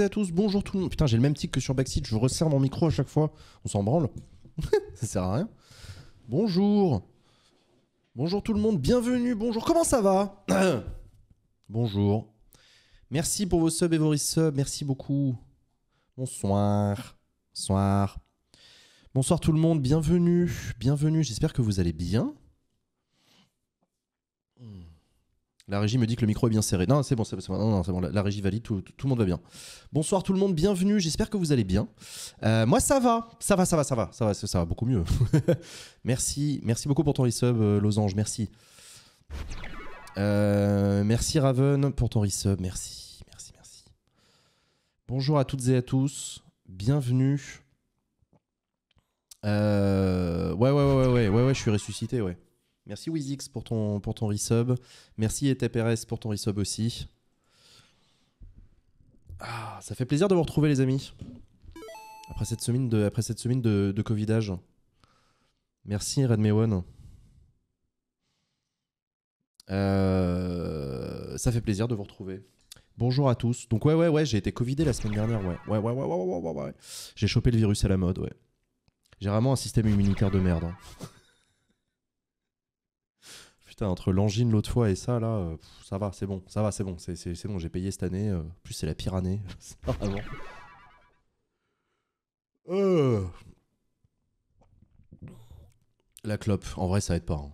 à tous, bonjour tout le monde. Putain, j'ai le même tic que sur Backseat, je resserre mon micro à chaque fois. On s'en branle. ça sert à rien. Bonjour. Bonjour tout le monde, bienvenue, bonjour, comment ça va Bonjour. Merci pour vos subs et vos resubs, merci beaucoup. Bonsoir. Bonsoir. Bonsoir tout le monde, bienvenue, bienvenue, j'espère que vous allez bien. La régie me dit que le micro est bien serré. Non, c'est bon, c'est la, régie valide, tout, tout, le monde va bien. Bonsoir tout le monde, bienvenue, j'espère que vous allez bien. Euh, moi ça va, ça va, ça va, ça va, ça va, ça va beaucoup mieux. merci, merci beaucoup pour ton resub, euh, Losange, merci. Euh, merci Raven pour ton resub, merci, merci, merci. Bonjour à toutes et à tous, bienvenue. ouais, ouais, ouais, ouais, ouais, ouais, ouais, je suis ressuscité, ouais. Merci Wizix pour ton, pour ton resub. Merci ETPRS pour ton resub aussi. Ah, ça fait plaisir de vous retrouver les amis. Après cette semaine de, après cette semaine de, de Covidage. Merci Redmeone. Euh, ça fait plaisir de vous retrouver. Bonjour à tous. Donc ouais ouais ouais, j'ai été covidé la semaine dernière, ouais. Ouais ouais ouais ouais ouais ouais. ouais. J'ai chopé le virus à la mode, ouais. J'ai vraiment un système immunitaire de merde. Hein entre l'angine l'autre fois et ça, là, euh, ça va, c'est bon, ça va, c'est bon, c'est, bon, j'ai payé cette année. Euh, plus, c'est la pire année. Vraiment. Euh. La clope, en vrai, ça aide pas. Hein.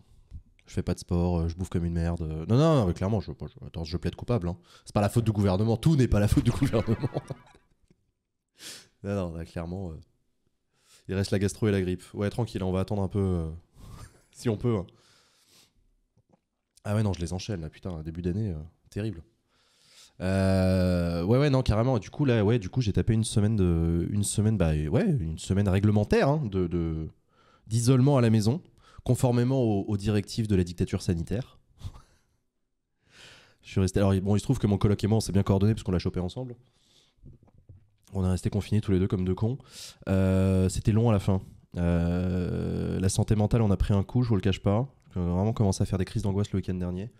Je fais pas de sport, je bouffe comme une merde. Non, non, clairement, je, je, attends, plaide coupable. Hein. C'est pas la faute du gouvernement, tout n'est pas la faute du gouvernement. non, non, clairement. Il reste la gastro et la grippe. Ouais, tranquille, on va attendre un peu. si on peut. hein. Ah ouais, non, je les enchaîne, là, putain, début d'année, euh, terrible. Euh, ouais, ouais, non, carrément. Du coup, là, ouais, du coup, j'ai tapé une semaine de, une semaine, bah, ouais, une semaine réglementaire hein, de d'isolement à la maison, conformément aux, directives de la dictature sanitaire. je suis resté. Alors, bon, il se trouve que mon coloc et moi, on s'est bien coordonné parce qu'on l'a chopé ensemble. On a resté confinés tous les deux comme deux cons. Euh, c'était long à la fin. la santé mentale, on a pris un coup, je vous le cache pas. J'ai euh, vraiment commencé à faire des crises d'angoisse le week-end dernier.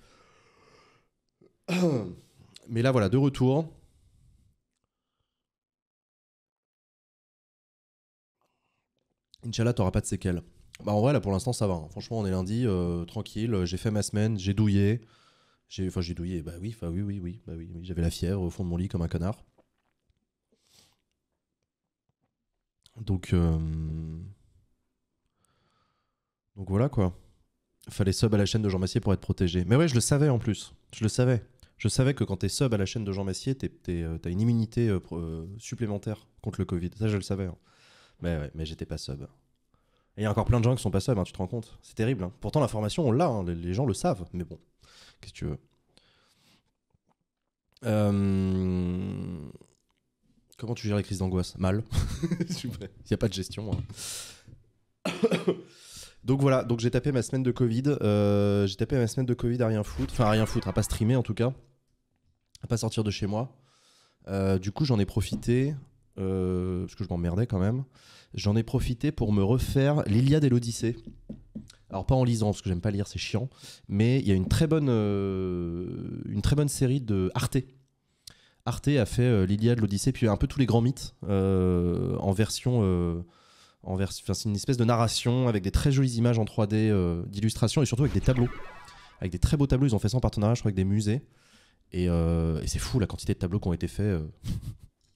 Mais là, voilà, de retour. Inch'Allah, t'auras pas de séquelles. Bah, en vrai, là, pour l'instant, ça va. Hein. Franchement, on est lundi, euh, tranquille. Euh, j'ai fait ma semaine, j'ai douillé. J'ai, enfin, j'ai douillé. Bah oui, enfin, oui, oui, oui, bah, oui, J'avais la fièvre au fond de mon lit comme un canard. Donc, donc voilà quoi fallait sub à la chaîne de Jean Massier pour être protégé. Mais oui, je le savais en plus. Je le savais. Je savais que quand t'es sub à la chaîne de Jean Massier, euh, t'as une immunité euh, euh, supplémentaire contre le Covid. Ça, je le savais. Hein. Mais mais j'étais pas sub. Et il y a encore plein de gens qui sont pas sub, hein, tu te rends compte. C'est terrible. Hein. Pourtant, l'information, on l'a. Les, gens le savent. Mais bon, qu'est-ce que tu veux Comment tu gères les crises d'angoisse Mal. Il n'y a pas de gestion. Donc voilà, donc j'ai tapé ma semaine de Covid. Euh, j'ai tapé ma semaine de Covid à rien foutre. Enfin, à rien foutre, à pas streamer en tout cas. À pas sortir de chez moi. Euh, du coup, j'en ai profité. Euh, parce que je m'emmerdais quand même. J'en ai profité pour me refaire l'Iliade et l'Odyssée. Alors pas en lisant parce que j'aime pas lire, c'est chiant, mais il y a une très bonne une très bonne série de Arte Arte a fait l'Iliade, l'Odyssée, puis un peu tous les grands mythes en version c'est une espèce de narration avec des très jolies images en 3D euh, d'illustration et surtout avec des tableaux, avec des très beaux tableaux. Ils ont fait ça en partenariat, je crois, avec des musées. Et, euh, c'est fou la quantité de tableaux qui ont été faits euh,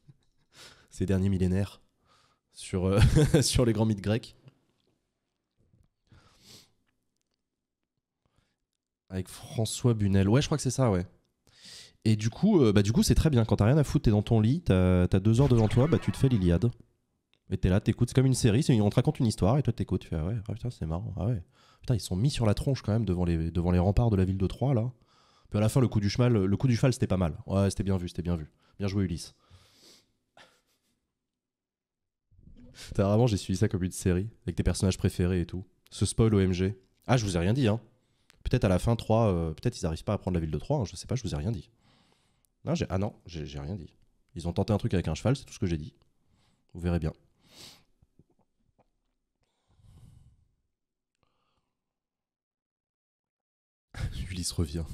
ces derniers millénaires sur, les grands mythes grecs. Avec François Bunel. Ouais, je crois que c'est ça, ouais. Et du coup, bah, du coup, c'est très bien. Quand t'as rien à foutre, t'es dans ton lit, t'as deux heures devant toi, bah tu te fais l'Iliade. Et t'es là, t'écoutes, c'est comme une série, c'est on te raconte une histoire et toi t'écoutes, tu fais ah ouais, ah, putain c'est marrant, ah ouais. Putain ils sont mis sur la tronche quand même devant les, devant les remparts de la ville de Troyes là. Puis à la fin le coup du cheval, le coup du cheval c'était pas mal. Ouais c'était bien vu, c'était bien vu. Bien joué Ulysse. T'as Vraiment j'ai suivi ça comme une série, avec tes personnages préférés et tout. Ce spoil OMG. Ah je vous ai rien dit hein. Peut-être à la fin 3, euh, peut-être ils arrivent pas à prendre la ville de Troyes, hein, je sais pas, je vous ai rien dit. Non, j'ai- ah non, j'ai j'ai rien dit. Ils ont tenté un truc avec un cheval, c'est tout ce que j'ai dit. Vous verrez bien. Ulysse revient.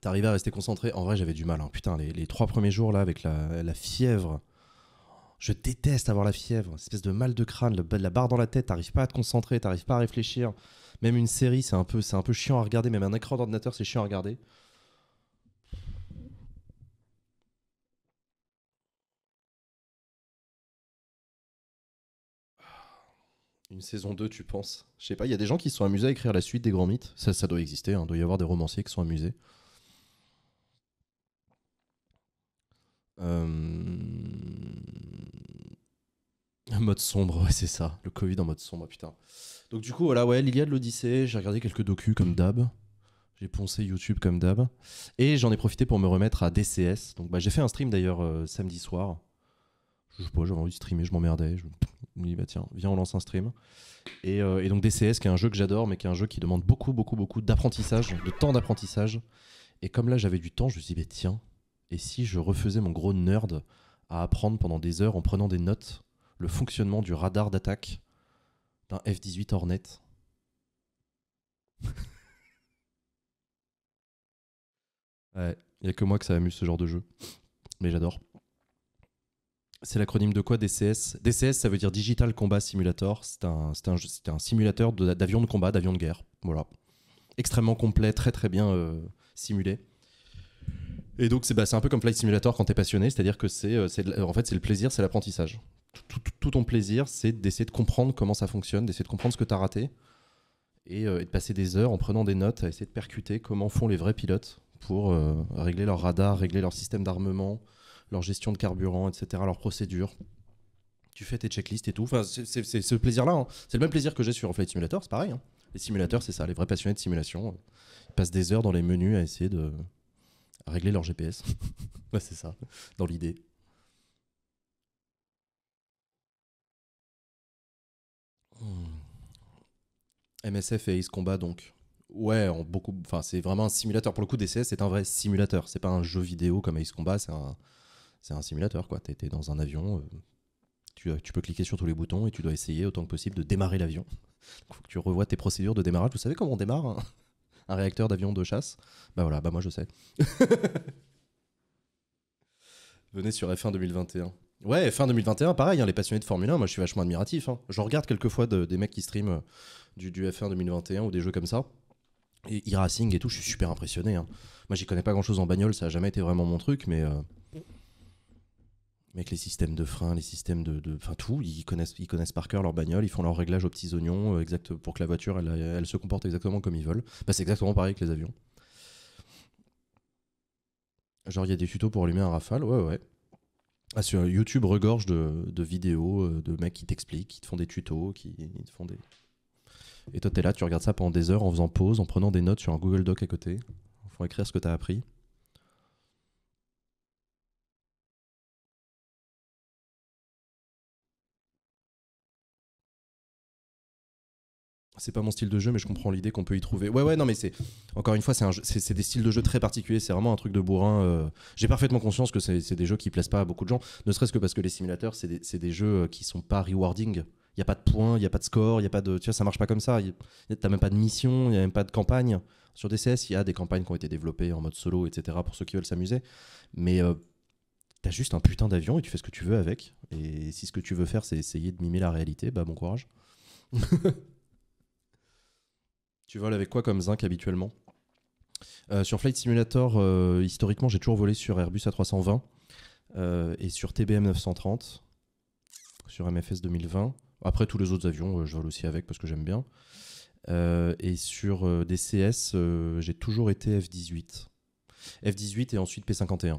T'arrivais à rester concentré. En vrai, j'avais du mal. Hein. Putain, les, trois premiers jours là, avec la, fièvre. Je déteste avoir la fièvre. espèce de mal de crâne, le, la barre dans la tête. T'arrives pas à te concentrer, t'arrives pas à réfléchir. Même une série, c'est un c'est un peu chiant à regarder. Même un écran d'ordinateur, c'est chiant à regarder. Une saison 2, tu penses Je sais pas, il y a des gens qui se sont amusés à écrire la suite des grands mythes. Ça, ça doit exister, hein. doit y avoir des romanciers qui sont amusés. Euh... Mode sombre, ouais, c'est ça. Le Covid en mode sombre, putain. Donc, du coup, voilà, ouais, de l'Odyssée. J'ai regardé quelques docus comme d'hab. J'ai poncé YouTube comme d'hab. Et j'en ai profité pour me remettre à DCS. Donc, bah, j'ai fait un stream d'ailleurs euh, samedi soir. Je sais pas, j'avais envie de streamer, je m'emmerdais. Je... Je me dis, bah tiens, viens, on lance un stream. Et, euh, donc DCS, qui est un jeu que j'adore, mais qui est un jeu qui demande beaucoup, beaucoup, beaucoup d'apprentissage, de temps d'apprentissage. Et comme là, j'avais du temps, je me suis bah, tiens, et si je refaisais mon gros nerd à apprendre pendant des heures en prenant des notes le fonctionnement du radar d'attaque d'un F-18 Hornet Ouais, il n'y a que moi que ça amuse ce genre de jeu. Mais j'adore. C'est l'acronyme de quoi DCS DCS, ça veut dire Digital Combat Simulator. C'est un, simulateur d'avion de, combat, d'avion de guerre. Voilà. Extrêmement complet, très très bien euh, simulé. Et donc, c'est bah, un peu comme Flight Simulator quand tu es passionné, c'est-à-dire que euh, c'est en fait, c'est le plaisir, c'est l'apprentissage. Tout, ton plaisir, c'est d'essayer de comprendre comment ça fonctionne, d'essayer de comprendre ce que tu as raté, euh, et, de passer des heures en prenant des notes à essayer de percuter comment font les vrais pilotes pour régler leur radar, régler leur système d'armement, leur gestion de carburant, etc., leurs procédures. Tu fais tes checklists et tout. Enfin, c'est ce plaisir-là. Hein. C'est le même plaisir que j'ai sur Flight Simulator, c'est pareil. Hein. Les simulateurs, c'est ça. Les vrais passionnés de simulation ils passent des heures dans les menus à essayer de régler leur GPS. c'est ça, dans l'idée. MSF hmm. et Ace Combat donc. Ouais, beaucoup. Enfin, c'est vraiment un simulateur. Pour le coup, DCS, c'est un vrai simulateur. C'est pas un jeu vidéo comme Ace Combat. C'est un, c'est un simulateur, quoi. Tu étais dans un avion, euh, tu, euh, tu, peux cliquer sur tous les boutons et tu dois essayer autant que possible de démarrer l'avion. Il faut que tu revoies tes procédures de démarrage. Vous savez comment on démarre hein un, réacteur d'avion de chasse Bah voilà, bah moi je sais. Venez sur F1 2021. Ouais, F1 2021, pareil, hein, les passionnés de Formule 1, moi je suis vachement admiratif. Hein. je J'en regarde quelquefois des mecs qui stream euh, du, du, F1 2021 ou des jeux comme ça. Et e-racing et tout, je suis super impressionné. Moi j'y connais pas grand chose en bagnole, ça a jamais été vraiment mon truc, mais Mec, les systèmes de frein, les systèmes de. Enfin, tout. Ils connaissent, ils connaissent par cœur leur bagnole, ils font leur réglages aux petits oignons euh, pour que la voiture, elle, se comporte exactement comme ils veulent. Bah, c'est exactement pareil que les avions. Genre, il y a des tutos pour allumer un rafale, ouais, ouais. Ah, sur YouTube regorge de, de vidéos euh, de mecs qui t'expliquent, qui te font des tutos, qui te font des. Et toi, t'es là, tu regardes ça pendant des heures en faisant pause, en prenant des notes sur un Google Doc à côté, en font écrire ce que t'as appris. c'est pas mon style de jeu, mais je comprends l'idée qu'on peut y trouver. Ouais, ouais, non, mais c'est encore une fois, c'est, c'est, des styles de jeu très particuliers. C'est vraiment un truc de bourrin. Euh. J'ai parfaitement conscience que c'est, des jeux qui plaisent pas à beaucoup de gens, ne serait-ce que parce que les simulateurs, c'est des... des, jeux euh, qui sont pas rewarding. Il y a pas de points, il y a pas de score, il y a pas de, tu vois, ça marche pas comme ça. Y... T'as même pas de mission, il y a même pas de campagne. Sur DCS, il y a des campagnes qui ont été développées en mode solo, etc. Pour ceux qui veulent s'amuser, mais tu euh, t'as juste un putain d'avion et tu fais ce que tu veux avec. Et si ce que tu veux faire, c'est essayer de mimer la réalité, bah bon courage. Tu voles avec quoi comme zinc habituellement euh, Sur Flight Simulator, euh, historiquement, j'ai toujours volé sur Airbus A320 euh, et sur TBM 930, sur MFS 2020. Après, tous les autres avions, je vole aussi avec parce que j'aime bien. et sur des CS, j'ai toujours été F-18. F-18 et ensuite P-51,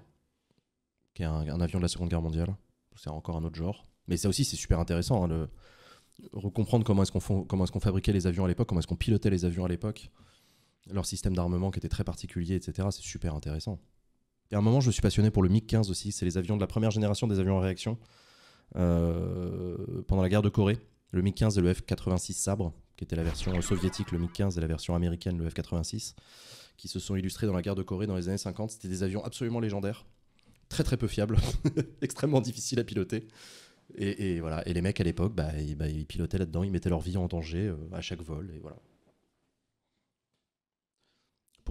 qui est un, avion de la Seconde Guerre mondiale. C'est encore un autre genre. Mais ça aussi, c'est super intéressant. Hein, recomprendre comment est-ce qu'on est-ce fabriquait les avions à l'époque, comment est-ce qu'on pilotait les avions à l'époque, leur système d'armement qui était très particulier, etc. C'est super intéressant. Et à un moment, je suis passionné pour le MiG-15 aussi. C'est les avions de la première génération des avions en réaction euh, pendant la guerre de Corée. Le MiG-15 et le F-86 Sabre, qui était la version soviétique, le MiG-15 et la version américaine, le F-86, qui se sont illustrés dans la guerre de Corée dans les années 50. C'était des avions absolument légendaires, très très peu fiables, extrêmement difficiles à piloter. Et, voilà. Et les mecs à l'époque, bah, bah, ils, pilotaient là-dedans, ils mettaient leur vie en danger euh, à chaque vol. Et voilà.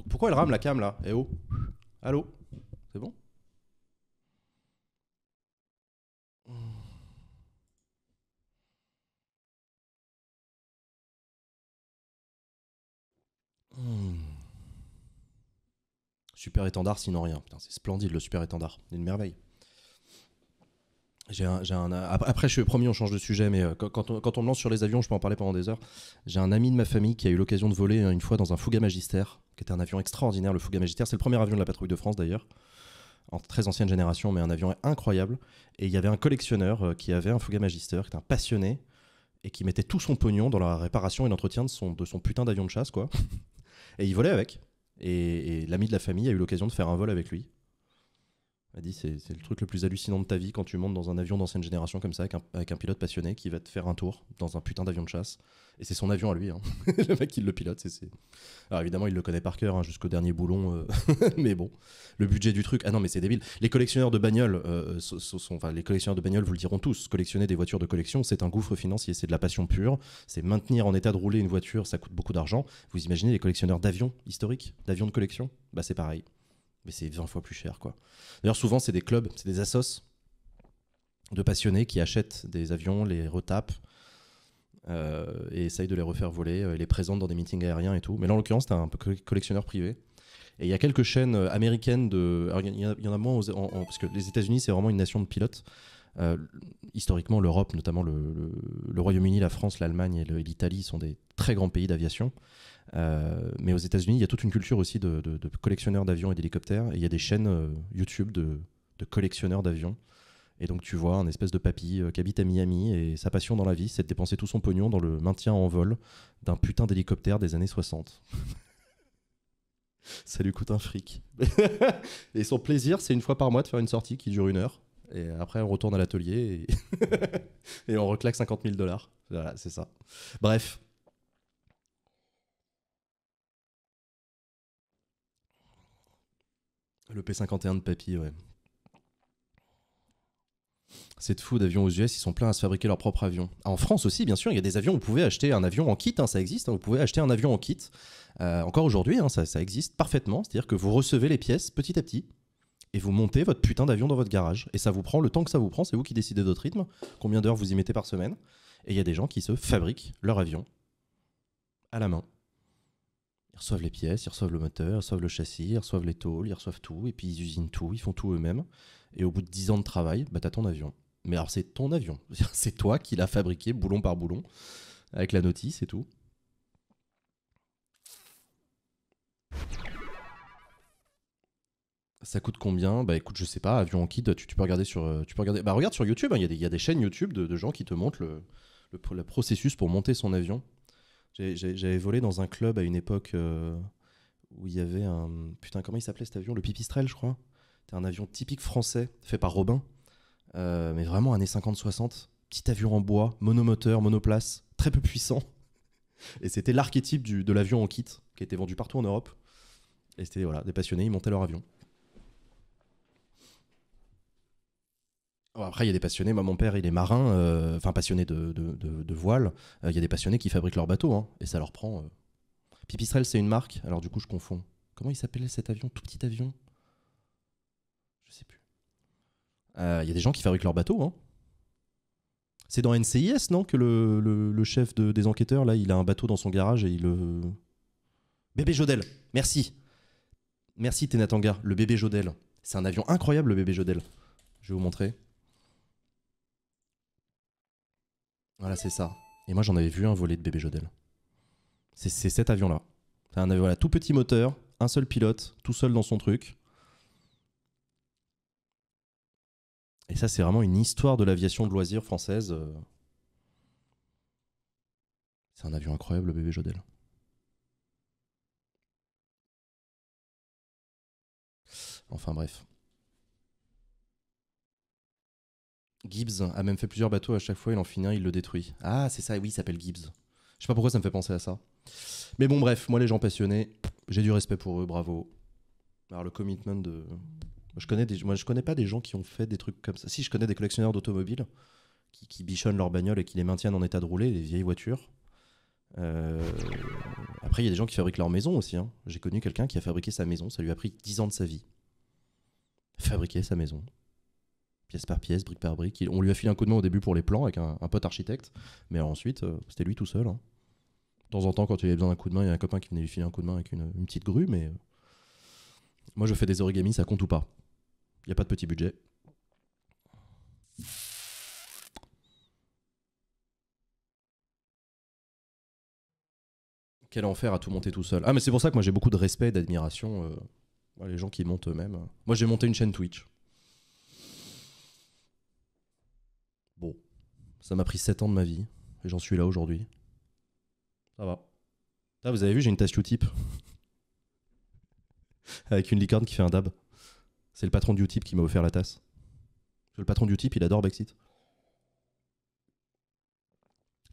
pourquoi elle rame la cam là Eh oh Allô C'est bon Super étendard sinon rien. c'est splendide le super étendard. Une merveille après, je suis premier, on change de sujet, mais euh, quand on, me lance sur les avions, je peux en parler pendant des heures. J'ai un ami de ma famille qui a eu l'occasion de voler euh, une fois dans un Fouga Magistère, qui était un avion extraordinaire, le Fouga Magistère. C'est le premier avion de la patrouille de France d'ailleurs, en très ancienne génération, mais un avion incroyable. Et il y avait un collectionneur euh, qui avait un Fouga Magistère, qui était un passionné, et qui mettait tout son pognon dans la réparation et l'entretien de son, de son putain d'avion de chasse, quoi. et il volait avec. et l'ami de la famille a eu l'occasion de faire un vol avec lui m'a dit c'est le truc le plus hallucinant de ta vie quand tu montes dans un avion d'ancienne génération comme ça avec un, pilote passionné qui va te faire un tour dans un putain d'avion de chasse. Et c'est son avion à lui, hein. le mec qui le pilote. c'est Alors évidemment, il le connaît par cœur hein, jusqu'au dernier boulon, euh, mais bon, le budget du truc. Ah non, mais c'est débile. Les collectionneurs de bagnoles, euh, les collectionneurs de bagnoles vous le diront tous. Collectionner des voitures de collection, c'est un gouffre financier, c'est de la passion pure. C'est maintenir en état de rouler une voiture, ça coûte beaucoup d'argent. Vous imaginez les collectionneurs d'avions historiques, d'avions de collection Bah c'est pareil mais c'est 20 fois plus cher. quoi. D'ailleurs, souvent, c'est des clubs, c'est des assos de passionnés qui achètent des avions, les retapent euh, et essayent de les refaire voler, euh, les présentent dans des meetings aériens et tout. Mais là, en l'occurrence, c'est un collectionneur privé. Et il y a quelques chaînes euh, américaines de. il y, en a moins parce que les États-Unis, c'est vraiment une nation de pilotes. historiquement, l'Europe, notamment le, le Royaume-Uni, la France, l'Allemagne et l'Italie sont des très grands pays d'aviation. Euh, mais aux États-Unis, il y a toute une culture aussi de, collectionneurs d'avions et d'hélicoptères. il y a des chaînes euh, YouTube de, collectionneurs d'avions. Et donc, tu vois un espèce de papy euh, qui habite à Miami et sa passion dans la vie, c'est de dépenser tout son pognon dans le maintien en vol d'un putain d'hélicoptère des années 60. Ça lui coûte un fric. et son plaisir, c'est une fois par mois de faire une sortie qui dure une heure. Et après, on retourne à l'atelier et, et on reclaque 50 000 dollars. Voilà, c'est ça. Bref, Le P51 de Papy, ouais. C'est fou d'avions aux US, ils sont pleins à se fabriquer leur propre avion. Ah, en France aussi, bien sûr, il y a des avions où vous pouvez acheter un avion en kit, hein, ça existe, hein, vous pouvez acheter un avion en kit. Euh, encore aujourd'hui, hein, ça, ça, existe parfaitement, c'est-à-dire que vous recevez les pièces petit à petit et vous montez votre putain d'avion dans votre garage. Et ça vous prend le temps que ça vous prend, c'est vous qui décidez de votre rythme, combien d'heures vous y mettez par semaine. Et il y a des gens qui se fabriquent leur avion à la main. Ils reçoivent les pièces, ils reçoivent le moteur, ils reçoivent le châssis, ils reçoivent les tôles, ils reçoivent tout, et puis ils usinent tout, ils font tout eux-mêmes. Et au bout de 10 ans de travail, bah, tu as ton avion. Mais alors c'est ton avion, c'est toi qui l'as fabriqué boulon par boulon, avec la notice et tout. Ça coûte combien Bah écoute, je sais pas, avion en kit, tu, peux regarder sur. Euh, tu peux regarder... Bah regarde sur YouTube, hein. il y, a des chaînes YouTube de, gens qui te montrent le processus pour monter son avion. J'avais volé dans un club à une époque euh, où il y avait un. Putain, comment il s'appelait cet avion Le Pipistrel, je crois. C'était un avion typique français, fait par Robin. Euh, mais vraiment, années 50-60. Petit avion en bois, monomoteur, monoplace, très peu puissant. Et c'était l'archétype de l'avion en kit, qui était vendu partout en Europe. Et c'était voilà, des passionnés, ils montaient leur avion. Oh, après, il y a des passionnés. Moi, mon père, il est marin, euh, enfin passionné de, voile. Euh, il y a des passionnés qui fabriquent leurs bateaux, hein, et ça leur prend. Euh. Pipistrel, c'est une marque. Alors du coup, je confonds. Comment il s'appelait cet avion, tout petit avion Je sais plus. Il y a des gens qui fabriquent leurs bateaux. Hein. C'est dans NCIS, non, que le, chef des enquêteurs, là, il a un bateau dans son garage et il le. Bébé Jodel, merci. Merci Ténatanga, le bébé Jodel. C'est un avion incroyable, le bébé Jodel. Je vais vous montrer. Voilà, c'est ça. Et moi, j'en avais vu un volet de bébé Jodel. C'est cet avion-là. C'est un avion, là tout petit moteur, un seul pilote, tout seul dans son truc. Et ça, c'est vraiment une histoire de l'aviation de loisirs française. Euh. C'est un avion incroyable, le bébé Jodel. Enfin bref. Gibbs a même fait plusieurs bateaux, à chaque fois il en finit il le détruit. Ah, c'est ça, oui, il s'appelle Gibbs. Je sais pas pourquoi ça me fait penser à ça. Mais bon, bref, moi les gens passionnés, j'ai du respect pour eux, bravo. Alors le commitment de. Je connais des... Moi je connais pas des gens qui ont fait des trucs comme ça. Si, je connais des collectionneurs d'automobiles qui, bichonnent leurs bagnoles et qui les maintiennent en état de rouler, les vieilles voitures. Euh, après, il y a des gens qui fabriquent leur maison aussi. Hein. J'ai connu quelqu'un qui a fabriqué sa maison, ça lui a pris 10 ans de sa vie. Fabriquer sa maison pièce par pièce, brique par brique. on lui a filé un coup de main au début pour les plans avec un, pote architecte, mais ensuite, euh, c'était lui tout seul. Hein. De temps en temps, quand il avait besoin d'un coup de main, il y a un copain qui venait lui filer un coup de main avec une, petite grue, mais euh, moi je fais des origamis, ça compte ou pas. Il n'y a pas de petit budget. Quel enfer à tout monter tout seul. Ah, mais c'est pour ça que moi j'ai beaucoup de respect et d'admiration. Euh, les gens qui montent eux-mêmes. Moi j'ai monté une chaîne Twitch. Ça m'a pris 7 ans de ma vie et j'en suis là aujourd'hui. Ça va. Ah, vous avez vu, j'ai une tasse Utip. Avec une licorne qui fait un dab. C'est le patron du Utip qui m'a offert la tasse. Le patron du Utip, il adore Backseat.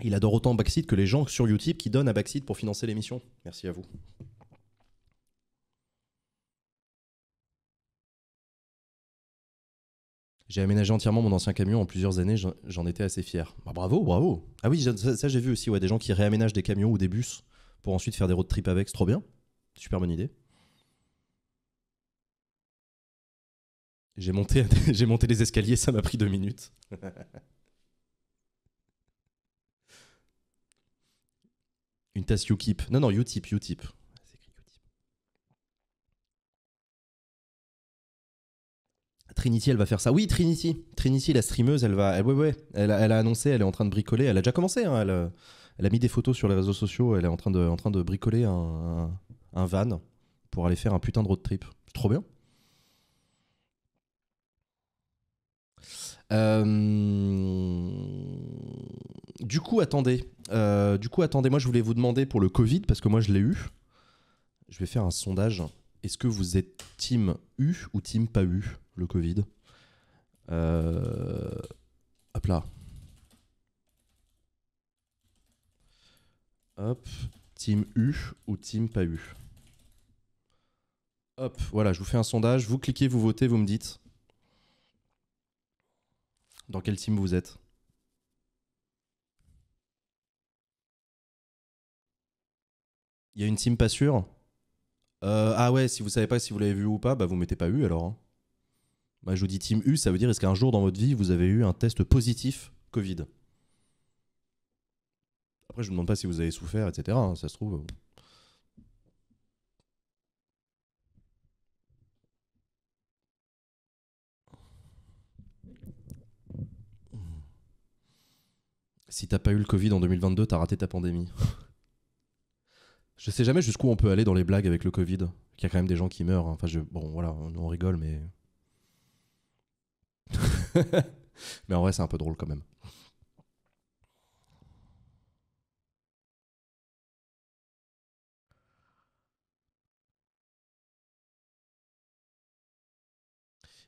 Il adore autant Backseat que les gens sur Utip qui donnent à Backseat pour financer l'émission. Merci à vous. J'ai aménagé entièrement mon ancien camion en plusieurs années, j'en étais assez fier. Bah, bravo, bravo. Ah oui, ça, j'ai vu aussi, ouais, des gens qui réaménagent des camions ou des bus pour ensuite faire des road trips avec, c'est trop bien. Super bonne idée. J'ai monté, j'ai monté les escaliers, ça m'a pris deux minutes. Une tasse UKIP. keep Non, non, U-Tip, tip Trinity, elle va faire ça. Oui, Trinity. Trinity, la streameuse, elle va. Elle, ouais, ouais. Elle, a annoncé, elle est en train de bricoler. Elle a déjà commencé. Hein. Euh, elle, a mis des photos sur les réseaux sociaux. Elle est en train de, en train de bricoler un, van pour aller faire un putain de road trip. trop bien. Euh, du coup, attendez. Euh, du coup, attendez. Moi, je voulais vous demander pour le Covid, parce que moi, je l'ai eu. Je vais faire un sondage. Est-ce que vous êtes team U ou team pas U, le Covid euh, Hop là. Hop. Team U ou team pas U Hop, voilà, je vous fais un sondage. Vous cliquez, vous votez, vous me dites dans quel team vous êtes. Il y a une team pas sûre euh, ah ouais, si vous savez pas si vous l'avez vu ou pas, bah vous mettez pas eu alors. Moi hein. bah, je vous dis team U, ça veut dire est-ce qu'un jour dans votre vie vous avez eu un test positif Covid Après, je vous demande pas si vous avez souffert, etc. Hein, ça se trouve. Euh, si t'as pas eu le Covid en 2022, t'as raté ta pandémie. Je sais jamais jusqu'où on peut aller dans les blagues avec le Covid. Il y a quand même des gens qui meurent. Hein. Enfin, je... bon, voilà, on, rigole, mais. mais en vrai, c'est un peu drôle quand même.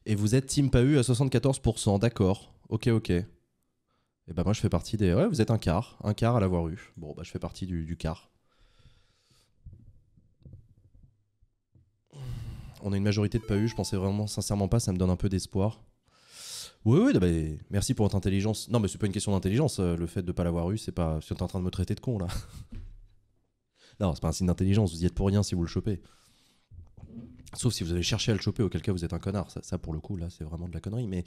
Et vous êtes Team Pau à 74%, d'accord. Ok, ok. Et eh bah ben, moi je fais partie des... Ouais, vous êtes un quart, un quart à l'avoir eu. Bon, bah je fais partie du, du quart. on a une majorité de pas eu. Je pensais vraiment sincèrement pas. Ça me donne un peu d'espoir. Oui, oui, merci pour votre intelligence. Non, mais c'est pas une question d'intelligence. Euh, le fait de pas l'avoir eu, c'est pas. Tu es en train de me traiter de con là. non, c'est pas un signe d'intelligence. Vous y êtes pour rien si vous le chopez. Sauf si vous avez cherché à le choper, auquel cas vous êtes un connard. Ça, ça pour le coup, là, c'est vraiment de la connerie. Mais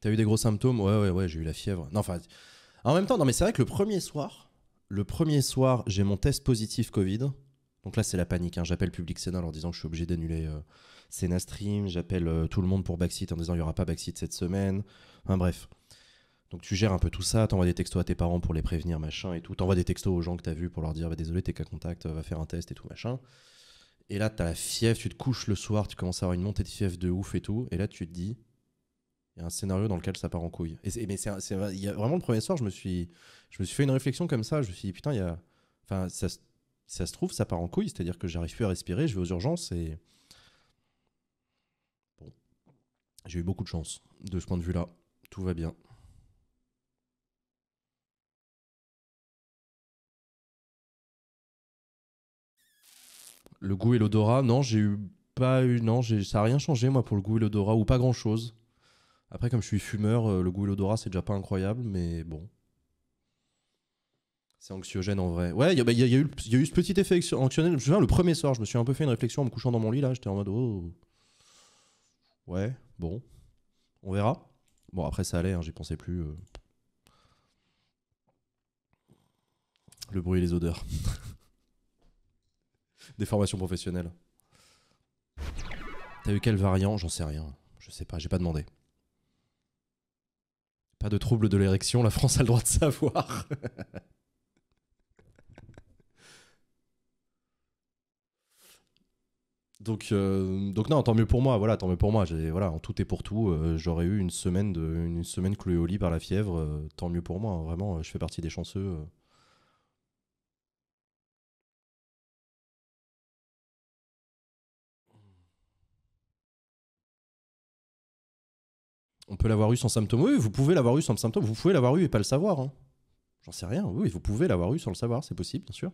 T'as eu des gros symptômes Ouais, ouais, ouais, j'ai eu la fièvre. Non, enfin. En même temps, non, mais c'est vrai que le premier soir, le premier soir, j'ai mon test positif Covid. Donc là, c'est la panique. Hein. J'appelle Public Sénat en leur disant que je suis obligé d'annuler euh, Sénastream. J'appelle euh, tout le monde pour Backseat en disant qu'il n'y aura pas Backseat cette semaine. Enfin bref. Donc tu gères un peu tout ça, t'envoies des textos à tes parents pour les prévenir, machin et tout. T'envoies des textos aux gens que t'as vus pour leur dire bah, désolé, t'es qu'à contact, euh, va faire un test et tout, machin. Et là, t'as la fièvre, tu te couches le soir, tu commences à avoir une montée de fièvre de ouf et tout. Et là, tu te dis il y a un scénario dans lequel ça part en couille. mais c'est, vraiment le premier soir, je me suis, fait une réflexion comme ça. Je me suis dit putain, il y a, enfin, ça, se trouve, ça part en couille. C'est-à-dire que j'arrive plus à respirer, je vais aux urgences et bon, j'ai eu beaucoup de chance de ce point de vue-là. Tout va bien. Le goût et l'odorat, non, j'ai eu pas eu, non, ça a rien changé moi pour le goût et l'odorat ou pas grand chose. Après, comme je suis fumeur, euh, le goût et l'odorat, c'est déjà pas incroyable, mais bon. C'est anxiogène en vrai. Ouais, il y, a eu, ce petit effet anxiogène. Je me le premier soir, je me suis un peu fait une réflexion en me couchant dans mon lit, là. J'étais en mode, oh. Ouais, bon. On verra. Bon, après, ça allait, hein, j'y pensais plus. Euh. Le bruit et les odeurs. Des formations professionnelles. T'as eu quel variant J'en sais rien. Je sais pas, j'ai pas demandé. Pas de trouble de l'érection, la France a le droit de savoir. donc, euh, donc non, tant mieux pour moi. Voilà, tant mieux pour moi. Voilà, en tout et pour tout, euh, j'aurais eu une semaine de, une semaine clouée au lit par la fièvre. Euh, tant mieux pour moi. Hein, vraiment, je fais partie des chanceux. on peut l'avoir eu sans symptômes. Oui, vous pouvez l'avoir eu sans symptômes. Vous pouvez l'avoir eu et pas le savoir. Hein. J'en sais rien. Oui, vous pouvez l'avoir eu sans le savoir. C'est possible, bien sûr.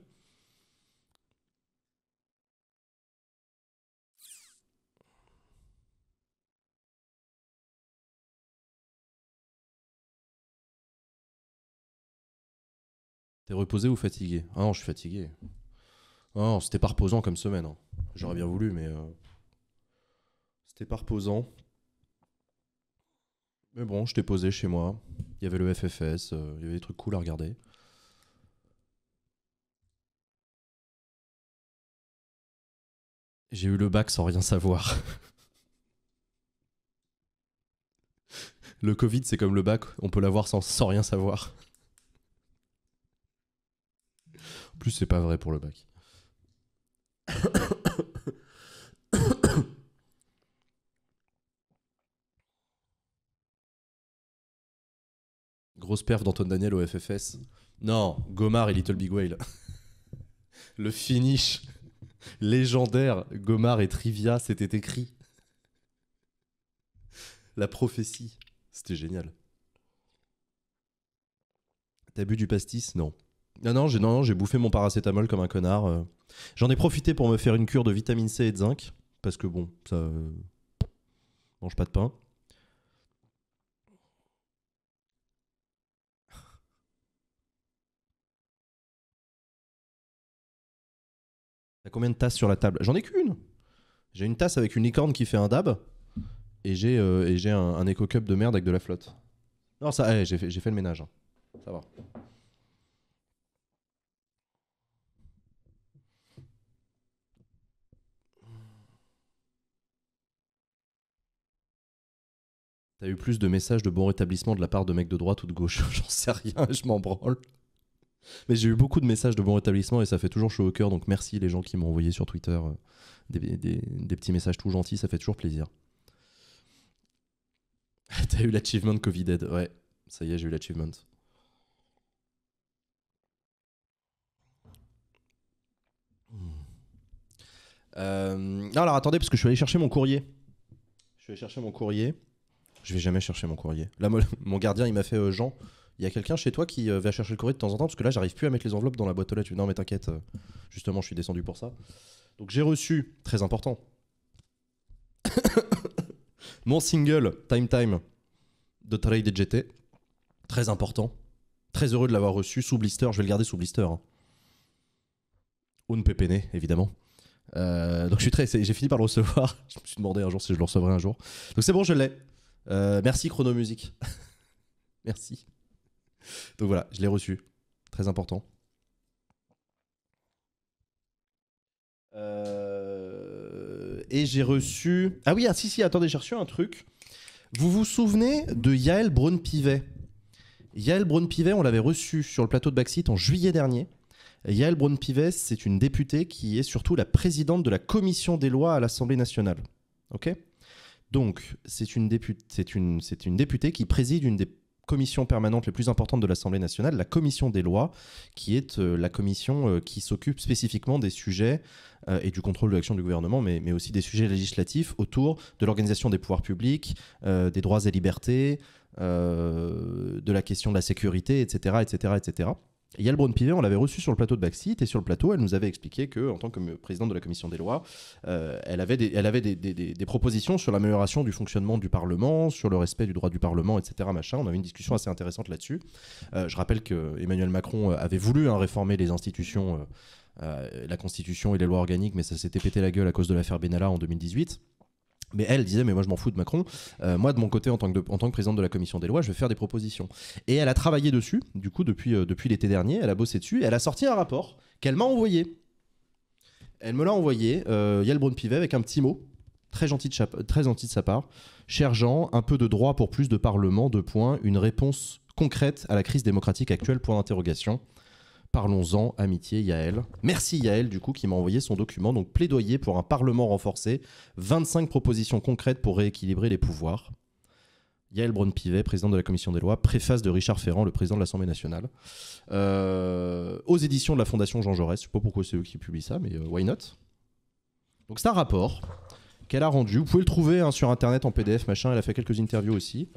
T'es reposé ou fatigué Ah non, je suis fatigué. Ah non, c'était pas reposant comme semaine. Hein. J'aurais bien voulu, mais. Euh, c'était pas reposant. Mais bon, je t'ai posé chez moi. Il y avait le FFS, euh, il y avait des trucs cool à regarder. J'ai eu le bac sans rien savoir. le Covid, c'est comme le bac, on peut l'avoir sans, sans rien savoir. En plus, c'est pas vrai pour le bac. Grosse perf d'Antoine Daniel au FFS. Non, Gomard et Little Big Whale. le finish légendaire Gomard et Trivia, c'était écrit. La prophétie, c'était génial. T'as bu du pastis Non. Non, ah non, j'ai non, j'ai bouffé mon paracétamol comme un connard. Euh. J'en ai profité pour me faire une cure de vitamine C et de zinc parce que bon, ça euh, mange pas de pain. combien de tasses sur la table J'en ai qu'une. J'ai une tasse avec une licorne qui fait un dab et j'ai euh, j'ai un, éco Cup de merde avec de la flotte. Non, ça, eh, j'ai fait, le ménage. Hein. Ça va. T'as eu plus de messages de bon rétablissement de la part de mecs de droite ou de gauche J'en sais rien, je m'en branle. Mais j'ai eu beaucoup de messages de bon rétablissement et ça fait toujours chaud au cœur. Donc merci les gens qui m'ont envoyé sur Twitter euh, des, petits messages tout gentils, ça fait toujours plaisir. T'as eu l'achievement Covided, ouais. Ça y est, j'ai eu l'achievement. Hmm. Euh, alors attendez, parce que je suis allé chercher mon courrier. Je suis allé chercher mon courrier. Je vais jamais chercher mon courrier. Là, mon gardien, il m'a fait euh, Jean il y a quelqu'un chez toi qui euh, va chercher le courrier de temps en temps, parce que là, j'arrive plus à mettre les enveloppes dans la boîte aux lettres. non, mais t'inquiète, euh, justement, je suis descendu pour ça. Donc j'ai reçu, très important, mon single Time Time de de DJT. Très important. Très heureux de l'avoir reçu sous blister. Je vais le garder sous blister. ne Un hein. pépéné, évidemment. Euh, donc je suis très, j'ai fini par le recevoir. Je me suis demandé un jour si je le recevrais un jour. Donc c'est bon, je l'ai. merci Chrono Music. merci. Donc voilà, je l'ai reçu. Très important. Euh, et j'ai reçu. Ah oui, ah, si, si, attendez, j'ai reçu un truc. Vous vous souvenez de Yael Braun-Pivet Yael Braun-Pivet, on l'avait reçu sur le plateau de Baxit en juillet dernier. Yael Braun-Pivet, c'est une députée qui est surtout la présidente de la commission des lois à l'Assemblée nationale. Ok Donc, c'est une, députée, une, c'est une députée qui préside une des commission permanente la plus importante de l'Assemblée nationale, la commission des lois, qui est euh, la commission euh, qui s'occupe spécifiquement des sujets euh, et du contrôle de l'action du gouvernement, mais, mais, aussi des sujets législatifs autour de l'organisation des pouvoirs publics, des droits et libertés, de la question de la sécurité, etc., etc., etc. Yael brown pivet on l'avait reçue sur le plateau de Backseat et sur le plateau, elle nous avait expliqué que, en tant que présidente de la commission des lois, euh, elle avait, des, propositions sur l'amélioration du fonctionnement du Parlement, sur le respect du droit du Parlement, etc. Machin. On avait une discussion assez intéressante là-dessus. Euh, je rappelle que Emmanuel Macron euh, avait voulu hein, réformer les institutions, la Constitution et les lois organiques, mais ça s'était pété la gueule à cause de l'affaire Benalla en 2018. Mais elle disait, mais moi je m'en fous de Macron. Euh, moi, de mon côté, en tant, que présidente de la commission des lois, je vais faire des propositions. Et elle a travaillé dessus, du coup, depuis, euh, l'été dernier. Elle a bossé dessus. Et elle a sorti un rapport qu'elle m'a envoyé. Elle me l'a envoyé, euh, Yael pivet avec un petit mot. Très gentil, de sa part. Cher Jean, un peu de droit pour plus de parlement, de points, une réponse concrète à la crise démocratique actuelle, point d'interrogation. Parlons-en, amitié Yael. Merci Yael, du coup, qui m'a envoyé son document. Donc, plaidoyer pour un Parlement renforcé, 25 propositions concrètes pour rééquilibrer les pouvoirs. Yael Braun-Pivet, président de la commission des lois, préface de Richard Ferrand, le président de l'Assemblée nationale, euh, aux éditions de la Fondation Jean Jaurès. Je ne sais pas pourquoi c'est eux qui publient ça, mais euh, why not Donc c'est un rapport qu'elle a rendu. Vous pouvez le trouver hein, sur Internet en PDF, machin. Elle a fait quelques interviews aussi.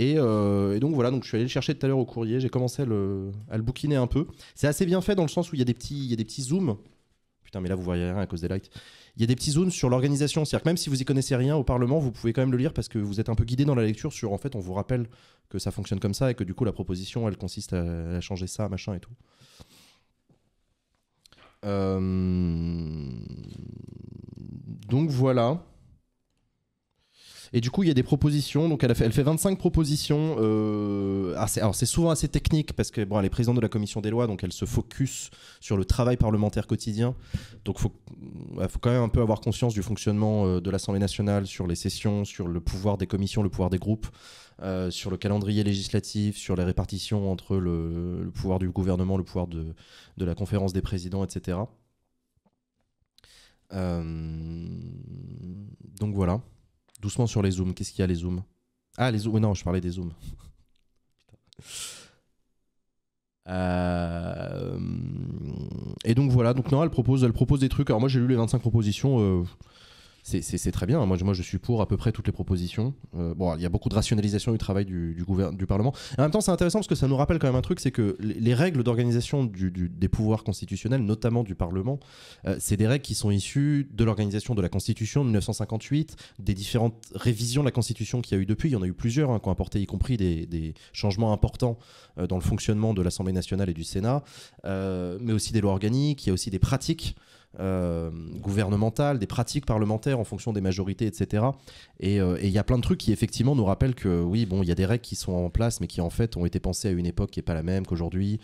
Euh, et, donc voilà, donc je suis allé le chercher tout à l'heure au courrier, j'ai commencé à le, à le, bouquiner un peu. C'est assez bien fait dans le sens où il y a des petits, il y a des petits zooms. Putain, mais là vous voyez rien à cause des lights. Il y a des petits zooms sur l'organisation, c'est-à-dire que même si vous y connaissez rien au Parlement, vous pouvez quand même le lire parce que vous êtes un peu guidé dans la lecture sur en fait on vous rappelle que ça fonctionne comme ça et que du coup la proposition elle consiste à, changer ça, machin et tout. Euh, donc voilà. Et du coup, il y a des propositions. Donc, elle, fait, elle fait 25 propositions. Euh, assez, alors, c'est souvent assez technique parce que bon, elle est présidente de la commission des lois, donc elle se focus sur le travail parlementaire quotidien. Donc, il faut, quand même un peu avoir conscience du fonctionnement euh, de l'Assemblée nationale, sur les sessions, sur le pouvoir des commissions, le pouvoir des groupes. Euh, sur le calendrier législatif, sur les répartitions entre le, pouvoir du gouvernement, le pouvoir de, la conférence des présidents, etc. donc voilà. Doucement sur les zooms. Qu'est-ce qu'il y a les zooms Ah, les zooms. Non, je parlais des zooms. Euh, et donc voilà. Donc non, elle propose, elle propose des trucs. Alors moi, j'ai lu les 25 propositions. Euh, c'est très bien. Moi je, moi, je suis pour à peu près toutes les propositions. Euh, bon, il y a beaucoup de rationalisation du travail du, du, du Parlement. En même temps, c'est intéressant parce que ça nous rappelle quand même un truc, c'est que les règles d'organisation des pouvoirs constitutionnels, notamment du Parlement, euh, c'est des règles qui sont issues de l'organisation de la Constitution de 1958, des différentes révisions de la Constitution qu'il y a eu depuis. Il y en a eu plusieurs hein, qui ont apporté, y compris des, changements importants euh, dans le fonctionnement de l'Assemblée nationale et du Sénat, mais aussi des lois organiques. Il y a aussi des pratiques euh, gouvernementales, des pratiques parlementaires en fonction des majorités, etc. Euh, et il y a plein de trucs qui effectivement nous rappellent que oui, bon, il y a des règles qui sont en place, mais qui en fait ont été pensées à une époque qui n'est pas la même qu'aujourd'hui.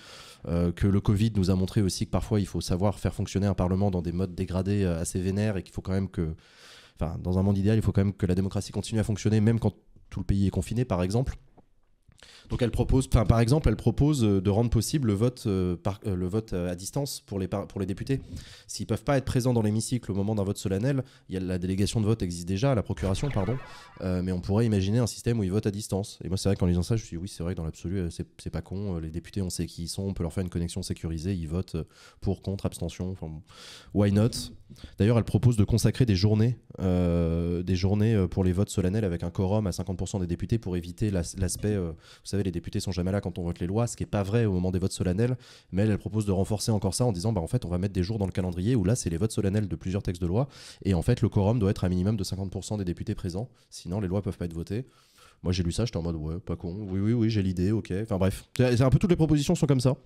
Euh, que le Covid nous a montré aussi que parfois il faut savoir faire fonctionner un Parlement dans des modes dégradés euh, assez vénères et qu'il faut quand même que, enfin, dans un monde idéal, il faut quand même que la démocratie continue à fonctionner même quand tout le pays est confiné, par exemple. Donc elle propose, par exemple, elle propose euh, de rendre possible le vote, euh, par, euh, le vote à distance pour les, pour les députés. S'ils peuvent pas être présents dans l'hémicycle au moment d'un vote solennel, y a, la délégation de vote existe déjà, la procuration, pardon, mais on pourrait imaginer un système où ils votent à distance. Et moi, c'est vrai qu'en lisant ça, je me suis dit, oui, c'est vrai, dans l'absolu, c'est pas con. Les députés, on sait qui ils sont, on peut leur faire une connexion sécurisée, ils votent pour, contre, abstention, why not D'ailleurs, elle propose de consacrer des journées, des journées pour les votes solennels avec un quorum à 50% des députés pour éviter l'aspect, vous savez, les députés sont jamais là quand on vote les lois, ce qui n'est pas vrai au moment des votes solennels, mais elle, propose de renforcer encore ça en disant, bah, en fait, on va mettre des jours dans le calendrier où là, c'est les votes solennels de plusieurs textes de loi, et en fait, le quorum doit être un minimum de 50% des députés présents, sinon les lois peuvent pas être votées. Moi, j'ai lu ça, j'étais en mode, ouais, pas con, oui, oui, oui, j'ai l'idée, ok. Enfin bref, c'est un peu toutes les propositions sont comme ça.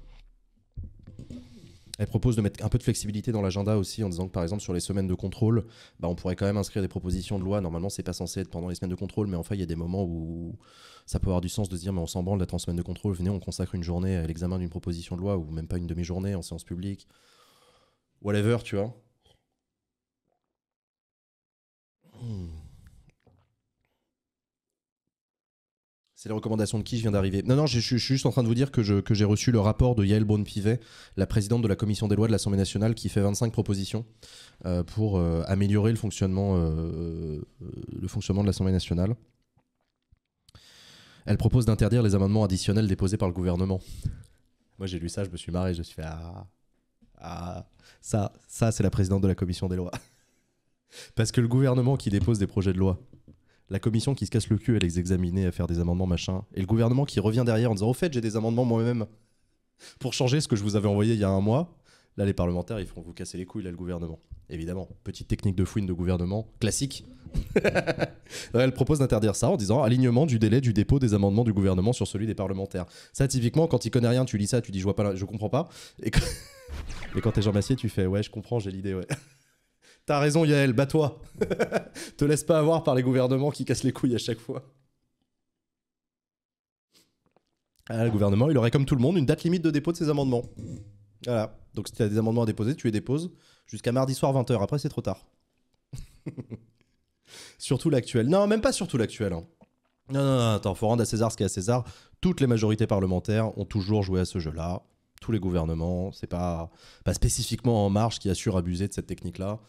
Elle propose de mettre un peu de flexibilité dans l'agenda aussi en disant que par exemple sur les semaines de contrôle, bah, on pourrait quand même inscrire des propositions de loi. Normalement, c'est pas censé être pendant les semaines de contrôle, mais enfin, il y a des moments où ça peut avoir du sens de se dire mais on s'en branle d'être en semaine de contrôle, venez, on consacre une journée à l'examen d'une proposition de loi ou même pas une demi-journée en séance publique. Whatever, tu vois. Hmm. C'est les recommandations de qui Je viens d'arriver. Non, non, je, suis juste en train de vous dire que, j'ai reçu le rapport de Yael Braun-Pivet, la présidente de la commission des lois de l'Assemblée nationale, qui fait 25 propositions euh, pour euh, améliorer le fonctionnement, euh, le fonctionnement de l'Assemblée nationale. Elle propose d'interdire les amendements additionnels déposés par le gouvernement. Moi, j'ai lu ça, je me suis marré, je me suis fait ah, ah ça, ça c'est la présidente de la commission des lois. Parce que le gouvernement qui dépose des projets de loi la commission qui se casse le cul à les examiner, à faire des amendements, machin, et le gouvernement qui revient derrière en disant Au fait, j'ai des amendements moi-même pour changer ce que je vous avais envoyé il y a un mois. Là, les parlementaires, ils feront vous casser les couilles, là, le gouvernement. Évidemment, petite technique de fouine de gouvernement, classique. Elle propose d'interdire ça en disant alignement du délai du dépôt des amendements du gouvernement sur celui des parlementaires. Ça, typiquement, quand il connaît rien, tu lis ça, tu dis je vois pas, je comprends pas. Et quand, Et quand t'es Jean Massier, tu fais ouais, je comprends, j'ai l'idée, ouais. T'as raison, Yael, bats-toi. Te laisse pas avoir par les gouvernements qui cassent les couilles à chaque fois. Ah, le gouvernement, il aurait comme tout le monde une date limite de dépôt de ses amendements. Voilà. Donc si tu as des amendements à déposer, tu les déposes jusqu'à mardi soir 20h. Après, c'est trop tard. surtout l'actuel. Non, même pas surtout l'actuel. Hein. Non, non, non, attends, faut rendre à César ce qu'il à César. Toutes les majorités parlementaires ont toujours joué à ce jeu-là. Tous les gouvernements, c'est pas, pas spécifiquement En Marche qui a abuser de cette technique-là.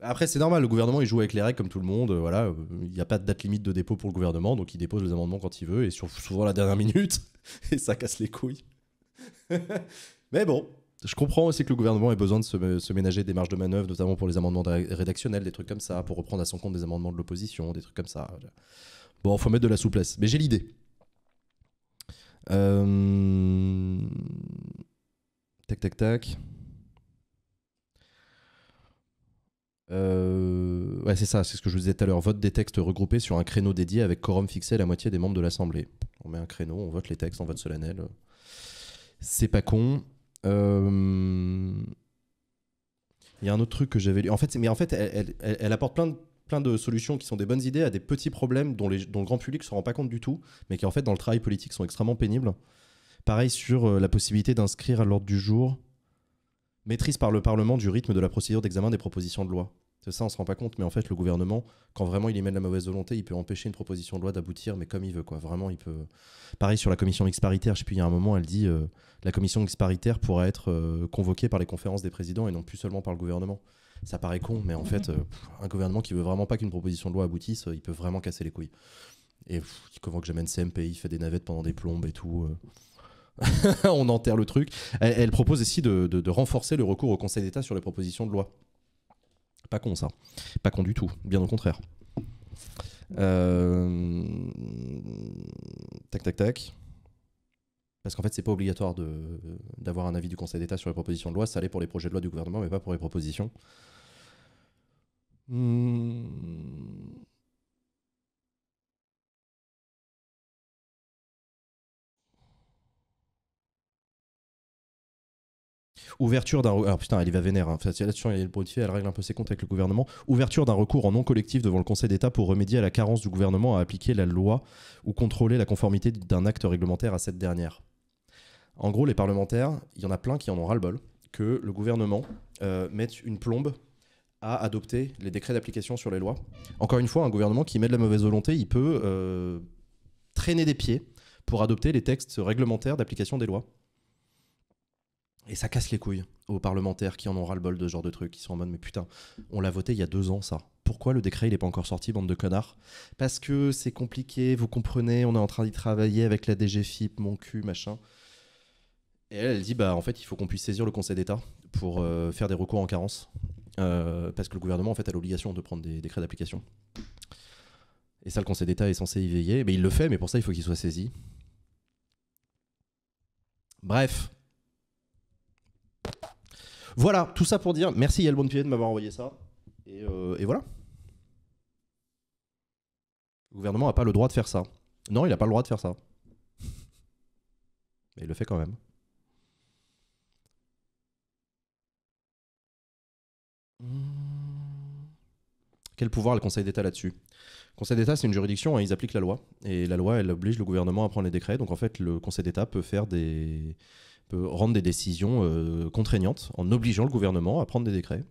Après, c'est normal, le gouvernement, il joue avec les règles comme tout le monde. Euh, voilà, il n'y a pas de date limite de dépôt pour le gouvernement, donc il dépose les amendements quand il veut, et souvent à la dernière minute, et ça casse les couilles. Mais bon, je comprends aussi que le gouvernement ait besoin de se, ménager des marges de manœuvre, notamment pour les amendements rédactionnels, des trucs comme ça, pour reprendre à son compte des amendements de l'opposition, des trucs comme ça. Bon, faut mettre de la souplesse. Mais j'ai l'idée. Euh, tac, tac, tac. Euh, c'est ça, c'est ce que je vous disais tout à l'heure. Vote des textes regroupés sur un créneau dédié avec quorum fixé à la moitié des membres de l'Assemblée. On met un créneau, on vote les textes on vote solennel. C'est pas con. Euh, il y a un autre truc que j'avais lu. En fait, mais en fait, elle, apporte plein de, plein de solutions qui sont des bonnes idées à des petits problèmes dont, les, dont le grand public ne se rend pas compte du tout, mais qui en fait, dans le travail politique, sont extrêmement pénibles. Pareil sur euh, la possibilité d'inscrire à l'ordre du jour maîtrise par le Parlement du rythme de la procédure d'examen des propositions de loi. C'est ça, on se rend pas compte, mais en fait, le gouvernement, quand vraiment il émet de la mauvaise volonté, il peut empêcher une proposition de loi d'aboutir, mais comme il veut, quoi. Vraiment, il peut. Pareil sur la commission mixte paritaire, je sais plus, il y a un moment, elle dit euh, la commission mixte paritaire pourra être euh, convoquée par les conférences des présidents et non plus seulement par le gouvernement. Ça paraît con, mais en fait, euh, un gouvernement qui veut vraiment pas qu'une proposition de loi aboutisse, il peut vraiment casser les couilles. Et comment il convoque jamais une il fait des navettes pendant des plombes et tout. on enterre le truc. Elle, propose ici de, renforcer le recours au Conseil d'État sur les propositions de loi. Pas con ça. Pas con du tout. Bien au contraire. Euh, tac, tac, tac. Parce qu'en fait, c'est pas obligatoire d'avoir un avis du Conseil d'État sur les propositions de loi. Ça allait pour les projets de loi du gouvernement, mais pas pour les propositions. Hmm. Ouverture d'un. Ah, va vénère. règle un peu ses avec le gouvernement. Ouverture d'un recours en non collectif devant le Conseil d'État pour remédier à la carence du gouvernement à appliquer la loi ou contrôler la conformité d'un acte réglementaire à cette dernière. En gros, les parlementaires, il y en a plein qui en ont ras-le-bol que le gouvernement euh, mette une plombe à adopter les décrets d'application sur les lois. Encore une fois, un gouvernement qui met de la mauvaise volonté, il peut euh, traîner des pieds pour adopter les textes réglementaires d'application des lois. Et ça casse les couilles aux parlementaires qui en ont ras-le-bol de ce genre de trucs, qui sont en mode mais putain, on l'a voté il y a deux ans ça. Pourquoi le décret il n'est pas encore sorti, bande de connards Parce que c'est compliqué, vous comprenez, on est en train d'y travailler avec la DGFIP, mon cul, machin. Et elle, elle dit bah en fait il faut qu'on puisse saisir le Conseil d'État pour euh, faire des recours en carence. Euh, parce que le gouvernement en fait a l'obligation de prendre des décrets d'application. Et ça, le Conseil d'État est censé y veiller. Mais il le fait, mais pour ça, il faut qu'il soit saisi. Bref, voilà, tout ça pour dire merci Yael Bonne-Pied de m'avoir envoyé ça. Et, euh, et, voilà. Le gouvernement n'a pas le droit de faire ça. Non, il n'a pas le droit de faire ça. Mais il le fait quand même. Quel pouvoir a le Conseil d'État là-dessus Le Conseil d'État, c'est une juridiction, et hein, ils appliquent la loi. Et la loi, elle oblige le gouvernement à prendre les décrets. Donc en fait, le Conseil d'État peut faire des, peut rendre des décisions euh, contraignantes en obligeant le gouvernement à prendre des décrets,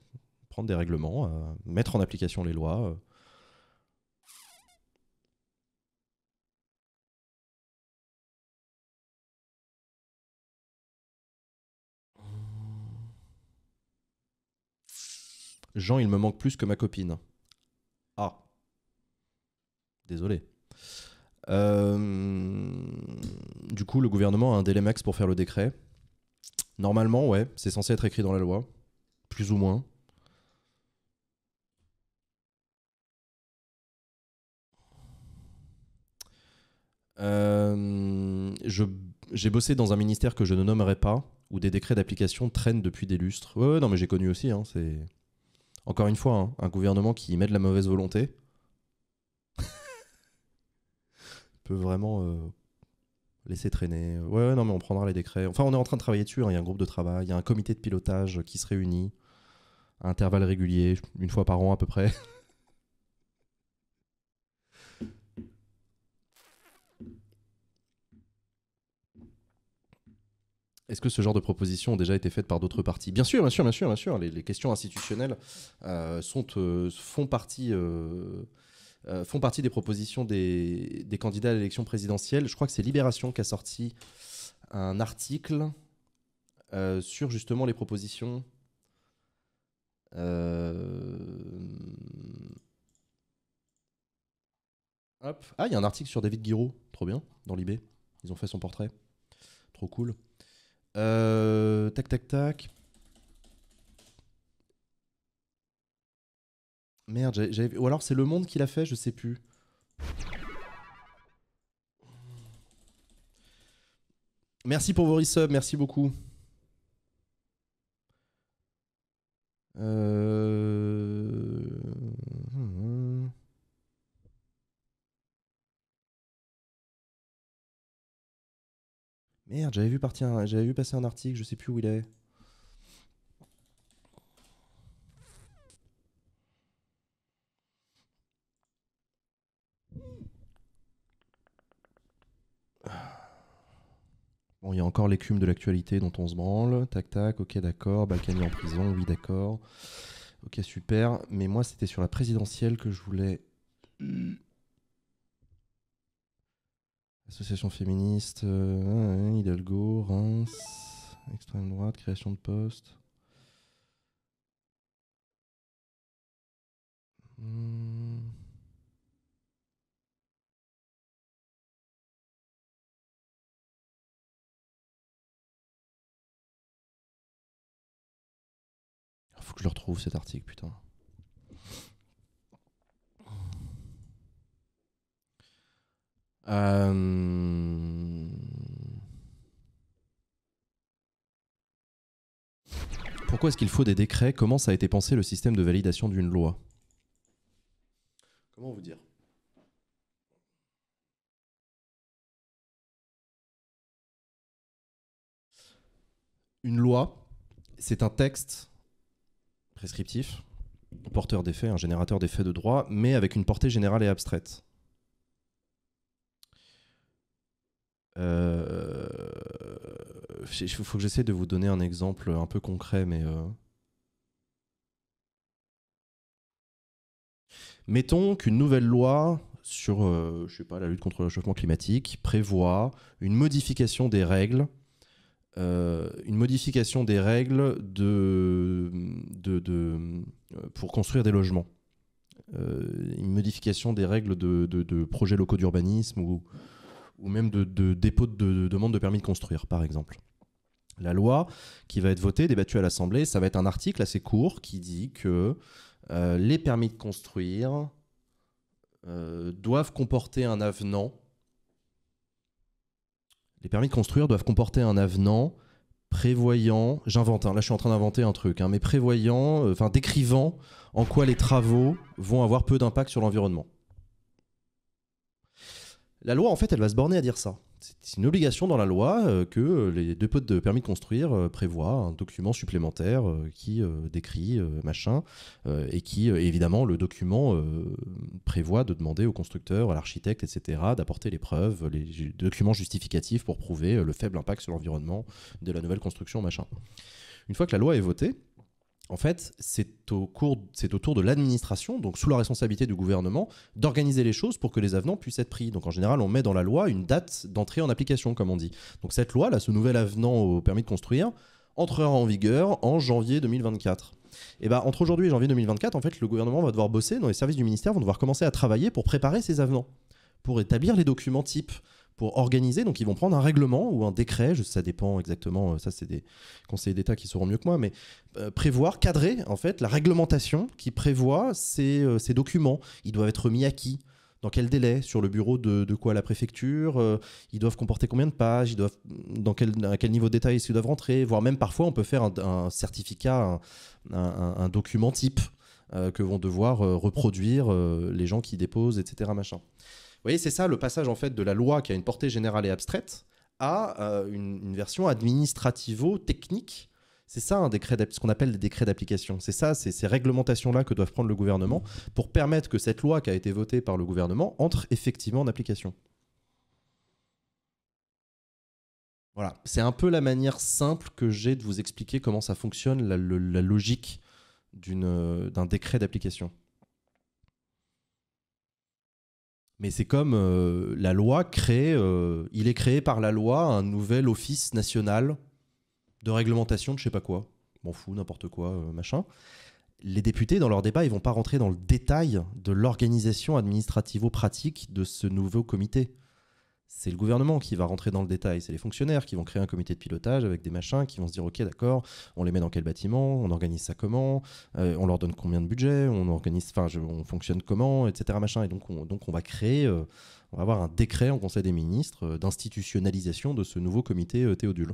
prendre des règlements, à mettre en application les lois. Euh. Jean, il me manque plus que ma copine. Ah. Désolé. Euh, du coup, le gouvernement a un délai max pour faire le décret. Normalement, ouais, c'est censé être écrit dans la loi, plus ou moins. Euh, j'ai bossé dans un ministère que je ne nommerai pas, où des décrets d'application traînent depuis des lustres. Ouais, ouais non, mais j'ai connu aussi. Hein, c'est encore une fois hein, un gouvernement qui met de la mauvaise volonté. peut vraiment euh, laisser traîner. Ouais, non, mais on prendra les décrets. Enfin, on est en train de travailler dessus. Hein. Il y a un groupe de travail, il y a un comité de pilotage qui se réunit à intervalles réguliers, une fois par an à peu près. Est-ce que ce genre de propositions ont déjà été faites par d'autres parties Bien sûr, bien sûr, bien sûr, bien sûr. Les, questions institutionnelles euh, euh, font partie euh, euh, font partie des propositions des, candidats à l'élection présidentielle. Je crois que c'est Libération qui a sorti un article euh, sur justement les propositions. Euh, ah, il y a un article sur David Guiraud, trop bien, dans l'IB. Ils ont fait son portrait. Trop cool. tac, tac, tac. Merde, j'avais, ou alors c'est Le Monde qui l'a fait, je sais plus. Merci pour vos resubs, merci beaucoup. Euh, hmm, hmm, hmm. Merde, j'avais vu partir, j'avais vu passer un article, je sais plus où il est. Bon, il y a encore l'écume de l'actualité dont on se branle. Tac, tac, ok, d'accord. Balkany en prison, oui, d'accord. Ok, super. Mais moi, c'était sur la présidentielle que je voulais. Association féministe, euh, hein, hein, Hidalgo, Reims, extrême droite, création de poste... Hmm. faut que je le retrouve cet article, putain. Euh, pourquoi est-ce qu'il faut des décrets Comment ça a été pensé le système de validation d'une loi Comment vous dire Une loi, c'est un texte prescriptif, porteur d'effets, un générateur d'effets de droit, mais avec une portée générale et abstraite. Il euh, faut que j'essaie de vous donner un exemple un peu concret, mais... Euh, Mettons qu'une nouvelle loi sur euh, je sais pas, la lutte contre le réchauffement climatique prévoit une modification des règles euh, une modification des règles de, de, de pour construire des logements. Euh, une modification des règles de, de projets locaux d'urbanisme ou, ou même de, dépôt de, demande de permis de construire, par exemple. La loi qui va être votée, débattue à l'Assemblée, ça va être un article assez court qui dit que euh, les permis de construire doivent comporter un avenant les permis de construire doivent comporter un avenant prévoyant, j'invente, un, hein, là je suis en train d'inventer un truc, hein, mais prévoyant, euh, enfin décrivant en quoi les travaux vont avoir peu d'impact sur l'environnement. La loi, en fait, elle va se borner à dire ça c'est une obligation dans la loi euh, que euh, les deux potes de permis de construire euh, prévoient un document supplémentaire qui décrit machin et qui évidemment le document prévoit de demander au constructeur, à l'architecte, etc. d'apporter les preuves, les documents justificatifs pour prouver le faible impact sur l'environnement de la nouvelle construction machin. Une fois que la loi est votée, en fait, c'est au, cours, c'est de l'administration, donc sous la responsabilité du gouvernement, d'organiser les choses pour que les avenants puissent être pris. Donc en général, on met dans la loi une date d'entrée en application, comme on dit. Donc cette loi, là, ce nouvel avenant au permis de construire, entrera en vigueur en janvier 2024. Et eh ben, entre aujourd'hui et janvier 2024, en fait, le gouvernement va devoir bosser, dans les services du ministère vont devoir commencer à travailler pour préparer ces avenants, pour établir les documents types, pour organiser. Donc ils vont prendre un règlement ou un décret, je, ça dépend exactement, euh, ça c'est des conseillers d'État qui sauront mieux que moi, mais euh, prévoir, cadrer en fait la réglementation qui prévoit ces, euh, documents. Ils doivent être mis à qui dans quel délai Sur le bureau de, quoi la préfecture Ils doivent comporter combien de pages ils doivent, dans quel, niveau de détail ils doivent rentrer Voire même parfois, on peut faire un, certificat, un, un, document type que vont devoir reproduire les gens qui déposent, etc. Machin voyez, c'est ça le passage en fait de la loi qui a une portée générale et abstraite à euh, une, version administrativo-technique. C'est ça un décret ce qu'on appelle des décrets d'application. C'est ça, c'est ces réglementations-là que doivent prendre le gouvernement pour permettre que cette loi qui a été votée par le gouvernement entre effectivement en application. Voilà, c'est un peu la manière simple que j'ai de vous expliquer comment ça fonctionne, la logique euh, d'un décret d'application. Mais c'est comme euh, la loi crée, euh, il est créé par la loi un nouvel office national de réglementation de je sais pas quoi. M'en fous, n'importe quoi, euh, machin. Les députés, dans leur débat, ils vont pas rentrer dans le détail de l'organisation administrativo-pratique de ce nouveau comité c'est le gouvernement qui va rentrer dans le détail, c'est les fonctionnaires qui vont créer un comité de pilotage avec des machins qui vont se dire ok d'accord, on les met dans quel bâtiment, on organise ça comment, euh, on leur donne combien de budget, on organise, enfin on fonctionne comment, etc. Machin. Et donc on, donc on va créer, euh, on va avoir un décret en Conseil des ministres euh, d'institutionnalisation de ce nouveau comité Théodule.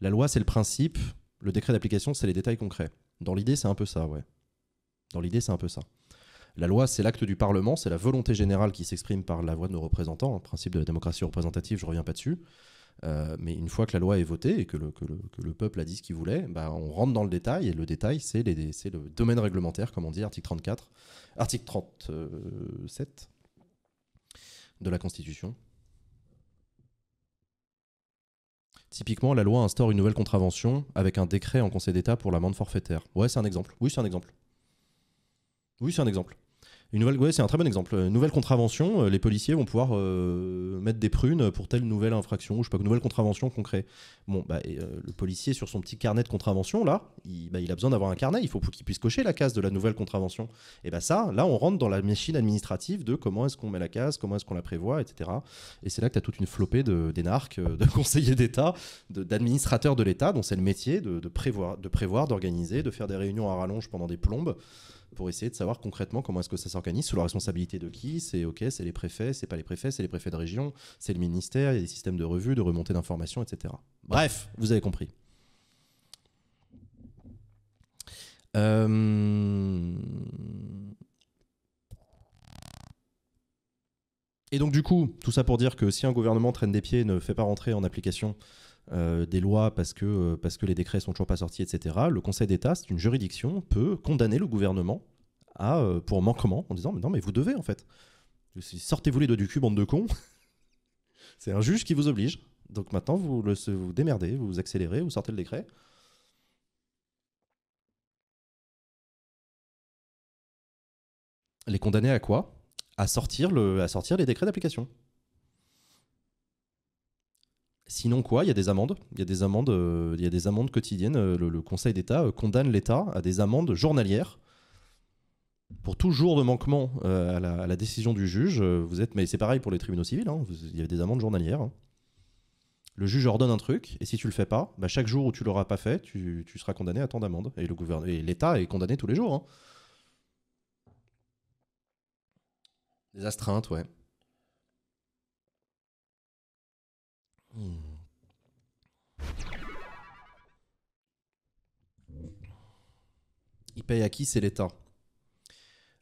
La loi c'est le principe, le décret d'application c'est les détails concrets. Dans l'idée c'est un peu ça, ouais. Dans l'idée c'est un peu ça. La loi, c'est l'acte du Parlement, c'est la volonté générale qui s'exprime par la voix de nos représentants, en principe de la démocratie représentative, je reviens pas dessus. Euh, mais une fois que la loi est votée et que le, peuple a dit ce qu'il voulait, bah, on rentre dans le détail. Et le détail, c'est le domaine réglementaire, comme on dit, article 34, article 37 de la Constitution. Typiquement, la loi instaure une nouvelle contravention avec un décret en Conseil d'État pour l'amende forfaitaire. Ouais, c'est un exemple. Oui, c'est un exemple. Oui, c'est un exemple. Une c'est un très bon exemple. Euh, nouvelle contravention, euh, les policiers vont pouvoir euh, mettre des prunes pour telle nouvelle infraction ou je sais pas, une nouvelle contravention qu'on crée. Bon, bah, le policier sur son petit carnet de contravention, là, bah, il, a besoin d'avoir un carnet. Il faut qu'il puisse cocher la case de la nouvelle contravention. Et ben ça, là, on rentre dans la machine administrative de comment est-ce qu'on met la case, comment est-ce qu'on la prévoit, etc. Et c'est là que tu as toute une flopée d'énarques, de, conseillers d'État, d'administrateurs de l'État, dont c'est le métier de, de prévoir, d'organiser, de faire des réunions à rallonge pendant des plombes pour essayer de savoir concrètement comment est-ce que ça s'organise, sous la responsabilité de qui. C'est OK, c'est les préfets, c'est pas les préfets, c'est les préfets de région, c'est le ministère, il y a des systèmes de revue, de remontée d'informations, etc. Bref, vous avez compris. Euh, et donc du coup, tout ça pour dire que si un gouvernement traîne des pieds et ne fait pas rentrer en application euh, des lois parce que, euh, parce que les décrets sont toujours pas sortis, etc. Le Conseil d'État, c'est une juridiction, peut condamner le gouvernement à, euh, pour manquement en disant mais non mais vous devez en fait. Sortez-vous les doigts du cul, bande de cons. c'est un juge qui vous oblige. Donc maintenant vous vous démerdez, vous accélérez, vous sortez le décret. Les condamner à quoi à sortir, le, à sortir les décrets d'application. Sinon quoi Il y a des amendes. Il y a des amendes, euh, il y des amendes quotidiennes. Euh, le, Conseil d'État euh, condamne l'État à des amendes journalières pour tout jour de manquement à la, décision du juge. vous êtes, mais c'est pareil pour les tribunaux civils. Hein, il y a des amendes journalières. Hein. Le juge ordonne un truc, et si tu le fais pas, bah, chaque jour où tu l'auras pas fait, tu, seras condamné à tant d'amendes. Et le l'État est condamné tous les jours. Hein. Des astreintes, ouais. Hmm. Il paye à qui C'est l'État.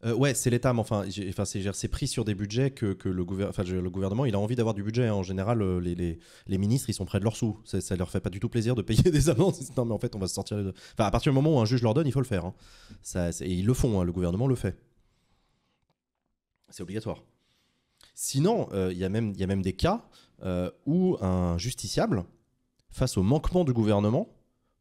Euh, ouais, c'est l'État, mais enfin, enfin c'est pris sur des budgets que, le, gouvernement il a envie d'avoir du budget. Hein. En général, euh, les, ministres ils sont près de leur sous. Ça, ne leur fait pas du tout plaisir de payer des amendes. Non, mais en fait, on va se sortir. De... Enfin, à partir du moment où un juge leur donne, il faut le faire. Hein. Ça, et ils le font, hein. le gouvernement le fait. C'est obligatoire. Sinon, euh, il y, a même des cas ou euh, où un justiciable, face au manquement du gouvernement,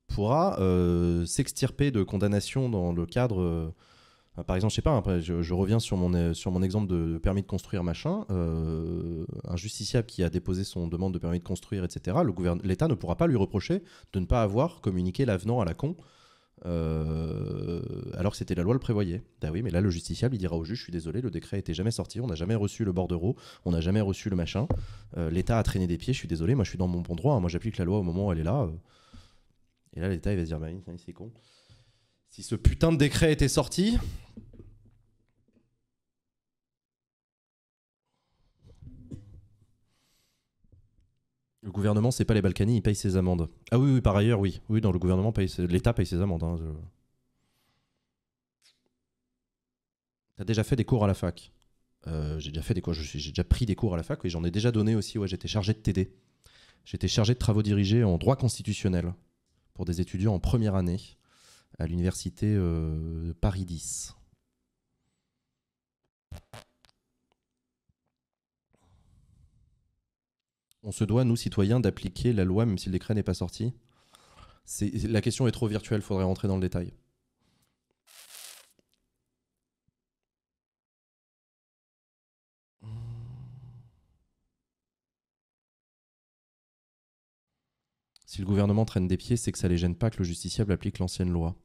pourra euh, s'extirper de condamnation dans le cadre. Euh, par exemple, je sais pas, hein, je, reviens sur mon, sur mon exemple de, de permis de construire, machin. un justiciable qui a déposé son demande de permis de construire, etc., l'État ne pourra pas lui reprocher de ne pas avoir communiqué l'avenant à la con euh, alors que c'était la loi le prévoyait. bah oui, mais là, le justiciable, il dira au juge, je suis désolé, le décret était jamais sorti, on n'a jamais reçu le bordereau, on n'a jamais reçu le machin, euh, l'État a traîné des pieds, je suis désolé, moi je suis dans mon bon droit, hein. moi j'applique la loi au moment où elle est là. Euh. Et là, l'État, il va se dire, bah, c'est con. Si ce putain de décret était sorti, Le gouvernement, c'est pas les Balkany, ils payent ses amendes. Ah oui, oui, par ailleurs, oui. Oui, dans le gouvernement, l'État paye ses amendes. Hein, tu as déjà fait des cours à la fac euh, J'ai déjà fait des cours, j'ai déjà pris des cours à la fac, et j'en ai déjà donné aussi, ouais, j'étais chargé de TD. J'étais chargé de travaux dirigés en droit constitutionnel pour des étudiants en première année à l'université euh, de Paris 10. on se doit, nous, citoyens, d'appliquer la loi, même si le décret n'est pas sorti La question est trop virtuelle, il faudrait rentrer dans le détail. Si le gouvernement traîne des pieds, c'est que ça les gêne pas que le justiciable applique l'ancienne loi.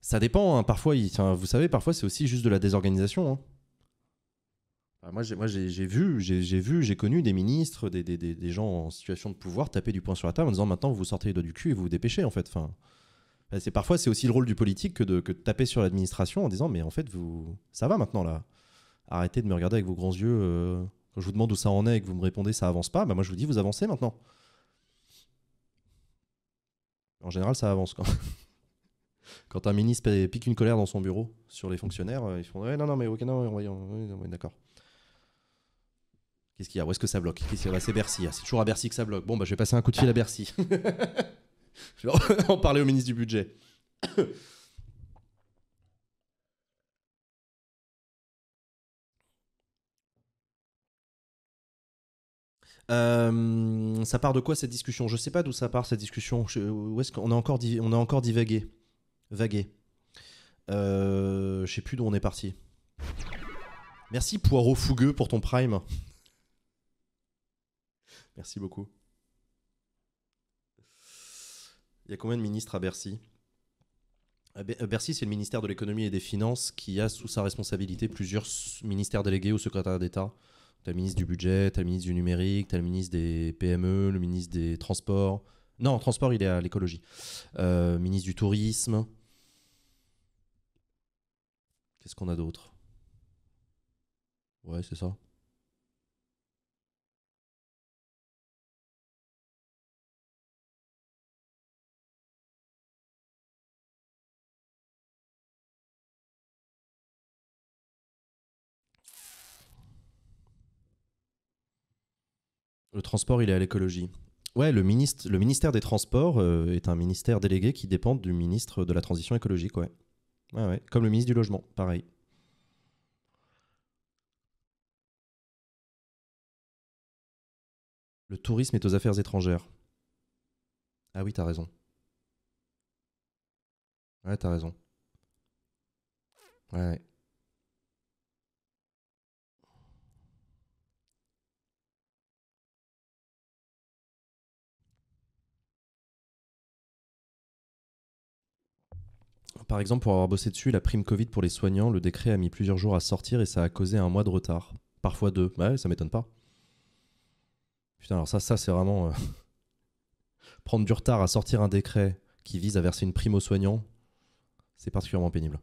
Ça dépend, hein. parfois, vous savez, parfois c'est aussi juste de la désorganisation. Hein. Moi, j'ai, vu, j'ai, vu, j'ai connu des ministres, des, des, des, gens en situation de pouvoir taper du poing sur la table en disant maintenant vous vous sortez les doigts du cul et vous vous dépêchez en fait. Enfin, bah, c'est parfois c'est aussi le rôle du politique que de, que taper sur l'administration en disant mais en fait vous ça va maintenant là. Arrêtez de me regarder avec vos grands yeux. Euh, quand je vous demande où ça en est et que vous me répondez ça avance pas, bah, moi je vous dis vous avancez maintenant. En général ça avance quand. quand un ministre pique une colère dans son bureau sur les fonctionnaires, euh, ils font non non mais ok non on d'accord. Qu'est-ce qu'il y a Où est-ce que ça bloque bah, C'est Bercy. Ah, c'est toujours à Bercy que ça bloque. Bon, bah, je vais passer un coup de fil à Bercy. je vais en parler au ministre du budget. Euh, ça part de quoi cette discussion Je sais pas d'où ça part cette discussion. où est-ce qu'on a encore on a encore divagué, vagué. Euh, je sais plus d'où on est parti. Merci poireau fougueux pour ton prime. Merci beaucoup. Il y a combien de ministres à Bercy euh, euh, Bercy, c'est le ministère de l'économie et des finances qui a sous sa responsabilité plusieurs ministères délégués ou secrétaire d'État. T'as le ministre du budget, t'as le ministre du numérique, as le ministre des PME, le ministre des transports. Non, transport, il est à l'écologie. Euh, ministre du tourisme. Qu'est-ce qu'on a d'autre Ouais, c'est ça. Le transport, il est à l'écologie. Ouais, le, ministre, le ministère des Transports euh, est un ministère délégué qui dépend du ministre de la Transition écologique, ouais. Ouais, ouais. Comme le ministre du Logement, pareil. Le tourisme est aux affaires étrangères. Ah oui, t'as raison. Ouais, t'as raison. Ouais. Par exemple, pour avoir bossé dessus, la prime Covid pour les soignants, le décret a mis plusieurs jours à sortir et ça a causé un mois de retard. Parfois deux. Ouais, ça m'étonne pas. Putain, alors ça, ça c'est vraiment... Euh, prendre du retard à sortir un décret qui vise à verser une prime aux soignants, c'est particulièrement pénible.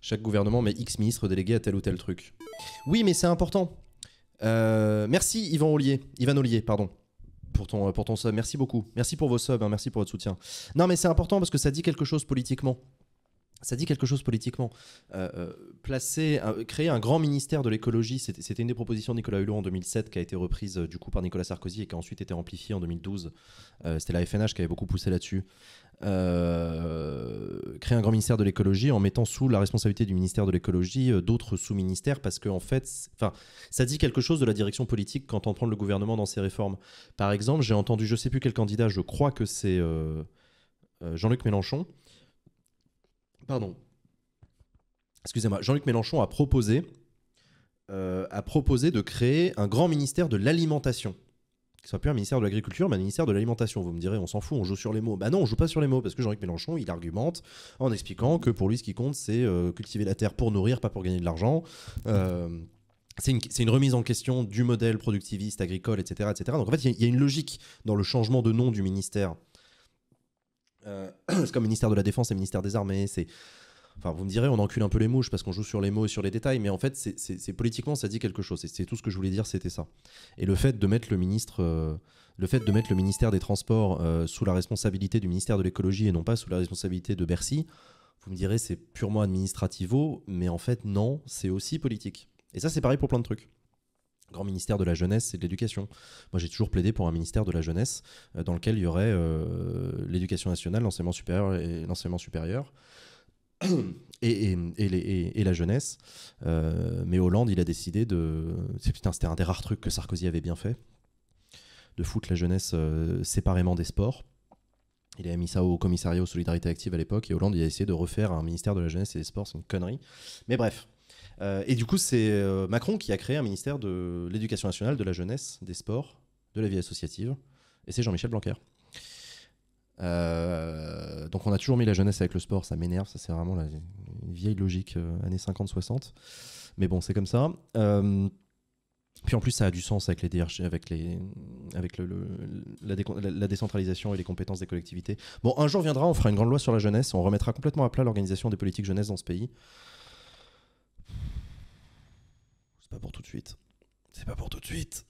chaque gouvernement met X ministre délégué à tel ou tel truc. Oui, mais c'est important. Euh, merci Yvan Ollier, Yvan Ollier, pardon. Pour ton, euh, pour sub, merci beaucoup. Merci pour vos subs, hein, merci pour votre soutien. Non, mais c'est important parce que ça dit quelque chose politiquement ça dit quelque chose politiquement. Euh, euh, créer un grand ministère de l'écologie, c'était une des propositions de Nicolas Hulot en 2007 qui a été reprise euh, du coup par Nicolas Sarkozy et qui a ensuite été amplifiée en 2012. c'était la FNH qui avait beaucoup poussé là-dessus. créer un grand ministère de l'écologie en mettant sous la responsabilité du ministère de l'écologie d'autres sous-ministères parce que fait, enfin, ça dit quelque chose de la direction politique quand on prend le gouvernement dans ses réformes. Par exemple, j'ai entendu, je ne sais plus quel candidat, je crois que c'est Jean-Luc Mélenchon pardon, excusez-moi, Jean-Luc Mélenchon a proposé, euh, a proposé de créer un grand ministère de l'alimentation. Qui soit plus un ministère de l'agriculture, mais un ministère de l'alimentation. Vous me direz, on s'en fout, on joue sur les mots. Bah non, on joue pas sur les mots parce que Jean-Luc Mélenchon, il argumente en expliquant que pour lui, ce qui compte, c'est euh, cultiver la terre pour nourrir, pas pour gagner de l'argent. Euh, c'est une, remise en question du modèle productiviste, agricole, etc. etc. Donc en fait, il y, a une logique dans le changement de nom du ministère euh, c'est comme ministère de la Défense et ministère des Armées. C'est enfin vous me direz on encule un peu les mouches parce qu'on joue sur les mots et sur les détails mais en fait c'est politiquement ça dit quelque chose et c'est tout ce que je voulais dire c'était ça et le fait de mettre le ministre euh, le fait de mettre le ministère des transports euh, sous la responsabilité du ministère de l'écologie et non pas sous la responsabilité de Bercy vous me direz c'est purement administrativo mais en fait non c'est aussi politique et ça c'est pareil pour plein de trucs grand ministère de la jeunesse et de l'éducation. Moi, j'ai toujours plaidé pour un ministère de la jeunesse euh, dans lequel il y aurait euh, l'éducation nationale, l'enseignement supérieur et l'enseignement supérieur. Et, la jeunesse. Euh, mais Hollande, il a décidé de. C'était un des rares trucs que Sarkozy avait bien fait, de foutre la jeunesse séparément des sports. Il a mis ça au commissariat aux solidarités actives à l'époque, et Hollande, il a essayé de refaire un ministère de la jeunesse et des sports, c'est une connerie. Mais bref, euh, et du coup, c'est euh, Macron qui a créé un ministère de l'éducation nationale, de la jeunesse, des sports, de la vie associative. Et c'est Jean-Michel Blanquer. Euh, donc on a toujours mis la jeunesse avec le sport, ça m'énerve, ça c'est vraiment la, vieille logique années 50-60. Mais bon, c'est comme ça. puis en plus, ça a du sens avec les DRG, avec, les, avec la, décentralisation et les compétences des collectivités. Bon, un jour viendra, on fera une grande loi sur la jeunesse, on remettra complètement à plat l'organisation des politiques jeunesse dans ce pays pas pour tout de suite. C'est pas pour tout de suite.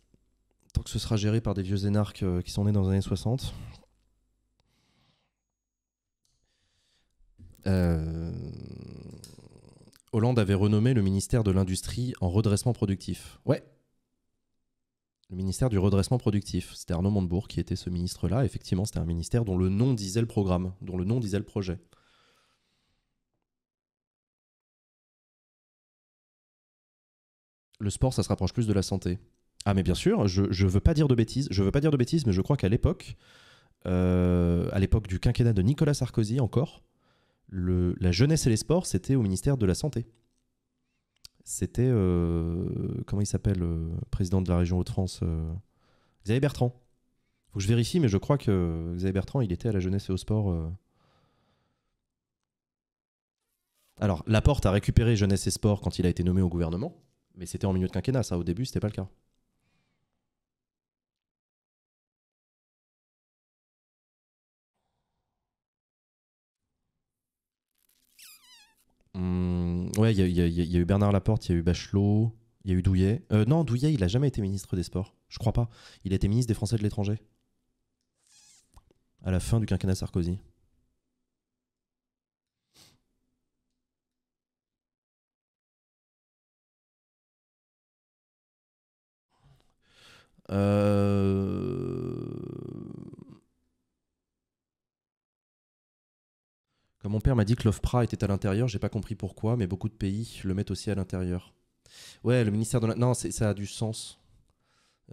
Tant que ce sera géré par des vieux énarques euh, qui sont nés dans les années 60. Euh, Hollande avait renommé le ministère de l'Industrie en redressement productif. Ouais. Le ministère du redressement productif. C'était Arnaud Montebourg qui était ce ministre-là. Effectivement, c'était un ministère dont le nom disait le programme, dont le nom disait le projet. le sport, ça se rapproche plus de la santé. Ah, mais bien sûr, je ne veux pas dire de bêtises, je veux pas dire de bêtises, mais je crois qu'à l'époque, euh, à l'époque du quinquennat de Nicolas Sarkozy encore, le, la jeunesse et les sports, c'était au ministère de la Santé. C'était, euh, comment il s'appelle, euh, président de la région Hauts-de-France Xavier Bertrand. Faut que je vérifie, mais je crois que Xavier Bertrand, il était à la jeunesse et au sport. Alors, Laporte a récupéré jeunesse et sport quand il a été nommé au gouvernement. Mais c'était en milieu de quinquennat, ça. Au début, c'était pas le cas. Mmh, ouais, il y, a eu Bernard Laporte, il y a eu Bachelot, il y a eu Douillet. Euh, non, Douillet, il a jamais été ministre des Sports. Je crois pas. Il a été ministre des Français de l'étranger. À la fin du quinquennat Sarkozy. Comme euh, mon père m'a dit que l'OFPRA était à l'intérieur, j'ai pas compris pourquoi, mais beaucoup de pays le mettent aussi à l'intérieur. Ouais, le ministère de l'intérieur, Non, ça a du sens.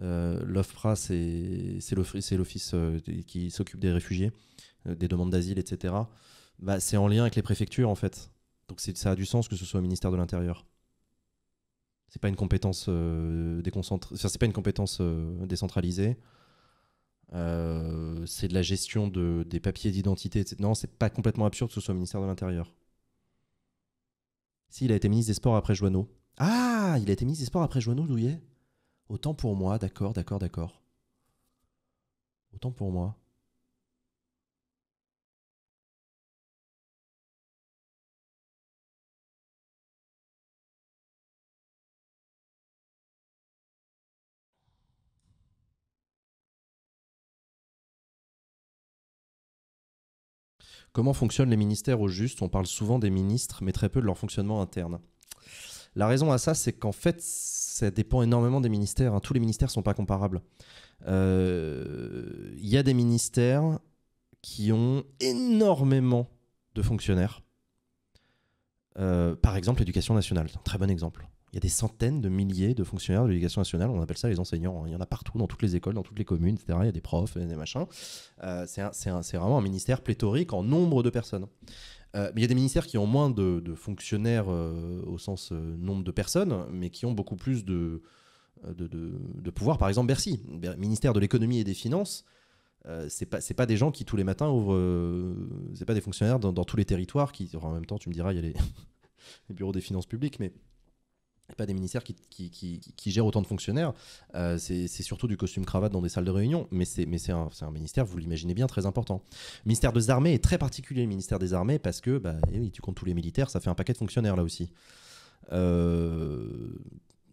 Euh, L'OFPRA, c'est l'office euh, qui s'occupe des réfugiés, des demandes d'asile, etc. Bah, c'est en lien avec les préfectures, en fait. Donc ça a du sens que ce soit au ministère de l'Intérieur. C'est pas une compétence euh, c'est pas une compétence euh, décentralisée. Euh, c'est de la gestion des papiers d'identité. Non, c'est pas complètement absurde que ce soit au ministère de l'Intérieur. Si, il a été ministre des Sports après Joanneau. Ah, il a été ministre des Sports après Joanneau, Douillet Autant pour moi, d'accord, d'accord, d'accord. Autant pour moi. Comment fonctionnent les ministères au juste On parle souvent des ministres, mais très peu de leur fonctionnement interne. La raison à ça, c'est qu'en fait, ça dépend énormément des ministères. Hein. Tous les ministères ne sont pas comparables. Euh, il y a des ministères qui ont énormément de fonctionnaires. Euh, par exemple, l'éducation nationale, c'est un très bon exemple. Il y a des centaines de milliers de fonctionnaires de l'éducation nationale, on appelle ça les enseignants. Hein. Il y en a partout, dans toutes les écoles, dans toutes les communes, etc. Il y a des profs, des machins. Euh, c'est vraiment un ministère pléthorique en nombre de personnes. Hein. Euh, mais il y a des ministères qui ont moins de, de fonctionnaires euh, au sens euh, nombre de personnes, mais qui ont beaucoup plus de, de, de pouvoir. Par exemple, Bercy, ministère de l'économie et des finances, euh, c'est pas pas des gens qui tous les matins ouvrent c'est pas des fonctionnaires dans, dans, tous les territoires qui en même temps tu me diras il y a les bureaux des finances publiques mais pas des ministères qui, qui, qui, gèrent autant de fonctionnaires. Euh, c'est surtout du costume cravate dans des salles de réunion, mais c'est un, un, ministère, vous l'imaginez bien, très important. Le ministère des Armées est très particulier, le ministère des Armées, parce que bah, eh tu comptes tous les militaires, ça fait un paquet de fonctionnaires là aussi. Euh,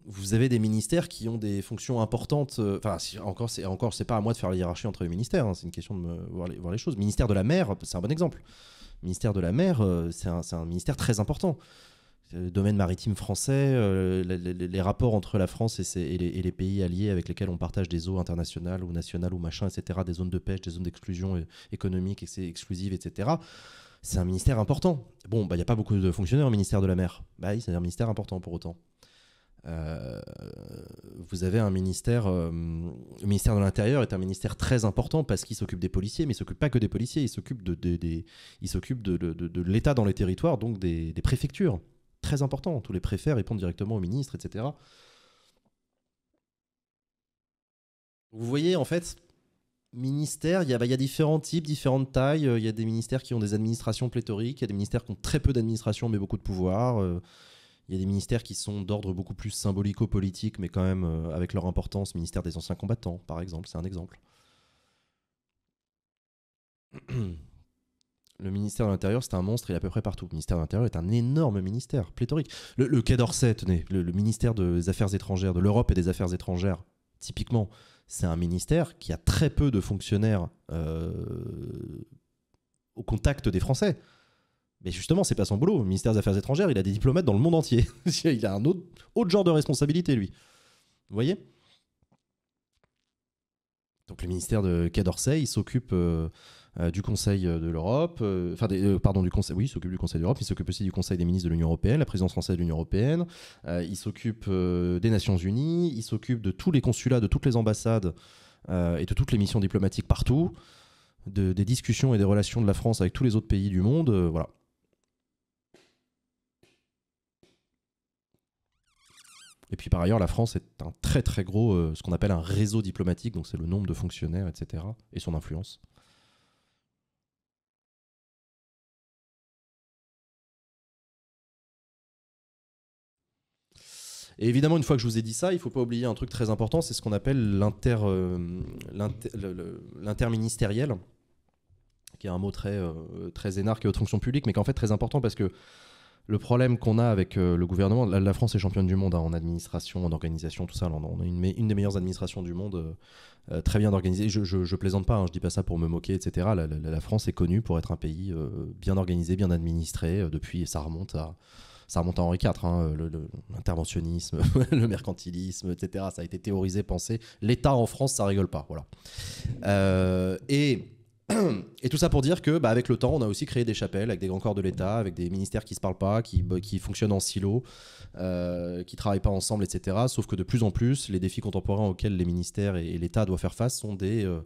vous avez des ministères qui ont des fonctions importantes. Euh, enfin, encore, c'est encore, c'est pas à moi de faire la hiérarchie entre les ministères. Hein, c'est une question de voir, les, voir les choses. Ministère de la Mer, c'est un bon exemple. Ministère de la Mer, c'est un, un ministère très important le euh, domaine maritime français, euh, les, rapports entre la France et, les, pays alliés avec lesquels on partage des eaux internationales ou nationales ou machin, etc., des zones de pêche, des zones d'exclusion euh, économique exclusive, etc. C'est un ministère important. Bon, bah, il n'y a pas beaucoup de fonctionnaires au ministère de la mer. Bah c'est un ministère important pour autant. vous avez un ministère, le ministère de l'Intérieur est un ministère très important parce qu'il s'occupe des policiers, mais il s'occupe pas que des policiers, il s'occupe de, l'État dans les territoires, donc des préfectures très important. Tous les préfets répondent directement au ministre, etc. Vous voyez, en fait, ministère, il y, a, bah, il y, a différents types, différentes tailles. Il y a des ministères qui ont des administrations pléthoriques, il y a des ministères qui ont très peu d'administration mais beaucoup de pouvoir. Euh. Il y a des ministères qui sont d'ordre beaucoup plus symbolico-politique, mais quand même euh, avec leur importance. Ministère des anciens combattants, par exemple, c'est un exemple. le ministère de l'Intérieur, c'est un monstre, il est à peu près partout. Le ministère de l'Intérieur est un énorme ministère, pléthorique. Le, Quai d'Orsay, tenez, le, ministère des Affaires étrangères, de l'Europe et des Affaires étrangères, typiquement, c'est un ministère qui a très peu de fonctionnaires euh, au contact des Français. Mais justement, c'est pas son boulot. Le ministère des Affaires étrangères, il a des diplomates dans le monde entier. il a un autre, genre de responsabilité, lui. Vous voyez Donc le ministère de Quai d'Orsay, il s'occupe... Euh, euh, du Conseil euh, de l'Europe, euh, enfin, pardon, du Conseil, oui, il s'occupe du Conseil de l'Europe, il s'occupe aussi du Conseil des ministres de l'Union Européenne, la présidence française de l'Union Européenne, il s'occupe des Nations Unies, il s'occupe de tous les consulats, de toutes les ambassades et de toutes les missions diplomatiques partout, des discussions et des relations de la France avec tous les autres pays du monde, voilà. Et puis par ailleurs, la France est un très très gros, ce qu'on appelle un réseau diplomatique, donc c'est le nombre de fonctionnaires, etc., et son influence. Et évidemment, une fois que je vous ai dit ça, il ne faut pas oublier un truc très important, c'est ce qu'on appelle euh, l'interministériel, qui est un mot très, euh, très énarque aux fonction publique, mais qui est en fait très important parce que le problème qu'on a avec euh, le gouvernement, la, France est championne du monde hein, en administration, en organisation, tout ça. on a une, des meilleures administrations du monde, très bien organisée. Je, je, plaisante pas, je hein, je dis pas ça pour me moquer, etc. La, France est connue pour être un pays bien organisé, bien administré depuis, ça remonte à ça remonte à Henri IV, hein, euh, l'interventionnisme, le, mercantilisme, etc. Ça a été théorisé, pensé. L'État en France, ça rigole pas. Voilà. Euh, et. Et tout ça pour dire que, bah, avec le temps, on a aussi créé des chapelles avec des grands corps de l'État, avec des ministères qui se parlent pas, qui, bah, qui fonctionnent en silo, euh, qui travaillent pas ensemble, etc. Sauf que de plus en plus, les défis contemporains auxquels les ministères et, l'État doivent faire face sont des, euh,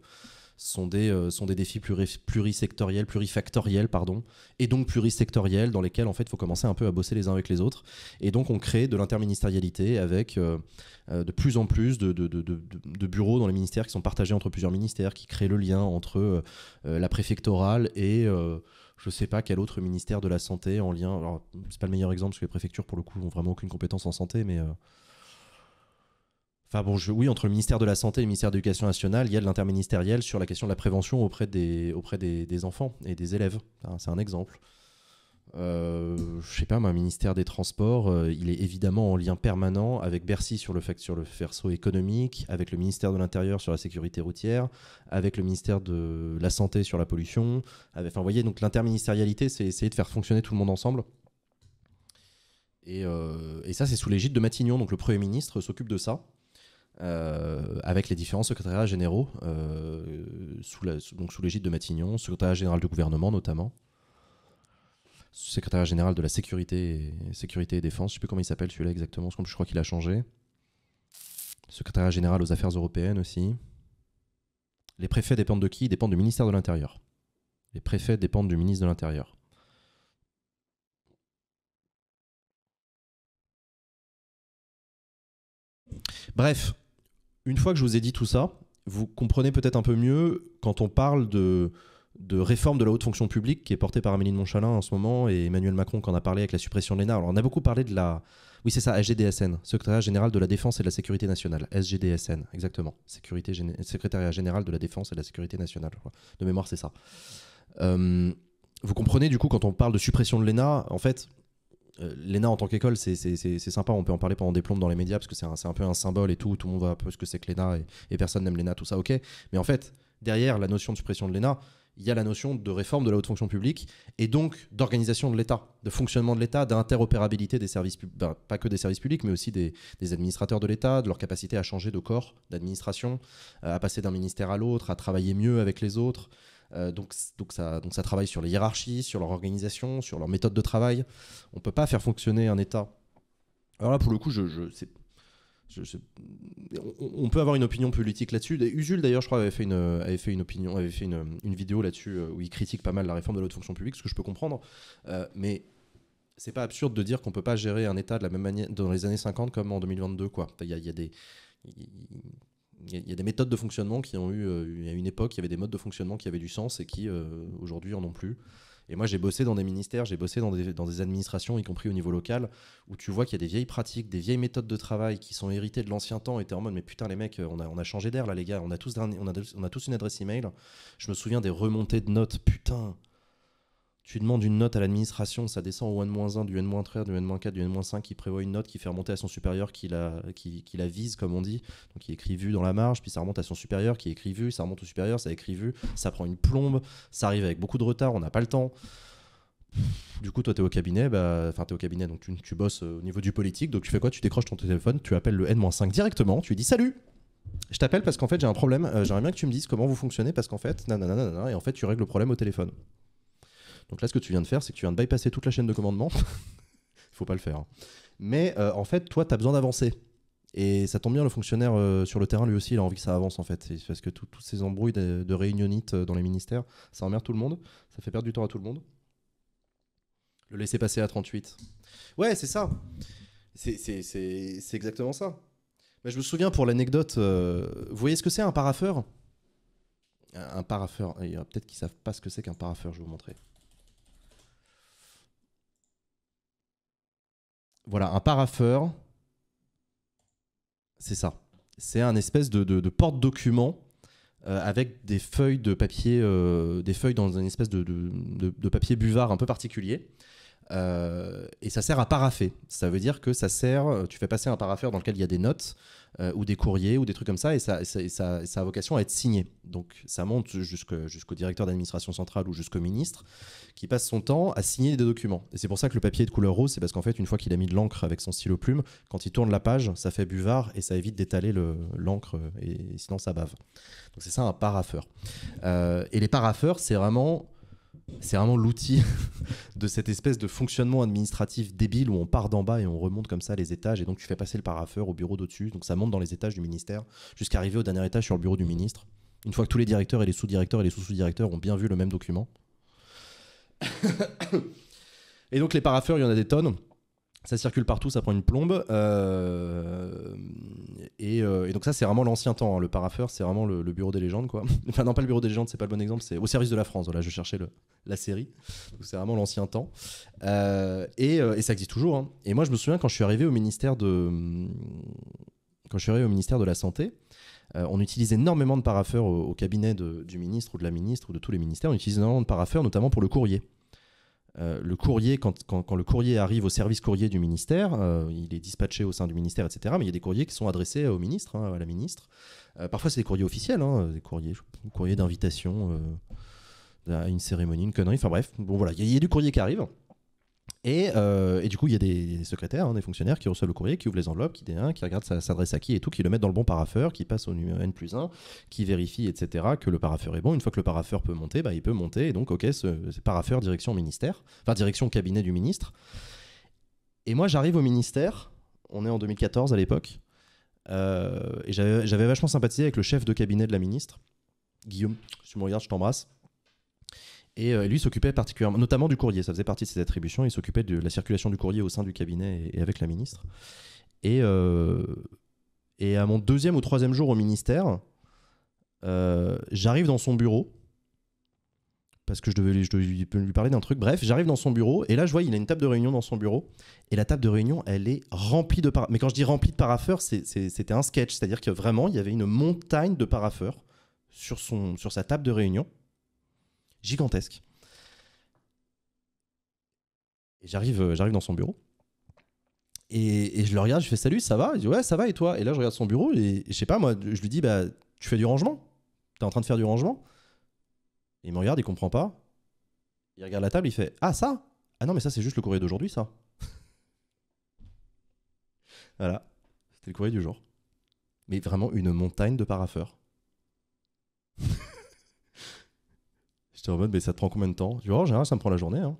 sont des, euh, sont des défis plurisectoriels, plurifactoriels, pardon, et donc plurisectoriels, dans lesquels en fait il faut commencer un peu à bosser les uns avec les autres. Et donc on crée de l'interministérialité avec euh, euh, de plus en plus de, de, de, bureaux dans les ministères qui sont partagés entre plusieurs ministères, qui créent le lien entre la préfectorale et je ne sais pas quel autre ministère de la santé en lien. Alors, c'est pas le meilleur exemple parce que les préfectures, pour le coup, n'ont vraiment aucune compétence en santé, mais Enfin bon, oui, entre le ministère de la Santé et le ministère de l'Éducation nationale, il y a de l'interministériel sur la question de la prévention auprès des, auprès des, enfants et des élèves. Hein, c'est un exemple. Euh, je ne sais pas, un ministère des Transports, euh, il est évidemment en lien permanent avec Bercy sur le, fait, sur le économique, avec le ministère de l'Intérieur sur la sécurité routière, avec le ministère de la Santé sur la pollution. enfin, vous voyez, donc l'interministérialité, c'est essayer de faire fonctionner tout le monde ensemble. et euh, ça, c'est sous l'égide de Matignon. Donc le Premier ministre s'occupe de ça. Euh, avec les différents secrétariats généraux, euh, sous l'égide de Matignon, secrétariat général du gouvernement notamment, secrétariat général de la sécurité, et, défense, je ne sais plus comment il s'appelle celui-là exactement, je crois qu'il a changé, secrétariat général aux affaires européennes aussi. Les préfets dépendent de qui Ils dépendent du ministère de l'Intérieur. Les préfets dépendent du ministre de l'Intérieur. Bref, une fois que je vous ai dit tout ça, vous comprenez peut-être un peu mieux quand on parle de, de réforme de la haute fonction publique qui est portée par Amélie de Montchalin en ce moment et Emmanuel Macron qui en a parlé avec la suppression de l'ENA. Alors on a beaucoup parlé de la... Oui c'est ça, SGDSN, Secrétariat Général de la Défense et de la Sécurité Nationale. SGDSN, exactement. Sécurité Secrétariat Général de la Défense et de la Sécurité Nationale. De mémoire c'est ça. Euh, vous comprenez du coup quand on parle de suppression de l'ENA, en fait euh, l'ENA en tant qu'école, c'est sympa, on peut en parler pendant des plombes dans les médias parce que c'est un, un, peu un symbole et tout, tout le monde voit un peu ce que c'est que l'ENA et, personne n'aime l'ENA, tout ça, ok. Mais en fait, derrière la notion de suppression de l'ENA, il y a la notion de réforme de la haute fonction publique et donc d'organisation de l'État, de fonctionnement de l'État, d'interopérabilité des services, ben, pas que des services publics, mais aussi des, des administrateurs de l'État, de leur capacité à changer de corps d'administration, à passer d'un ministère à l'autre, à travailler mieux avec les autres, euh, donc, donc, ça, donc ça travaille sur les hiérarchies, sur leur organisation, sur leur méthode de travail. On ne peut pas faire fonctionner un État. Alors là, pour le coup, je, on, peut avoir une opinion politique là-dessus. Usul, d'ailleurs, je crois, avait fait une, avait fait une opinion, avait fait une, une vidéo là-dessus euh, où il critique pas mal la réforme de l'autre fonction publique, ce que je peux comprendre. Euh, mais c'est pas absurde de dire qu'on peut pas gérer un État de la même manière dans les années 50 comme en 2022, quoi. Il y a, y a des il y, a des méthodes de fonctionnement qui ont eu, euh, à une époque, il y avait des modes de fonctionnement qui avaient du sens et qui euh, aujourd'hui en ont plus. Et moi, j'ai bossé dans des ministères, j'ai bossé dans des, administrations, y compris au niveau local, où tu vois qu'il y a des vieilles pratiques, des vieilles méthodes de travail qui sont héritées de l'ancien temps. Et t'es en mode, mais putain, les mecs, on a, on a changé d'air là, les gars. On a, tous on, a, on a tous une adresse email. Je me souviens des remontées de notes. Putain, tu demandes une note à l'administration, ça descend au n-1, du n-3, du n-4, du n-5, qui prévoit une note, qui fait remonter à son supérieur, qui la, qui, la vise, comme on dit. Donc il écrit vu dans la marge, puis ça remonte à son supérieur, qui écrit vu, ça remonte au supérieur, ça écrit vu, ça prend une plombe, ça arrive avec beaucoup de retard, on n'a pas le temps. Du coup, toi, tu es au cabinet, bah, enfin, tu au cabinet, donc tu, tu bosses euh, au niveau du politique, donc tu fais quoi Tu décroches ton téléphone, tu appelles le n-5 directement, tu lui dis salut je t'appelle parce qu'en fait j'ai un problème, euh, j'aimerais bien que tu me dises comment vous fonctionnez parce qu'en fait, nanana, nanana, et en fait tu règles le problème au téléphone. Donc là, ce que tu viens de faire, c'est que tu viens de bypasser toute la chaîne de commandement. Il faut pas le faire. Hein. Mais euh, en fait, toi, tu as besoin d'avancer. Et ça tombe bien, le fonctionnaire euh, sur le terrain, lui aussi, il a envie que ça avance en fait. parce que toutes ces embrouilles de, réunionnites euh, dans les ministères, ça emmerde tout le monde, ça fait perdre du temps à tout le monde. Le laisser passer à 38. Ouais, c'est ça. C'est exactement ça. Mais je me souviens pour l'anecdote, vous voyez ce que c'est un parafeur Un paraffeur, peut-être qu'ils savent pas ce que c'est qu'un parafeur, je vais vous montrer. Voilà, un paraffeur, c'est ça. C'est un espèce de, porte-document euh, avec des feuilles de papier, euh, des feuilles dans une espèce de, papier buvard un peu particulier. Euh, et ça sert à paraffer. Ça veut dire que ça sert, euh, tu fais passer un paraffeur dans lequel il y a des notes euh, ou des courriers ou des trucs comme ça et ça, ça, a vocation à être signé. Donc ça monte jusqu'au directeur d'administration centrale ou jusqu'au ministre qui passe son temps à signer des documents. Et c'est pour ça que le papier est de couleur rose, c'est parce qu'en fait, une fois qu'il a mis de l'encre avec son stylo plume, quand il tourne la page, ça fait buvard et ça évite d'étaler l'encre et, sinon ça bave. Donc c'est ça un paraffeur. et les paraffeurs, c'est vraiment c'est vraiment l'outil de cette espèce de fonctionnement administratif débile où on part d'en bas et on remonte comme ça les étages. Et donc tu fais passer le paraffeur au bureau d'au-dessus. Donc ça monte dans les étages du ministère jusqu'à arriver au dernier étage sur le bureau du ministre. Une fois que tous les directeurs et les sous-directeurs et les sous-sous-directeurs ont bien vu le même document. et donc les parapheurs il y en a des tonnes. Ça circule partout, ça prend une plombe. Euh, euh, et, donc ça, c'est vraiment l'ancien temps. Hein. Le paraffeur, c'est vraiment le, bureau des légendes, quoi. enfin non, pas le bureau des légendes, c'est pas le bon exemple. C'est au service de la France. Voilà, je cherchais le, la série. C'est vraiment l'ancien temps. Euh, et, ça existe toujours. Hein. Et moi, je me souviens quand je suis arrivé au ministère de quand je suis arrivé au ministère de la santé. on utilise énormément de parafeurs au, cabinet du ministre ou de la ministre ou de tous les ministères. On utilise énormément de parafeurs notamment pour le courrier. Euh, le courrier, quand, le courrier arrive au service courrier du ministère, euh, il est dispatché au sein du ministère, etc. Mais il y a des courriers qui sont adressés au ministre, hein, à la ministre. Euh, parfois, c'est des courriers officiels, hein, des courriers, courriers d'invitation à une cérémonie, une connerie. Enfin bref, bon voilà, il y, a du courrier qui arrive. Euh, et, du coup, il y a des, secrétaires, hein, des fonctionnaires qui reçoivent le courrier, qui ouvrent les enveloppes, qui, qui regardent ça s'adresse à qui et tout, qui le mettent dans le bon paraffeur, qui passe au numéro N plus 1, qui vérifie, etc., que le paraffeur est bon. Une fois que le paraffeur peut monter, bah, il peut monter. Et donc, OK, ce, ce direction ministère, enfin direction cabinet du ministre. Et moi, j'arrive au ministère, on est en 2014 à l'époque, euh, et j'avais vachement sympathisé avec le chef de cabinet de la ministre, Guillaume. Si tu me regardes, je t'embrasse. Euh, et lui s'occupait particulièrement, notamment du courrier, ça faisait partie de ses attributions, il s'occupait de la circulation du courrier au sein du cabinet et, avec la ministre. Et, euh, et à mon deuxième ou troisième jour au ministère, euh, j'arrive dans son bureau, parce que je devais, lui parler d'un truc. Bref, j'arrive dans son bureau et là, je vois, il a une table de réunion dans son bureau. Et la table de réunion, elle est remplie de paraffeurs. Mais quand je dis remplie de paraffeurs, c'était un sketch. C'est-à-dire que vraiment, il y avait une montagne de paraffeurs sur, son, sur sa table de réunion gigantesque. Et j'arrive, euh, j'arrive dans son bureau. Et, je le regarde, je fais salut, ça va Il dit ouais, ça va et toi Et là, je regarde son bureau et, je sais pas, moi, je lui dis bah, tu fais du rangement T'es en train de faire du rangement Il me regarde, il comprend pas. Il regarde la table, il fait ah, ça Ah non, mais ça, c'est juste le courrier d'aujourd'hui, ça. voilà, c'était le courrier du jour. Mais vraiment une montagne de paraffeurs. J'étais en mode, mais ça te prend combien de temps Tu vois, en général, ça me prend la journée. Hein.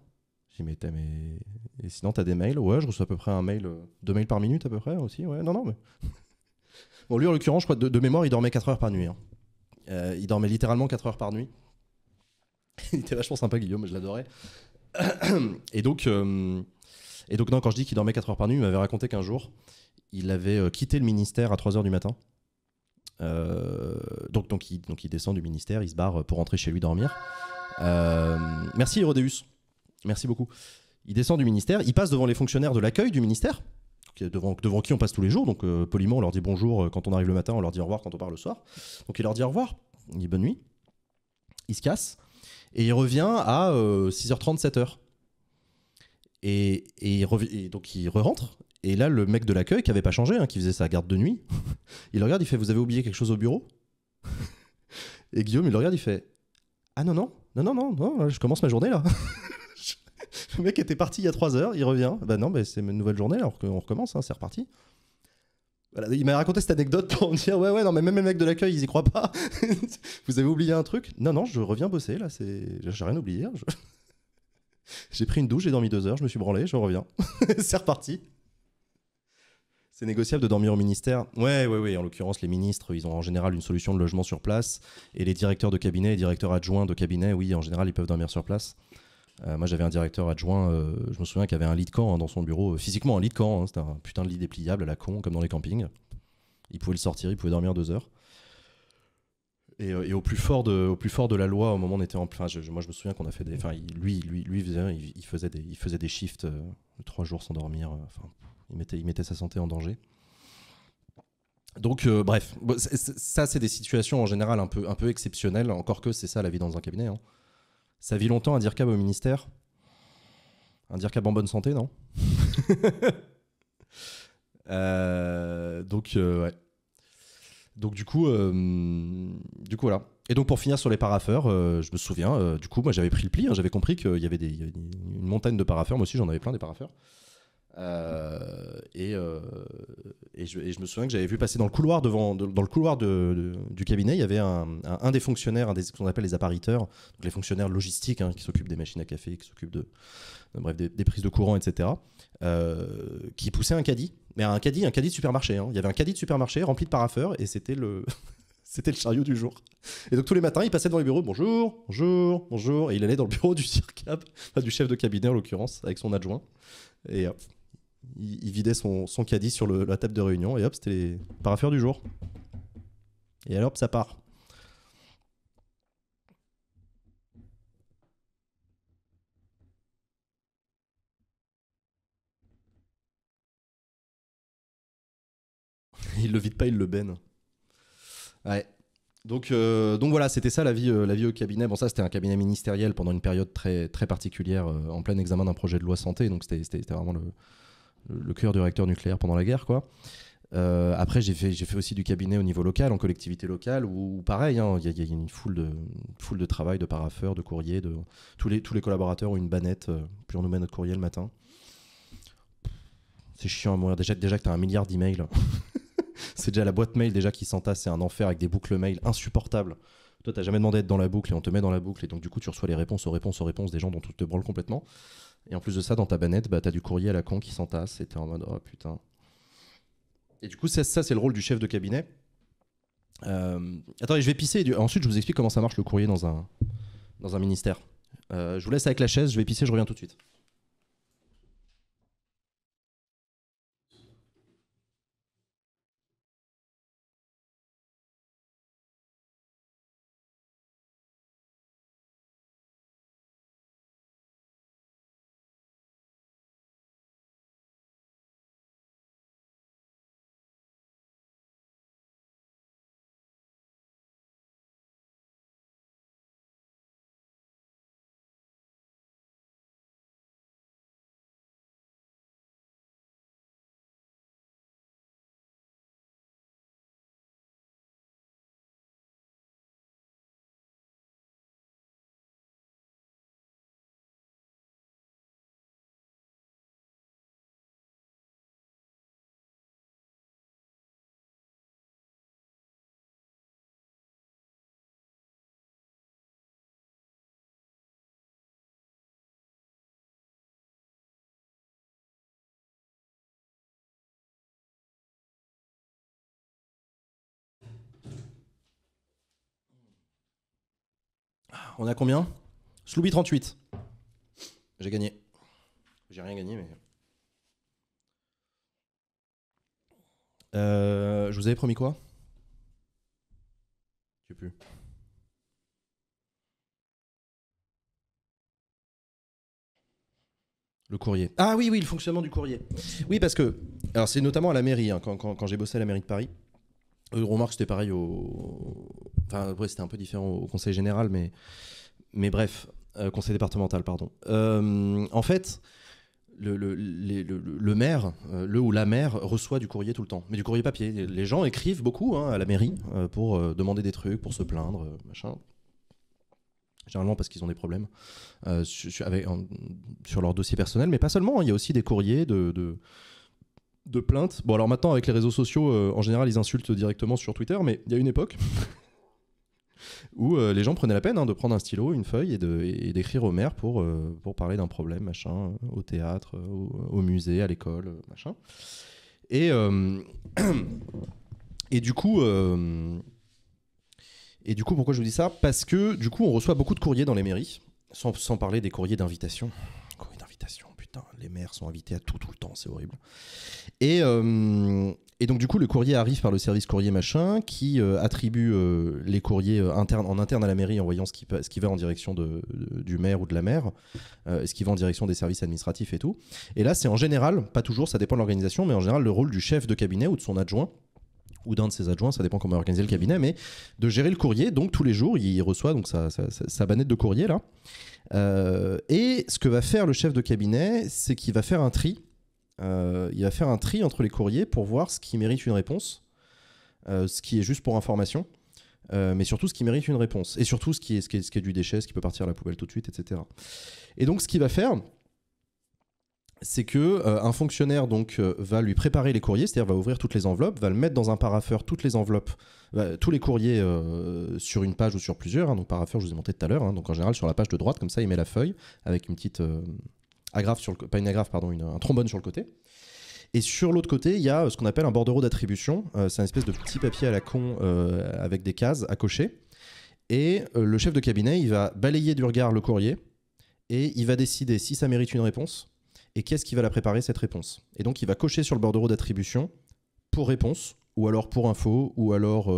J'ai mais, mais, Et sinon, t'as des mails Ouais, je reçois à peu près un mail, euh, deux mails par minute à peu près aussi. Ouais, non, non, mais. bon, lui, en l'occurrence, je crois, de, mémoire, il dormait 4 heures par nuit. Hein. Euh, il dormait littéralement 4 heures par nuit. il était vachement sympa, Guillaume, je l'adorais. et donc. Euh, et donc, quand je dis qu'il dormait 4 heures par nuit, il m'avait raconté qu'un jour, il avait quitté le ministère à 3 heures du matin. donc, donc, il, donc il descend du ministère, il se barre pour rentrer chez lui dormir. Euh, merci Hérodeus. Merci beaucoup. Il descend du ministère, il passe devant les fonctionnaires de l'accueil du ministère, devant, qui on passe tous les jours. Donc euh, poliment, on leur dit bonjour euh, quand on arrive le matin, on leur dit au revoir quand on part le soir. Donc il leur dit au revoir, il dit bonne nuit, il se casse, et il revient à 6h30, 7h. Et, il donc il re-rentre, et là le mec de l'accueil qui avait pas changé, hein, qui faisait sa garde de nuit, il le regarde, il fait Vous avez oublié quelque chose au bureau Et Guillaume, il regarde, il fait Ah non, non, non, non, non, je commence ma journée là. le mec était parti il y a 3 heures, il revient. Bah non, c'est une nouvelle journée alors on recommence, hein, c'est reparti. il m'a raconté cette anecdote pour me dire ouais ouais non mais même les mecs de l'accueil ils y croient pas. Vous avez oublié un truc Non non je reviens bosser là c'est j'ai rien oublié. Hein, j'ai pris une douche j'ai dormi deux heures je me suis branlé je reviens c'est reparti. C'est négociable de dormir au ministère Ouais, ouais, ouais. En l'occurrence, les ministres, ils ont en général une solution de logement sur place. Et les directeurs de cabinet, les directeurs adjoints de cabinet, oui, en général, ils peuvent dormir sur place. Euh, moi, j'avais un directeur adjoint, euh, je me souviens qu'il avait un lit de camp hein, dans son bureau, euh, physiquement un lit de camp. Hein. C'était un putain de lit dépliable à la con, comme dans les campings. Il pouvait le sortir, il pouvait dormir deux heures. Et, au, plus fort de, au plus fort de la loi, au moment où on était en plein. moi, je me souviens qu'on a fait des. Enfin, lui, lui, lui faisait, il, faisait des, il faisait des shifts, trois jours sans dormir. Enfin, il mettait, il mettait sa santé en danger. Donc, euh, bref, ça, c'est des situations en général un peu, un peu exceptionnelles, encore que c'est ça la vie dans un cabinet. Hein. Ça vit longtemps un DIRCAB au ministère Un DIRCAB en bonne santé, non euh, Donc, euh, ouais. Donc, du coup, du coup, voilà. Et donc, pour finir sur les paraffeurs, je me souviens, du coup, moi, j'avais pris le pli, hein. j'avais compris qu'il y avait, des, une montagne de paraffeurs, moi aussi, j'en avais plein des paraffeurs. Euh, et, euh, et, je, me souviens que j'avais vu passer dans le couloir devant, dans le couloir de, du cabinet, il y avait un, un, des fonctionnaires, des ce qu'on appelle les appariteurs, les fonctionnaires logistiques hein, qui s'occupent des machines à café, qui s'occupent de, euh, bref des, prises de courant, etc. qui poussait un caddie, mais un caddie, un caddie de supermarché. Hein. Il y avait un caddie de supermarché rempli de paraffeurs et c'était le c'était le chariot du jour. Et donc tous les matins, il passait devant les bureaux, bonjour, bonjour, bonjour, et il allait dans le bureau du CIRCAP, du chef de cabinet en l'occurrence, avec son adjoint. Et il, vidait son, son caddie sur la table de réunion et hop, c'était les affaire du jour. Et alors, ça part. il le vide pas, il le baigne. Ouais. Donc, euh, donc voilà, c'était ça la vie, euh, la vie au cabinet. Bon, ça c'était un cabinet ministériel pendant une période très, très particulière, euh, en plein examen d'un projet de loi santé. Donc c'était vraiment le, le cœur du réacteur nucléaire pendant la guerre, quoi. Euh, après, j'ai fait, fait, aussi du cabinet au niveau local, en collectivité locale, où, pareil, hein, il y, a une foule de, foule de travail, de paraffeurs, de courriers. De, tous, les, tous les collaborateurs ont une bannette, euh, puis on nous met notre courrier le matin. C'est chiant à mourir. Déjà, déjà que tu as un milliard d'emails, c'est déjà la boîte mail déjà qui s'entasse, c'est un enfer avec des boucles mail insupportables. Toi, t'as jamais demandé d'être dans la boucle et on te met dans la boucle, et donc du coup, tu reçois les réponses aux réponses aux réponses des gens dont tout te branles complètement. Et en plus de ça, dans ta banette, bah, as du courrier à la con qui s'entasse et t'es en mode oh putain. Et du coup, ça, ça c'est le rôle du chef de cabinet. Euh, attendez, je vais pisser. ensuite, je vous explique comment ça marche le courrier dans un, dans un ministère. Euh, je vous laisse avec la chaise, je vais pisser, je reviens tout de suite. On a combien Slooby 38. J'ai gagné. J'ai rien gagné, mais. Euh, je vous avais promis quoi Je sais plus. Le courrier. Ah oui, oui, le fonctionnement du courrier. Oui, parce que. Alors, c'est notamment à la mairie, hein, quand, j'ai bossé à la mairie de Paris. On euh, remarque, c'était pareil au, Enfin, ouais, c'était un peu différent au conseil général, mais, mais bref, euh, conseil départemental, pardon. Euh, en fait, le, le, le, maire, euh, le ou la maire, reçoit du courrier tout le temps, mais du courrier papier. Les gens écrivent beaucoup hein, à la mairie pour demander des trucs, pour se plaindre, machin. Généralement parce qu'ils ont des problèmes sur, sur, leur dossier personnel, mais pas seulement. Hein. Il y a aussi des courriers de, de plaintes. Bon, alors maintenant, avec les réseaux sociaux, en général, ils insultent directement sur Twitter, mais il y a une époque où euh, les gens prenaient la peine hein, de prendre un stylo, une feuille et d'écrire au maire pour, euh, pour parler d'un problème, machin, euh, au théâtre, au, musée, à l'école, machin. Et, et du coup. et du coup, pourquoi je vous dis ça Parce que du coup, on reçoit beaucoup de courriers dans les mairies, sans, sans parler des courriers d'invitation. Courriers d'invitation, putain, les maires sont invités à tout tout le temps, c'est horrible. Et, et donc du coup, le courrier arrive par le service courrier machin qui euh, attribue euh, les courriers euh, en interne à la mairie en voyant ce qui, qui va en direction de, du maire ou de la maire, ce qui va en direction des services administratifs et tout. Et là, c'est en général, pas toujours, ça dépend de l'organisation, mais en général le rôle du chef de cabinet ou de son adjoint ou d'un de ses adjoints, ça dépend comment organiser le cabinet, mais de gérer le courrier. Donc tous les jours, il reçoit donc sa, sa, bannette de courrier là. et ce que va faire le chef de cabinet, c'est qu'il va faire un tri euh, il va faire un tri entre les courriers pour voir ce qui mérite une réponse, euh, ce qui est juste pour information, euh, mais surtout ce qui mérite une réponse, et surtout ce qui, est, ce, qui est, du déchet, ce qui peut partir à la poubelle tout de suite, etc. Et donc ce qu'il va faire, c'est que un fonctionnaire donc va lui préparer les courriers, c'est-à-dire va ouvrir toutes les enveloppes, va le mettre dans un paraffeur toutes les enveloppes, tous les courriers sur une page ou sur plusieurs. Hein, donc paraffeur, je vous ai monté tout à l'heure. Hein, donc en général sur la page de droite, comme ça, il met la feuille avec une petite sur pas une agrafe, pardon, une, un trombone sur le côté. Et sur l'autre côté, il y a euh, ce qu'on appelle un bordereau d'attribution. Euh, c'est un espèce de petit papier à la con euh, avec des cases à cocher. Et le chef de cabinet, il va balayer du regard le courrier et il va décider si ça mérite une réponse et qu'est-ce qui va la préparer cette réponse. Et donc, il va cocher sur le bordereau d'attribution pour réponse ou alors pour info ou alors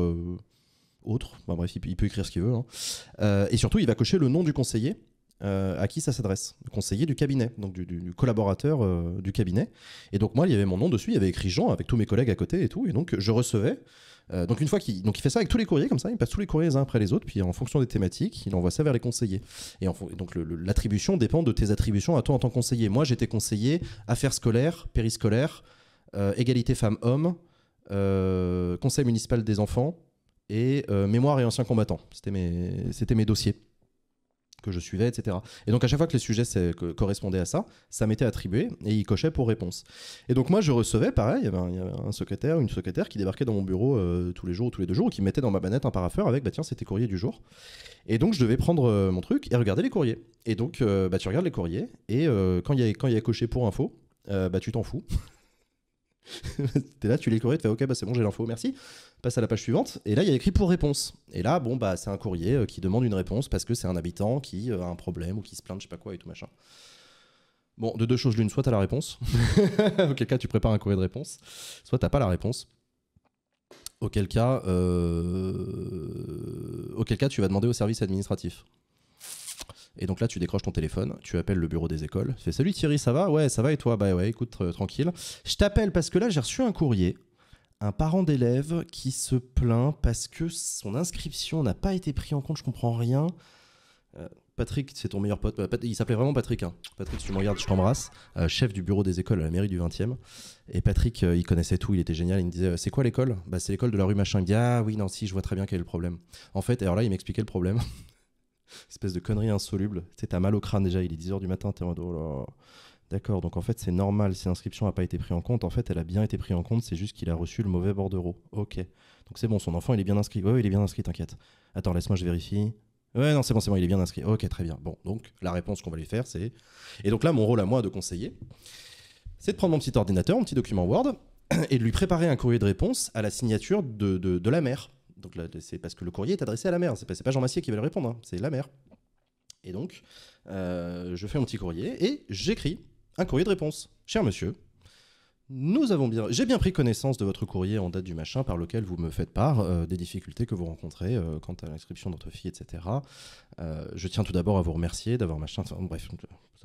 autre. Enfin, bref, il peut écrire ce qu'il veut. Hein. et surtout, il va cocher le nom du conseiller euh, à qui ça s'adresse conseiller du cabinet, donc du, collaborateur euh, du cabinet. Et donc moi, il y avait mon nom dessus, il y avait écrit Jean avec tous mes collègues à côté et tout. Et donc je recevais. Euh, donc une fois qu'il donc il fait ça avec tous les courriers comme ça, il passe tous les courriers les uns après les autres, puis en fonction des thématiques, il envoie ça vers les conseillers. Et, donc l'attribution dépend de tes attributions à toi en tant que conseiller. Moi, j'étais conseiller affaires scolaires, périscolaires, égalité femmes-hommes, conseil municipal des enfants et mémoire et anciens combattants. C'était mes, mes dossiers que je suivais, etc. Et donc à chaque fois que les sujets correspondaient à ça, ça m'était attribué et il cochait pour réponse. Et donc moi je recevais, pareil, eh ben, il y avait un, secrétaire, une secrétaire qui débarquait dans mon bureau euh, tous les jours ou tous les deux jours, et qui mettait dans ma manette un paraffeur avec, bah tiens, c'était courrier du jour. Et donc je devais prendre euh, mon truc et regarder les courriers. Et donc euh, bah, tu regardes les courriers et quand il y a, quand y a coché pour info, bah tu t'en fous. T'es là, tu les le courrier, tu fais OK, bah c'est bon, j'ai l'info, merci. Passe à la page suivante. Et là, il y a écrit pour réponse. Et là, bon, bah c'est un courrier euh, qui demande une réponse parce que c'est un habitant qui euh, a un problème ou qui se plaint de je sais pas quoi et tout machin. Bon, de deux choses l'une, soit t'as la réponse, auquel cas tu prépares un courrier de réponse, soit t'as pas la réponse, auquel cas, euh, auquel cas tu vas demander au service administratif. Et donc là, tu décroches ton téléphone, tu appelles le bureau des écoles, tu fais Salut Thierry, ça va Ouais, ça va et toi Bah ouais, écoute, euh, tranquille. Je t'appelle parce que là, j'ai reçu un courrier, un parent d'élève qui se plaint parce que son inscription n'a pas été prise en compte, je comprends rien. Euh, Patrick, c'est ton meilleur pote. Bah, il s'appelait vraiment Patrick. Hein. Patrick, tu me regardes, je t'embrasse. Euh, chef du bureau des écoles à la mairie du 20e. Et Patrick, il connaissait tout, il était génial. Il me disait C'est quoi l'école bah, C'est l'école de la rue machin. Il me dit Ah oui, non, si, je vois très bien quel est le problème. En fait, alors là, il m'expliquait le problème. espèce de connerie insoluble. C'est un t'as mal au crâne déjà, il est 10h du matin, t'es en mode oh D'accord, donc en fait c'est normal si l'inscription n'a pas été prise en compte. En fait, elle a bien été prise en compte, c'est juste qu'il a reçu le mauvais bordereau. Ok. Donc c'est bon, son enfant il est bien inscrit. Ouais, il est bien inscrit, t'inquiète. Attends, laisse-moi, je vérifie. Ouais, non, c'est bon, c'est bon, il est bien inscrit. Ok, très bien. Bon, donc la réponse qu'on va lui faire, c'est. Et donc là, mon rôle à moi de conseiller, c'est de prendre mon petit ordinateur, mon petit document Word, et de lui préparer un courrier de réponse à la signature de, de la mère. Donc c'est parce que le courrier est adressé à la mère. C'est pas, pas Jean Massier qui va le répondre, hein. c'est la mère. Et donc, euh, je fais mon petit courrier et j'écris un courrier de réponse. Cher monsieur, nous avons bien, j'ai bien pris connaissance de votre courrier en date du machin par lequel vous me faites part euh, des difficultés que vous rencontrez euh, quant à l'inscription de votre fille, etc. Euh, je tiens tout d'abord à vous remercier d'avoir machin. Enfin, bref,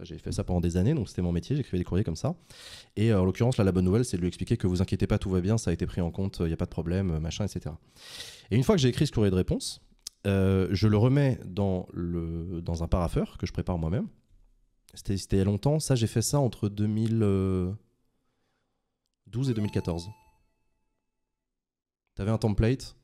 j'ai fait ça pendant des années, donc c'était mon métier, j'écrivais des courriers comme ça. Et en l'occurrence, là, la bonne nouvelle, c'est de lui expliquer que vous inquiétez pas, tout va bien, ça a été pris en compte, il n'y a pas de problème, machin, etc. Et une fois que j'ai écrit ce courrier de réponse, je le remets dans, le, dans un paraffeur que je prépare moi-même. C'était il y a longtemps, ça j'ai fait ça entre 2000. 12 et 2014. T'avais un template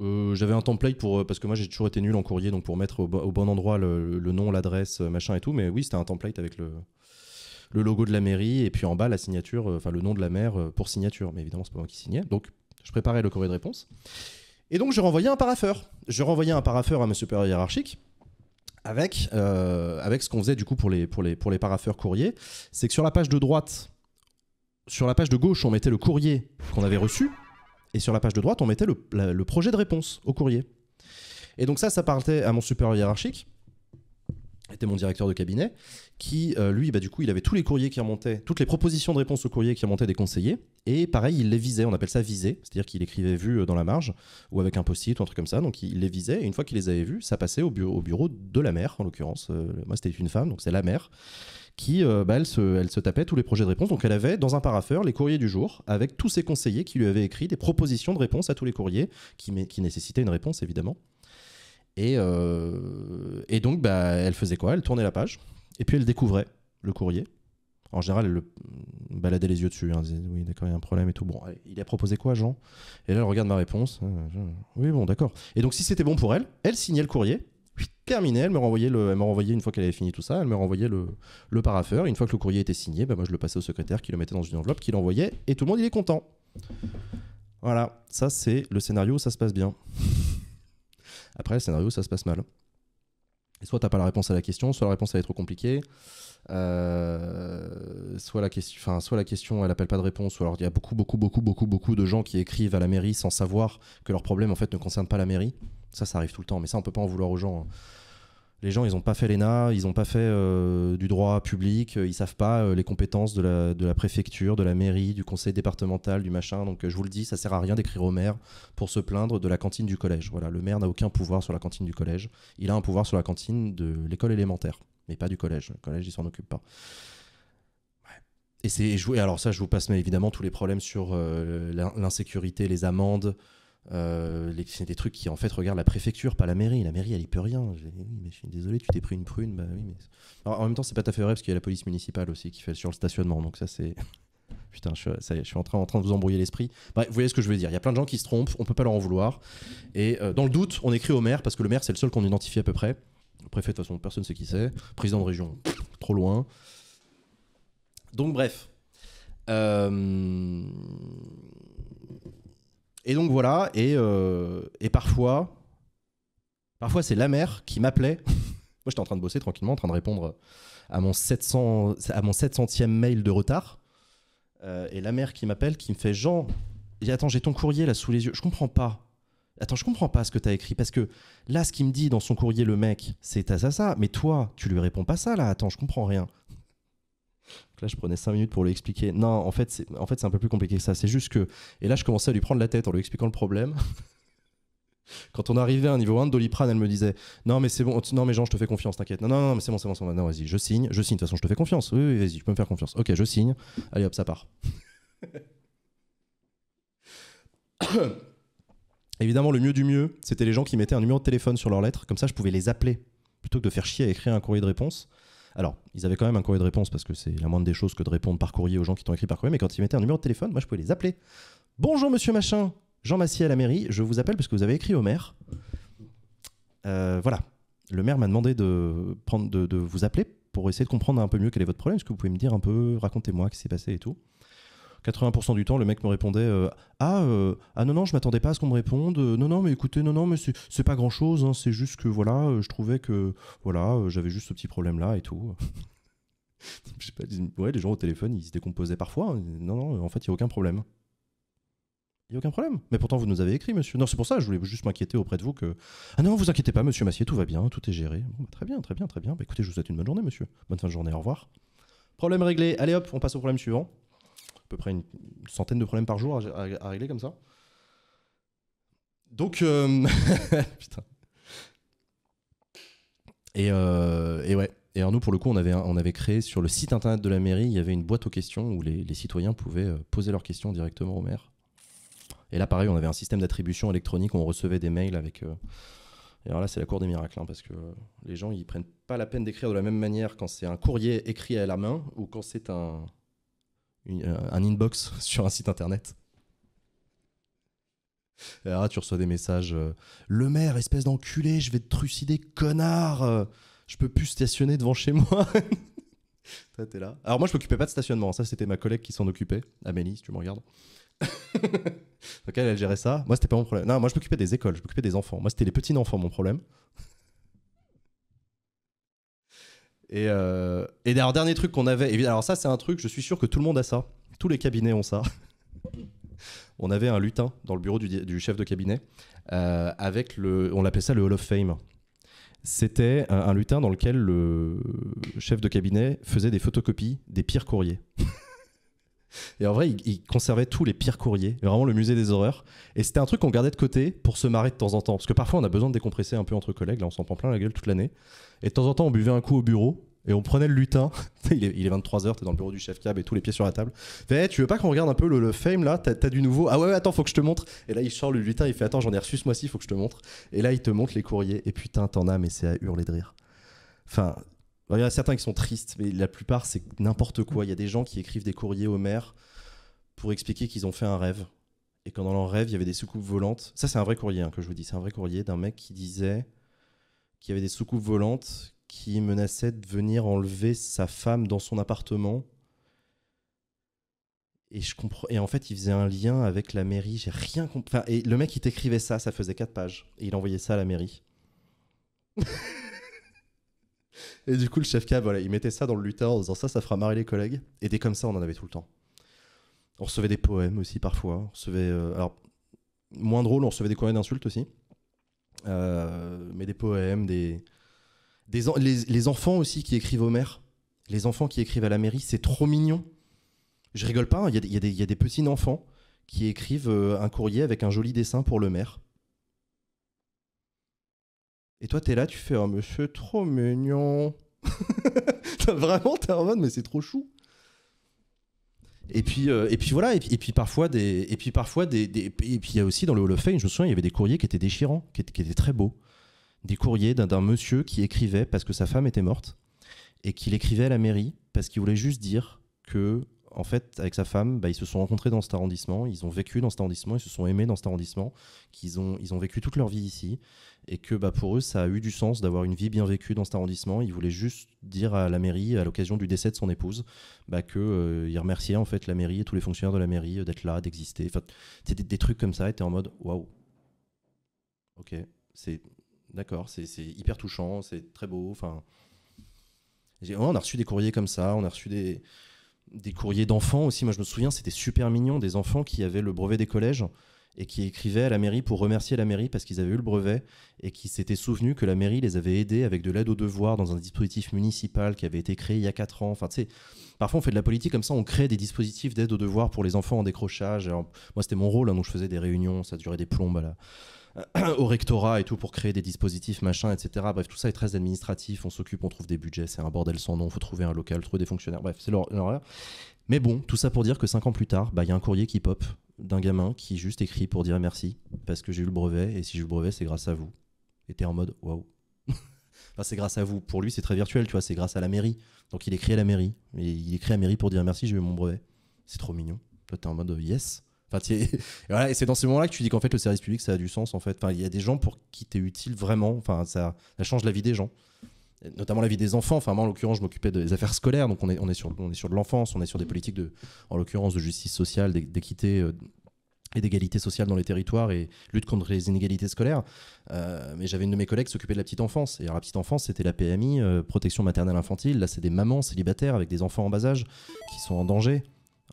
euh, J'avais un template pour euh, parce que moi j'ai toujours été nul en courrier donc pour mettre au, bon endroit le, nom, l'adresse, euh, machin et tout. Mais oui, c'était un template avec le, logo de la mairie et puis en bas la signature, enfin le nom de la maire pour signature. Mais évidemment, c'est pas moi qui signais. Donc je préparais le courrier de réponse. Et donc je renvoyais un paraffeur. Je renvoyais un paraffeur à mes supérieurs hiérarchiques avec, avec ce qu'on faisait du coup pour les, pour les, pour les paraffeurs courriers. C'est que sur la page de droite, sur la page de gauche, on mettait le courrier qu'on avait reçu, et sur la page de droite, on mettait le, projet de réponse au courrier. Et donc ça, ça partait à mon supérieur hiérarchique, était mon directeur de cabinet, qui, euh, lui, bah, du coup, il avait tous les courriers qui remontaient, toutes les propositions de réponse au courrier qui remontaient des conseillers, et pareil, il les visait, on appelle ça viser, c'est-à-dire qu'il écrivait vu euh, dans la marge, ou avec un post-it, ou un truc comme ça, donc il les visait, et une fois qu'il les avait vus, ça passait au bureau, au bureau de la mère, en l'occurrence, euh, moi c'était une femme, donc c'est la mère, qui, euh, bah, elle, se, tapait tous les projets de réponse. Donc elle avait dans un paraffeur les courriers du jour avec tous ses conseillers qui lui avaient écrit des propositions de réponse à tous les courriers qui, nécessitaient une réponse évidemment. Et, euh, donc bah, elle faisait quoi Elle tournait la page et puis elle découvrait le courrier. En général, elle mm, baladait les yeux dessus. elle hein, disait, oui, d'accord, il y a un problème et tout. Bon, il a proposé quoi, Jean Et là, elle regarde ma réponse. Euh, oui, bon, d'accord. Et donc, si c'était bon pour elle, elle signait le courrier terminé, elle me renvoyait, elle me renvoyait une fois qu'elle avait fini tout ça, elle me renvoyait le, le paraffeur. Une fois que le courrier était signé, bah, moi je le passais au secrétaire qui le mettait dans une enveloppe, qui l'envoyait, et tout le monde il est content. Voilà, ça c'est le scénario où ça se passe bien. Après, le scénario où ça se passe mal. Et soit t'as pas la réponse à la question, soit la réponse elle est trop compliquée. Euh, soit la question, enfin, soit la question, elle appelle pas de réponse, ou alors il y a beaucoup, beaucoup, beaucoup, beaucoup, beaucoup de gens qui écrivent à la mairie sans savoir que leur problème en fait ne concerne pas la mairie. Ça, ça arrive tout le temps, mais ça, on peut pas en vouloir aux gens. Hein. Les gens, ils n'ont pas fait l'ENA, ils n'ont pas fait euh, du droit public, euh, ils savent pas euh, les compétences de la, de la, préfecture, de la mairie, du conseil départemental, du machin. Donc je vous le dis, ça sert à rien d'écrire au maire pour se plaindre de la cantine du collège. Voilà, le maire n'a aucun pouvoir sur la cantine du collège. Il a un pouvoir sur la cantine de l'école élémentaire, mais pas du collège. Le collège, il s'en occupe pas. Et c'est joué. Alors ça, je vous passe mais évidemment tous les problèmes sur l'insécurité, les amendes, euh, c'est des trucs qui en fait regardent la préfecture, pas la mairie. La mairie, elle y peut rien. Je, oui, mais suis désolé, tu t'es pris une prune. Bah oui, mais... en même temps, c'est pas ta fait vrai parce qu'il y a la police municipale aussi qui fait sur le stationnement. Donc ça, c'est putain, je, suis en train, en train de vous embrouiller l'esprit. Bah, vous voyez ce que je veux dire. Il y a plein de gens qui se trompent. On peut pas leur en vouloir. Et euh, dans le doute, on écrit au maire parce que le maire, c'est le seul qu'on identifie à peu près. Le préfet, de toute façon, personne sait qui c'est. Président de région, trop loin. Donc bref. Euh... Et donc voilà, euh, et, parfois, parfois c'est la mère qui m'appelait. Moi j'étais en train de bosser tranquillement, en train de répondre à mon, 700, à mon 700e mail de retard. Euh, et la mère qui m'appelle, qui me fait Jean, et attends, j'ai ton courrier là sous les yeux, je comprends pas. Attends, je comprends pas ce que t'as écrit parce que là, ce qu'il me dit dans son courrier, le mec, c'est ça, ça, mais toi, tu lui réponds pas ça là, attends, je comprends rien là, je prenais 5 minutes pour lui expliquer. Non, en fait, c'est en fait, un peu plus compliqué que ça. C'est juste que. Et là, je commençais à lui prendre la tête en lui expliquant le problème. Quand on arrivait à un niveau 1 de Doliprane, elle me disait Non, mais c'est bon, non, mais Jean, je te fais confiance, t'inquiète. Non, non, non, mais c'est bon, c'est bon, c'est bon. Non, vas-y, je signe, je signe. De toute façon, je te fais confiance. Oui, oui vas-y, je peux me faire confiance. Ok, je signe. Allez, hop, ça part. Évidemment, le mieux du mieux, c'était les gens qui mettaient un numéro de téléphone sur leur lettre, Comme ça, je pouvais les appeler plutôt que de faire chier à écrire un courrier de réponse. Alors, ils avaient quand même un courrier de réponse parce que c'est la moindre des choses que de répondre par courrier aux gens qui t'ont écrit par courrier, mais quand ils mettaient un numéro de téléphone, moi je pouvais les appeler. Bonjour monsieur machin, Jean Massier à la mairie, je vous appelle parce que vous avez écrit au maire. Euh, voilà, le maire m'a demandé de, prendre, de, vous appeler pour essayer de comprendre un peu mieux quel est votre problème. Est-ce que vous pouvez me dire un peu, racontez-moi ce qui s'est passé et tout 80% du temps, le mec me répondait euh, ah, euh, ah non, non, je m'attendais pas à ce qu'on me réponde. Euh, non, non, mais écoutez, non, non, mais c'est pas grand chose. Hein, c'est juste que voilà, je trouvais que voilà, j'avais juste ce petit problème-là et tout. je sais pas, ouais, les gens au téléphone, ils se décomposaient parfois. Hein, non, non, en fait, il n'y a aucun problème. Il n'y a aucun problème. Mais pourtant, vous nous avez écrit, monsieur. Non, c'est pour ça, je voulais juste m'inquiéter auprès de vous que. Ah non, vous inquiétez pas, monsieur Massier, tout va bien, tout est géré. Bah, très bien, très bien, très bien. Bah, écoutez, je vous souhaite une bonne journée, monsieur. Bonne fin de journée, au revoir. Problème réglé. Allez hop, on passe au problème suivant peu près une, centaine de problèmes par jour à, régler comme ça. Donc, euh, putain. Euh, et, ouais. Et alors nous, pour le coup, on avait, on créé sur le site internet de la mairie, il y avait une boîte aux questions où les, citoyens pouvaient euh, poser leurs questions directement au maire. Et là, pareil, on avait un système d'attribution électronique, où on recevait des mails avec... Et alors là, c'est la cour des miracles, hein, parce que les gens, ils prennent pas la peine d'écrire de la même manière quand c'est un courrier écrit à la main ou quand c'est un, euh, un inbox sur un site internet. Et tu reçois des messages euh, Le maire, espèce d'enculé, je vais te trucider, connard euh, Je peux plus stationner devant chez moi Toi, t'es là. Alors, moi, je m'occupais pas de stationnement. Ça, c'était ma collègue qui s'en occupait. Amélie, si tu me regardes. Donc, elle, elle gérait ça. Moi, c'était pas mon problème. Non, moi, je m'occupais des écoles, je m'occupais des enfants. Moi, c'était les petits enfants, mon problème. Et, euh, dernier truc qu'on avait, alors ça c'est un truc, je suis sûr que tout le monde a ça, tous les cabinets ont ça. on avait un lutin dans le bureau du, chef de cabinet, euh, avec le, on l'appelait ça le Hall of Fame. C'était un, lutin dans lequel le chef de cabinet faisait des photocopies des pires courriers. Et en vrai, il, conservait tous les pires courriers, vraiment le musée des horreurs. Et c'était un truc qu'on gardait de côté pour se marrer de temps en temps. Parce que parfois, on a besoin de décompresser un peu entre collègues. Là, on s'en prend plein la gueule toute l'année. Et de temps en temps, on buvait un coup au bureau et on prenait le lutin. il, est, 23h, t'es dans le bureau du chef cab et tous les pieds sur la table. Fait, tu veux pas qu'on regarde un peu le, fame là T'as du nouveau Ah ouais, attends, faut que je te montre. Et là, il sort le lutin, il fait Attends, j'en ai reçu ce mois-ci, faut que je te montre. Et là, il te montre les courriers. Et putain, t'en as, mais c'est à hurler de rire. Enfin, il y a certains qui sont tristes, mais la plupart, c'est n'importe quoi. Il y a des gens qui écrivent des courriers au maire pour expliquer qu'ils ont fait un rêve. Et quand dans leur rêve, il y avait des soucoupes volantes. Ça, c'est un vrai courrier hein, que je vous dis. C'est un vrai courrier d'un mec qui disait qui avait des soucoupes volantes qui menaçaient de venir enlever sa femme dans son appartement. Et, je comprends... et en fait, il faisait un lien avec la mairie. J'ai rien compris. et le mec, il t'écrivait ça, ça faisait quatre pages. Et il envoyait ça à la mairie. et du coup, le chef cab, voilà, il mettait ça dans le lutin en disant ça, ça fera marrer les collègues. Et dès comme ça, on en avait tout le temps. On recevait des poèmes aussi parfois. recevait. Euh, alors, moins drôle, on recevait des courriers d'insultes aussi. Euh, mais des poèmes, des, les, enfants aussi qui écrivent au maire les enfants qui écrivent à la mairie, c'est trop mignon. Je rigole pas, hein, il y, a des petits enfants qui écrivent euh, un courrier avec un joli dessin pour le maire. Et toi, t'es là, tu fais un oh, monsieur trop mignon. vraiment, t'es en mode, mais c'est trop chou. Euh, et puis, voilà, et puis, parfois, des, et puis parfois des, et puis il y a aussi dans le Hall of Fame, je me souviens, il y avait des courriers qui étaient déchirants, qui, étaient, très beaux. Des courriers d'un monsieur qui écrivait parce que sa femme était morte et qu'il écrivait à la mairie parce qu'il voulait juste dire que, en fait, avec sa femme, bah, ils se sont rencontrés dans cet arrondissement, ils ont vécu dans cet arrondissement, ils se sont aimés dans cet arrondissement, qu'ils ont, ils ont vécu toute leur vie ici et que bah, pour eux, ça a eu du sens d'avoir une vie bien vécue dans cet arrondissement. Ils voulaient juste dire à la mairie, à l'occasion du décès de son épouse, bah, qu'ils euh, remerciaient en fait la mairie et tous les fonctionnaires de la mairie euh, d'être là, d'exister. Enfin, des, trucs comme ça, et en mode waouh. Ok, c'est d'accord, c'est hyper touchant, c'est très beau. Enfin, on a reçu des courriers comme ça, on a reçu des courriers d'enfants aussi. Moi, je me souviens, c'était super mignon, des enfants qui avaient le brevet des collèges et qui écrivait à la mairie pour remercier la mairie parce qu'ils avaient eu le brevet et qui s'étaient souvenus que la mairie les avait aidés avec de l'aide aux devoirs dans un dispositif municipal qui avait été créé il y a 4 ans. Enfin, tu sais, parfois on fait de la politique comme ça, on crée des dispositifs d'aide aux devoirs pour les enfants en décrochage. moi, c'était mon rôle, hein, donc je faisais des réunions, ça durait des plombes là, au rectorat et tout pour créer des dispositifs, machin, etc. Bref, tout ça est très administratif. On s'occupe, on trouve des budgets, c'est un bordel sans nom. Faut trouver un local, trouver des fonctionnaires. Bref, c'est l'horreur. Mais bon, tout ça pour dire que cinq ans plus tard, bah, il y a un courrier qui pop d'un gamin qui juste écrit pour dire merci parce que j'ai eu le brevet et si j'ai eu le brevet, c'est grâce à vous. Et t'es en mode waouh. enfin, c'est grâce à vous. Pour lui, c'est très virtuel, tu vois, c'est grâce à la mairie. Donc il écrit à la mairie. Et il écrit à la mairie pour dire merci, j'ai eu mon brevet. C'est trop mignon. Toi, t'es en mode yes. Enfin, et c'est dans ces moments-là que tu dis qu'en fait, le service public, ça a du sens, en fait. Enfin, il y a des gens pour qui t'es utile vraiment. Enfin, ça, ça change la vie des gens notamment la vie des enfants. Enfin, moi, en l'occurrence, je m'occupais des affaires scolaires, donc on est, on est, sur, on est sur de l'enfance, on est sur des politiques, de, en l'occurrence, de justice sociale, d'équité euh, et d'égalité sociale dans les territoires et lutte contre les inégalités scolaires. Euh, mais j'avais une de mes collègues qui s'occupait de la petite enfance. Et alors, la petite enfance, c'était la PMI, euh, protection maternelle infantile. Là, c'est des mamans célibataires avec des enfants en bas âge qui sont en danger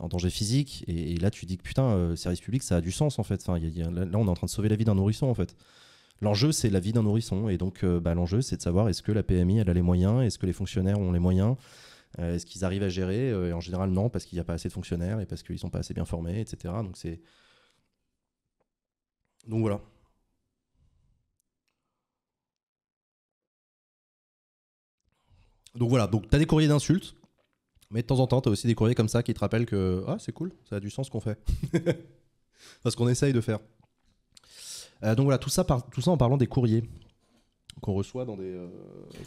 en danger physique. Et, là, tu dis que putain, service public, ça a du sens en fait. Enfin, là, on est en train de sauver la vie d'un nourrisson en fait. L'enjeu, c'est la vie d'un nourrisson. Et donc, euh, bah, l'enjeu, c'est de savoir est-ce que la PMI, elle a les moyens Est-ce que les fonctionnaires ont les moyens euh, Est-ce qu'ils arrivent à gérer euh, et En général, non, parce qu'il n'y a pas assez de fonctionnaires et parce qu'ils ne sont pas assez bien formés, etc. Donc, c'est. Donc, voilà. Donc voilà, donc tu as des courriers d'insultes, mais de temps en temps, tu as aussi des courriers comme ça qui te rappellent que ah, c'est cool, ça a du sens ce qu'on fait. Parce qu'on essaye de faire. Euh, donc voilà, tout ça, en parlant des courriers qu'on reçoit dans des, euh,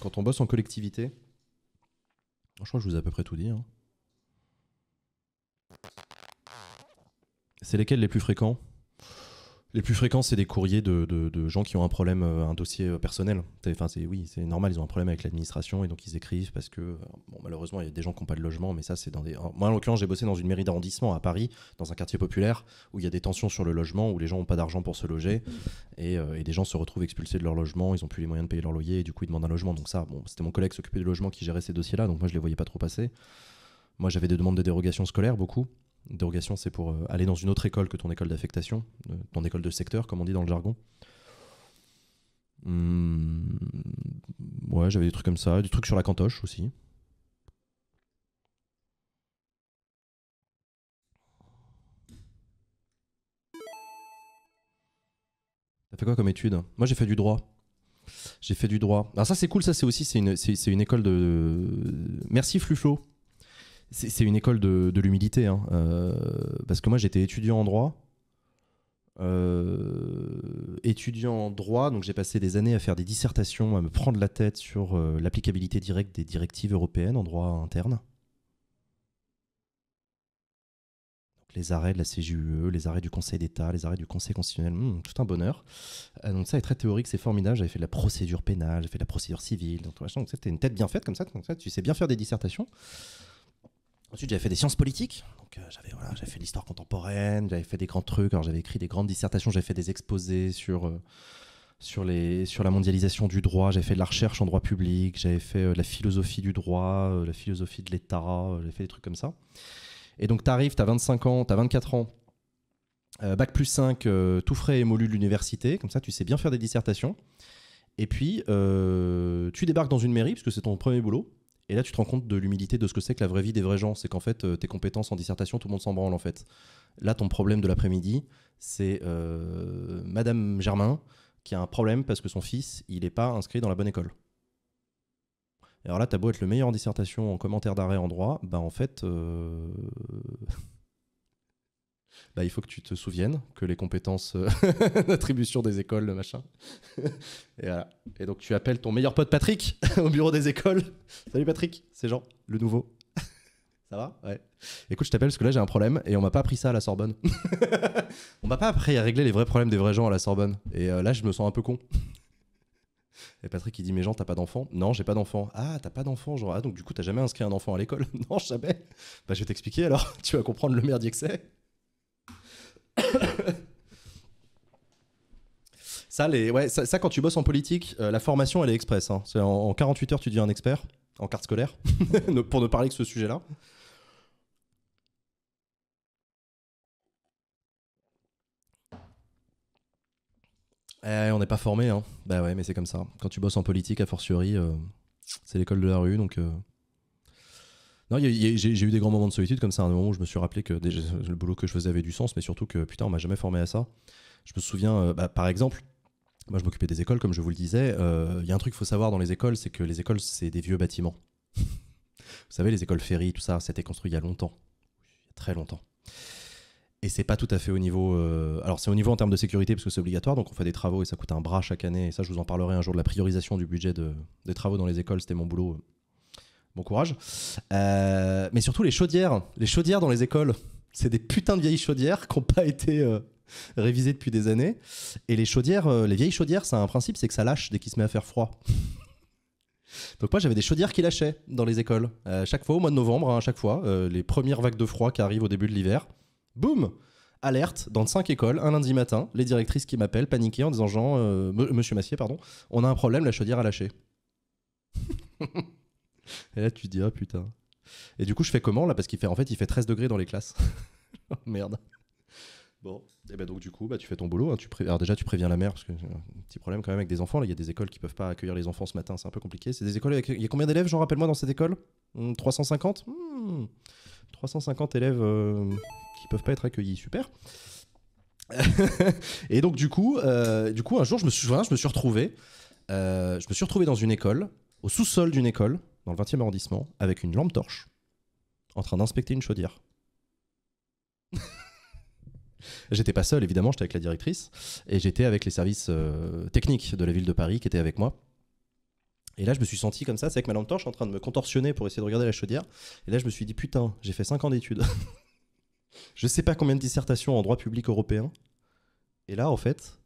quand on bosse en collectivité. Je crois que je vous ai à peu près tout dit. Hein. C'est lesquels les plus fréquents les plus fréquents, c'est des courriers de, gens qui ont un problème, euh, un dossier euh, personnel. Enfin, c'est oui, c'est normal, ils ont un problème avec l'administration et donc ils écrivent parce que euh, malheureusement, il y a des gens qui n'ont pas de logement, mais ça, c'est dans des. Moi, en l'occurrence, j'ai bossé dans une mairie d'arrondissement à Paris, dans un quartier populaire où il y a des tensions sur le logement, où les gens n'ont pas d'argent pour se loger et, des gens se retrouvent expulsés de leur logement, ils n'ont plus les moyens de payer leur loyer et du coup, ils demandent un logement. Donc, ça, c'était mon collègue qui du logement qui gérait ces dossiers-là, donc moi, je les voyais pas trop passer. Moi, j'avais des demandes de dérogation scolaire, beaucoup dérogation, c'est pour euh, aller dans une autre école que ton école d'affectation, euh, ton école de secteur, comme on dit dans le jargon. Hmm, ouais, j'avais des trucs comme ça, des trucs sur la cantoche aussi. T'as fait quoi comme étude Moi j'ai fait du droit. J'ai fait du droit. Alors ah, ça c'est cool, ça c'est aussi c'est une, école de... Euh, merci Fluflo c'est une école de, l'humilité. Hein, euh, parce que moi, j'étais étudiant en droit. Euh, étudiant en droit, donc j'ai passé des années à faire des dissertations, à me prendre la tête sur euh, l'applicabilité directe des directives européennes en droit interne. les arrêts de la CJUE, les arrêts du Conseil d'État, les arrêts du Conseil constitutionnel, hmm, tout un bonheur. donc ça est très théorique, c'est formidable. J'avais fait de la procédure pénale, j'ai fait de la procédure civile, donc, c'était une tête bien faite comme ça, ça, tu sais bien faire des dissertations. Ensuite, j'avais fait des sciences politiques. Donc, euh, j'avais voilà, fait l'histoire contemporaine, j'avais fait des grands trucs. Alors, j'avais écrit des grandes dissertations, j'avais fait des exposés sur, euh, sur, les, sur la mondialisation du droit. J'avais fait de la recherche en droit public, j'avais fait euh, la philosophie du droit, la philosophie de l'État. j'avais fait des trucs comme ça. Et donc, t'arrives, t'as 25 ans, t'as 24 ans. bac plus 5, tout frais et de l'université. Comme ça, tu sais bien faire des dissertations. Et puis, tu débarques dans une mairie, puisque c'est ton premier boulot et là, tu te rends compte de l'humilité de ce que c'est que la vraie vie des vrais gens. C'est qu'en fait, euh, tes compétences en dissertation, tout le monde s'en branle en fait. Là, ton problème de l'après-midi, c'est euh, Madame Germain qui a un problème parce que son fils, il n'est pas inscrit dans la bonne école. Et alors là, t'as beau être le meilleur en dissertation, en commentaire d'arrêt en droit, bah en fait, euh, bah, il faut que tu te souviennes que les compétences euh, d'attribution des écoles, le machin. et voilà. Et donc, tu appelles ton meilleur pote Patrick au bureau des écoles. Salut Patrick, c'est Jean, le nouveau. Ça va Ouais. Écoute, je t'appelle parce que là j'ai un problème et on m'a pas appris ça à la Sorbonne. on m'a pas appris à régler les vrais problèmes des vrais gens à la Sorbonne. Et euh, là, je me sens un peu con. et Patrick, il dit Mais Jean, t'as pas d'enfant Non, j'ai pas d'enfant. Ah, t'as pas d'enfant Genre, ah, donc du coup, t'as jamais inscrit un enfant à l'école Non, jamais. Bah, je vais t'expliquer alors, tu vas comprendre le merdier que c'est. ça, les, ouais, ça, quand tu bosses en politique, euh, la formation, elle est express. Hein. en, 48 heures, tu deviens un expert en carte scolaire, pour ne parler que ce sujet-là. Eh, on n'est pas formé, hein. Bah ouais, mais c'est comme ça. Quand tu bosses en politique, à fortiori, euh, c'est l'école de la rue, donc euh, non, j'ai eu des grands moments de solitude comme ça, un moment où je me suis rappelé que le boulot que je faisais avait du sens, mais surtout que putain, on m'a jamais formé à ça. Je me souviens, euh, bah, par exemple, moi je m'occupais des écoles, comme je vous le disais. Euh, il y a un truc qu'il faut savoir dans les écoles, c'est que les écoles, c'est des vieux bâtiments. vous savez, les écoles ferries, tout ça, c'était construit il y a longtemps, il y a très longtemps. Et c'est pas tout à fait au niveau. Euh, alors, c'est au niveau en termes de sécurité parce que c'est obligatoire, donc on fait des travaux et ça coûte un bras chaque année. Et ça, je vous en parlerai un jour de la priorisation du budget des travaux dans les écoles, c'était mon boulot bon courage. Euh, mais surtout les chaudières, les chaudières dans les écoles. C'est des putains de vieilles chaudières qui n'ont pas été euh, révisées depuis des années. Et les chaudières, euh, les vieilles chaudières, c'est un principe, c'est que ça lâche dès qu'il se met à faire froid. Donc moi j'avais des chaudières qui lâchaient dans les écoles. chaque fois au mois de novembre, hein, à chaque fois, les premières vagues de froid qui arrivent au début de l'hiver. Boum Alerte dans cinq écoles, un lundi matin, les directrices qui m'appellent paniquées en disant Jean, Monsieur Massier, pardon, on a un problème, la chaudière a lâché. Et là, tu te dis, ah putain. Et du coup, je fais comment là Parce qu'il fait, en fait, il fait 13 degrés dans les classes. oh, merde. Bon, et eh ben donc du coup, bah, tu fais ton boulot. Hein. tu Alors déjà, tu préviens la mère, parce que c'est euh, un petit problème quand même avec des enfants. il y a des écoles qui peuvent pas accueillir les enfants ce matin, c'est un peu compliqué. C'est des écoles Il y a combien d'élèves, j'en rappelle-moi, dans cette école 350 hmm, 350 hmm. élèves euh, qui peuvent pas être accueillis, super. et donc du coup, euh, du coup, un jour, je me suis, je me suis retrouvé, je me suis retrouvé dans une école, au sous-sol d'une école, dans le 20e arrondissement, avec une lampe torche, en train d'inspecter une chaudière. j'étais pas seul, évidemment, j'étais avec la directrice, et j'étais avec les services euh, techniques de la ville de Paris qui étaient avec moi. Et là, je me suis senti comme ça, c'est avec ma lampe torche en train de me contorsionner pour essayer de regarder la chaudière. Et là, je me suis dit, putain, j'ai fait 5 ans d'études. je sais pas combien de dissertations en droit public européen. Et là, en fait,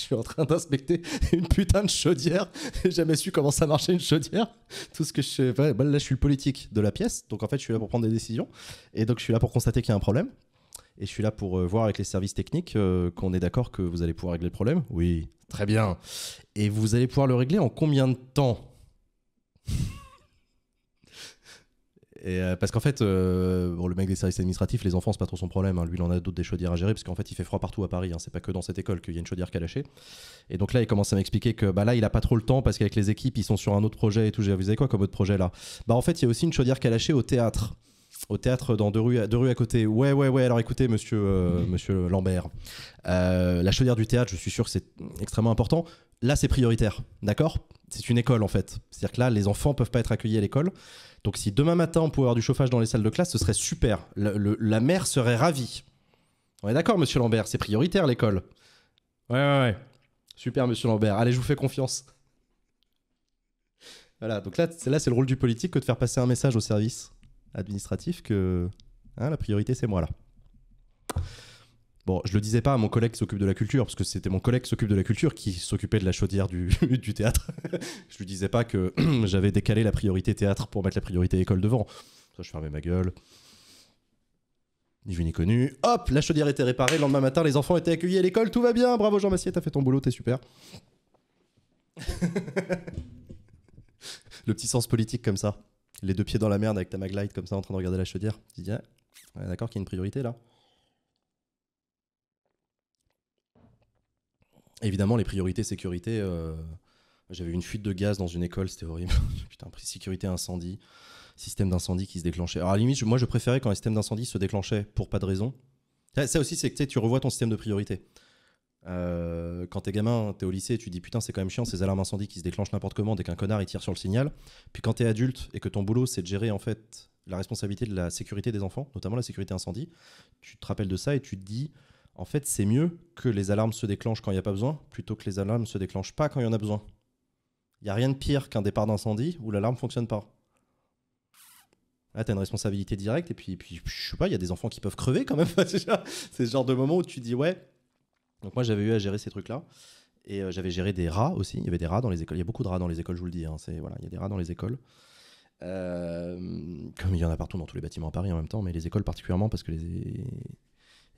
je suis en train d'inspecter une putain de chaudière. J'ai jamais su comment ça marchait une chaudière. Tout ce que je sais, bah là, je suis le politique de la pièce. Donc, en fait, je suis là pour prendre des décisions. Et donc, je suis là pour constater qu'il y a un problème. Et je suis là pour euh, voir avec les services techniques euh, qu'on est d'accord que vous allez pouvoir régler le problème. Oui, très bien. Et vous allez pouvoir le régler en combien de temps euh, parce qu'en fait, euh, le mec des services administratifs, les enfants, c'est pas trop son problème. Hein. Lui, il en a d'autres des chaudières à gérer, parce qu'en fait, il fait froid partout à Paris. Hein. C'est pas que dans cette école qu'il y a une chaudière qui a Et donc là, il commence à m'expliquer que bah, là, il a pas trop le temps, parce qu'avec les équipes, ils sont sur un autre projet et tout. J'ai vous avez quoi comme autre projet là Bah, en fait, il y a aussi une chaudière qui a au théâtre. Au théâtre dans deux rues, à, deux rues à côté. Ouais, ouais, ouais. Alors écoutez, monsieur, euh, mhm. monsieur Lambert, la chaudière du théâtre, je suis sûr que c'est extrêmement important là, c'est prioritaire, d'accord C'est une école en fait. C'est-à-dire que là, les enfants peuvent pas être accueillis à l'école. Donc si demain matin, on pouvait avoir du chauffage dans les salles de classe, ce serait super. la mère serait ravie. On est d'accord, monsieur Lambert, c'est prioritaire l'école. Ouais, ouais, ouais. Super, monsieur Lambert. Allez, je vous fais confiance. Voilà, donc là, là c'est le rôle du politique que de faire passer un message au service administratif que hein, la priorité, c'est moi là. Bon, je le disais pas à mon collègue qui s'occupe de la culture, parce que c'était mon collègue qui s'occupe de la culture qui s'occupait de la chaudière du, du théâtre. je lui disais pas que j'avais décalé la priorité théâtre pour mettre la priorité école devant. Ça, je fermais ma gueule. Ni vu ni connu. Hop, la chaudière était réparée. Le lendemain matin, les enfants étaient accueillis à l'école. Tout va bien. Bravo Jean Massier, t'as fait ton boulot, t'es super. le petit sens politique comme ça. Les deux pieds dans la merde avec ta maglite comme ça en train de regarder la chaudière. Tu dis, ah, d'accord, qu'il y a une priorité là. évidemment, les priorités sécurité. Euh, j'avais une fuite de gaz dans une école, c'était horrible. Putain, sécurité incendie, système d'incendie qui se déclenchait. Alors à la limite, moi je préférais quand les systèmes d'incendie se déclenchaient pour pas de raison. Ça, aussi, c'est que tu revois ton système de priorité. Euh, quand t'es gamin, t'es au lycée, tu dis putain, c'est quand même chiant ces alarmes incendie qui se déclenchent n'importe comment dès qu'un connard il tire sur le signal. Puis quand t'es adulte et que ton boulot c'est de gérer en fait la responsabilité de la sécurité des enfants, notamment la sécurité incendie, tu te rappelles de ça et tu te dis en fait, c'est mieux que les alarmes se déclenchent quand il n'y a pas besoin, plutôt que les alarmes ne se déclenchent pas quand il y en a besoin. Il n'y a rien de pire qu'un départ d'incendie où l'alarme ne fonctionne pas. Là, tu as une responsabilité directe, et puis, puis je sais pas, il y a des enfants qui peuvent crever quand même. c'est ce genre de moment où tu dis, ouais. Donc, moi, j'avais eu à gérer ces trucs-là. Et euh, j'avais géré des rats aussi. Il y avait des rats dans les écoles. Il y a beaucoup de rats dans les écoles, je vous le dis. Hein. C'est, voilà, il y a des rats dans les écoles. Euh, comme il y en a partout dans tous les bâtiments à Paris en même temps, mais les écoles particulièrement, parce que les,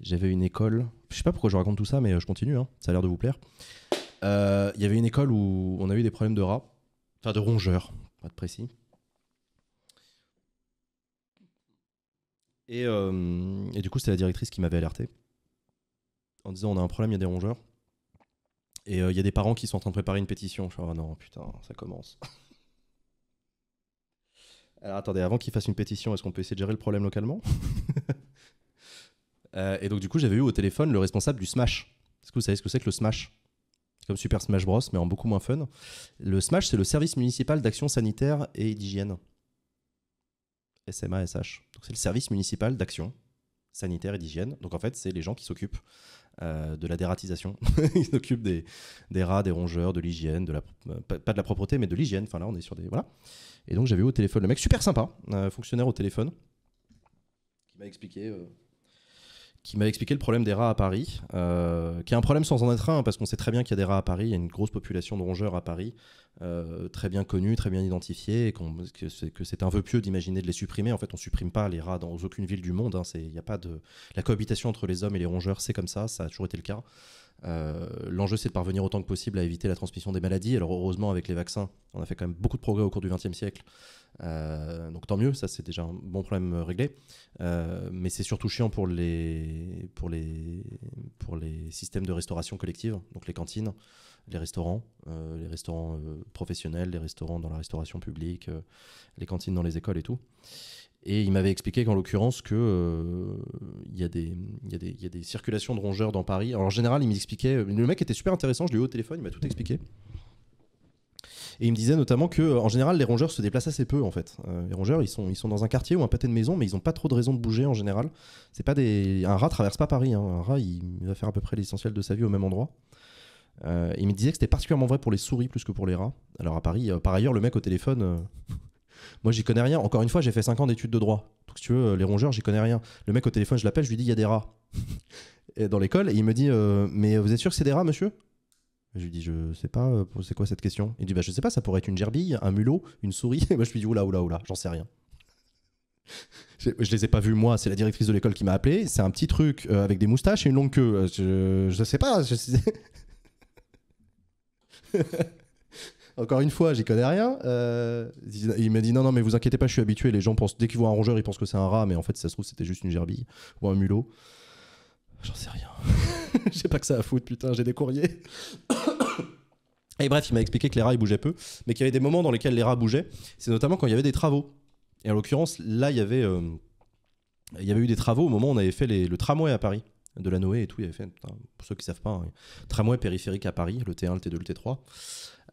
j'avais une école. Je sais pas pourquoi je raconte tout ça, mais euh, je continue. Hein, ça a l'air de vous plaire. Euh, il y avait une école où on a eu des problèmes de rats, enfin de rongeurs, pas de précis. Euh, et, du coup, c'était la directrice qui m'avait alerté en disant on a un problème, il y a des rongeurs. Et il y a des parents qui sont en train de préparer une pétition. Je suis oh non, putain, ça commence. Alors attendez, avant qu'ils fassent une pétition, est-ce qu'on peut essayer de gérer le problème localement Euh, et donc, du coup, j'avais eu au téléphone le responsable du Smash. Est-ce que vous savez ce que c'est que le Smash Comme Super Smash Bros, mais en beaucoup moins fun. Le Smash, c'est le service municipal d'action sanitaire et d'hygiène. SMASH. Donc, c'est le service municipal d'action sanitaire et d'hygiène. Donc, en fait, c'est les gens qui s'occupent euh, de la dératisation. Ils s'occupent des, rats, des rongeurs, de l'hygiène, de la, euh, pas, de la propreté, mais de l'hygiène. Enfin, là, on est sur des. Voilà. Et donc, j'avais eu au téléphone le mec, super sympa, fonctionnaire au téléphone, qui m'a expliqué qui m'a expliqué le problème des rats à Paris, euh, qui est un problème sans en être un, parce qu'on sait très bien qu'il y a des rats à Paris, il y a une grosse population de rongeurs à Paris, euh, très bien connue, très bien identifiée, que c'est un vœu pieux d'imaginer de les supprimer. En fait, on ne supprime pas les rats dans aucune ville du monde. Hein, il n'y a pas de... La cohabitation entre les hommes et les rongeurs, c'est comme ça, ça a toujours été le cas. Euh, l'enjeu, c'est de parvenir autant que possible à éviter la transmission des maladies. Alors heureusement, avec les vaccins, on a fait quand même beaucoup de progrès au cours du XXe siècle. Euh, donc tant mieux, ça c'est déjà un bon problème euh, réglé. mais c'est surtout chiant pour les, pour les systèmes de restauration collective, donc les cantines, les restaurants, les restaurants professionnels, les restaurants dans la restauration publique, les cantines dans les écoles et tout. Et il m'avait expliqué qu'en l'occurrence, qu'il euh, y, a des circulations de rongeurs dans Paris. Alors, en général, il m'expliquait. Euh, le mec était super intéressant, je l'ai eu au téléphone, il m'a tout expliqué. Et il me disait notamment que, euh, en général, les rongeurs se déplacent assez peu, en fait. les rongeurs, ils sont, ils sont dans un quartier ou un pâté de maison, mais ils n'ont pas trop de raison de bouger, en général. C'est pas des... Un rat traverse pas Paris. Hein. Un rat, il, va faire à peu près l'essentiel de sa vie au même endroit. il me disait que c'était particulièrement vrai pour les souris plus que pour les rats. Alors à Paris, par ailleurs, le mec au téléphone, moi, j'y connais rien. Encore une fois, j'ai fait 5 ans d'études de droit. Donc, si tu veux, les rongeurs, j'y connais rien. Le mec au téléphone, je l'appelle, je lui dis, il y a des rats dans l'école. Et il me dit, euh, mais vous êtes sûr que c'est des rats, monsieur je lui dis, je sais pas, euh, c'est quoi cette question Il dit, bah, je sais pas, ça pourrait être une gerbille, un mulot, une souris. Et moi, je lui dis, oula, oula, oula, j'en sais rien. je, les ai pas vus, moi, c'est la directrice de l'école qui m'a appelé. C'est un petit truc euh, avec des moustaches et une longue queue. Je, je sais pas. Encore une fois, j'y connais rien. Euh, il m'a dit non, non, mais vous inquiétez pas, je suis habitué. Les gens pensent, dès qu'ils voient un rongeur, ils pensent que c'est un rat, mais en fait, si ça se trouve, c'était juste une gerbille ou un mulot. J'en sais rien. Je sais pas que ça à foutre, putain, j'ai des courriers. Et bref, il m'a expliqué que les rats ils bougeaient peu, mais qu'il y avait des moments dans lesquels les rats bougeaient. C'est notamment quand il y avait des travaux. Et en l'occurrence, là, il y avait, euh, il y avait eu des travaux au moment où on avait fait le tramway à Paris, de la Noé et tout. Il y avait fait, pour ceux qui savent pas, hein, tramway périphérique à Paris, le T1, le T2, le T3.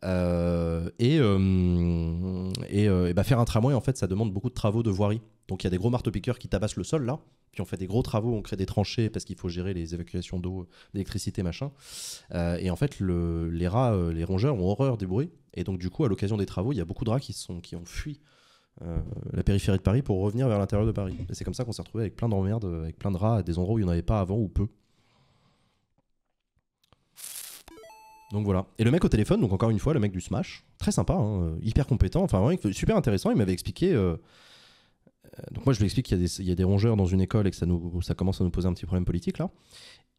Euh, et, euh, et, euh, bah, faire un tramway, en fait, ça demande beaucoup de travaux de voirie. Donc il y a des gros marteaux-piqueurs qui tabassent le sol là, puis on fait des gros travaux, on crée des tranchées parce qu'il faut gérer les évacuations d'eau, d'électricité, machin. et en fait, les rats, les rongeurs ont horreur des bruits. Et donc du coup, à l'occasion des travaux, il y a beaucoup de rats qui, sont, qui ont fui la périphérie de Paris pour revenir vers l'intérieur de Paris. Et c'est comme ça qu'on s'est retrouvé avec plein d'emmerdes, avec plein de rats à des endroits où il n'y en avait pas avant ou peu. Donc voilà. Et le mec au téléphone, donc encore une fois, le mec du Smash, très sympa, hein, euh, hyper compétent, enfin super intéressant. Il m'avait expliqué. Euh, euh, donc moi je lui explique qu'il y, a des rongeurs dans une école et que ça, nous, ça commence à nous poser un petit problème politique là.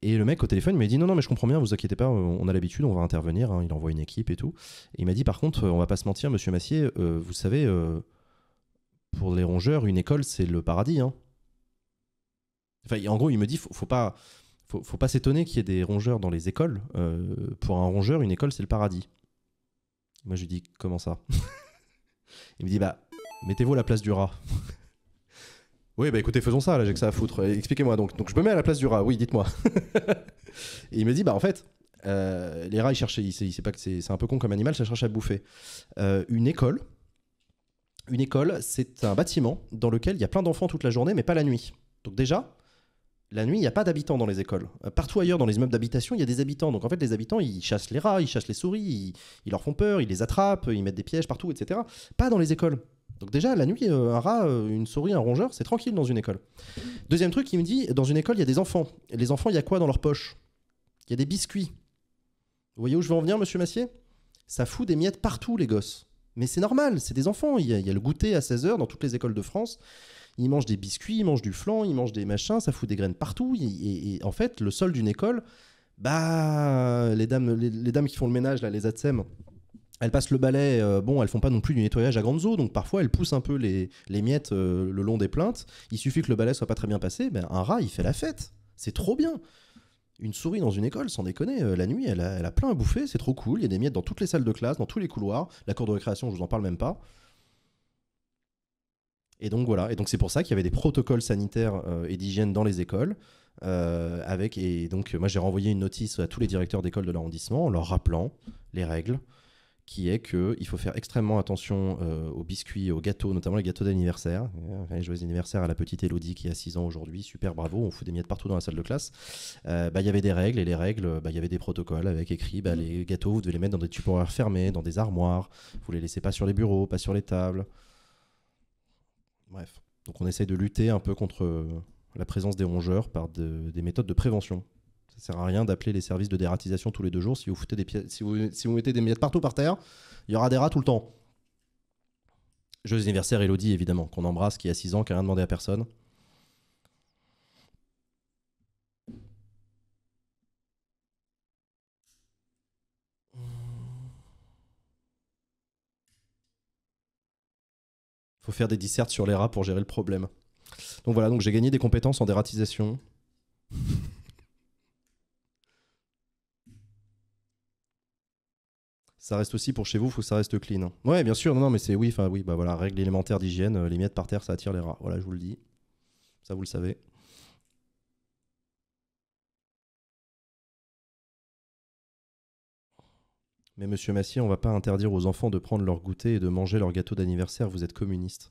Et le mec au téléphone m'a dit non non mais je comprends bien, vous inquiétez pas, on a l'habitude, on va intervenir. Hein, il envoie une équipe et tout. Et il m'a dit par contre, on va pas se mentir, Monsieur Massier, vous savez, pour les rongeurs, une école c'est le paradis. Hein. Enfin en gros il me dit faut pas faut, faut pas s'étonner qu'il y ait des rongeurs dans les écoles. Euh, pour un rongeur, une école, c'est le paradis. Moi, je lui dis, comment ça Il me dit, bah, mettez-vous à la place du rat. oui, bah écoutez, faisons ça, là, j'ai que ça à foutre. Expliquez-moi donc. Donc, je me mets à la place du rat, oui, dites-moi. Et il me dit, bah, en fait, euh, les rats, ils cherchaient, ils, pas que c'est un peu con comme animal, ça cherche à bouffer. Euh, une école, une école, c'est un bâtiment dans lequel il y a plein d'enfants toute la journée, mais pas la nuit. Donc déjà, la nuit, il n'y a pas d'habitants dans les écoles. Euh, partout ailleurs, dans les immeubles d'habitation, il y a des habitants. Donc en fait, les habitants, ils chassent les rats, ils chassent les souris, ils, leur font peur, ils les attrapent, ils mettent des pièges partout, etc. Pas dans les écoles. Donc déjà, la nuit, euh, un rat, euh, une souris, un rongeur, c'est tranquille dans une école. Deuxième truc, il me dit, dans une école, il y a des enfants. Les enfants, il y a quoi dans leur poche Il y a des biscuits. Vous voyez où je veux en venir, monsieur Massier Ça fout des miettes partout, les gosses. Mais c'est normal, c'est des enfants. Il y, a, il y, a, le goûter à 16h dans toutes les écoles de France. Ils mangent des biscuits, ils mangent du flan, ils mangent des machins, ça fout des graines partout. Et, en fait, le sol d'une école, bah, les dames, les, dames qui font le ménage, là, les ATSEM, elles passent le balai, euh, bon, elles font pas non plus du nettoyage à grande eaux, donc parfois elles poussent un peu les, miettes euh, le long des plaintes. Il suffit que le balai soit pas très bien passé, ben, un rat, il fait la fête. C'est trop bien. Une souris dans une école, sans déconner, euh, la nuit, elle a, plein à bouffer, c'est trop cool. Il y a des miettes dans toutes les salles de classe, dans tous les couloirs. La cour de récréation, je vous en parle même pas. Et donc voilà, et donc c'est pour ça qu'il y avait des protocoles sanitaires euh, et d'hygiène dans les écoles. Euh, avec et donc euh, moi j'ai renvoyé une notice à tous les directeurs d'école de l'arrondissement en leur rappelant les règles qui est qu'il faut faire extrêmement attention aux biscuits, aux gâteaux, notamment les gâteaux d'anniversaire. Euh, joyeux anniversaire à la petite Elodie qui a 6 ans aujourd'hui, super bravo, on fout des miettes partout dans la salle de classe. bah il y avait des règles et les règles, bah, il y avait des protocoles avec écrit, bah, les gâteaux vous devez les mettre dans des tupperwares fermés, dans des armoires, vous les laissez pas sur les bureaux, pas sur les tables. Bref. Donc on essaye de lutter un peu contre euh, la présence des rongeurs par des méthodes de prévention. Ça sert à rien d'appeler les services de dératisation tous les deux jours. Si vous, foutez des si vous mettez des miettes partout par terre, il y aura des rats tout le temps. jeux anniversaire Elodie, évidemment, qu'on embrasse, qui a 6 ans, qui n'a rien demandé à personne. faut faire des dissertes sur les rats pour gérer le problème. Donc voilà, donc j'ai gagné des compétences en dératisation. ça reste aussi pour chez vous, faut que ça reste clean. Hein. Ouais, bien sûr, non, non mais c'est oui, enfin oui, bah voilà, règle élémentaire d'hygiène, euh, les miettes par terre, ça attire les rats. Voilà, je vous le dis. Ça, vous le savez. Mais monsieur Massier, on va pas interdire aux enfants de prendre leur goûter et de manger leur gâteau d'anniversaire, vous êtes communiste.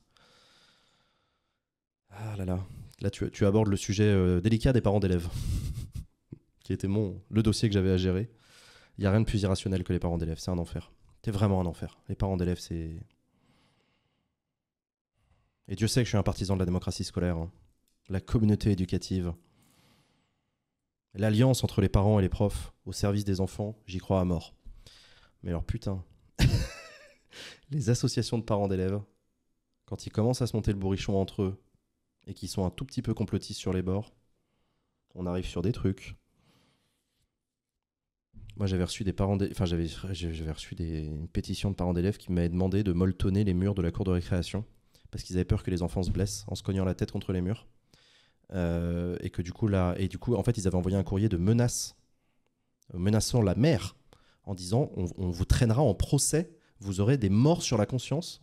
Ah là là, là tu, abordes le sujet euh, délicat des parents d'élèves, qui était mon, le dossier que j'avais à gérer. Il n'y a rien de plus irrationnel que les parents d'élèves, c'est un enfer. es vraiment un enfer. Les parents d'élèves, c'est... Et Dieu sait que je suis un partisan de la démocratie scolaire, hein. la communauté éducative, l'alliance entre les parents et les profs au service des enfants, j'y crois à mort. Mais alors putain, les associations de parents d'élèves, quand ils commencent à se monter le bourrichon entre eux et qu'ils sont un tout petit peu complotistes sur les bords, on arrive sur des trucs. Moi, j'avais reçu des parents, enfin j'avais reçu des une pétition de parents d'élèves qui m'avaient demandé de moltonner les murs de la cour de récréation parce qu'ils avaient peur que les enfants se blessent en se cognant la tête contre les murs. Euh, et que du coup là, et du coup en fait ils avaient envoyé un courrier de menace menaçant la mère en disant on, vous traînera en procès, vous aurez des morts sur la conscience.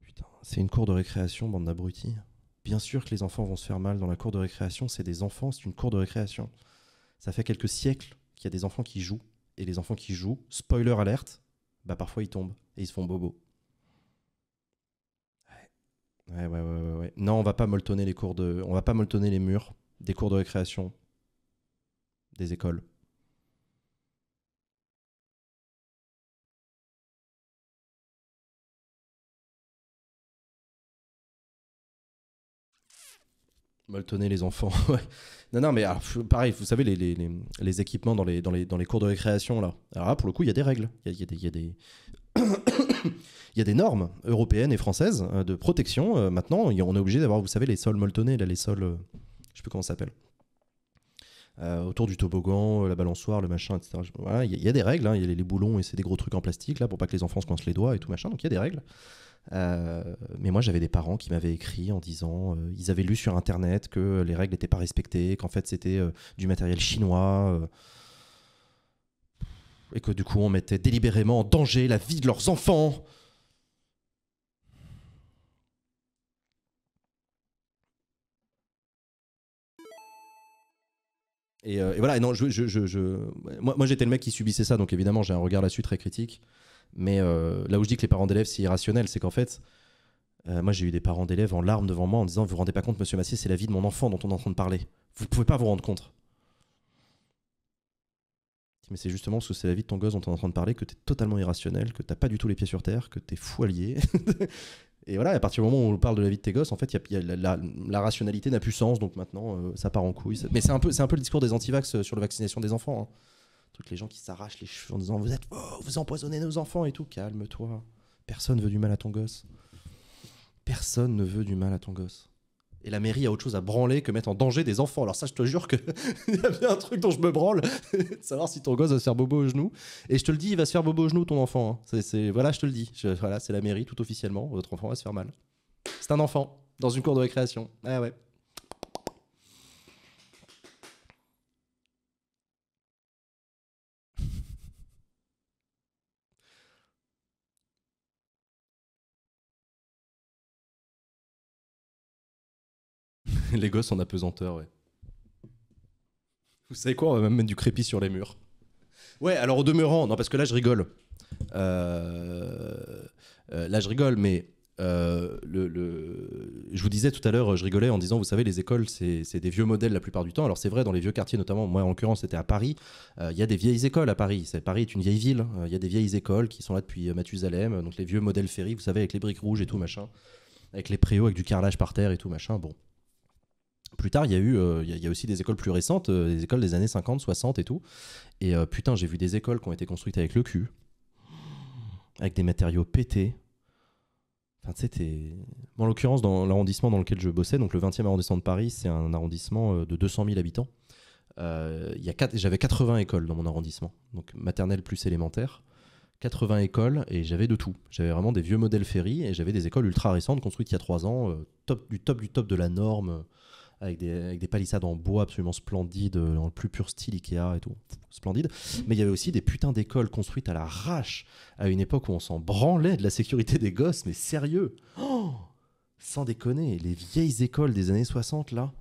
Putain, c'est une cour de récréation, bande d'abrutis. Bien sûr que les enfants vont se faire mal dans la cour de récréation, c'est des enfants, c'est une cour de récréation. Ça fait quelques siècles qu'il y a des enfants qui jouent, et les enfants qui jouent, spoiler alerte, bah parfois ils tombent et ils se font bobo. Ouais, ouais, ouais, Non, on va pas les cours de, on va pas moltonner les murs des cours de récréation des écoles. Moltonner les enfants. non, non, mais pareil, vous savez, les, équipements dans, les, dans, les, cours de récréation, là. Alors là, pour le coup, il y a des règles. Il y a, des. normes européennes et françaises euh, de protection. Euh, maintenant, on est obligé d'avoir, vous savez, les sols moltonnés, là, les sols, euh, je sais plus comment ça s'appelle, autour du toboggan, la balançoire, le machin, etc. il y, a des règles. Hein. Il y a les, boulons et c'est des gros trucs en plastique là pour pas que les enfants se coincent les doigts et tout machin. Donc il y a des règles. Euh, mais moi, j'avais des parents qui m'avaient écrit en disant euh, ils avaient lu sur Internet que les règles n'étaient pas respectées, qu'en fait, c'était euh, du matériel chinois et que du coup on mettait délibérément en danger la vie de leurs enfants. Et, et voilà, et non, je, je, je, moi, moi j'étais le mec qui subissait ça, donc évidemment j'ai un regard là-dessus très critique. Mais euh, là où je dis que les parents d'élèves, c'est irrationnel, c'est qu'en fait, euh, moi j'ai eu des parents d'élèves en larmes devant moi en disant Vous vous rendez pas compte, monsieur Massier, c'est la vie de mon enfant dont on est en train de parler. Vous pouvez pas vous rendre compte. Mais c'est justement parce que c'est la vie de ton gosse dont on est en train de parler que tu es totalement irrationnel, que t'as pas du tout les pieds sur terre, que t'es fou allié. Et voilà, à partir du moment où on parle de la vie de tes gosses, en fait, la, rationalité n'a plus sens, donc maintenant, euh, ça part en couille. Mais c'est un, peu, un peu le discours des antivax sur la vaccination des enfants. Hein les gens qui s'arrachent les cheveux en disant vous êtes, vous empoisonnez nos enfants et tout. Calme-toi. Personne veut du mal à ton gosse. Personne ne veut du mal à ton gosse. Et la mairie a autre chose à branler que mettre en danger des enfants. Alors ça, je te jure que y a bien un truc dont je me branle, savoir si ton gosse va se faire bobo au genou. Et je te le dis, il va se faire bobo au genou, ton enfant. Hein. C'est, voilà, je te le dis. voilà, c'est la mairie, tout officiellement. Votre enfant va se faire mal. C'est un enfant dans une cour de récréation. Ah ouais. les gosses en apesanteur, ouais. Vous savez quoi On va même mettre du crépi sur les murs. Ouais, alors au demeurant, non, parce que là je rigole. Euh, euh, là je rigole, mais euh, le, je vous disais tout à l'heure, je rigolais en disant, vous savez, les écoles, c'est des vieux modèles la plupart du temps. Alors c'est vrai, dans les vieux quartiers notamment, moi en l'occurrence c'était à Paris, il y a des vieilles écoles à Paris. Paris est une vieille ville, il y a des vieilles écoles qui sont là depuis Mathusalem, donc les vieux modèles ferry, vous savez, avec les briques rouges et tout machin, avec les préaux, avec du carrelage par terre et tout machin. Bon, plus tard, il y a eu, euh, il y, a aussi des écoles plus récentes, euh, des écoles des années 50, 60 et tout. Et euh, putain, j'ai vu des écoles qui ont été construites avec le cul, avec des matériaux pétés. Enfin, c'était. En l'occurrence, dans l'arrondissement dans lequel je bossais, donc le 20e arrondissement de Paris, c'est un arrondissement de 200 000 habitants. j'avais 80 écoles dans mon arrondissement, donc maternelle plus élémentaire. 80 écoles et j'avais de tout. J'avais vraiment des vieux modèles ferry et j'avais des écoles ultra récentes construites il y a 3 ans, top, du top du top de la norme avec des, palissades en bois absolument splendides, euh, dans le plus pur style Ikea et tout, splendide. Mm. Mais il y avait aussi des putains d'écoles construites à la rache, à une époque où on s'en branlait de la sécurité des gosses, mais sérieux oh Sans déconner, les vieilles écoles des années 60, là,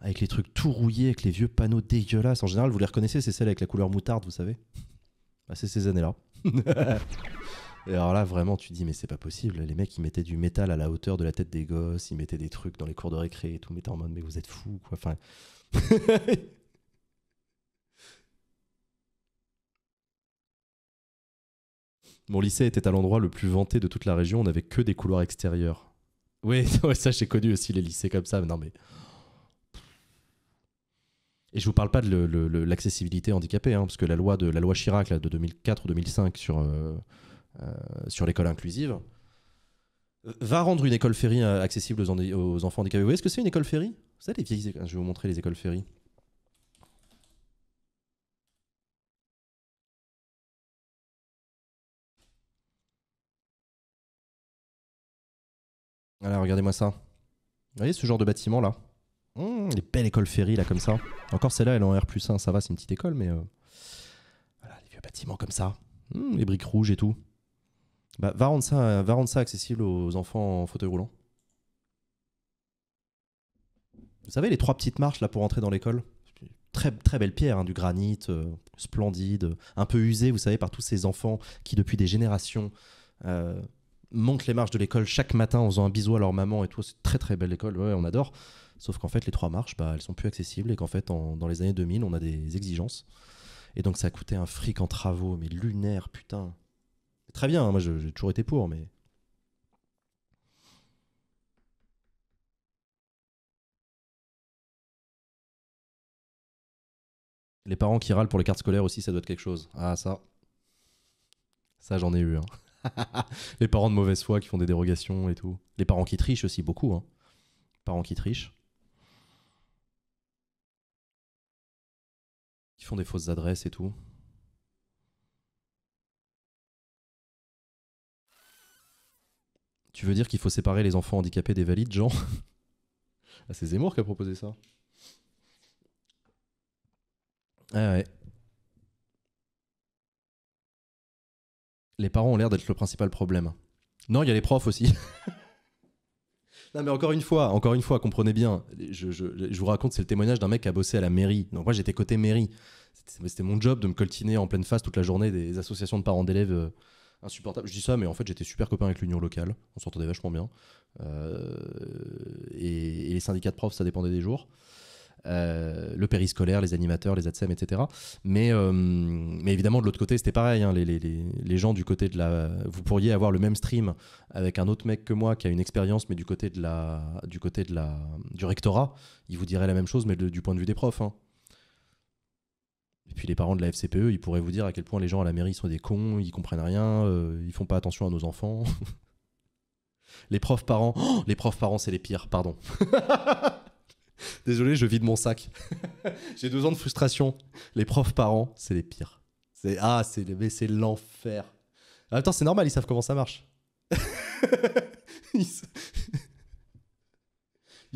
avec les trucs tout rouillés, avec les vieux panneaux dégueulasses. En général, vous les reconnaissez, c'est celles avec la couleur moutarde, vous savez bah, C'est ces années-là. Et alors là, vraiment, tu dis, mais c'est pas possible. Les mecs, ils mettaient du métal à la hauteur de la tête des gosses, ils mettaient des trucs dans les cours de récré et tout. mettaient en mode, mais vous êtes fous, quoi. Enfin. Mon lycée était à l'endroit le plus vanté de toute la région. On n'avait que des couloirs extérieurs. Oui, ça, j'ai connu aussi les lycées comme ça. Mais non, mais. Et je vous parle pas de l'accessibilité handicapée, hein, parce que la loi de la loi Chirac de 2004 ou 2005 sur euh, euh, sur l'école inclusive, va rendre une école ferry euh, accessible aux, enfants des Vous est ce que c'est une école ferry Vous savez, les vieilles... Je vais vous montrer les écoles ferry. Voilà, regardez-moi ça. Vous voyez ce genre de bâtiment là hum, Les belles écoles ferry là comme ça. Encore celle-là, elle est en R 1, ça va, c'est une petite école, mais... Euh, voilà, les vieux bâtiments comme ça. Hum, les briques rouges et tout. Bah, va, rendre ça, accessible aux enfants en fauteuil roulant. Vous savez, les trois petites marches là pour entrer dans l'école Très, très belle pierre, hein, du granit, euh, splendide, un peu usé, vous savez, par tous ces enfants qui, depuis des générations, euh, montent les marches de l'école chaque matin en faisant un bisou à leur maman et tout. C'est très très belle école, on adore. Sauf qu'en fait, les trois marches, bah, elles sont plus accessibles et qu'en fait, dans les années 2000, on a des exigences. Et donc, ça a coûté un fric en travaux, mais lunaire, putain très bien, hein, moi j'ai toujours été pour, mais. Les parents qui râlent pour les cartes scolaires aussi, ça doit être quelque chose. Ah, ça. Ça, j'en ai eu. Hein. les parents de mauvaise foi qui font des dérogations et tout. Les parents qui trichent aussi, beaucoup. Hein. Parents qui trichent. Qui font des fausses adresses et tout. Tu veux dire qu'il faut séparer les enfants handicapés des valides, genre ah, C'est Zemmour qui a proposé ça. Ah, les parents ont l'air d'être le principal problème. Non, il y a les profs aussi. non, mais encore une fois, encore une fois, comprenez bien. Je, vous raconte, c'est le témoignage d'un mec qui a bossé à la mairie. Donc moi, j'étais côté mairie. C'était mon job de me coltiner en pleine face toute la journée des associations de parents d'élèves euh, insupportable. Je dis ça, mais en fait, j'étais super copain avec l'union locale. On s'entendait vachement bien. Euh, et, les syndicats de profs, ça dépendait des jours. Euh, le périscolaire, les animateurs, les ATSEM, etc. Mais, euh, mais évidemment, de l'autre côté, c'était pareil. Hein. les, gens du côté de la. Vous pourriez avoir le même stream avec un autre mec que moi qui a une expérience, mais du côté, de la, du côté de la, du rectorat, il vous dirait la même chose, mais du point de vue des profs. Hein. Et puis les parents de la FCPE, ils pourraient vous dire à quel point les gens à la mairie sont des cons, ils comprennent rien, euh, ils font pas attention à nos enfants. les profs parents, oh, les profs parents, c'est les pires, pardon. Désolé, je vide mon sac. J'ai deux ans de frustration. Les profs parents, c'est les pires. C'est ah, c'est mais c'est l'enfer. En c'est normal, ils savent comment ça marche. ils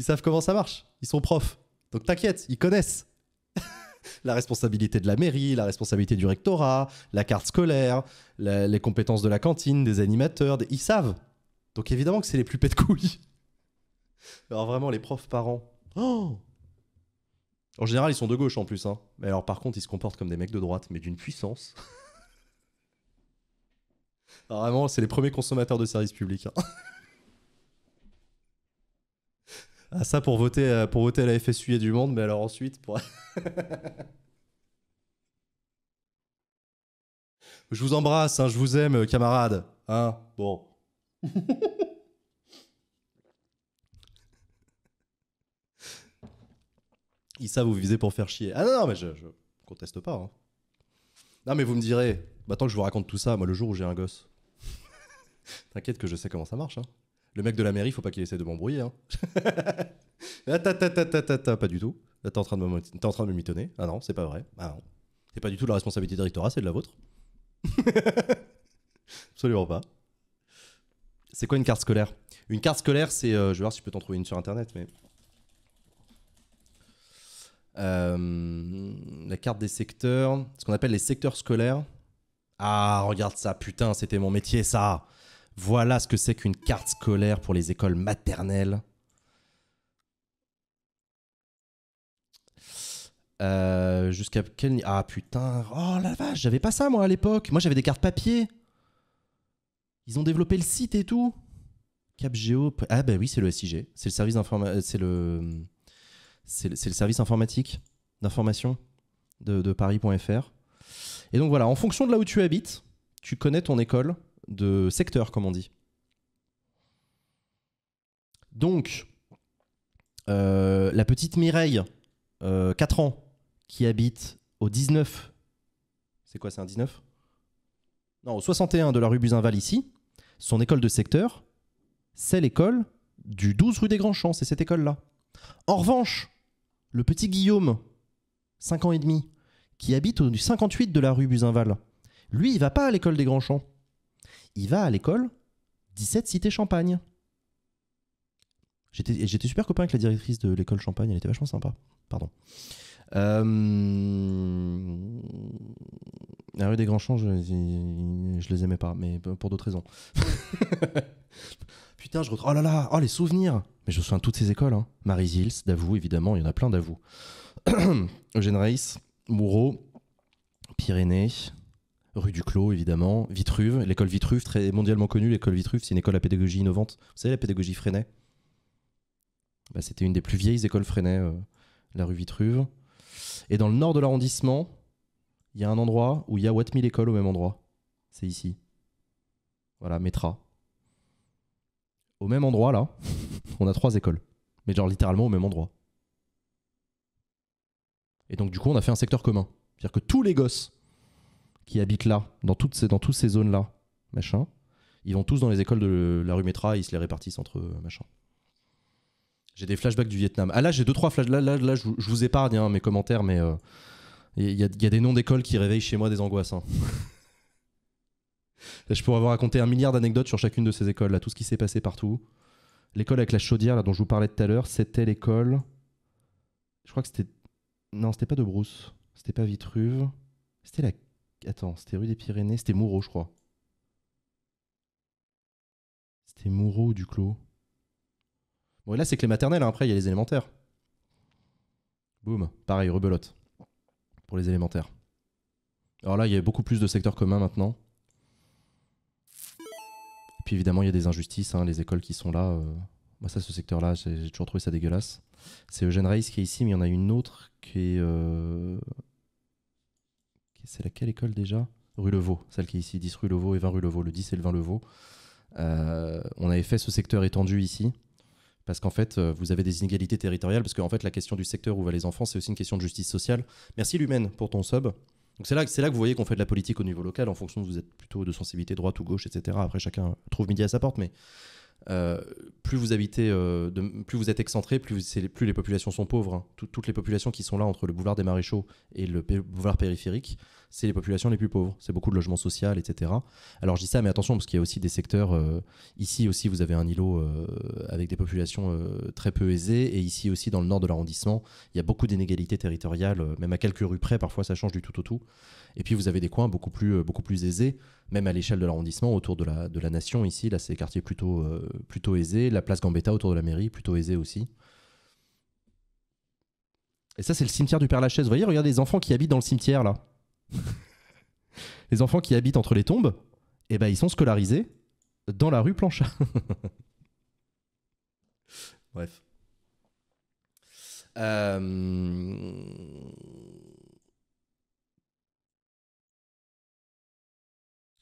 savent comment ça marche. Ils sont profs. Donc t'inquiète, ils connaissent la responsabilité de la mairie, la responsabilité du rectorat, la carte scolaire, les compétences de la cantine, des animateurs, ils savent. Donc évidemment que c'est les plus pets de couilles. Alors vraiment, les profs parents. Oh en général, ils sont de gauche en plus. Hein. Mais alors par contre, ils se comportent comme des mecs de droite, mais d'une puissance. vraiment, c'est les premiers consommateurs de services publics. Hein. à ça pour voter, euh, pour voter à la FSU et du monde, mais alors ensuite pour... je vous embrasse, hein, je vous aime, camarade Hein, bon. Ils vous visez pour faire chier. Ah non, non mais je, conteste pas. Hein. Non, mais vous me direz, maintenant que je vous raconte tout ça, moi, le jour où j'ai un gosse, t'inquiète que je sais comment ça marche. Hein. Le mec de la mairie, faut pas qu'il essaie de m'embrouiller. Hein. Ah, pas du tout. Là, t'es en, train de me, t'es en train de me mitonner. Ah non, c'est pas vrai. Ah C'est pas du tout de la responsabilité du rectorat, c'est de la vôtre. Absolument pas. C'est quoi une carte scolaire Une carte scolaire, c'est. Euh, je vais voir si je peux t'en trouver une sur internet, mais. Euh, la carte des secteurs, ce qu'on appelle les secteurs scolaires. Ah, regarde ça, putain, c'était mon métier, ça voilà ce que c'est qu'une carte scolaire pour les écoles maternelles. Euh, jusqu'à quel ah putain oh la vache j'avais pas ça moi à l'époque moi j'avais des cartes papier ils ont développé le site et tout Capgeo ah bah oui c'est le SIG c'est le service euh, c'est le c'est service informatique d'information de, de paris.fr et donc voilà en fonction de là où tu habites tu connais ton école de secteur, comme on dit. Donc, euh, la petite Mireille, 4 euh, ans, qui habite au 19. C'est quoi, c'est un 19 Non, au 61 de la rue Buzinval ici. Son école de secteur, c'est l'école du 12 rue des Grands Champs, c'est cette école-là. En revanche, le petit Guillaume, 5 ans et demi, qui habite au 58 de la rue Buzinval, lui, il va pas à l'école des Grands Champs il va à l'école 17 Cité Champagne. J'étais super copain avec la directrice de l'école Champagne, elle était vachement sympa. Pardon. Euh, la rue des Grands Champs, je, les aimais pas, mais pour d'autres raisons. Putain, je retrouve. Oh là là, oh les souvenirs Mais je me souviens toutes ces écoles. Hein. Marie Zils, Davou, évidemment, il y en a plein Davou. Eugène Reiss, Mouro, Pyrénées, rue du Clos évidemment, Vitruve, l'école Vitruve, très mondialement connue, l'école Vitruve, c'est une école à pédagogie innovante. Vous savez, la pédagogie Freinet bah, C'était une des plus vieilles écoles Freinet, euh, la rue Vitruve. Et dans le nord de l'arrondissement, il y a un endroit où il y a 8000 écoles au même endroit. C'est ici. Voilà, Métra. Au même endroit, là, on a trois écoles. Mais genre littéralement au même endroit. Et donc, du coup, on a fait un secteur commun. C'est-à-dire que tous les gosses qui habitent là, dans toutes ces, dans toutes ces zones-là, machin, ils vont tous dans les écoles de la rue Métra et ils se les répartissent entre eux, machin. J'ai des flashbacks du Vietnam. Ah là, j'ai deux, trois flashbacks. Là, là, là, je, vous épargne hein, mes commentaires, mais euh, il y, a des noms d'écoles qui réveillent chez moi des angoisses. Hein. je pourrais avoir raconter un milliard d'anecdotes sur chacune de ces écoles, là, tout ce qui s'est passé partout. L'école avec la chaudière, là, dont je vous parlais tout à l'heure, c'était l'école. Je crois que c'était. Non, c'était pas de Brousse. C'était pas Vitruve. C'était la Attends, c'était rue des Pyrénées, c'était Moreau, je crois. C'était Moreau ou Duclos. Bon, et là, c'est que les maternelles, hein. après, il y a les élémentaires. Boum, pareil, rebelote. Pour les élémentaires. Alors là, il y a beaucoup plus de secteurs communs maintenant. Et puis évidemment, il y a des injustices, hein, les écoles qui sont là. Moi, euh. bah, ça, ce secteur-là, j'ai toujours trouvé ça dégueulasse. C'est Eugène Reis qui est ici, mais il y en a une autre qui est. Euh, c'est laquelle école déjà Rue Levaux, celle qui est ici, 10 rue Levaux et 20 rue Levaux, le 10 et le 20 Levaux. Euh, on avait fait ce secteur étendu ici, parce qu'en fait, euh, vous avez des inégalités territoriales, parce qu'en fait, la question du secteur où va les enfants, c'est aussi une question de justice sociale. Merci Lumen pour ton sub. c'est là, c'est là que vous voyez qu'on fait de la politique au niveau local, en fonction de vous êtes plutôt de sensibilité droite ou gauche, etc. Après, chacun trouve midi à sa porte, mais euh, plus vous habitez, euh, plus vous êtes excentré, plus, plus les populations sont pauvres. Hein. toutes les populations qui sont là entre le boulevard des Maréchaux et le boulevard périphérique, c'est les populations les plus pauvres. C'est beaucoup de logements sociaux, etc. Alors je dis ça, mais attention, parce qu'il y a aussi des secteurs. Euh, ici aussi, vous avez un îlot avec des populations très peu aisées, et ici aussi, dans le nord de l'arrondissement, il y a beaucoup d'inégalités territoriales, même à quelques rues près, parfois ça change du tout au tout. Et puis vous avez des coins beaucoup plus, beaucoup plus aisés même à l'échelle de l'arrondissement, autour de la, de la nation. Ici, là, c'est des quartiers plutôt, euh, plutôt aisés. La place Gambetta autour de la mairie, plutôt aisé aussi. Et ça, c'est le cimetière du Père-Lachaise. Vous voyez, regardez les enfants qui habitent dans le cimetière, là. les enfants qui habitent entre les tombes, eh ben, ils sont scolarisés dans la rue Planchat. Bref. Euh...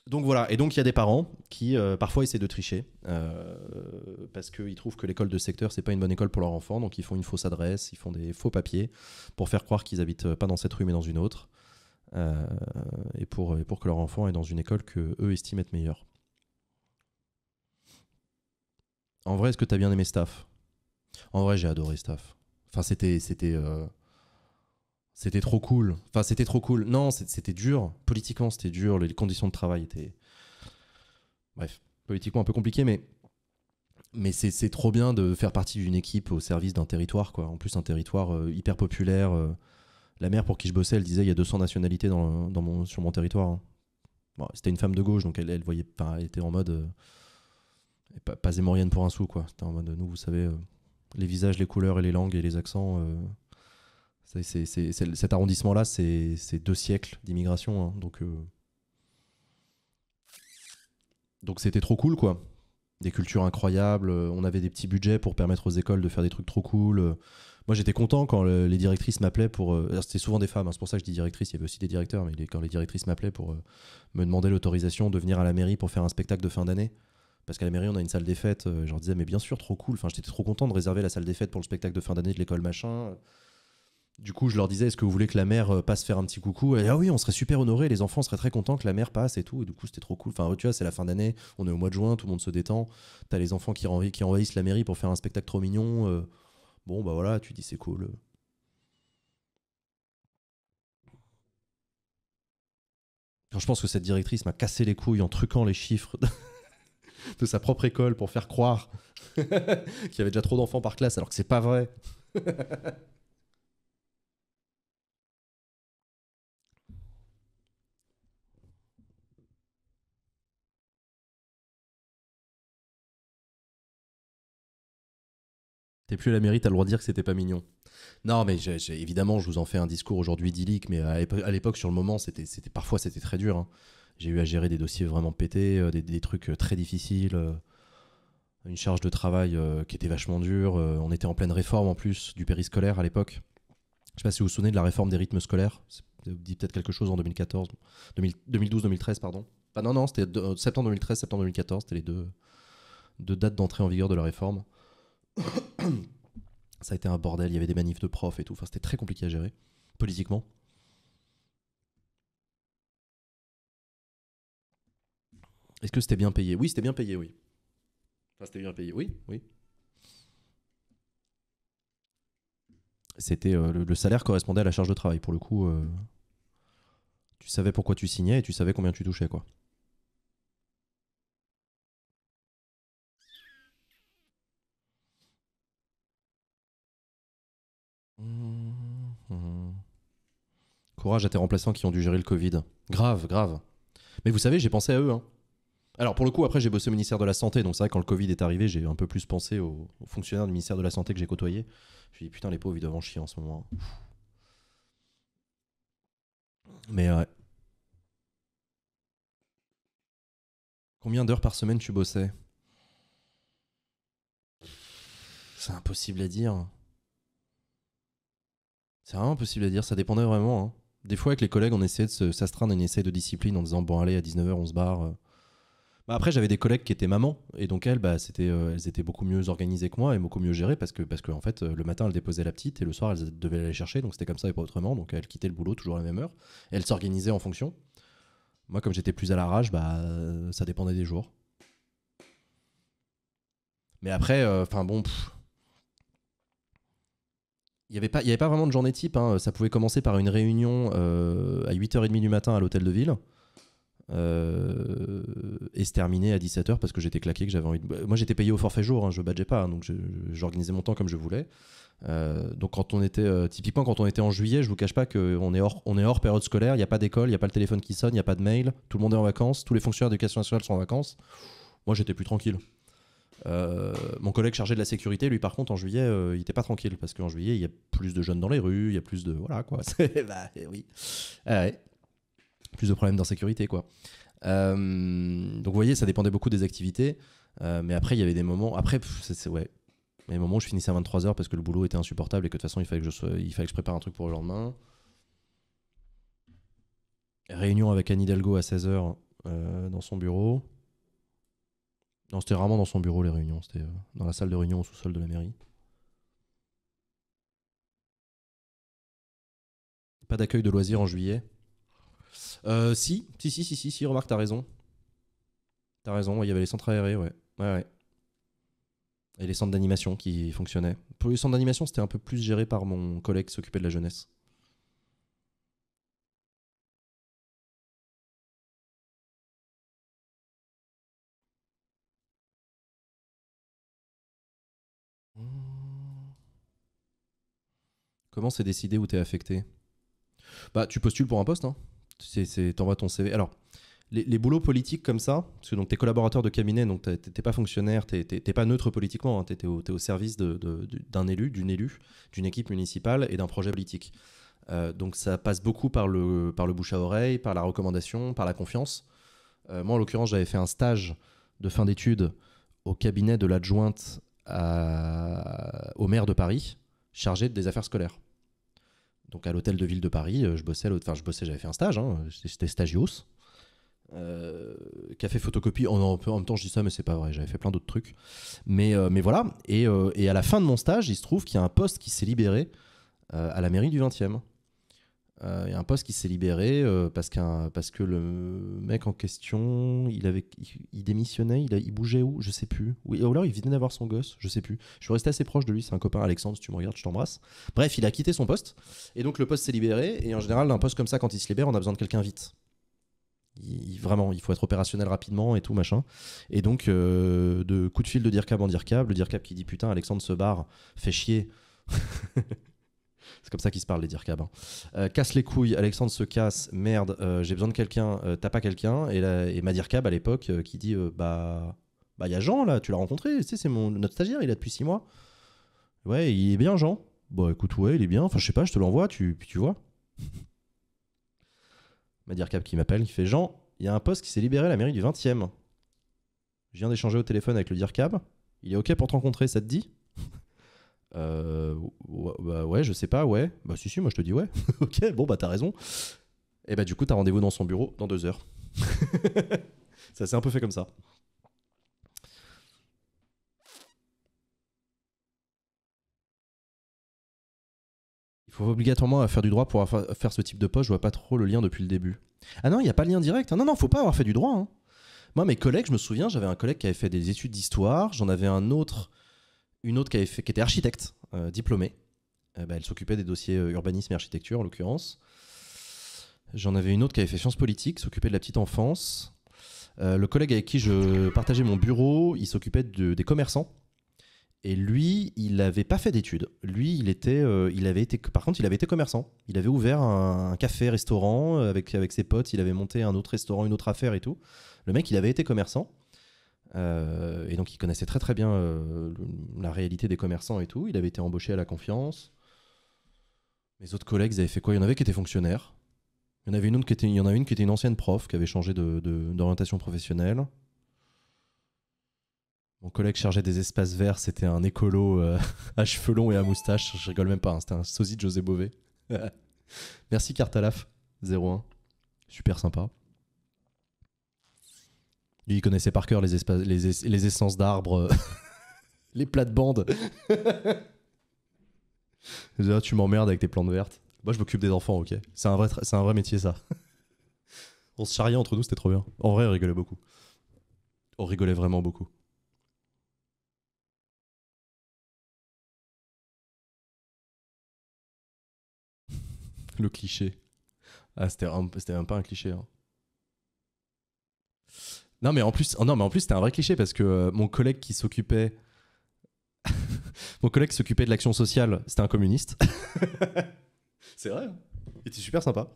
donc voilà, et donc il y a des parents qui euh, parfois essaient de tricher euh, parce qu'ils trouvent que l'école de secteur c'est pas une bonne école pour leur enfant, donc ils font une fausse adresse, ils font des faux papiers pour faire croire qu'ils habitent euh, pas dans cette rue mais dans une autre, et, pour, pour que leur enfant est dans une école que eux estiment être meilleure. En vrai, est-ce que tu as bien aimé Staff En vrai, j'ai adoré Staff. Enfin, c'était c'était c'était trop cool. Enfin, c'était trop cool. Non, c'était dur. Politiquement, c'était dur. Les conditions de travail étaient. Bref, politiquement un peu compliqué, mais. Mais c'est trop bien de faire partie d'une équipe au service d'un territoire, quoi. En plus, un territoire euh, hyper populaire. Euh. La mère pour qui je bossais, elle disait il y a 200 nationalités dans, mon, sur mon territoire. Hein. C'était une femme de gauche, donc elle, voyait pas. était en mode. Euh, pas, pas, zémorienne pour un sou, quoi. C'était en mode nous, vous savez, les visages, les couleurs et les langues et les accents cet arrondissement-là, c'est deux siècles d'immigration. Hein, donc euh, donc c'était trop cool, quoi. Des cultures incroyables. Euh, on avait des petits budgets pour permettre aux écoles de faire des trucs trop cool. Euh. Moi, j'étais content quand les directrices m'appelaient pour. C'était souvent des femmes, hein, c'est pour ça que je dis directrice, il y avait aussi des directeurs, mais quand les directrices m'appelaient pour me demander l'autorisation de venir à la mairie pour faire un spectacle de fin d'année. Parce qu'à la mairie, on a une salle des fêtes. je leur disais, mais bien sûr, trop cool. Enfin, j'étais trop content de réserver la salle des fêtes pour le spectacle de fin d'année de l'école machin. Du coup, je leur disais, est-ce que vous voulez que la mère euh, passe faire un petit coucou Ah oui, on serait super honorés, les enfants seraient très contents que la mère passe et tout. Et du coup, c'était trop cool. Enfin, tu vois, c'est la fin d'année, on est au mois de juin, tout le monde se détend. T'as les enfants qui, envahissent, la mairie pour faire un spectacle trop mignon. Euh. bon, bah voilà, tu dis c'est cool. je pense que cette directrice m'a cassé les couilles en truquant les chiffres de sa propre école pour faire croire qu'il y avait déjà trop d'enfants par classe, alors que c'est pas vrai. plus la mérite t'as le droit de dire que c'était pas mignon. Non, mais évidemment, je vous en fais un discours aujourd'hui idyllique, mais à l'époque, sur le moment, c'était, parfois c'était très dur. Hein. J'ai eu à gérer des dossiers vraiment pétés, euh, des, trucs euh, très difficiles, euh, une charge de travail qui était vachement dure. on était en pleine réforme en plus du périscolaire à l'époque. Je sais pas si vous vous souvenez de la réforme des rythmes scolaires. Ça vous dit peut-être quelque chose en 2014, 2012-2013, pardon. non, non, c'était septembre 2013, septembre 2014, c'était les deux, deux dates d'entrée en vigueur de la réforme ça a été un bordel, il y avait des manifs de profs et tout, enfin c'était très compliqué à gérer, politiquement. Est-ce que c'était bien payé Oui, c'était bien payé, oui. Enfin, c'était bien payé, oui, oui. C'était euh, le, salaire correspondait à la charge de travail pour le coup. Euh. tu savais pourquoi tu signais et tu savais combien tu touchais, quoi. Mhm. Mhm. Courage à tes remplaçants qui ont dû gérer le Covid. Grave, grave. Mais vous savez, j'ai pensé à eux. Hein. Alors pour le coup, après, j'ai bossé au ministère de la Santé, donc c'est vrai que quand le Covid est arrivé, j'ai un peu plus pensé aux, fonctionnaires du ministère de la Santé que j'ai côtoyés. Je me suis dit, putain, les pauvres, ils doivent chier en ce moment. Hein. Mais ouais. Combien d'heures par semaine tu bossais C'est impossible à dire. C'est impossible à dire, ça dépendait vraiment. Hein. Des fois, avec les collègues, on essayait de s'astreindre à une essai de discipline en disant bon, allez, à 19h, on se barre. Euh. Bah, après, j'avais des collègues qui étaient mamans, et donc elles, bah, c'était, euh, elles étaient beaucoup mieux organisées que moi et beaucoup mieux gérées parce que, parce que en fait, le matin, elles déposaient la petite et le soir, elles devaient aller chercher, donc c'était comme ça et pas autrement. Donc elles quittaient le boulot toujours à la même heure. Et elles s'organisaient en fonction. Moi, comme j'étais plus à l'arrache, bah, ça dépendait des jours. Mais après, euh, enfin bon, il n'y avait, pas, avait pas vraiment de journée type. Hein. Ça pouvait commencer par une réunion euh, à 8h30 du matin à l'hôtel de ville. Euh, et se terminer à 17h parce que j'étais claqué, que j'avais envie de... Moi j'étais payé au forfait jour, hein, je badgeais pas, hein, donc j'organisais mon temps comme je voulais. Euh, donc quand on était, typiquement quand on était en juillet, je vous cache pas qu'on est hors, on est hors période scolaire, il n'y a pas d'école, il n'y a pas le téléphone qui sonne, il n'y a pas de mail, tout le monde est en vacances, tous les fonctionnaires d'éducation nationale sont en vacances. Moi j'étais plus tranquille. Euh, mon collègue chargé de la sécurité, lui, par contre, en juillet, euh, il n'était pas tranquille parce qu'en juillet, il y a plus de jeunes dans les rues, il y a plus de. Voilà, quoi. bah, eh oui. Eh plus de problèmes d'insécurité, quoi. Euh, donc, vous voyez, ça dépendait beaucoup des activités. mais après, il y avait des moments. Après, c'est. Ouais. mais y des moments où je finissais à 23h parce que le boulot était insupportable et que de toute façon, il fallait que je, sois... il fallait que je prépare un truc pour le lendemain. Réunion avec Anne Hidalgo à 16h dans son bureau. Non, c'était rarement dans son bureau les réunions, c'était euh, dans la salle de réunion au sous-sol de la mairie. Pas d'accueil de loisirs en juillet. Euh, si, si, si, si, si, si, remarque, t'as raison. T'as raison, il y avait les centres aérés, ouais. Ouais, ouais. Et les centres d'animation qui fonctionnaient. Pour les centres d'animation, c'était un peu plus géré par mon collègue qui s'occupait de la jeunesse. Comment c'est décidé où tu es affecté Bah, tu postules pour un poste, hein. T'envoies ton CV. Alors, les, boulots politiques comme ça, parce que tu es collaborateur de cabinet, donc t'es pas fonctionnaire, t'es pas neutre politiquement, hein. tu es, au service d'un élu, d'une élue, d'une équipe municipale et d'un projet politique. Euh, donc ça passe beaucoup par le, par le bouche à oreille, par la recommandation, par la confiance. Euh, moi, en l'occurrence, j'avais fait un stage de fin d'études au cabinet de l'adjointe au maire de Paris, chargé des affaires scolaires. Donc à l'hôtel de ville de Paris, euh, je bossais, enfin je bossais, j'avais fait un stage, c'était hein, stagios. Euh, café photocopie, oh en, même temps je dis ça mais c'est pas vrai, j'avais fait plein d'autres trucs. Mais, euh, mais voilà, et, et, à la fin de mon stage, il se trouve qu'il y a un poste qui s'est libéré à la mairie du 20e. Il euh, y a un poste qui s'est libéré euh, parce, qu'un, parce que le mec en question, il, avait, il, démissionnait, il, bougeait où Je sais plus. ou alors il venait d'avoir son gosse, je sais plus. Je suis resté assez proche de lui, c'est un copain Alexandre, si tu me regardes, je t'embrasse. Bref, il a quitté son poste, et donc le poste s'est libéré, et en général, d'un poste comme ça, quand il se libère, on a besoin de quelqu'un vite. vraiment, il faut être opérationnel rapidement et tout machin. Et donc, euh, de coup de fil de Dirkab en Dirkab, le Dirkab qui dit putain, Alexandre se barre, fait chier. C'est comme ça qu'ils se parlent, les Dircab. Hein. Euh, casse les couilles, Alexandre se casse, merde, euh, j'ai besoin de quelqu'un, euh, t'as pas quelqu'un. Et, là, et ma à l'époque qui dit Bah, bah, il y a Jean là, tu l'as rencontré, tu sais, c'est mon, notre stagiaire, il est depuis 6 mois. Ouais, il est bien, Jean. Bah, écoute, ouais, il est bien. Enfin, je sais pas, je te l'envoie, tu, puis tu vois. ma dircab qui m'appelle, qui fait Jean, il y a un poste qui s'est libéré à la mairie du 20 e Je viens d'échanger au téléphone avec le dircab. Il est OK pour te rencontrer, ça te dit euh, bah, ouais, je sais pas, ouais. Bah si, si, moi je te dis ouais. ok, bon, bah t'as raison. Et bah du coup, t'as rendez-vous dans son bureau dans deux heures. ça s'est un peu fait comme ça. Il faut obligatoirement faire du droit pour faire ce type de poste. Je vois pas trop le lien depuis le début. Ah non, il n'y a pas de lien direct. Hein. Non, non, faut pas avoir fait du droit. Hein. Moi, mes collègues, je me souviens, j'avais un collègue qui avait fait des études d'histoire. J'en avais un autre une autre qui, avait qui était architecte, euh, diplômée. Euh, bah, elle s'occupait des dossiers euh, urbanisme et architecture, en l'occurrence. J'en avais une autre qui avait fait sciences politiques, s'occupait de la petite enfance. le collègue avec qui je partageais mon bureau, il s'occupait de, des commerçants. Et lui, il n'avait pas fait d'études. Lui, il était, il avait été, par contre, il avait été commerçant. Il avait ouvert un, un café-restaurant avec, avec ses potes. Il avait monté un autre restaurant, une autre affaire et tout. Le mec, il avait été commerçant. Euh, et donc il connaissait très très bien euh, la réalité des commerçants et tout. Il avait été embauché à la confiance. Mes autres collègues ils avaient fait quoi Il y en avait qui étaient fonctionnaires. Il y en avait une autre qui était, il y en a une qui était une ancienne prof qui avait changé d'orientation de, d'orientation professionnelle. Mon collègue chargé des espaces verts, c'était un écolo euh, à cheveux longs et à moustache. Je rigole même pas, hein, c'était un sosie de José Bové. Merci Cartalaf 01. Super sympa. Lui, il connaissait par cœur les, les, essences d'arbres, euh, les plates-bandes. ah, tu m'emmerdes avec tes plantes vertes. Moi, je m'occupe des enfants, ok. C'est un, vrai un vrai métier, ça. on se charriait entre nous, c'était trop bien. En vrai, on rigolait beaucoup. On rigolait vraiment beaucoup. Le cliché. Ah, c'était même pas un cliché. Hein. Non, mais en plus, oh, non, mais en plus, c'était un vrai cliché parce que euh, mon collègue qui s'occupait. mon collègue s'occupait de l'action sociale, c'était un communiste. C'est vrai. Et hein. il était super sympa.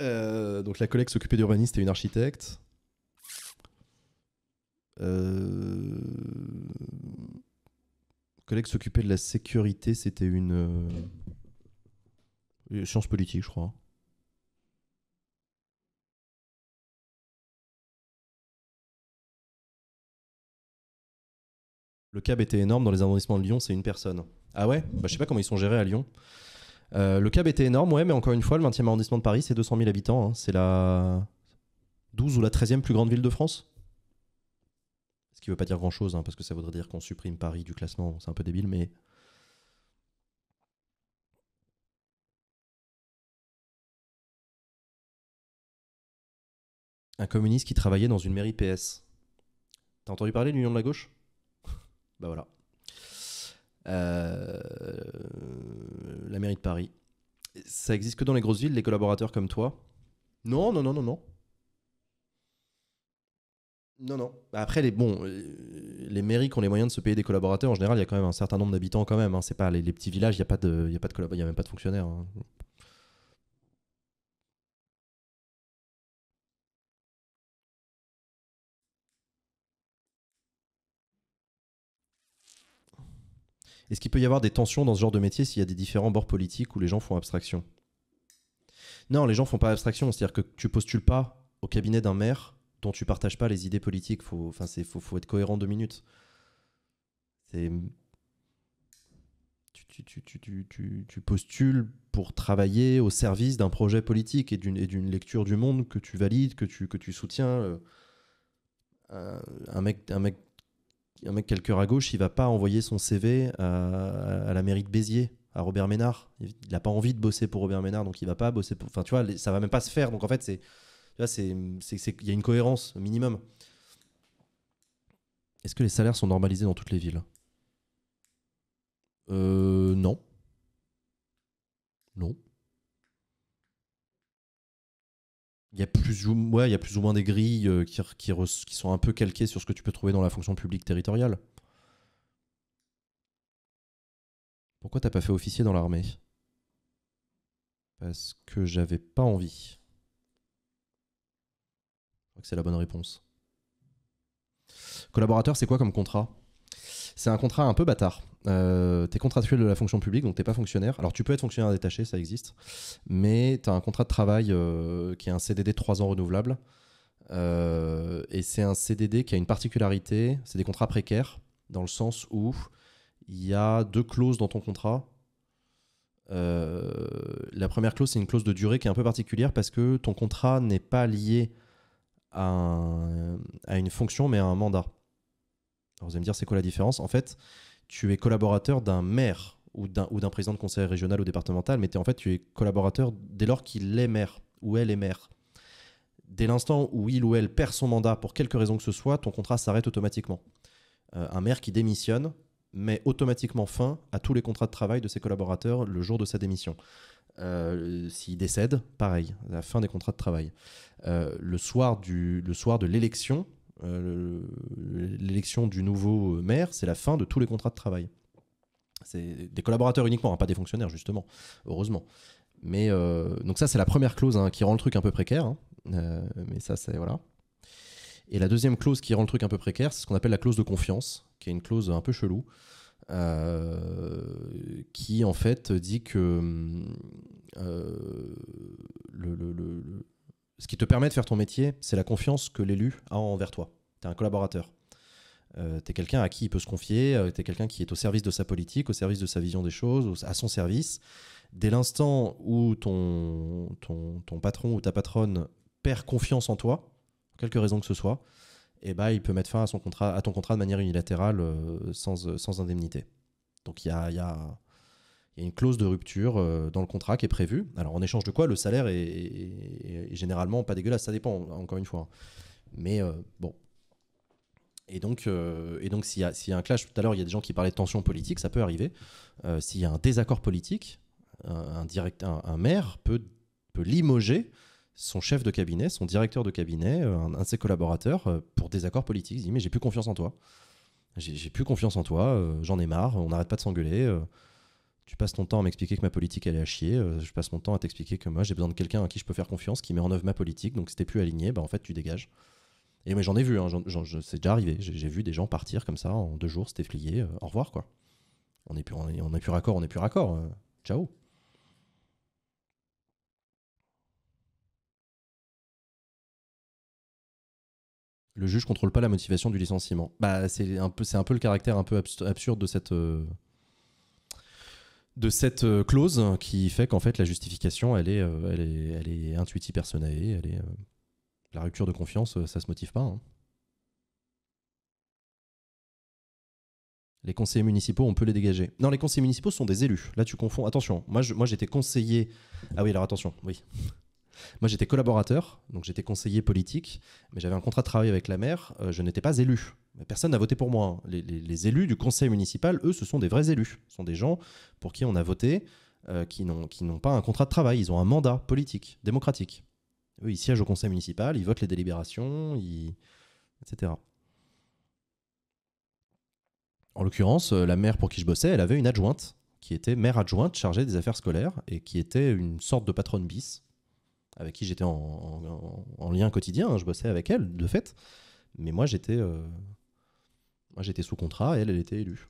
Euh, donc la collègue s'occupait d'urbaniste c'était une architecte. Euh... Collègue s'occupait de la sécurité, c'était une euh, science politique, je crois. Le cab était énorme dans les arrondissements de Lyon, c'est une personne. Ah ouais bah, Je sais pas comment ils sont gérés à Lyon. Euh, le cab était énorme, ouais, mais encore une fois, le 20e arrondissement de Paris, c'est 200 000 habitants. Hein. C'est la 12 ou la 13e plus grande ville de France. Ce qui veut pas dire grand chose, hein, parce que ça voudrait dire qu'on supprime Paris du classement. C'est un peu débile, mais. Un communiste qui travaillait dans une mairie PS. T'as entendu parler de l'Union de la gauche bah voilà. Euh, la mairie de Paris. Ça existe que dans les grosses villes, les collaborateurs comme toi Non, non, non, non, non. Non, non. Bah après, les, bon, euh, les mairies qui ont les moyens de se payer des collaborateurs, en général, il y a quand même un certain nombre d'habitants quand même. Hein. C'est pas les, petits villages, il n'y a, pas de, a, a même pas de fonctionnaires. Hein. Est-ce qu'il peut y avoir des tensions dans ce genre de métier s'il y a des différents bords politiques où les gens font abstraction Non, les gens font pas abstraction. C'est-à-dire que tu postules pas au cabinet d'un maire dont tu partages pas les idées politiques. Faut, enfin, c'est faut, être cohérent deux minutes. C'est tu, postules pour travailler au service d'un projet politique et d'une lecture du monde que tu valides, que tu, que soutiens. Euh, un, mec, un mec un mec quelqu'un à gauche, il va pas envoyer son CV à, la mairie de Béziers à Robert Ménard. Il n'a pas envie de bosser pour Robert Ménard, donc il va pas bosser pour. Enfin, tu vois, ça va même pas se faire. Donc en fait, c'est, il y a une cohérence minimum. Est-ce que les salaires sont normalisés dans toutes les villes Euh, non. Non. il y a plus ou il plus ou moins des grilles euh, qui, qui, qui, sont un peu calquées sur ce que tu peux trouver dans la fonction publique territoriale. Pourquoi t'as pas fait officier dans l'armée Parce que j'avais pas envie. Je crois que c'est la bonne réponse. Collaborateur, c'est quoi comme contrat c'est un contrat un peu bâtard. Euh, tu es contractuel de la fonction publique, donc t'es pas fonctionnaire. Alors tu peux être fonctionnaire détaché, ça existe, mais tu as un contrat de travail euh, qui est un CDD de 3 ans renouvelable. Euh, et c'est un CDD qui a une particularité, c'est des contrats précaires, dans le sens où il y a deux clauses dans ton contrat. la première clause, c'est une clause de durée qui est un peu particulière parce que ton contrat n'est pas lié à une fonction mais à un mandat. Alors vous allez me dire, c'est quoi la différence En fait, tu es collaborateur d'un maire ou d'un président de conseil régional ou départemental, mais es, en fait, tu es collaborateur dès lors qu'il est maire ou elle est maire. Dès l'instant où il ou elle perd son mandat pour quelque raison que ce soit, ton contrat s'arrête automatiquement. Euh, un maire qui démissionne met automatiquement fin à tous les contrats de travail de ses collaborateurs le jour de sa démission. Euh, s'il décède, pareil, la fin des contrats de travail. Euh, le, soir le soir de l'élection, euh, l'élection du nouveau euh, maire, c'est la fin de tous les contrats de travail. C'est des collaborateurs uniquement, hein, pas des fonctionnaires justement, heureusement. Mais euh, donc ça c'est la première clause hein, qui rend le truc un peu précaire. Hein. mais ça c'est voilà. Et la deuxième clause qui rend le truc un peu précaire, c'est ce qu'on appelle la clause de confiance, qui est une clause un peu chelou, qui en fait dit que le, ce qui te permet de faire ton métier, c'est la confiance que l'élu a envers toi. Tu es un collaborateur. Euh, tu es quelqu'un à qui il peut se confier, euh, tu es quelqu'un qui est au service de sa politique, au service de sa vision des choses, à son service. Dès l'instant où ton, ton, patron ou ta patronne perd confiance en toi, pour quelque raison que ce soit, eh ben, il peut mettre fin à, son contrat, à ton contrat de manière unilatérale euh, euh, sans, indemnité. Donc il y a il y a une clause de rupture euh, dans le contrat qui est prévue. Alors en échange de quoi le salaire est, généralement pas dégueulasse, ça dépend encore une fois. Mais euh, bon. Et donc, euh, et donc s'il y, a, un clash, tout à l'heure il y a des gens qui parlaient de tension politique, ça peut arriver. s'il y a un désaccord politique, un, un, maire peut, peut limoger son chef de cabinet, son directeur de cabinet, un, de ses collaborateurs pour désaccord politique. Il dit mais j'ai plus confiance en toi. J'ai, j'ai plus confiance en toi, j'en ai marre, on n'arrête pas de s'engueuler tu passes ton temps à m'expliquer que ma politique elle est à chier, euh, je passe mon temps à t'expliquer que moi j'ai besoin de quelqu'un à qui je peux faire confiance, qui met en œuvre ma politique, donc si t'es plus aligné, bah en fait tu dégages. Et mais j'en ai vu, hein, c'est déjà arrivé, j'ai vu des gens partir comme ça, en deux jours c'était plié, euh, au revoir quoi. On n'est plus, on plus raccord, on n'est plus raccord, euh, ciao. Le juge contrôle pas la motivation du licenciement. Bah c'est un peu, c'est un peu le caractère un peu absurde de cette de cette euh, clause qui fait qu'en fait la justification elle est, euh, elle est, elle est intuiti personae, elle euh, la rupture de confiance ça se motive pas. Hein. Les conseillers municipaux, on peut les dégager. Non, les conseillers municipaux sont des élus. Là, tu confonds. Attention, moi, moi j'étais conseiller. Ah oui, alors attention, oui. Moi, j'étais collaborateur, donc j'étais conseiller politique, mais j'avais un contrat de travail avec la maire. Euh, je n'étais pas élu. Personne n'a voté pour moi. Hein. Les, élus du conseil municipal, eux, ce sont des vrais élus. Ce sont des gens pour qui on a voté, euh, qui n'ont pas un contrat de travail. Ils ont un mandat politique, démocratique. Eux, ils siègent au conseil municipal, ils votent les délibérations, etc. En l'occurrence, euh, la maire pour qui je bossais, elle avait une adjointe qui était maire adjointe chargée des affaires scolaires et qui était une sorte de patronne bis, avec qui j'étais en, lien quotidien, hein, je bossais avec elle, de fait. Mais moi, j'étais euh, j'étais sous contrat et elle, elle était élue.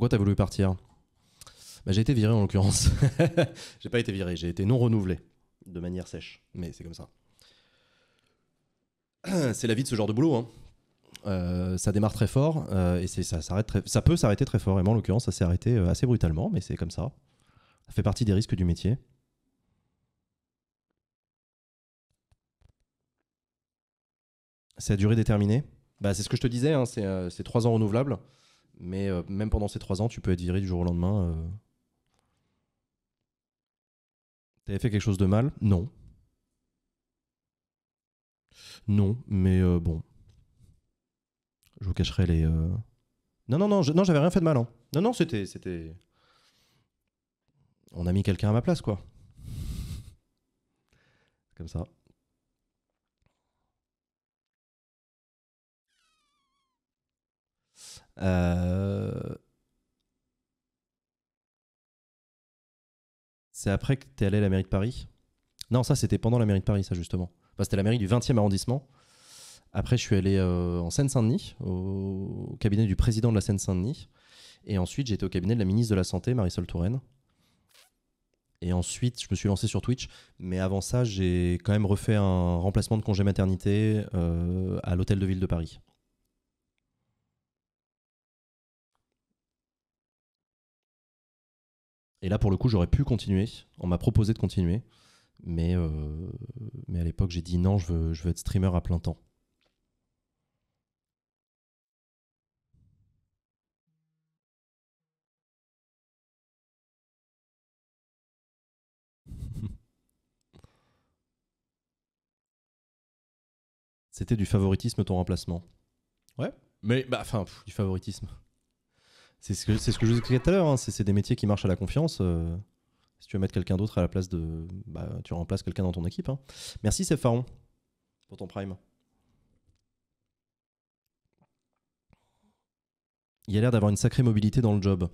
Pourquoi tu as voulu partir bah, J'ai été viré en l'occurrence. j'ai pas été viré, j'ai été non renouvelé de manière sèche. Mais c'est comme ça. C'est la vie de ce genre de boulot. Hein. Euh, ça démarre très fort euh, et ça, s'arrête ça peut s'arrêter très fort. Et moi, en l'occurrence, ça s'est arrêté euh, assez brutalement, mais c'est comme ça. Ça fait partie des risques du métier. C'est à durée déterminée bah, C'est ce que je te disais, hein, c'est trois ans renouvelables. Mais euh, même pendant ces trois ans, tu peux être viré du jour au lendemain. Euh. T'avais fait quelque chose de mal Non. Non, mais euh, bon. Je vous cacherai les. Non, non, non, non, j'avais rien fait de mal. Hein. Non, non, c'était, c'était. On a mis quelqu'un à ma place, quoi. Comme ça. Euh, c'est après que tu es allé à la mairie de Paris Non, ça c'était pendant la mairie de Paris, ça justement. c'était la mairie du 20e arrondissement. Après, je suis allé euh, en Seine-Saint-Denis, au... cabinet du président de la Seine-Saint-Denis. Et ensuite, j'étais au cabinet de la ministre de la Santé, Marisol Touraine. Et ensuite, je me suis lancé sur Twitch. Mais avant ça, j'ai quand même refait un remplacement de congé maternité euh, à l'hôtel de ville de Paris. Et là, pour le coup, j'aurais pu continuer. On m'a proposé de continuer. Mais, euh, mais à l'époque, j'ai dit non, je veux, je veux être streamer à plein temps. C'était du favoritisme ton remplacement. Ouais. Mais, bah, enfin, du favoritisme. C'est ce que, je vous expliquais tout à l'heure. Hein. C'est, des métiers qui marchent à la confiance. Euh. si tu veux mettre quelqu'un d'autre à la place de. Bah, tu remplaces quelqu'un dans ton équipe. Hein. Merci, Seb pour ton prime. Il y a l'air d'avoir une sacrée mobilité dans le job.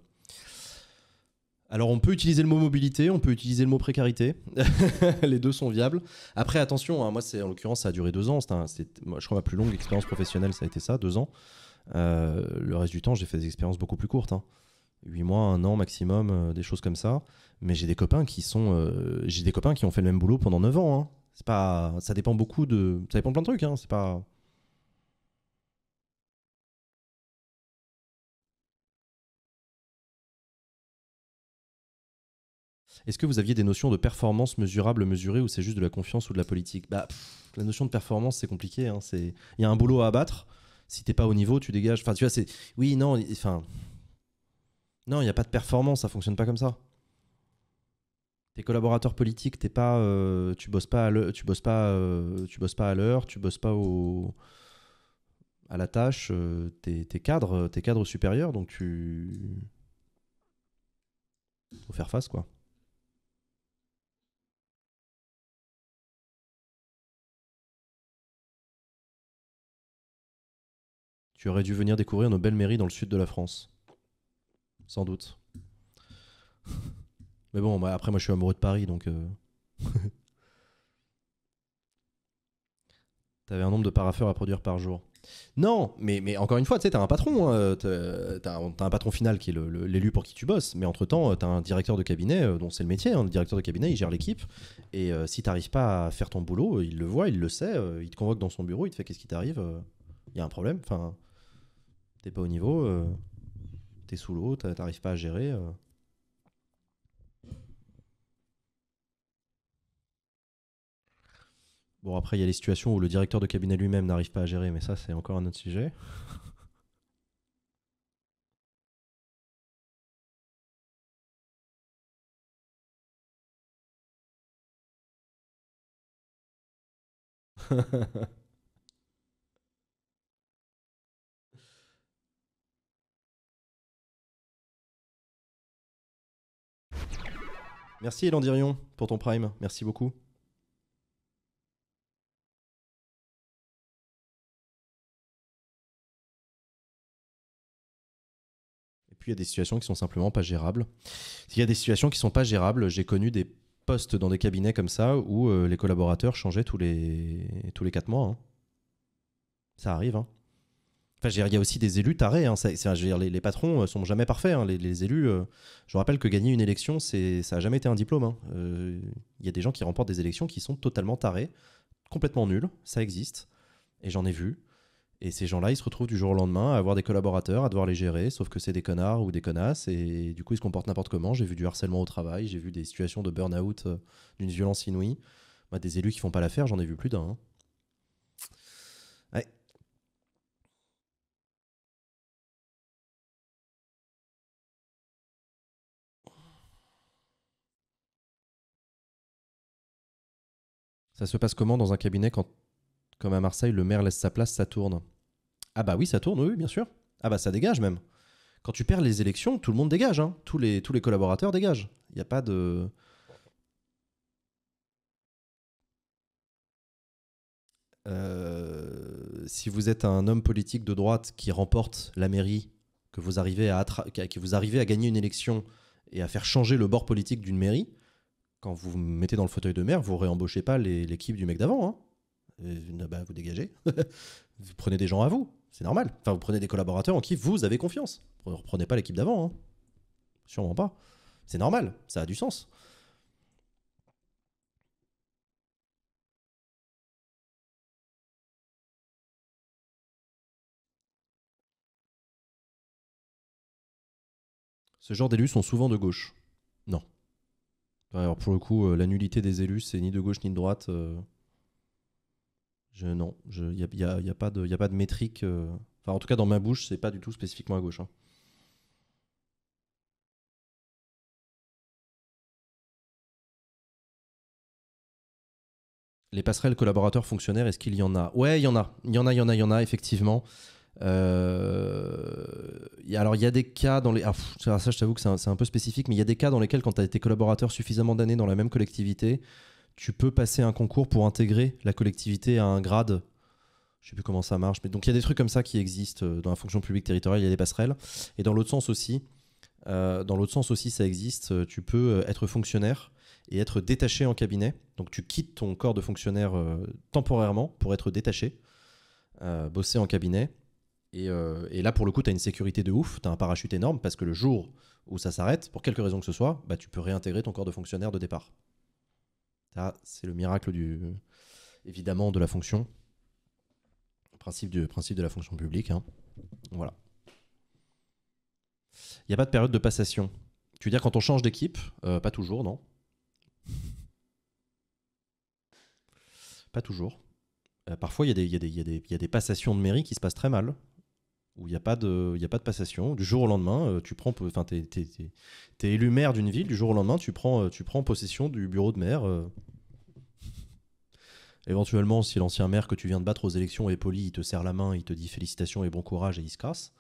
Alors, on peut utiliser le mot mobilité, on peut utiliser le mot précarité. Les deux sont viables. Après, attention, hein, moi, c'est, en l'occurrence, ça a duré deux ans. c'est- je crois ma plus longue expérience professionnelle, ça a été ça, deux ans. Euh, le reste du temps, j'ai fait des expériences beaucoup plus courtes. Hein. 8 mois, 1 an maximum, euh, des choses comme ça. Mais j'ai des copains qui sont. Euh, j'ai des copains qui ont fait le même boulot pendant 9 ans. Hein. C'est pas, ça dépend beaucoup de. Ça dépend de plein de trucs. Hein. C'est pas. Est-ce que vous aviez des notions de performance mesurable, mesurée, ou c'est juste de la confiance ou de la politique bah, La notion de performance, c'est compliqué. Hein. Il y a un boulot à abattre si t'es pas au niveau, tu dégages. Enfin, tu vois, Oui, non, enfin. Non, il n'y a pas de performance, ça fonctionne pas comme ça. T'es collaborateur politique, t'es pas, euh, tu bosses pas, à l'heure, tu bosses pas, euh, tu bosses pas à l'heure, tu bosses pas au, à la tâche. Euh, t'es, cadre, t'es supérieur, donc tu, faut faire face quoi. Tu aurais dû venir découvrir nos belles mairies dans le sud de la France. Sans doute. Mais bon, après, moi, je suis amoureux de Paris, donc. Euh. T'avais un nombre de paraffeurs à produire par jour. Non, mais, encore une fois, tu sais, t'as un patron, hein, t'as un, patron final qui est l'élu pour qui tu bosses, mais entre-temps, euh, t'as un directeur de cabinet euh, dont c'est le métier, hein, le directeur de cabinet, il gère l'équipe, et si t'arrives pas à faire ton boulot, il le voit, il le sait, il te convoque dans son bureau, il te fait qu'est-ce qui t'arrive, il y a un problème, enfin, t'es pas au niveau, euh, t'es sous l'eau, t'arrives pas à gérer. Euh. Bon, après, il y a les situations où le directeur de cabinet lui-même n'arrive pas à gérer, mais ça, c'est encore un autre sujet. Merci Elan pour ton prime. Merci beaucoup. Et puis il y a des situations qui sont simplement pas gérables. Il y a des situations qui sont pas gérables. J'ai connu des postes dans des cabinets comme ça où euh, les collaborateurs changeaient tous les tous les quatre mois. Hein. Ça arrive. Hein il y a aussi des élus tarés. Hein. les, patrons patrons euh, sont jamais parfaits. Hein. les, élus, euh, je rappelle que gagner une élection, ça n'a jamais été un diplôme. Hein. Euh, il y a des gens qui remportent des élections qui sont totalement tarés, complètement nuls. Ça existe. Et j'en ai vu. Et ces gens-là, ils se retrouvent du jour au lendemain à avoir des collaborateurs, à devoir les gérer, sauf que c'est des connards ou des connasses, et du coup, ils se comportent n'importe comment. J'ai vu du harcèlement au travail, j'ai vu des situations de burn-out d'une violence inouïe. Bah, des élus qui font pas l'affaire, j'en ai vu plus d'un. Ça se passe comment dans un cabinet quand, comme à Marseille, le maire laisse sa place, ça tourne Ah bah oui, ça tourne, oui, bien sûr. Ah bah ça dégage même. Quand tu perds les élections, tout le monde dégage, hein. tous, les, collaborateurs dégagent. Il n'y a pas de... Euh, si vous êtes un homme politique de droite qui remporte la mairie, vous que vous arrivez à gagner une élection et à faire changer le bord politique d'une mairie, quand vous mettez dans le fauteuil de mer, vous réembauchez pas l'équipe du mec d'avant. Hein. Euh, bah, vous dégagez. vous prenez des gens à vous, c'est normal. Enfin, vous prenez des collaborateurs en qui vous avez confiance. Vous ne reprenez pas l'équipe d'avant. Hein. Sûrement pas. C'est normal, ça a du sens. Ce genre d'élus sont souvent de gauche alors pour le coup, euh, la nullité des élus, c'est ni de gauche ni de droite. Euh, non, il n'y a, pas de, métrique. Euh, enfin, en tout cas, dans ma bouche, c'est pas du tout spécifiquement à gauche. Hein. Les passerelles collaborateurs fonctionnaires, est-ce qu'il y en a Ouais, il y en a, il y en a, il y en a, il y en a, effectivement. Euh, alors, il y a des cas dans les. Ah, ça, je t'avoue que c'est un, peu spécifique, mais il y a des cas dans lesquels, quand tu as été collaborateur suffisamment d'années dans la même collectivité, tu peux passer un concours pour intégrer la collectivité à un grade. Je sais plus comment ça marche, mais donc il y a des trucs comme ça qui existent euh, dans la fonction publique territoriale. Il y a des passerelles, et dans l'autre sens aussi, euh, dans l'autre sens aussi, ça existe. Tu peux être fonctionnaire et être détaché en cabinet. Donc tu quittes ton corps de fonctionnaire temporairement pour être détaché, bosser en cabinet. Euh, et, là, pour le coup, tu as une sécurité de ouf, tu as un parachute énorme, parce que le jour où ça s'arrête, pour quelque raison que ce soit, bah, tu peux réintégrer ton corps de fonctionnaire de départ. c'est le miracle, du, évidemment, de la fonction. Principe, du, principe de la fonction publique. Hein. Voilà. Il n'y a pas de période de passation. Tu veux dire quand on change d'équipe euh, Pas toujours, non Pas toujours. Euh, parfois, il y, y, a des passations de mairie qui se passent très mal où il n'y a, pas de, a pas de passation. Du jour au lendemain, euh, tu prends, es, élu maire d'une ville, du jour au lendemain, tu prends, euh, tu possession du bureau de maire. Euh. Éventuellement, si l'ancien maire que tu viens de battre aux élections est poli, il te serre la main, il te dit félicitations et bon courage et il se casse.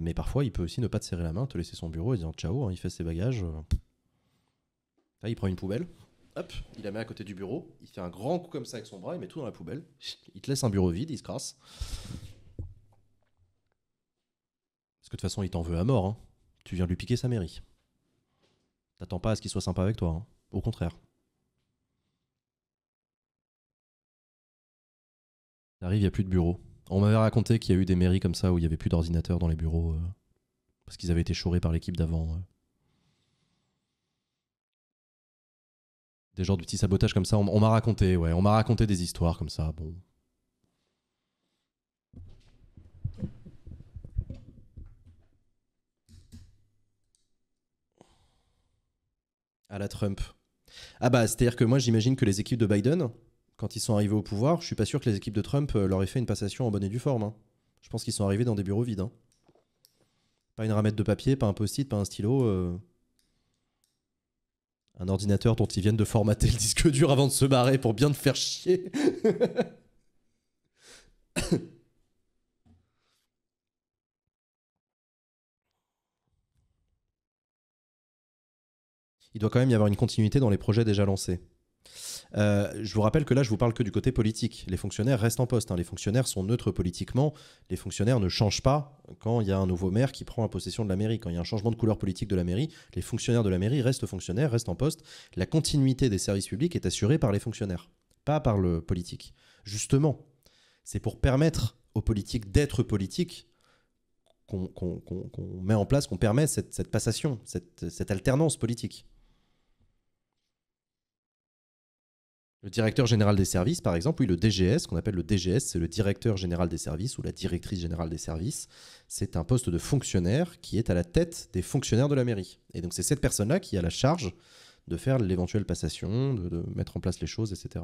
mais parfois, il peut aussi ne pas te serrer la main, te laisser son bureau et dire ciao, hein, il fait ses bagages. Là, il prend une poubelle, hop, il la met à côté du bureau, il fait un grand coup comme ça avec son bras, il met tout dans la poubelle, il te laisse un bureau vide, il se crasse que de toute façon, il t'en veut à mort. Hein. Tu viens de lui piquer sa mairie. T'attends pas à ce qu'il soit sympa avec toi. Hein. Au contraire. arrive, il n'y a plus de bureau. On m'avait raconté qu'il y a eu des mairies comme ça où il n'y avait plus d'ordinateur dans les bureaux. Euh, parce qu'ils avaient été chourés par l'équipe d'avant. Euh. Des genres de petits sabotages comme ça. On, on m'a raconté, ouais. On m'a raconté des histoires comme ça. Bon, à la Trump. Ah bah, c'est-à-dire que moi, j'imagine que les équipes de Biden, quand ils sont arrivés au pouvoir, je suis pas sûr que les équipes de Trump euh, leur aient fait une passation en bonne et due forme. Hein. Je pense qu'ils sont arrivés dans des bureaux vides. Hein. Pas une ramette de papier, pas un post-it, pas un stylo. Euh. Un ordinateur dont ils viennent de formater le disque dur avant de se barrer pour bien te faire chier. il doit quand même y avoir une continuité dans les projets déjà lancés. Euh, je vous rappelle que là, je vous parle que du côté politique. Les fonctionnaires restent en poste. Hein. Les fonctionnaires sont neutres politiquement. Les fonctionnaires ne changent pas quand il y a un nouveau maire qui prend la possession de la mairie. Quand il y a un changement de couleur politique de la mairie, les fonctionnaires de la mairie restent fonctionnaires, restent en poste. La continuité des services publics est assurée par les fonctionnaires, pas par le politique. Justement, c'est pour permettre aux politiques d'être politiques qu'on met en place, qu'on permet cette, passation, cette alternance politique. Le directeur général des services, par exemple, oui, le DGS, qu'on appelle le DGS, c'est le directeur général des services ou la directrice générale des services. C'est un poste de fonctionnaire qui est à la tête des fonctionnaires de la mairie. Et donc c'est cette personne-là qui a la charge de faire l'éventuelle passation, de, mettre en place les choses, etc.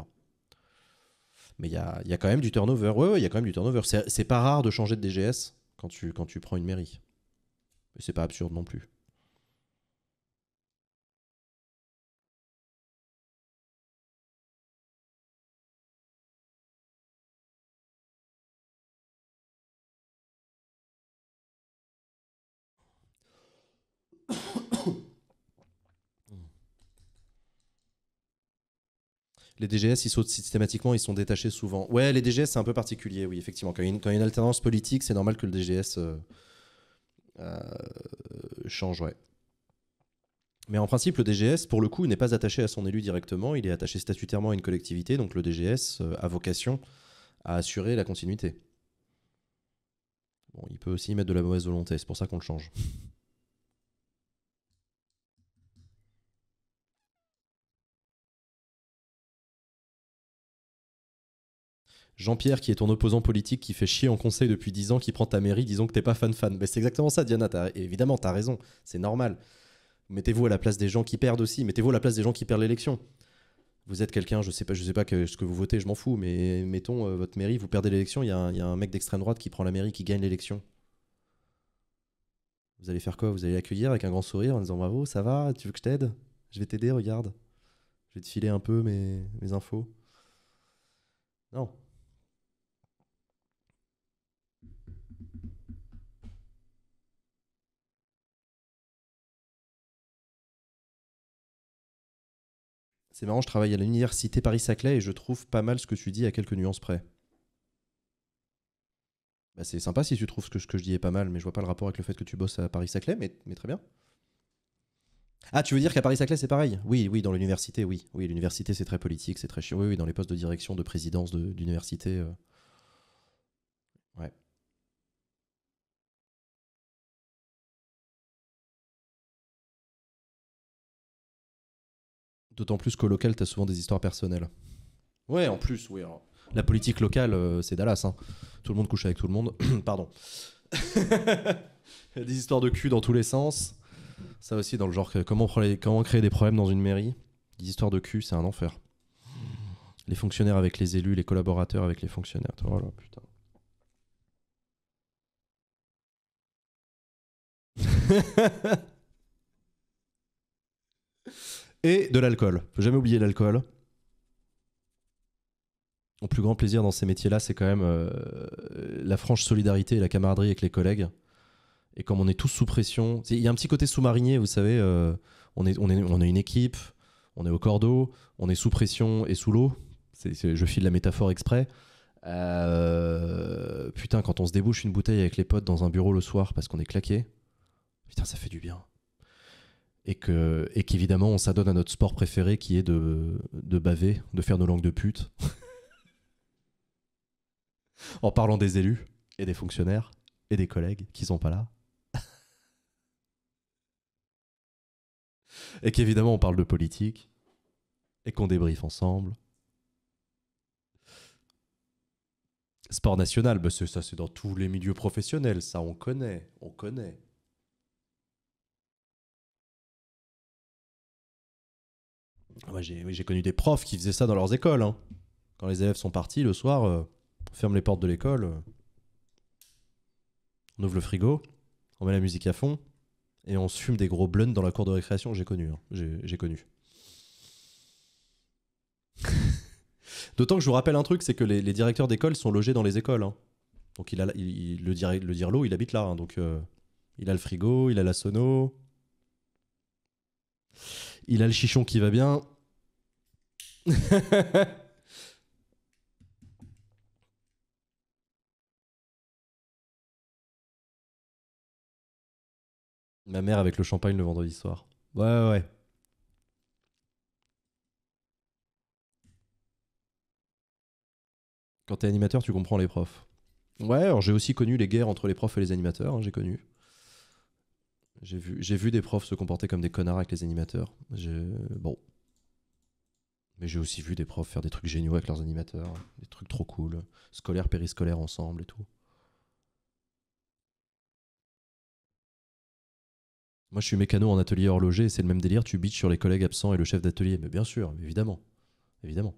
Mais il y a, quand même du turnover. Oui, il y a quand même du turnover. C'est pas rare de changer de DGS quand tu, quand tu prends une mairie. Mais c'est pas absurde non plus. les DGS, ils sautent systématiquement, ils sont détachés souvent. Ouais, les DGS, c'est un peu particulier, oui, effectivement. Quand il y a une, alternance politique, c'est normal que le DGS euh, euh, change, ouais. Mais en principe, le DGS, pour le coup, n'est pas attaché à son élu directement, il est attaché statutairement à une collectivité, donc le DGS euh, a vocation à assurer la continuité. Bon, il peut aussi mettre de la mauvaise volonté, c'est pour ça qu'on le change. Jean-Pierre, qui est ton opposant politique, qui fait chier en conseil depuis 10 ans, qui prend ta mairie, disons que t'es pas fan-fan. Mais c'est exactement ça, Diana. évidemment, t'as raison. C'est normal. Mettez-vous à la place des gens qui perdent aussi. Mettez-vous à la place des gens qui perdent l'élection. Vous êtes quelqu'un, je sais pas, je sais pas ce que vous votez, je m'en fous, mais mettons euh, votre mairie, vous perdez l'élection, il y, a un mec d'extrême droite qui prend la mairie, qui gagne l'élection. Vous allez faire quoi Vous allez l'accueillir avec un grand sourire en disant bravo, ça va, tu veux que je t'aide Je vais t'aider, regarde. Je vais te filer un peu mes infos. Non, C'est marrant, je travaille à l'université Paris-Saclay et je trouve pas mal ce que tu dis à quelques nuances près. Bah, c'est sympa si tu trouves que, ce que, je dis est pas mal, mais je vois pas le rapport avec le fait que tu bosses à Paris-Saclay, mais, mais très bien. Ah, tu veux dire qu'à Paris-Saclay, c'est pareil Oui, oui, dans l'université, oui. Oui, l'université, c'est très politique, c'est très chiant. Oui, oui, dans les postes de direction, de présidence d'université, euh. D'autant plus qu'au local, tu as souvent des histoires personnelles. Ouais, en plus, oui. la politique locale, euh, c'est Dallas. Hein. Tout le monde couche avec tout le monde. Pardon. Il y a des histoires de cul dans tous les sens. Ça aussi, dans le genre, comment, comment créer des problèmes dans une mairie Des histoires de cul, c'est un enfer. Les fonctionnaires avec les élus, les collaborateurs avec les fonctionnaires. Oh là, putain. Et de l'alcool. Faut jamais oublier l'alcool. Mon plus grand plaisir dans ces métiers-là, c'est quand même euh, la franche solidarité et la camaraderie avec les collègues. Et comme on est tous sous pression, il y a un petit côté sous-marinier, vous savez, euh, on, est, on, est, on une équipe, on est au cordeau, on est sous pression et sous l'eau. je file la métaphore exprès. Euh, putain, quand on se débouche une bouteille avec les potes dans un bureau le soir parce qu'on est claqué, putain, ça fait du bien et que et qu'évidemment on s'adonne à notre sport préféré qui est de, baver, de faire nos langues de pute. en parlant des élus et des fonctionnaires et des collègues qui sont pas là. et qu'évidemment on parle de politique et qu'on débriefe ensemble. Sport national, monsieur bah, ça c'est dans tous les milieux professionnels, ça on connaît, on connaît. Ah bah, j'ai connu des profs qui faisaient ça dans leurs écoles. Hein. Quand les élèves sont partis, le soir, euh, on ferme les portes de l'école, euh, on ouvre le frigo, on met la musique à fond, et on se fume des gros blunts dans la cour de récréation. J'ai connu, hein. j'ai connu. D'autant que je vous rappelle un truc, c'est que les, directeurs d'école sont logés dans les écoles. Hein. Donc il a, le, dire, le il habite là. donc euh, il a le frigo, il a la sono. Il a le chichon qui va bien. Ma mère avec le champagne le vendredi soir. Ouais, ouais. ouais. Quand t'es animateur, tu comprends les profs. Ouais, alors j'ai aussi connu les guerres entre les profs et les animateurs, hein, j'ai connu. J'ai vu, des profs se comporter comme des connards avec les animateurs. Bon. Mais j'ai aussi vu des profs faire des trucs géniaux avec leurs animateurs, des trucs trop cool, scolaires, périscolaires ensemble et tout. Moi, je suis mécano en atelier horloger et c'est le même délire, tu bitches sur les collègues absents et le chef d'atelier. Mais bien sûr, évidemment. Évidemment.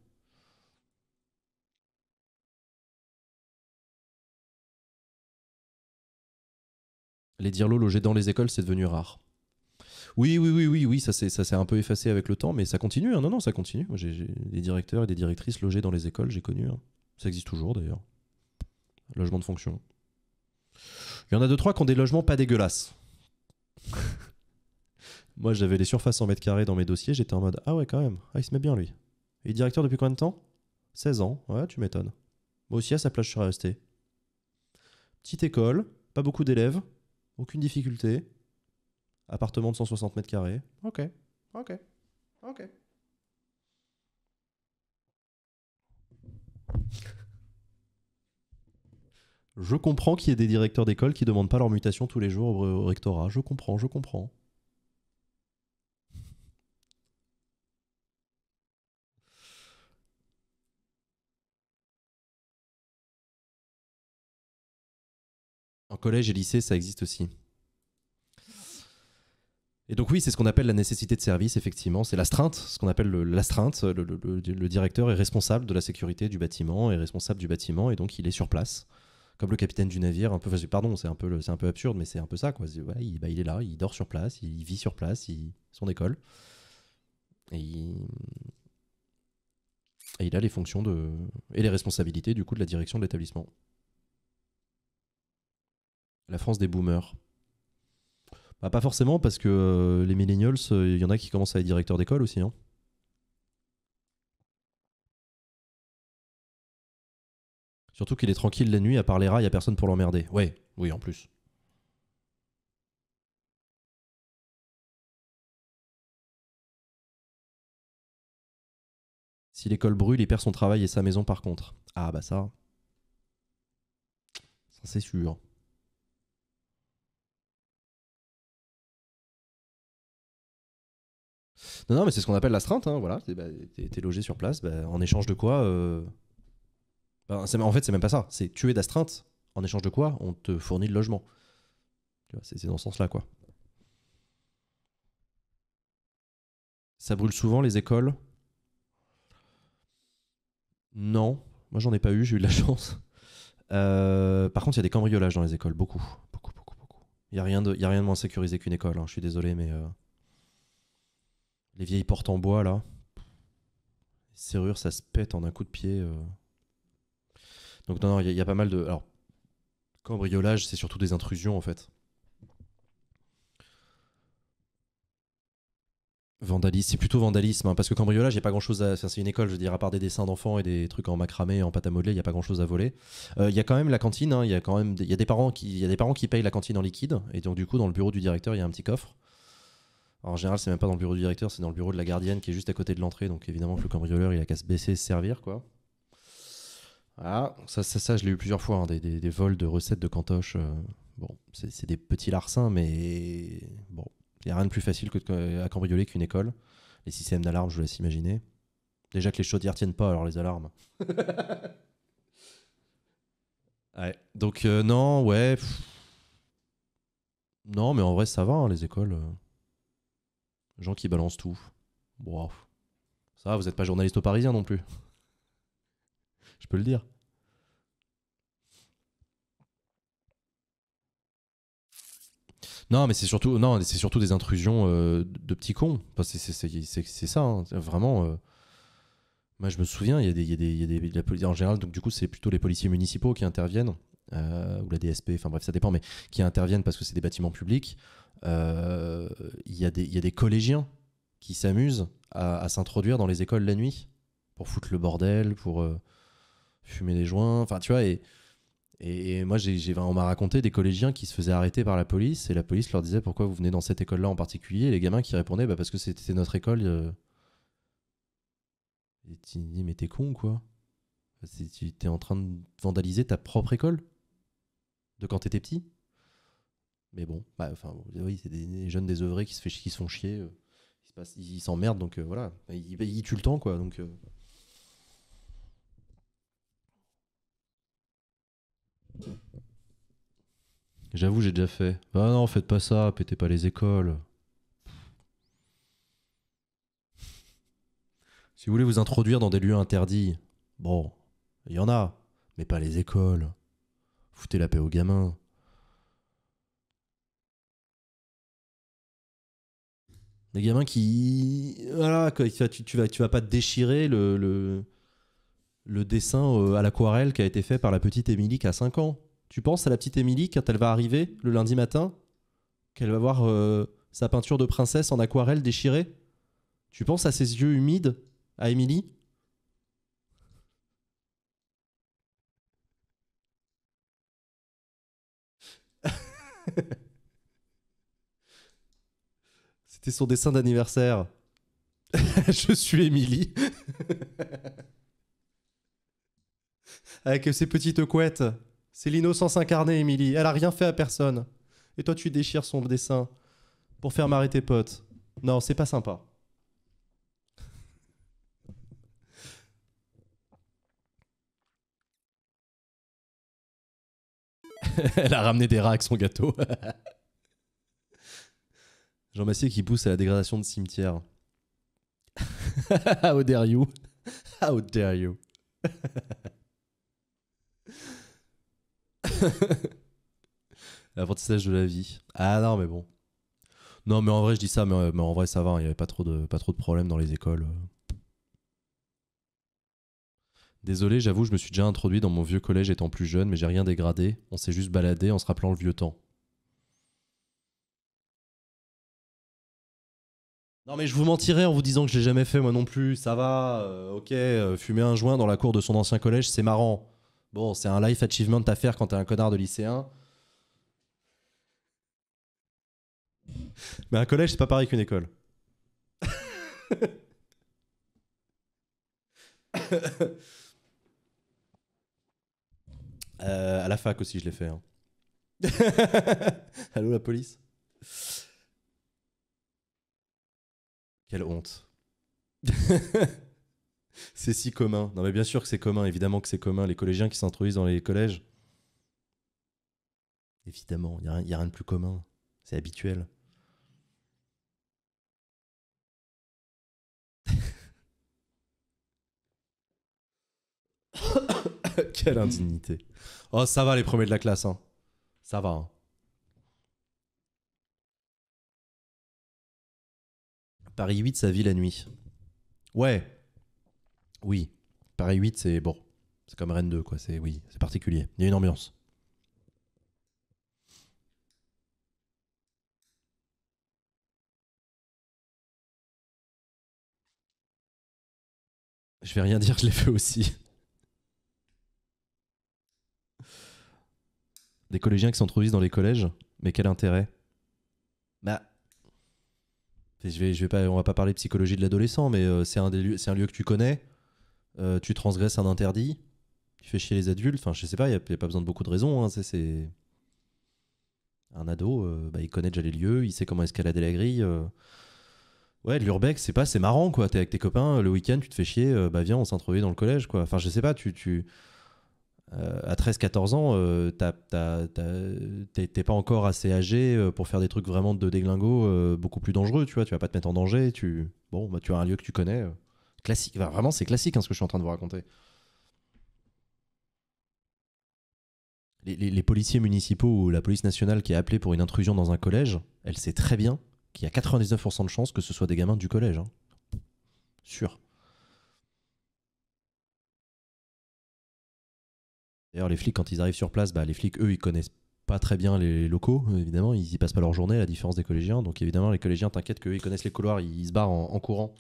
les dirlos logés dans les écoles, c'est devenu rare. Oui, oui, oui, oui, oui, ça s'est un peu effacé avec le temps, mais ça continue. Hein. Non, non, ça continue. j'ai des directeurs et des directrices logés dans les écoles, j'ai connu. Hein. Ça existe toujours d'ailleurs. Logement de fonction. Il y en a deux, trois qui ont des logements pas dégueulasses. Moi, j'avais les surfaces en mètres carrés dans mes dossiers, j'étais en mode Ah ouais, quand même, ah, il se met bien lui. Et directeur depuis combien de temps 16 ans, ouais, tu m'étonnes. Moi aussi, à sa place, je suis resté. Petite école, pas beaucoup d'élèves, aucune difficulté. Appartement de 160 mètres carrés. Ok. Ok. Ok. Je comprends qu'il y ait des directeurs d'école qui demandent pas leur mutation tous les jours au rectorat. Je comprends, je comprends. collège et lycée, ça existe aussi. Et donc oui, c'est ce qu'on appelle la nécessité de service, effectivement. C'est l'astreinte, ce qu'on appelle l'astreinte. Le, directeur est responsable de la sécurité du bâtiment, est responsable du bâtiment, et donc il est sur place, comme le capitaine du navire. Un peu, pardon, c'est un peu, c'est un peu absurde, mais c'est un peu ça, quoi. Bah, il, est là, il dort sur place, il vit sur place, il, son école, et il, il a les fonctions de et les responsabilités du coup de la direction de l'établissement. La France des boomers. Bah, pas forcément, parce que euh, les millennials, euh, il y en a qui commencent à être directeurs d'école aussi. Hein. Surtout qu'il est tranquille la nuit, à part les rats, il n'y a personne pour l'emmerder. Ouais, oui, en plus. Si l'école brûle, il perd son travail et sa maison par contre. Ah bah ça. Hein. Ça c'est sûr. Non, non, mais c'est ce qu'on appelle l'astreinte. Hein, voilà, bah, t'es logé sur place. Bah, en échange de quoi euh, ben, En fait, c'est même pas ça. C'est tuer d'astreinte. En échange de quoi On te fournit le logement. C'est dans ce sens-là, quoi. Ça brûle souvent les écoles Non. Moi, j'en ai pas eu. J'ai eu de la chance. Euh, par contre, il y a des cambriolages dans les écoles. Beaucoup. Beaucoup, beaucoup, beaucoup. Il n'y a, rien de, a rien de moins sécurisé qu'une école. Hein, je suis désolé, mais. Euh, les vieilles portes en bois là. serrures, ça se pète en un coup de pied. Euh. Donc non, non, il y, a pas mal de. Alors, cambriolage, c'est surtout des intrusions en fait. Vandalisme, c'est plutôt vandalisme, hein, parce que cambriolage, il n'y a pas grand chose à. C'est une école, je veux dire, à part des dessins d'enfants et des trucs en macramé, en pâte à modeler, il n'y a pas grand chose à voler. Il euh, y a quand même la cantine, il hein, y a quand même. Il y, a des parents qui... y a des parents qui payent la cantine en liquide, et donc du coup, dans le bureau du directeur, il y a un petit coffre en général, c'est même pas dans le bureau du directeur, c'est dans le bureau de la gardienne qui est juste à côté de l'entrée. Donc évidemment, le cambrioleur, il a qu'à se baisser et se servir, quoi. ça, ça, ça je l'ai eu plusieurs fois, hein, des, vols de recettes de cantoche. Euh, bon, c'est des petits larcins, mais bon, il n'y a rien de plus facile que à cambrioler qu'une école. Les systèmes d'alarme, je vous laisse imaginer. Déjà que les chaudières tiennent pas, alors les alarmes. donc euh, non, ouais. Non, mais en vrai, ça va, hein, les écoles. Euh gens qui balancent tout. Bon, ça, vous n'êtes pas journaliste au Parisien non plus. Je peux le dire. Non, mais c'est surtout, non, c'est surtout des intrusions euh, de petits cons. c'est ça, hein. vraiment. Euh, moi, je me souviens, il y a des, il y a en général, donc du coup, c'est plutôt les policiers municipaux qui interviennent euh, ou la DSP, enfin bref, ça dépend, mais qui interviennent parce que c'est des bâtiments publics. Euh, il y, y, a des collégiens qui s'amusent à, s'introduire dans les écoles la nuit pour foutre le bordel, pour euh, fumer des joints, enfin tu vois, et, moi j'ai, on m'a raconté des collégiens qui se faisaient arrêter par la police et la police leur disait pourquoi vous venez dans cette école-là en particulier, et les gamins qui répondaient bah, parce que c'était notre école. Et tu dis mais t'es con quoi t'es en train de vandaliser ta propre école de quand t'étais petit. Mais bon, bah, enfin, oui, c'est des, jeunes désœuvrés qui se, fait, qui font chier, euh, ils, s'emmerdent, donc euh, voilà, ils, tuent le temps, quoi. Donc, euh. J'avoue, j'ai déjà fait. Ah non, faites pas ça, pétez pas les écoles. Si vous voulez vous introduire dans des lieux interdits, bon, il y en a, mais pas les écoles. Foutez la paix aux gamins. Les gamins qui. Voilà, tu, vas, tu vas pas déchirer le, le, dessin euh, à l'aquarelle qui a été fait par la petite Émilie qui a 5 ans. Tu penses à la petite Émilie quand elle va arriver le lundi matin Qu'elle va voir euh, sa peinture de princesse en aquarelle déchirée Tu penses à ses yeux humides à Émilie C'était son dessin d'anniversaire. je suis Émilie. Avec ses petites couettes. C'est l'innocence incarnée, Émilie. Elle a rien fait à personne. Et toi, tu déchires son dessin pour faire marrer tes potes. Non, c'est pas sympa. Elle a ramené des rats avec son gâteau. Jean Massier qui pousse à la dégradation de cimetière. How dare you? How dare you? L'apprentissage de la vie. Ah non, mais bon. Non, mais en vrai, je dis ça, mais, euh, en vrai, ça va. Hein, il n'y avait pas trop, de, pas trop de problèmes dans les écoles. Euh. Désolé, j'avoue, je me suis déjà introduit dans mon vieux collège étant plus jeune, mais j'ai rien dégradé. On s'est juste baladé en se rappelant le vieux temps. Non mais je vous mentirais en vous disant que je l'ai jamais fait moi non plus, ça va, euh, ok, euh, fumer un joint dans la cour de son ancien collège, c'est marrant. Bon, c'est un life achievement à faire quand t'es un connard de lycéen. Mais un collège, c'est pas pareil qu'une école. Euh, à la fac aussi, je l'ai fait. Hein. Allô, la police Quelle honte. c'est si commun. Non, mais bien sûr que c'est commun, évidemment que c'est commun. Les collégiens qui s'introduisent dans les collèges. Évidemment, il n'y a, rien de plus commun. C'est habituel. Quelle Oh, ça va, les premiers de la classe. Hein. Ça va. Hein. Paris 8, ça vit la nuit. Ouais. Oui. Paris 8, c'est bon. C'est comme Rennes 2, quoi. C'est oui, c'est particulier. Il y a une ambiance. Je vais rien dire, je l'ai fait aussi. Des collégiens qui s'introduisent dans les collèges, mais quel intérêt Bah. Je vais, je vais pas, on va pas parler de psychologie de l'adolescent, mais euh, c'est un, des un lieu que tu connais, euh, tu transgresses un interdit, tu fais chier les adultes, enfin je sais pas, il n'y a, pas besoin de beaucoup de raisons, hein, c'est. Un ado, euh, bah, il connaît déjà les lieux, il sait comment escalader la grille. Ouais, l'urbex, c'est pas, c'est marrant quoi. T'es avec tes copains, le week-end, tu te fais chier, bah viens, on s'introduit dans le collège quoi. Enfin, je sais pas, tu, tu, euh, à 13-14 ans, euh, t'es pas encore assez âgé euh, pour faire des trucs vraiment de déglingo beaucoup plus dangereux, tu vois. Tu vas pas te mettre en danger. Tu bon, bah, tu as un lieu que tu connais. classique. vraiment, c'est classique hein, ce que je suis en train de vous raconter. Les, policiers municipaux ou la police nationale qui est appelée pour une intrusion dans un collège, elle sait très bien qu'il y a 99% de chances que ce soit des gamins du collège. Hein. Sûr. D'ailleurs, les flics, quand ils arrivent sur place, bah, les flics, eux, ils connaissent pas très bien les locaux, évidemment, ils y passent pas leur journée, à la différence des collégiens. Donc évidemment, les collégiens, t'inquiète qu'eux, ils connaissent les couloirs, ils, se barrent en, courant.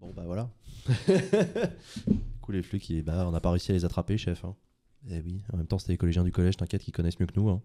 Bon, bah voilà. du coup, les flics, ils, bah, on a pas réussi à les attraper, chef. Hein. Et eh oui, en même temps, c'était les collégiens du collège, t'inquiète, qu'ils connaissent mieux que nous. Hein.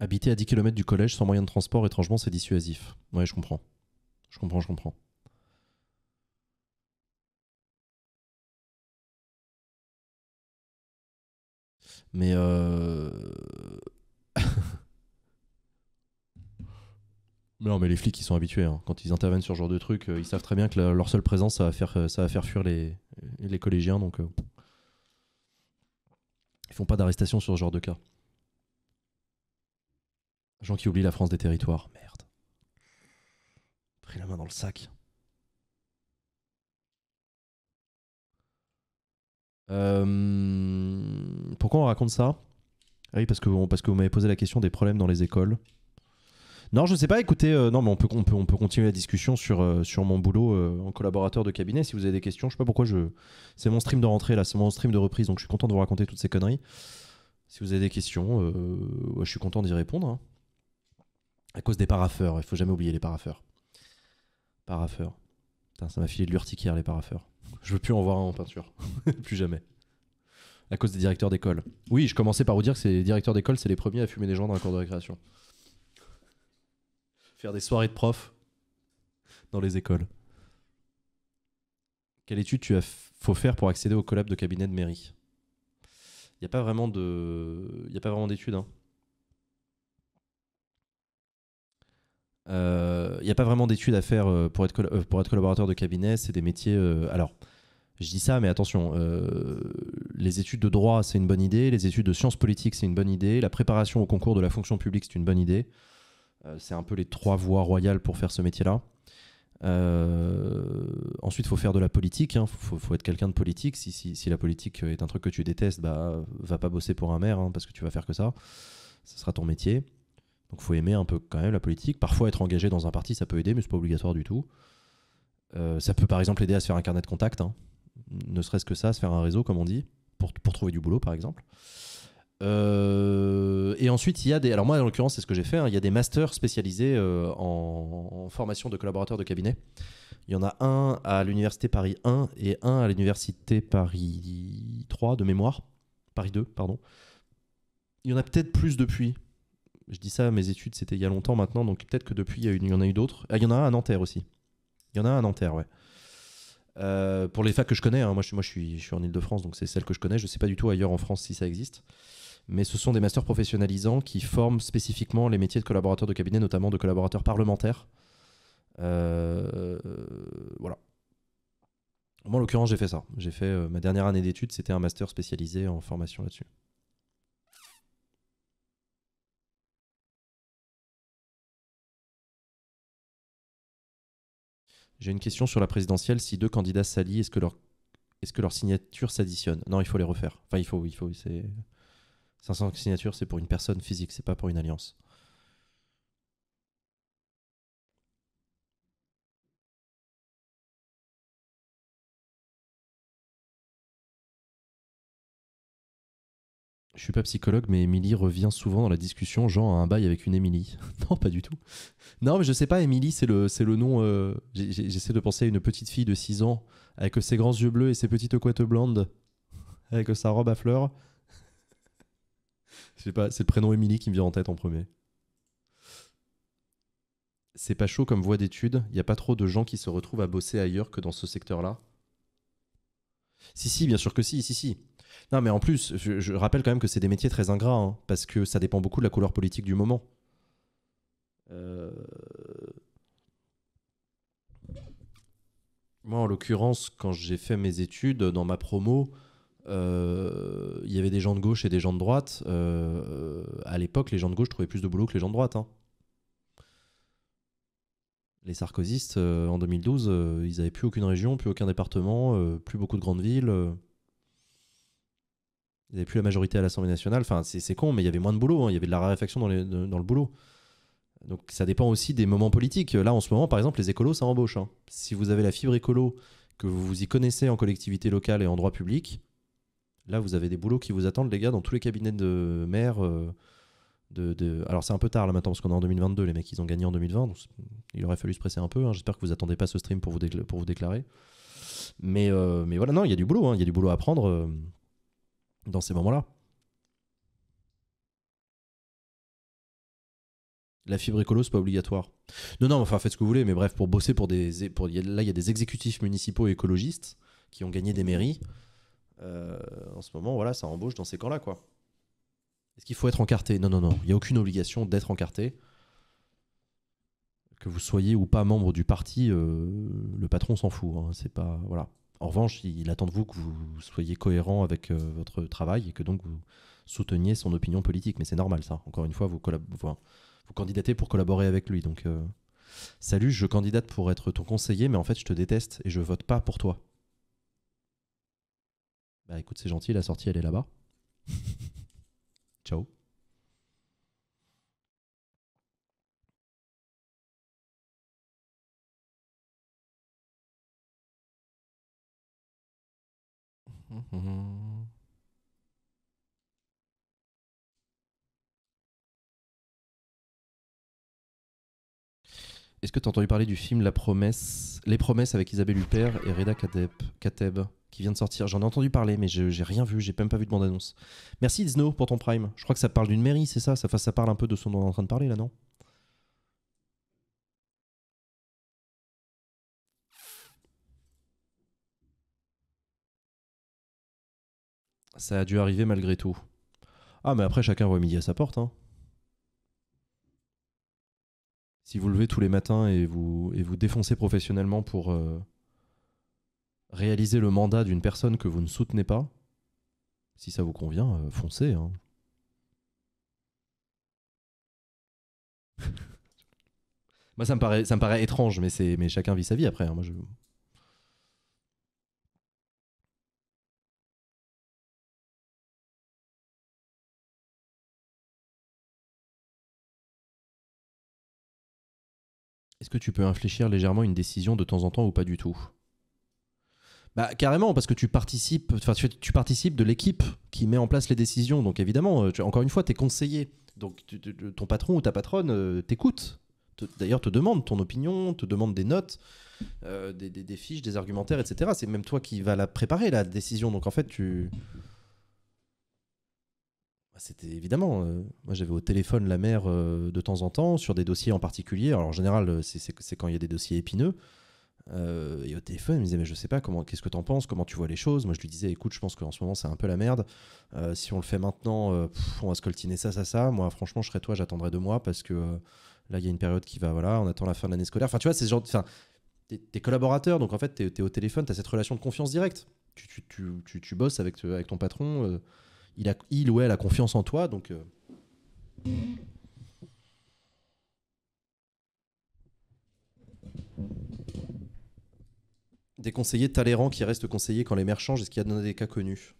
Habiter à 10 km du collège sans moyen de transport, étrangement, c'est dissuasif. Ouais, je comprends. Je comprends, je comprends. Mais euh... non, mais les flics, ils sont habitués. Hein. Quand ils interviennent sur ce genre de truc, euh, ils savent très bien que leur seule présence, ça va faire, euh, fuir les, collégiens. Donc, euh, ils font pas d'arrestation sur ce genre de cas. Gens qui oublient la France des territoires. Merde. Pris la main dans le sac. Euh, pourquoi on raconte ça ah Oui, parce que, parce que vous m'avez posé la question des problèmes dans les écoles. Non, je ne sais pas. Écoutez, euh, non, mais on peut, on peut, on peut continuer la discussion sur, euh, sur mon boulot en collaborateur de cabinet. Si vous avez des questions, je sais pas pourquoi je. C'est mon stream de rentrée là, c'est mon stream de reprise, donc je suis content de vous raconter toutes ces conneries. Si vous avez des questions, je suis content d'y répondre. Hein à cause des paraffeurs. Il faut jamais oublier les paraffeurs. Paraffeurs. Putain, ça m'a filé de l'urticaire, les paraffeurs. Je veux plus en voir un en peinture. plus jamais. À cause des directeurs d'école. Oui, je commençais par vous dire que les directeurs d'école, c'est les premiers à fumer des gens dans un cours de récréation. Faire des soirées de profs dans les écoles. Quelle étude tu as faut faire pour accéder au collab de cabinet de mairie Il n'y a pas vraiment de, a pas vraiment d'études. Hein. Il euh, n'y a pas vraiment d'études à faire euh, pour être, euh, pour être collaborateur de cabinet. C'est des métiers. alors, je dis ça, mais attention, les études de droit, c'est une bonne idée, les études de sciences politiques, c'est une bonne idée, la préparation au concours de la fonction publique, c'est une bonne idée. c'est un peu les trois voies royales pour faire ce métier-là. ensuite, il faut faire de la politique, il hein. faut, être quelqu'un de politique. Si, la politique est un truc que tu détestes, bah, va pas bosser pour un maire, hein, parce que tu vas faire que ça. Ce sera ton métier. Donc faut aimer un peu quand même la politique. Parfois être engagé dans un parti, ça peut aider, mais c'est pas obligatoire du tout. Euh, ça peut par exemple aider à se faire un carnet de contact, hein. ne serait-ce que ça, se faire un réseau comme on dit, pour, trouver du boulot par exemple. Euh, et ensuite, il y a des. Alors, moi, en l'occurrence, c'est ce que j'ai fait. Hein. il y a des masters spécialisés euh, en, en, formation de collaborateurs de cabinet. Il y en a un à l'université Paris 1 et un à l'université Paris 3 de mémoire. Paris 2, pardon. Il y en a peut-être plus depuis. Je dis ça, mes études, c'était il y a longtemps maintenant, donc peut-être que depuis, il y, en a eu d'autres. Ah, il y en a un à Nanterre aussi. Il y en a un à Nanterre, ouais. Euh, pour les facs que je connais, hein, moi, je, suis, en Ile-de-France, donc c'est celle que je connais. Je ne sais pas du tout ailleurs en France si ça existe. Mais ce sont des masters professionnalisants qui forment spécifiquement les métiers de collaborateurs de cabinet, notamment de collaborateurs parlementaires. Euh, euh, voilà. Moi, en l'occurrence, j'ai fait ça. J'ai fait ma dernière année d'études, c'était un master spécialisé en formation là-dessus. J'ai une question sur la présidentielle. Si deux candidats s'allient, est-ce que leur est-ce que leur signature s'additionne Non, il faut les refaire. Enfin, il faut, il faut. 500 signatures, c'est pour une personne physique, c'est pas pour une alliance. je suis pas psychologue, mais Émilie revient souvent dans la discussion, genre un bail avec une Émilie. non, pas du tout. Non, mais je sais pas, Émilie, c'est le, le nom. Euh, j'essaie de penser à une petite fille de 6 ans, avec ses grands yeux bleus et ses petites couettes blondes, avec sa robe à fleurs. je sais pas, c'est le prénom Émilie qui me vient en tête en premier. C'est pas chaud comme voie d'étude, il n'y a pas trop de gens qui se retrouvent à bosser ailleurs que dans ce secteur-là. Si, si, bien sûr que si, si, si. Non, mais en plus, je, rappelle quand même que c'est des métiers très ingrats, hein, parce que ça dépend beaucoup de la couleur politique du moment. Euh, moi, en l'occurrence, quand j'ai fait mes études, dans ma promo, euh, il y avait des gens de gauche et des gens de droite. Euh, à l'époque, les gens de gauche trouvaient plus de boulot que les gens de droite. Hein. Les sarkozistes, en 2012, ils n'avaient plus aucune région, plus aucun département, plus beaucoup de grandes villes. Vous n'avez plus la majorité à l'Assemblée nationale. Enfin, c'est con, mais il y avait moins de boulot. Hein. Il y avait de la raréfaction dans, dans, le boulot. Donc ça dépend aussi des moments politiques. Là, en ce moment, par exemple, les écolos, ça embauche. Hein. Si vous avez la fibre écolo, que vous vous y connaissez en collectivité locale et en droit public, là, vous avez des boulots qui vous attendent, les gars, dans tous les cabinets de maires. Euh, de, Alors c'est un peu tard là maintenant parce qu'on est en 2022, les mecs ils ont gagné en 2020, il aurait fallu se presser un peu. Hein. J'espère que vous attendez pas ce stream pour vous, pour vous déclarer. Mais, euh, mais voilà, non, il y a du boulot, il y a du boulot à prendre. Euh, dans ces moments-là. La fibre écolo, c'est pas obligatoire. Non, non, enfin, faites ce que vous voulez, mais bref, pour bosser pour des. Pour, là, il y a des exécutifs municipaux et écologistes qui ont gagné des mairies. Euh, en ce moment, voilà, ça embauche dans ces camps-là, quoi. Est-ce qu'il faut être encarté Non, non, non. Il n'y a aucune obligation d'être encarté. Que vous soyez ou pas membre du parti, euh, le patron s'en fout. Hein, c'est pas. Voilà. En revanche, il, attend de vous que vous soyez cohérent avec euh, votre travail et que donc vous souteniez son opinion politique. Mais c'est normal, ça. Encore une fois, vous, vous candidatez pour collaborer avec lui. Donc, euh, salut, je candidate pour être ton conseiller, mais en fait, je te déteste et je vote pas pour toi. Bah écoute, c'est gentil, la sortie, elle est là-bas. Ciao. Mm-hmm. Est-ce que tu as entendu parler du film La Promesse Les Promesses avec Isabelle Huppert et Reda Kateb, qui vient de sortir J'en ai entendu parler, mais j'ai rien vu, j'ai même pas vu de bande-annonce. Merci Dzno pour ton Prime. Je crois que ça parle d'une mairie, c'est ça, ça ça parle un peu de ce dont on est en train de parler là, non ça a dû arriver malgré tout. Ah, mais après, chacun voit midi à sa porte. Hein. Si vous levez tous les matins et vous, et vous défoncez professionnellement pour euh, réaliser le mandat d'une personne que vous ne soutenez pas, si ça vous convient, euh, foncez. Hein. Moi, ça me paraît, ça me paraît étrange, mais, mais chacun vit sa vie après. Hein. Moi, je... Est-ce que tu peux infléchir légèrement une décision de temps en temps ou pas du tout bah, carrément, parce que tu participes, tu, participes de l'équipe qui met en place les décisions. Donc évidemment, euh, encore une fois, tu es conseiller. Donc ton patron ou ta patronne euh, t'écoute. D'ailleurs, te demande ton opinion, te demande des notes, euh, des, des, fiches, des argumentaires, etc. C'est même toi qui vas la préparer, la décision. Donc en fait, tu, bah, c'était évidemment. Euh, moi, j'avais au téléphone la mère euh, de temps en temps sur des dossiers en particulier. Alors, en général, euh, c'est quand il y a des dossiers épineux. et au téléphone, il me disait Mais je sais pas, comment, qu'est-ce que en penses Comment tu vois les choses Moi, je lui disais Écoute, je pense qu'en ce moment, c'est un peu la merde. si on le fait maintenant, on va scoltiner ça, ça, ça. Moi, franchement, je serais toi, j'attendrais deux mois parce que là, il y a une période qui va. Voilà, on attend la fin de l'année scolaire. Enfin, tu vois, c'est genre. Enfin, t'es collaborateur, donc en fait, t'es es au téléphone, t'as cette relation de confiance directe. Tu, tu, tu, tu bosses avec, avec ton patron il, ou elle a confiance en toi. Donc. Euh. Des conseillers talérants qui restent conseillers quand les mères changent, est-ce qu'il y a des cas connus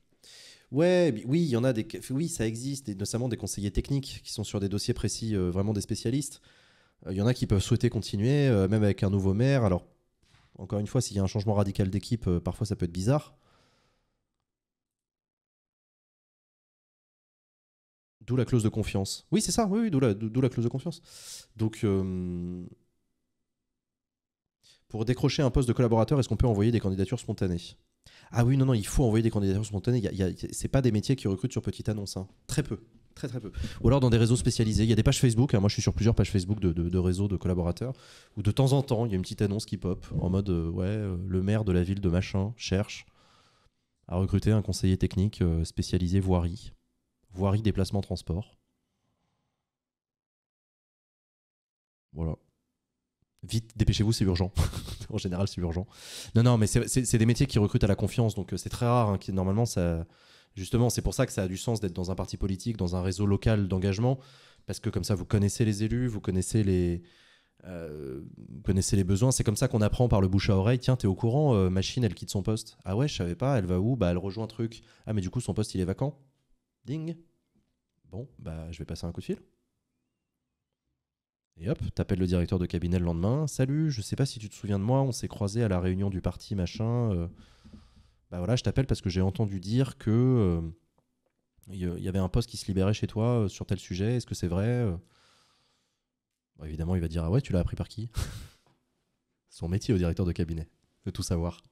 Ouais, oui, il y en a des, oui, ça existe, et notamment des conseillers techniques qui sont sur des dossiers précis, euh, vraiment des spécialistes. Euh, il y en a qui peuvent souhaiter continuer, même avec un nouveau maire. Alors, encore une fois, s'il y a un changement radical d'équipe, parfois ça peut être bizarre. D'où la clause de confiance. Oui, c'est ça, oui, oui d'où la, clause de confiance. Donc, euh, pour décrocher un poste de collaborateur, est-ce qu'on peut envoyer des candidatures spontanées Ah oui, non, non, il faut envoyer des candidatures spontanées. Ce n'est pas des métiers qui recrutent sur petite annonce. Hein. Très peu. Très très peu. Ou alors dans des réseaux spécialisés. Il y a des pages Facebook. Hein. Moi, je suis sur plusieurs pages Facebook de, réseaux de collaborateurs où de temps en temps, il y a une petite annonce qui pop en mode euh, ouais, euh, le maire de la ville de machin cherche à recruter un conseiller technique spécialisé voirie voirie, déplacement, transport. Voilà. Vite, dépêchez-vous, c'est urgent. en général, c'est urgent. Non, non, mais c'est des métiers qui recrutent à la confiance, donc euh, c'est très rare. Hein, normalement, ça, justement, c'est pour ça que ça a du sens d'être dans un parti politique, dans un réseau local d'engagement, parce que comme ça, vous connaissez les élus, vous connaissez les, euh, connaissez les besoins. C'est comme ça qu'on apprend par le bouche à oreille. Tiens, t'es au courant, euh, machine, elle quitte son poste. Ah ouais, je savais pas, elle va où Bah, elle rejoint un truc. Ah, mais du coup, son poste, il est vacant. Ding. Bon, bah je vais passer un coup de fil. Et hop, t'appelles le directeur de cabinet le lendemain. Salut, je sais pas si tu te souviens de moi, on s'est croisé à la réunion du parti, machin. Euh. bah voilà, je t'appelle parce que j'ai entendu dire que euh, il y, avait un poste qui se libérait chez toi euh, sur tel sujet. Est-ce que c'est vrai Évidemment, il va dire ah ouais, tu l'as appris par qui Son métier au directeur de cabinet, de tout savoir.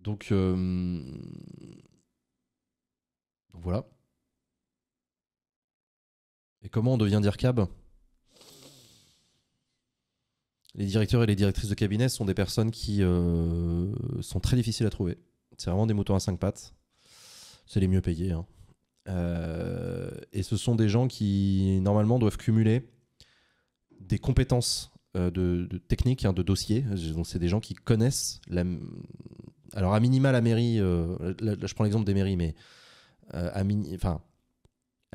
Euh, donc, voilà. Et comment on devient cab Les directeurs et les directrices de cabinet sont des personnes qui euh, sont très difficiles à trouver. C'est vraiment des moutons à cinq pattes. C'est les mieux payés. Hein. Euh, et ce sont des gens qui, normalement, doivent cumuler des compétences de, techniques, hein, de dossiers. Donc, c'est des gens qui connaissent la, alors, à minima, la mairie, euh, je prends l'exemple des mairies, mais euh, à,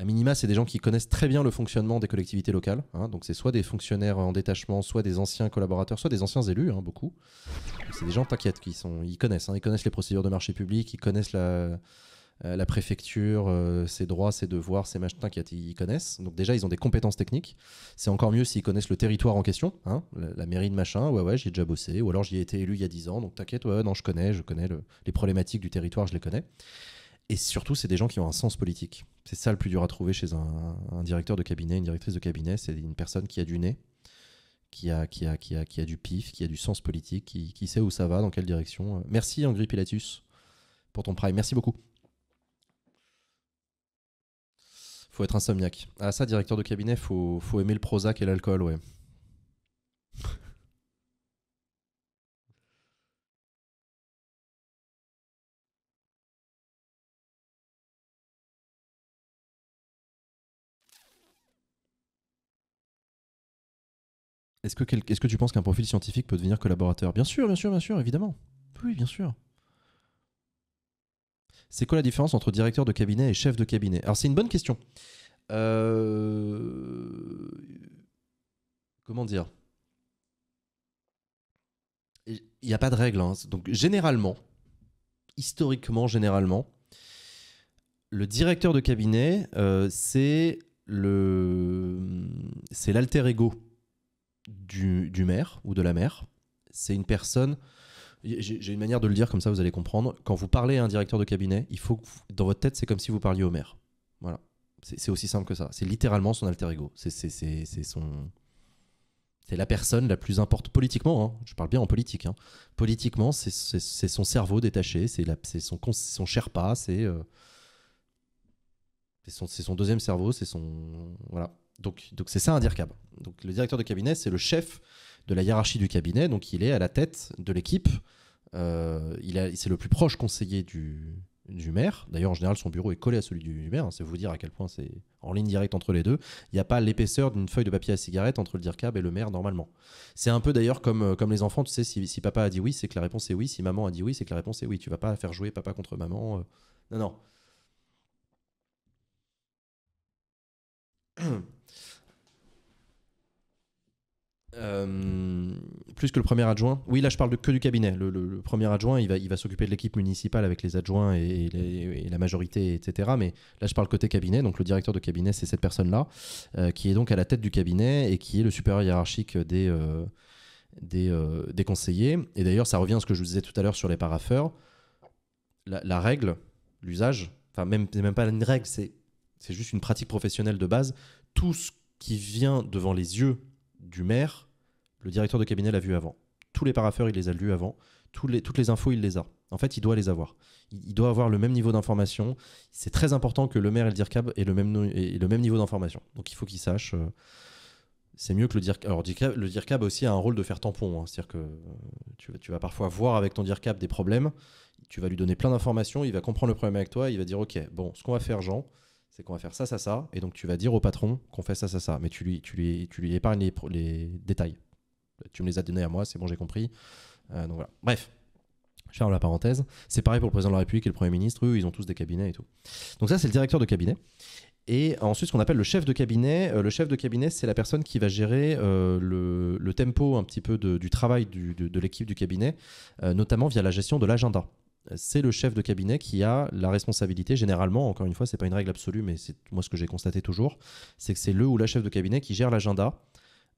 minima, c'est des gens qui connaissent très bien le fonctionnement des collectivités locales. Hein. donc, c'est soit des fonctionnaires en détachement, soit des anciens collaborateurs, soit des anciens élus, hein, beaucoup. C'est des gens, t'inquiète, qui ils connaissent. Hein. ils connaissent les procédures de marché public, ils connaissent la, euh, la préfecture, euh, ses droits, ses devoirs, ses machins qu'ils connaissent. Donc déjà, ils ont des compétences techniques. C'est encore mieux s'ils connaissent le territoire en question, hein, la, mairie de machin, ouais ouais, j'y ai déjà bossé, ou alors j'y ai été élu il y a 10 ans, donc t'inquiète, ouais, non, je connais, je connais les problématiques du territoire, je les connais. Et surtout, c'est des gens qui ont un sens politique. C'est ça le plus dur à trouver chez un, directeur de cabinet, une directrice de cabinet, c'est une personne qui a du nez, qui a, qui a, qui a, qui a du pif, qui a du sens politique, qui, sait où ça va, dans quelle direction. Euh, merci Angry Pilatus pour ton prime, merci beaucoup. Faut être insomniaque. Ah ça, directeur de cabinet, faut, faut aimer le Prozac et l'alcool, ouais. Est-ce que, que, tu penses qu'un profil scientifique peut devenir collaborateur Bien sûr, bien sûr, bien sûr, évidemment. Oui, bien sûr. C'est quoi la différence entre directeur de cabinet et chef de cabinet Alors c'est une bonne question. Euh, comment dire Il n'y a pas de règle. Hein. Donc généralement, historiquement, généralement, le directeur de cabinet, euh, c'est le c'est l'alter ego du, du, maire ou de la maire. C'est une personne j'ai une manière de le dire comme ça, vous allez comprendre. Quand vous parlez à un directeur de cabinet, il faut que dans votre tête, c'est comme si vous parliez au maire. Voilà. C'est aussi simple que ça. C'est littéralement son alter ego. C'est son. C'est la personne la plus importante politiquement. Hein, je parle bien en politique. Hein. politiquement, c'est son cerveau détaché. C'est son, son Sherpa. C'est euh, son, son deuxième cerveau. C'est son. Voilà. Donc c'est ça un DIRCAB. Donc le directeur de cabinet, c'est le chef de la hiérarchie du cabinet. Donc il est à la tête de l'équipe. Euh, c'est le plus proche conseiller du, du maire. D'ailleurs, en général, son bureau est collé à celui du maire. C'est vous dire à quel point c'est en ligne directe entre les deux. Il n'y a pas l'épaisseur d'une feuille de papier à cigarette entre le DIRCAB et le maire, normalement. C'est un peu d'ailleurs comme, euh, comme les enfants, tu sais, si, si papa a dit oui, c'est que la réponse est oui. Si maman a dit oui, c'est que la réponse est oui. Tu vas pas faire jouer papa contre maman. Euh. Non, non. Euh, plus que le premier adjoint. Oui, là, je parle de, que du cabinet. Le, premier adjoint, il va, il va s'occuper de l'équipe municipale avec les adjoints et, la majorité, etc. Mais là, je parle côté cabinet. Donc, le directeur de cabinet, c'est cette personne-là, euh, qui est donc à la tête du cabinet et qui est le supérieur hiérarchique des, euh, des, conseillers. Et d'ailleurs, ça revient à ce que je vous disais tout à l'heure sur les paraffeurs. La, règle, l'usage, enfin, même, c'est même pas une règle, c'est, c'est juste une pratique professionnelle de base. Tout ce qui vient devant les yeux du maire le directeur de cabinet l'a vu avant. Tous les parapheurs, il les a lus avant. toutes les infos, il les a. En fait, il doit les avoir. Il, doit avoir le même niveau d'information. C'est très important que le maire et le DIRCAB aient le même, aient le même niveau d'information. Donc il faut qu'il sache. Euh, c'est mieux que le DIRCAB. Alors, le DIRCAB aussi a un rôle de faire tampon. Hein. C'est-à-dire que tu, vas parfois voir avec ton DIRCAB des problèmes. Tu vas lui donner plein d'informations. Il va comprendre le problème avec toi. Il va dire Ok, bon, ce qu'on va faire, Jean, c'est qu'on va faire ça, ça, ça. Et donc, tu vas dire au patron qu'on fait ça, ça, ça. Mais tu lui, épargnes les détails tu me les as donnés à moi, c'est bon, j'ai compris. Euh, donc voilà. Bref, je ferme la parenthèse. C'est pareil pour le président de la République et le Premier ministre, eux, ils ont tous des cabinets et tout. Donc ça, c'est le directeur de cabinet. Et ensuite, ce qu'on appelle le chef de cabinet. Euh, le chef de cabinet, c'est la personne qui va gérer euh, le, tempo un petit peu du travail de, l'équipe du cabinet, notamment via la gestion de l'agenda. C'est le chef de cabinet qui a la responsabilité, généralement, encore une fois, ce n'est pas une règle absolue, mais c'est moi ce que j'ai constaté toujours, c'est que c'est le ou la chef de cabinet qui gère l'agenda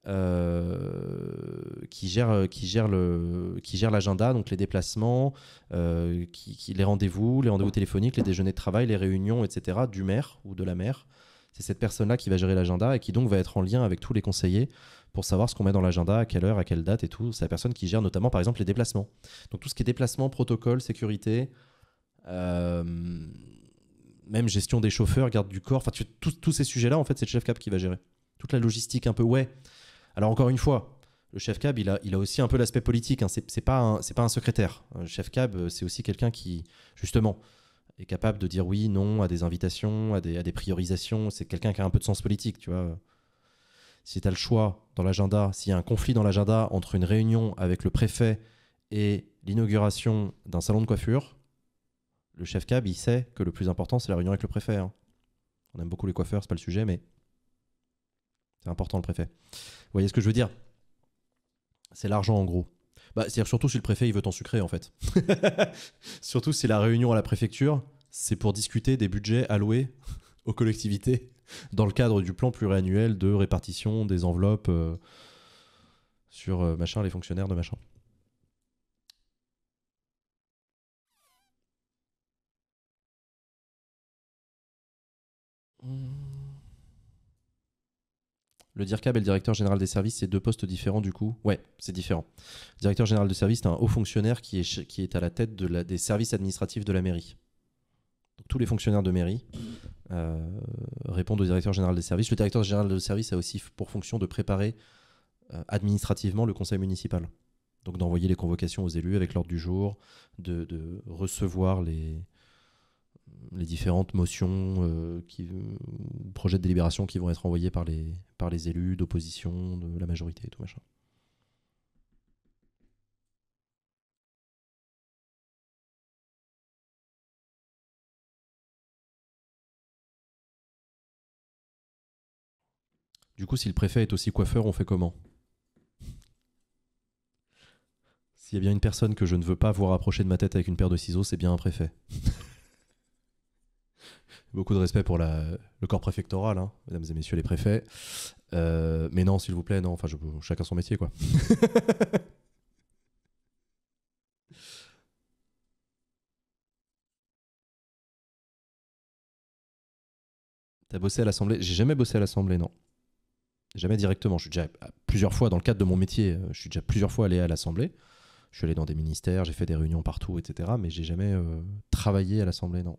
euh, qui gère, qui gère le, qui gère l'agenda, donc les déplacements, euh, qui, les rendez-vous, les rendez-vous téléphoniques, les déjeuners de travail, les réunions, etc. du maire ou de la maire. C'est cette personne-là qui va gérer l'agenda et qui donc va être en lien avec tous les conseillers pour savoir ce qu'on met dans l'agenda, à quelle heure, à quelle date et tout. C'est la personne qui gère notamment, par exemple, les déplacements. Donc tout ce qui est déplacement, protocole, sécurité, euh, même gestion des chauffeurs, garde du corps, enfin tous ces sujets-là, en fait, c'est le chef cap qui va gérer. Toute la logistique un peu, ouais, alors encore une fois, le chef cab, il a, aussi un peu l'aspect politique. Hein. C'est pas, un secrétaire. Le chef cab, euh, c'est aussi quelqu'un qui, justement, est capable de dire oui, non à des invitations, à des, à priorisations. C'est quelqu'un qui a un peu de sens politique, tu vois. Si tu as le choix dans l'agenda, s'il y a un conflit dans l'agenda entre une réunion avec le préfet et l'inauguration d'un salon de coiffure, le chef cab, il sait que le plus important, c'est la réunion avec le préfet. Hein. On aime beaucoup les coiffeurs, c'est pas le sujet, mais c'est important le préfet. Vous voyez ce que je veux dire C'est l'argent en gros. Bah, c'est-à-dire surtout si le préfet il veut t'en sucrer en fait. surtout si la réunion à la préfecture, c'est pour discuter des budgets alloués aux collectivités dans le cadre du plan pluriannuel de répartition des enveloppes euh, sur euh, machin les fonctionnaires de machin. Le DIRCAB et le directeur général des services, c'est deux postes différents du coup Ouais, c'est différent. Le directeur général de services, c'est un haut fonctionnaire qui est, qui est à la tête des services administratifs de la mairie. tous les fonctionnaires de mairie euh, répondent au directeur général des services. Le directeur général des services a aussi pour fonction de préparer euh, administrativement le conseil municipal. Donc d'envoyer les convocations aux élus avec l'ordre du jour, de recevoir les, les différentes motions euh, qui, euh, projets de délibération qui vont être envoyés par les, par les élus d'opposition, de la majorité et tout machin. Du coup, si le préfet est aussi coiffeur, on fait comment S'il y a bien une personne que je ne veux pas voir approcher de ma tête avec une paire de ciseaux, c'est bien un préfet. Beaucoup de respect pour la, le corps préfectoral, hein, mesdames et messieurs les préfets. Euh, mais non, s'il vous plaît, non, enfin, chacun son métier, quoi. T'as bossé à l'Assemblée J'ai jamais bossé à l'Assemblée, non. Jamais directement. Je suis déjà plusieurs fois, dans le cadre de mon métier, euh, je suis déjà plusieurs fois allé à l'Assemblée. Je suis allé dans des ministères, j'ai fait des réunions partout, etc. Mais j'ai jamais euh, travaillé à l'Assemblée, non.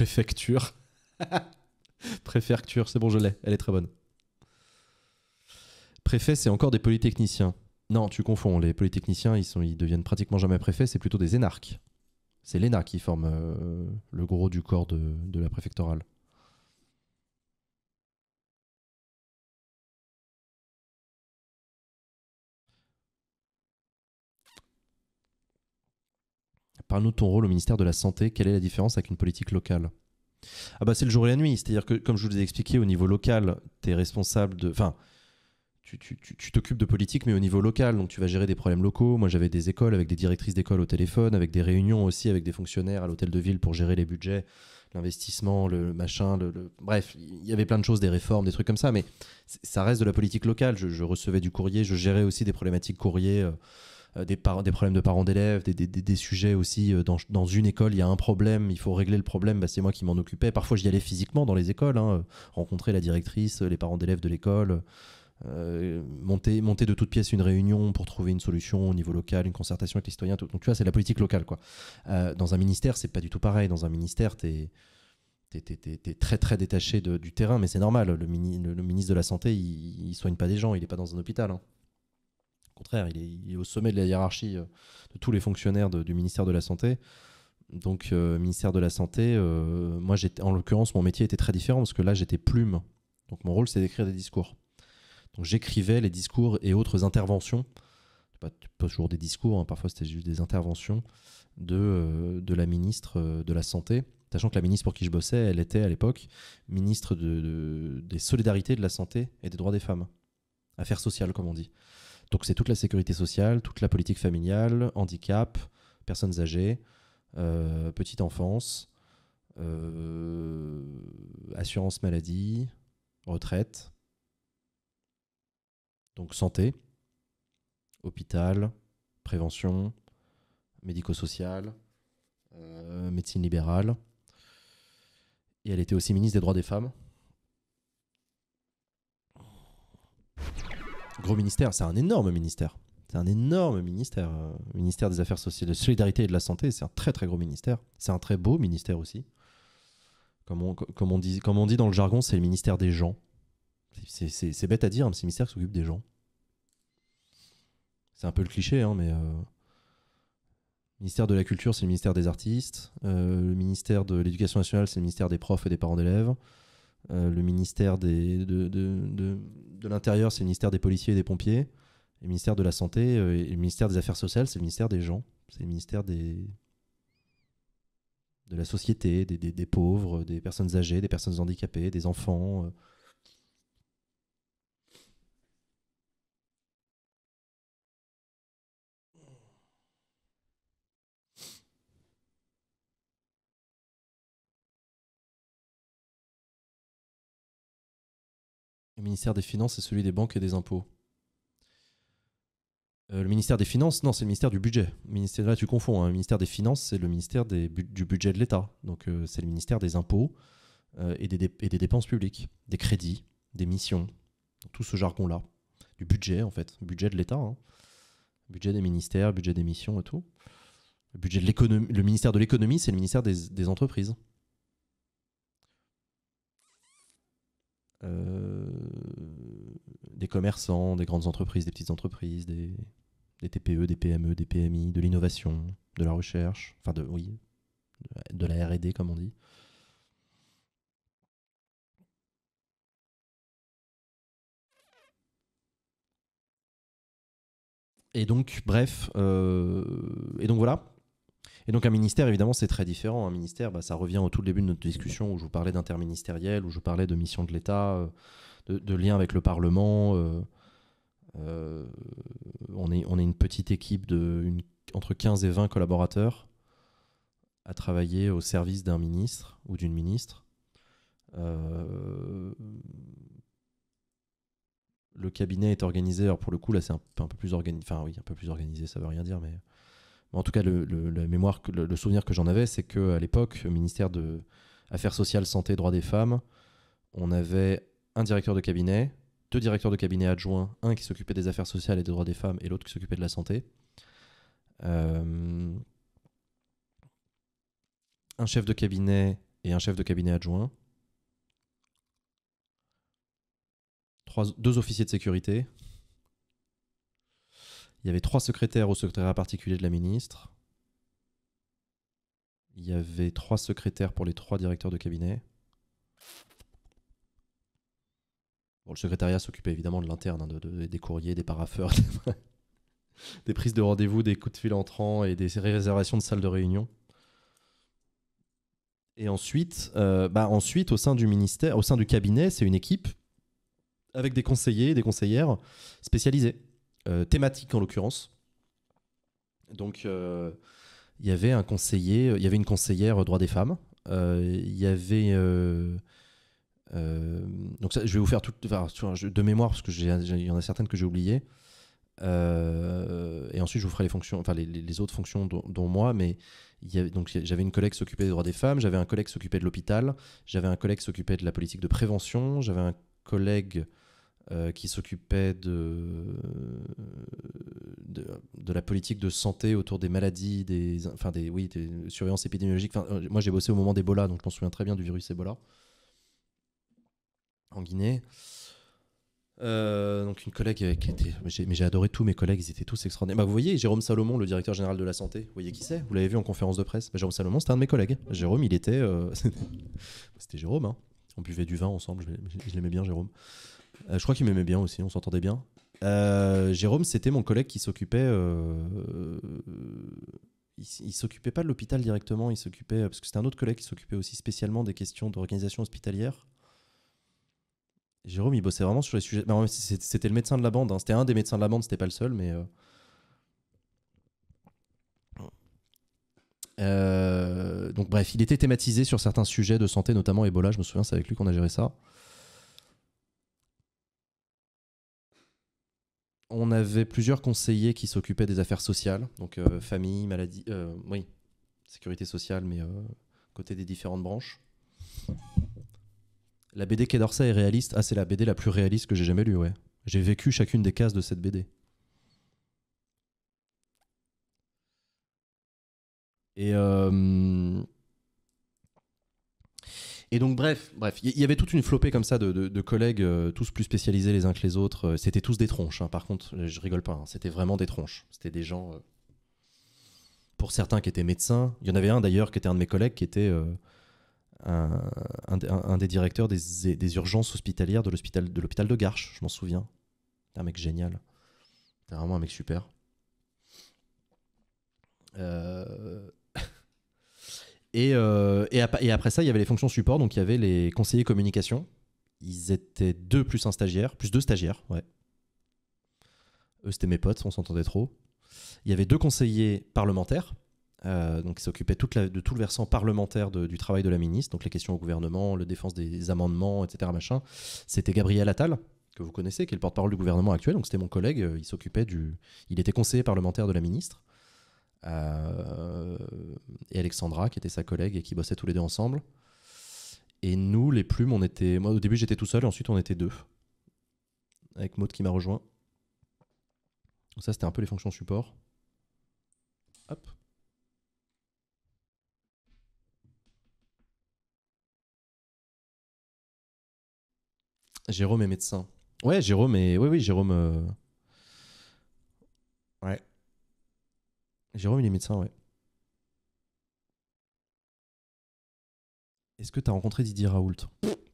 préfecture. préfecture, c'est bon, je l'ai. Elle est très bonne. Préfet, c'est encore des polytechniciens. Non, tu confonds. Les polytechniciens, ils, sont, ils deviennent pratiquement jamais préfets, c'est plutôt des énarques. C'est l'ENA qui forme euh, le gros du corps de, de la préfectorale. Parle-nous de ton rôle au ministère de la Santé. Quelle est la différence avec une politique locale ah bah, c'est le jour et la nuit, c'est-à-dire que comme je vous l'ai expliqué, au niveau local, tu es responsable de... Enfin, tu, t'occupes de politique, mais au niveau local, donc tu vas gérer des problèmes locaux. Moi j'avais des écoles avec des directrices d'école au téléphone, avec des réunions aussi avec des fonctionnaires à l'hôtel de ville pour gérer les budgets, l'investissement, le machin, le, Bref, il y avait plein de choses, des réformes, des trucs comme ça, mais ça reste de la politique locale. Je, recevais du courrier, je gérais aussi des problématiques courrier. Euh, euh, des, problèmes de parents d'élèves, des, sujets aussi. Euh, dans, une école, il y a un problème, il faut régler le problème, bah, c'est moi qui m'en occupais. Parfois, j'y allais physiquement dans les écoles, hein, euh, rencontrer la directrice, les parents d'élèves de l'école. monter, monter de toutes pièces une réunion pour trouver une solution au niveau local, une concertation avec les citoyens. Donc tu vois, c'est la politique locale. quoi. dans un ministère, c'est pas du tout pareil. Dans un ministère, tu es, très très détaché du terrain, mais c'est normal. Le, le, ministre de la Santé, il, il, soigne pas des gens, il n'est pas dans un hôpital. Hein contraire, il est, au sommet de la hiérarchie euh, de tous les fonctionnaires du ministère de la Santé. Donc, euh, ministère de la Santé, euh, moi, j'étais, en l'occurrence, mon métier était très différent parce que là, j'étais plume. Donc, mon rôle, c'est d'écrire des discours. Donc, j'écrivais les discours et autres interventions bah, pas, toujours des discours, hein, parfois c'était juste des interventions de, de la ministre de la Santé, sachant que la ministre pour qui je bossais, elle était à l'époque ministre des Solidarités, de la Santé et des Droits des Femmes. Affaires sociales, comme on dit. Donc c'est toute la sécurité sociale, toute la politique familiale, handicap, personnes âgées, euh, petite enfance, euh, assurance maladie, retraite, donc santé, hôpital, prévention, médico-social, euh, médecine libérale. Et elle était aussi ministre des droits des femmes. Gros ministère, c'est un énorme ministère. C'est un énorme ministère. le euh, ministère des Affaires sociales, de solidarité et de la santé, c'est un très très gros ministère. C'est un très beau ministère aussi. Comme on, dit, comme on dit dans le jargon, c'est le ministère des gens. C'est bête à dire, mais c'est le ministère qui s'occupe des gens. C'est un peu le cliché, hein, mais... Euh, le ministère de la Culture, c'est le ministère des artistes. Euh, le ministère de l'Éducation nationale, c'est le ministère des profs et des parents d'élèves. Euh, le ministère de, l'Intérieur, c'est le ministère des policiers et des pompiers. Le ministère de la Santé euh, et le ministère des Affaires sociales, c'est le ministère des gens. C'est le ministère de la société, des, pauvres, des personnes âgées, des personnes handicapées, des enfants, euh, Le ministère des Finances, c'est celui des banques et des impôts. Euh, le ministère des Finances, non, c'est le ministère du budget. ministère, là, tu confonds. Hein. Le ministère des Finances, c'est le ministère du budget de l'État. Donc, euh, c'est le ministère des impôts euh, et, des dépenses publiques, des crédits, des missions, tout ce jargon-là. Du budget, en fait. Budget de l'État. Hein. Budget des ministères, budget des missions et tout. Le, budget de le ministère de l'économie, c'est le ministère des entreprises. Euh, des commerçants, des grandes entreprises, des petites entreprises, des, TPE, des PME, des PMI, e, de l'innovation, de la recherche, enfin de, oui, de la RD comme on dit. Et donc, bref, euh, et donc voilà, et donc un ministère, évidemment, c'est très différent. Un ministère, bah, ça revient au tout début de notre discussion où je vous parlais d'interministériel, où je vous parlais de mission de l'État, euh, de, lien avec le Parlement. Euh, euh, on, est, on est une petite équipe de une, entre 15 et 20 collaborateurs à travailler au service d'un ministre ou d'une ministre. le cabinet est organisé, alors pour le coup là c'est un, un, peu plus organisé, enfin oui, un peu plus organisé ça veut rien dire, mais en tout cas, le, souvenir que j'en avais, c'est qu'à l'époque, au ministère de Affaires sociales, Santé, Droits des femmes, on avait un directeur de cabinet, deux directeurs de cabinet adjoints, un qui s'occupait des affaires sociales et des droits des femmes, et l'autre qui s'occupait de la santé. Euh, un chef de cabinet et un chef de cabinet adjoint. deux officiers de sécurité. Il y avait trois secrétaires au secrétariat particulier de la ministre. Il y avait trois secrétaires pour les trois directeurs de cabinet. le secrétariat s'occupait évidemment de l'interne, hein, des courriers, des paraffeurs, des prises de rendez-vous, des coups de fil entrants et des réservations de salles de réunion. Et ensuite, euh, bah, ensuite, au sein du ministère, au sein du cabinet, c'est une équipe avec des conseillers, des conseillères spécialisés. Euh, thématique en l'occurrence. Donc euh, il y avait un conseiller, il y avait une conseillère euh, droit des femmes. il y avait donc ça, je vais vous faire toutes de mémoire parce que y en a certaines que j'ai oubliées. et ensuite, je vous ferai les fonctions, enfin les, autres fonctions dont, moi, mais j'avais une collègue qui s'occupait des droits des femmes, j'avais un collègue qui s'occupait de l'hôpital, j'avais un collègue qui s'occupait de la politique de prévention, j'avais un collègue euh, qui s'occupait de, de, la politique de santé autour des maladies, des, enfin des, oui, des surveillances épidémiologiques. Euh, moi, j'ai bossé au moment d'Ebola, donc je me souviens très bien du virus Ebola en Guinée. Euh, donc une collègue qui était, mais j'ai adoré tous mes collègues, ils étaient tous extraordinaires. Bah, vous voyez Jérôme Salomon, le directeur général de la santé, vous voyez qui c'est Vous l'avez vu en conférence de presse bah, Jérôme Salomon, c'était un de mes collègues. Jérôme, il était, c'était Jérôme. Hein. On buvait du vin ensemble, je l'aimais bien Jérôme. Euh, je crois qu'il m'aimait bien aussi, on s'entendait bien. Euh, Jérôme, c'était mon collègue qui s'occupait. Euh, il, s'occupait pas de l'hôpital directement, il s'occupait. Parce que c'était un autre collègue qui s'occupait aussi spécialement des questions d'organisation hospitalière. Jérôme, il bossait vraiment sur les sujets. c'était le médecin de la bande. Hein. C'était un des médecins de la bande, c'était pas le seul, mais. donc bref, il était thématisé sur certains sujets de santé, notamment Ebola. Je me souviens, c'est avec lui qu'on a géré ça. on avait plusieurs conseillers qui s'occupaient des affaires sociales, donc euh, famille, maladie, euh, oui, sécurité sociale, mais euh, côté des différentes branches. La BD Quai d'Orsay est réaliste. Ah, c'est la BD la plus réaliste que j'ai jamais lue, ouais. J'ai vécu chacune des cases de cette BD. Et et donc, bref, bref, il y, avait toute une flopée comme ça de, collègues, euh, tous plus spécialisés les uns que les autres. Euh, c'était tous des tronches, hein. par contre, euh, je rigole pas, hein. c'était vraiment des tronches. C'était des gens, pour certains qui étaient médecins. Il y en avait un d'ailleurs qui était un de mes collègues qui était un, des directeurs des, urgences hospitalières de l'hôpital de, l'hôpital Garches, je m'en souviens. Un mec génial. C'était vraiment un mec super. Euh, euh, et, après ça, il y avait les fonctions support, donc il y avait les conseillers communication. Ils étaient deux plus un stagiaire, plus deux stagiaires, ouais. Eux, c'était mes potes, on s'entendait trop. Il y avait deux conseillers parlementaires, euh, donc ils s'occupaient de tout le versant parlementaire du travail de la ministre, donc les questions au gouvernement, le défense des amendements, etc. Machin. C'était Gabriel Attal, que vous connaissez, qui est le porte-parole du gouvernement actuel, donc c'était mon collègue, euh, il s'occupait du... Il était conseiller parlementaire de la ministre. Euh, et Alexandra, qui était sa collègue et qui bossait tous les deux ensemble. Et nous, les plumes, on était. Moi, au début, j'étais tout seul, et ensuite, on était deux. Avec Maud qui m'a rejoint. Ça, c'était un peu les fonctions support. Hop. Jérôme est médecin. Ouais, Jérôme est. Oui, oui, Jérôme. Euh, Jérôme, il est médecin, ouais. Est-ce que tu as rencontré Didier Raoult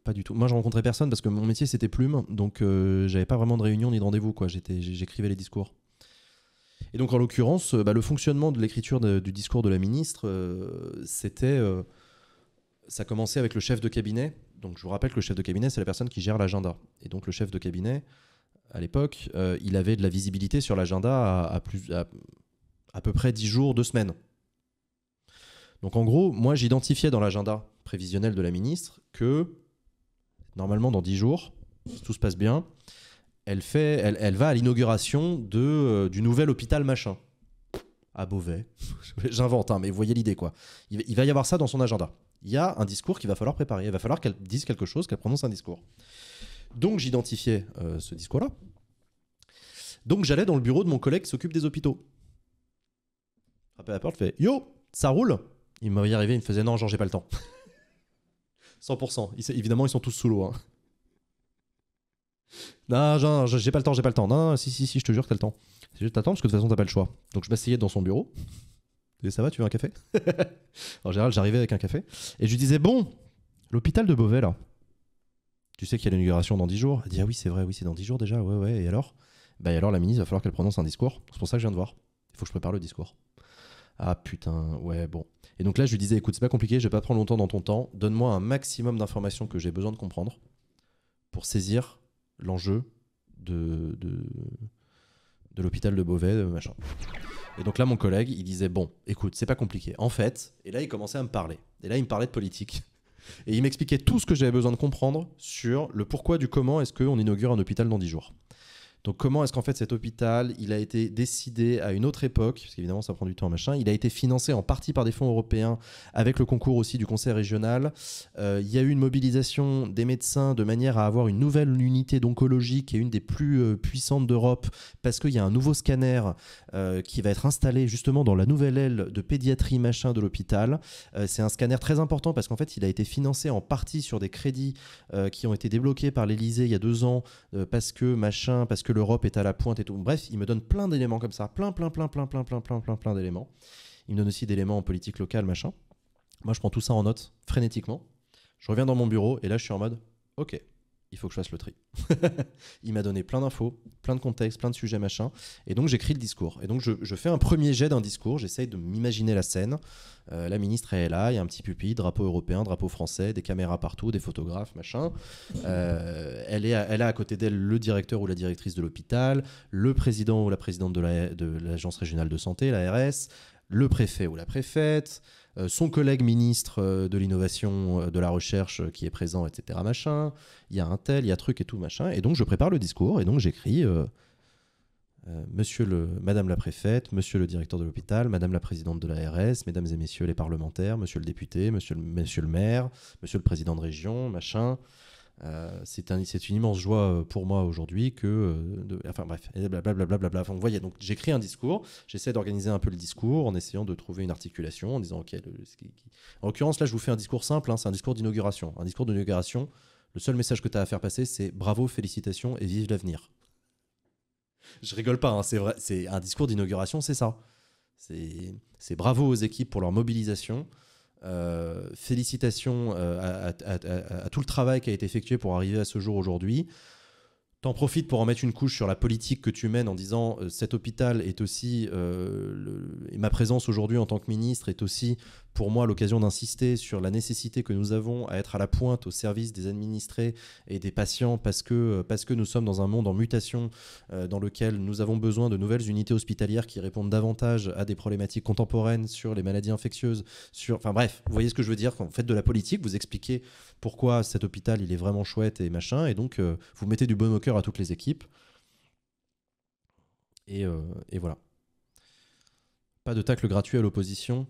Pas du tout. Moi, je rencontrais personne parce que mon métier, c'était plume. Donc, euh, j'avais pas vraiment de réunion ni de rendez-vous. J'écrivais les discours. Et donc, en l'occurrence, euh, bah, le fonctionnement de l'écriture du discours de la ministre, euh, c'était. ça commençait avec le chef de cabinet. Donc, je vous rappelle que le chef de cabinet, c'est la personne qui gère l'agenda. Et donc, le chef de cabinet, à l'époque, il avait de la visibilité sur l'agenda à, plus à peu près 10 jours, 2 semaines. Donc en gros, moi j'identifiais dans l'agenda prévisionnel de la ministre que normalement dans 10 jours, si tout se passe bien, elle, fait, elle, va à l'inauguration de euh, du nouvel hôpital machin à Beauvais. J'invente, hein, mais vous voyez l'idée quoi. Il, va y avoir ça dans son agenda. Il y a un discours qu'il va falloir préparer. Il va falloir qu'elle dise quelque chose, qu'elle prononce un discours. Donc j'identifiais euh, ce discours-là. Donc j'allais dans le bureau de mon collègue qui s'occupe des hôpitaux frappé à la porte, fait Yo, ça roule Il m'avait arrivé, il me faisait Non, genre, j'ai pas le temps. 100%. évidemment, ils sont tous sous l'eau. Hein. Non, genre, j'ai pas le temps, j'ai pas le temps. Non, si, si, si, je te jure que t'as le temps. C'est juste t'attends parce que de toute façon, t'as pas le choix. Donc, je m'asseyais dans son bureau. Et ça va, tu veux un café En général, j'arrivais avec un café. Et je lui disais Bon, l'hôpital de Beauvais, là, tu sais qu'il y a l'inauguration dans 10 jours Elle dit Ah oui, c'est vrai, oui, c'est dans 10 jours déjà, ouais, ouais. Et alors Bah, alors, la ministre, va falloir qu'elle prononce un discours. C'est pour ça que je viens de voir. Il faut que je prépare le discours. Ah putain, ouais, bon. Et donc là, je lui disais, écoute, c'est pas compliqué, je vais pas prendre longtemps dans ton temps, donne-moi un maximum d'informations que j'ai besoin de comprendre pour saisir l'enjeu de, de, l'hôpital de Beauvais, machin. Et donc là, mon collègue, il disait, bon, écoute, c'est pas compliqué. En fait, et là, il commençait à me parler. Et là, il me parlait de politique. Et il m'expliquait tout ce que j'avais besoin de comprendre sur le pourquoi du comment est-ce qu'on inaugure un hôpital dans 10 jours. Donc comment est-ce qu'en fait cet hôpital, il a été décidé à une autre époque, parce qu'évidemment ça prend du temps, machin, il a été financé en partie par des fonds européens, avec le concours aussi du Conseil régional. Euh, il y a eu une mobilisation des médecins de manière à avoir une nouvelle unité d'oncologie qui est une des plus euh, puissantes d'Europe, parce qu'il y a un nouveau scanner euh, qui va être installé justement dans la nouvelle aile de pédiatrie machin de l'hôpital. C'est un scanner très important parce qu'en fait il a été financé en partie sur des crédits qui ont été débloqués par l'Elysée il y a deux ans, parce que machin, parce que l'Europe est à la pointe et tout. Bref, il me donne plein d'éléments comme ça, plein, plein, plein, plein, plein, plein, plein, plein, plein d'éléments. Il me donne aussi d'éléments en politique locale, machin. Moi, je prends tout ça en note frénétiquement. Je reviens dans mon bureau et là, je suis en mode, ok, il faut que je fasse le tri. il m'a donné plein d'infos, plein de contextes, plein de sujets, machin. Et donc j'écris le discours. Et donc je, fais un premier jet d'un discours, j'essaye de m'imaginer la scène. Euh, la ministre est là, il y a un petit pupille, drapeau européen, drapeau français, des caméras partout, des photographes, machin. Euh, elle, est elle a à côté d'elle le directeur ou la directrice de l'hôpital, le président ou la présidente de l'agence régionale de santé, l'ARS, le préfet ou la préfète, euh, son collègue ministre euh, de l'innovation, euh, de la recherche qui est présent, etc. Machin. Il y a un tel, il y a truc et tout machin. Et donc je prépare le discours et donc j'écris. Monsieur le, Madame la préfète, Monsieur le directeur de l'hôpital, Madame la présidente de l'ARS, Mesdames et Messieurs les parlementaires, Monsieur le député, Monsieur le, monsieur le maire, Monsieur le président de région, machin. Euh, c'est un, une immense joie euh, pour moi aujourd'hui que. Euh, enfin bref, blablabla. vous voyez, donc j'écris un discours, j'essaie d'organiser un peu le discours en essayant de trouver une articulation, en disant ok. En l'occurrence, là, je vous fais un discours simple, hein, c'est un discours d'inauguration. Un discours d'inauguration, le seul message que tu as à faire passer, c'est bravo, félicitations et vive l'avenir. Je rigole pas, hein, c'est vrai, c'est un discours d'inauguration, c'est ça. C'est bravo aux équipes pour leur mobilisation. Euh, félicitations euh, à, tout le travail qui a été effectué pour arriver à ce jour aujourd'hui. T'en profites pour en mettre une couche sur la politique que tu mènes en disant euh, cet hôpital est aussi, et ma présence aujourd'hui en tant que ministre est aussi pour moi l'occasion d'insister sur la nécessité que nous avons à être à la pointe au service des administrés et des patients parce que, euh, parce que nous sommes dans un monde en mutation euh, dans lequel nous avons besoin de nouvelles unités hospitalières qui répondent davantage à des problématiques contemporaines sur les maladies infectieuses, sur... Enfin bref, vous voyez ce que je veux dire, quand vous faites de la politique, vous expliquez pourquoi cet hôpital il est vraiment chouette et machin, et donc euh, vous mettez du bon au cœur à toutes les équipes. et, et voilà pas de tacle gratuit à l'opposition,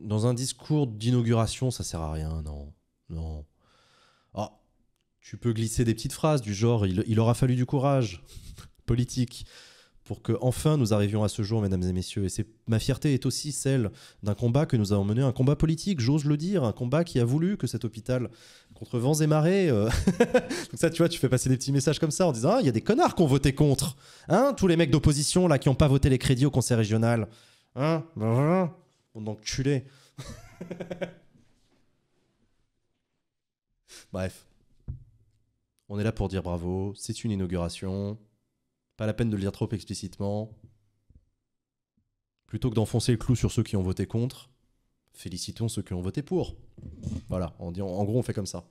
dans un discours d'inauguration, ça sert à rien, non. Non. Ah, tu peux glisser des petites phrases du genre il, aura fallu du courage politique pour que enfin nous arrivions à ce jour, mesdames et messieurs. Et c'est ma fierté est aussi celle d'un combat que nous avons mené, un combat politique, j'ose le dire, un combat qui a voulu que cet hôpital contre vents et marées. Donc euh, ça, tu vois, tu fais passer des petits messages comme ça en disant ah, il y a des connards qui ont voté contre, hein, tous les mecs d'opposition là qui n'ont pas voté les crédits au conseil régional, hein, tu les Bref. On est là pour dire bravo. C'est une inauguration. Pas la peine de le dire trop explicitement. Plutôt que d'enfoncer le clou sur ceux qui ont voté contre, félicitons ceux qui ont voté pour. Voilà, dit, en gros, on fait comme ça.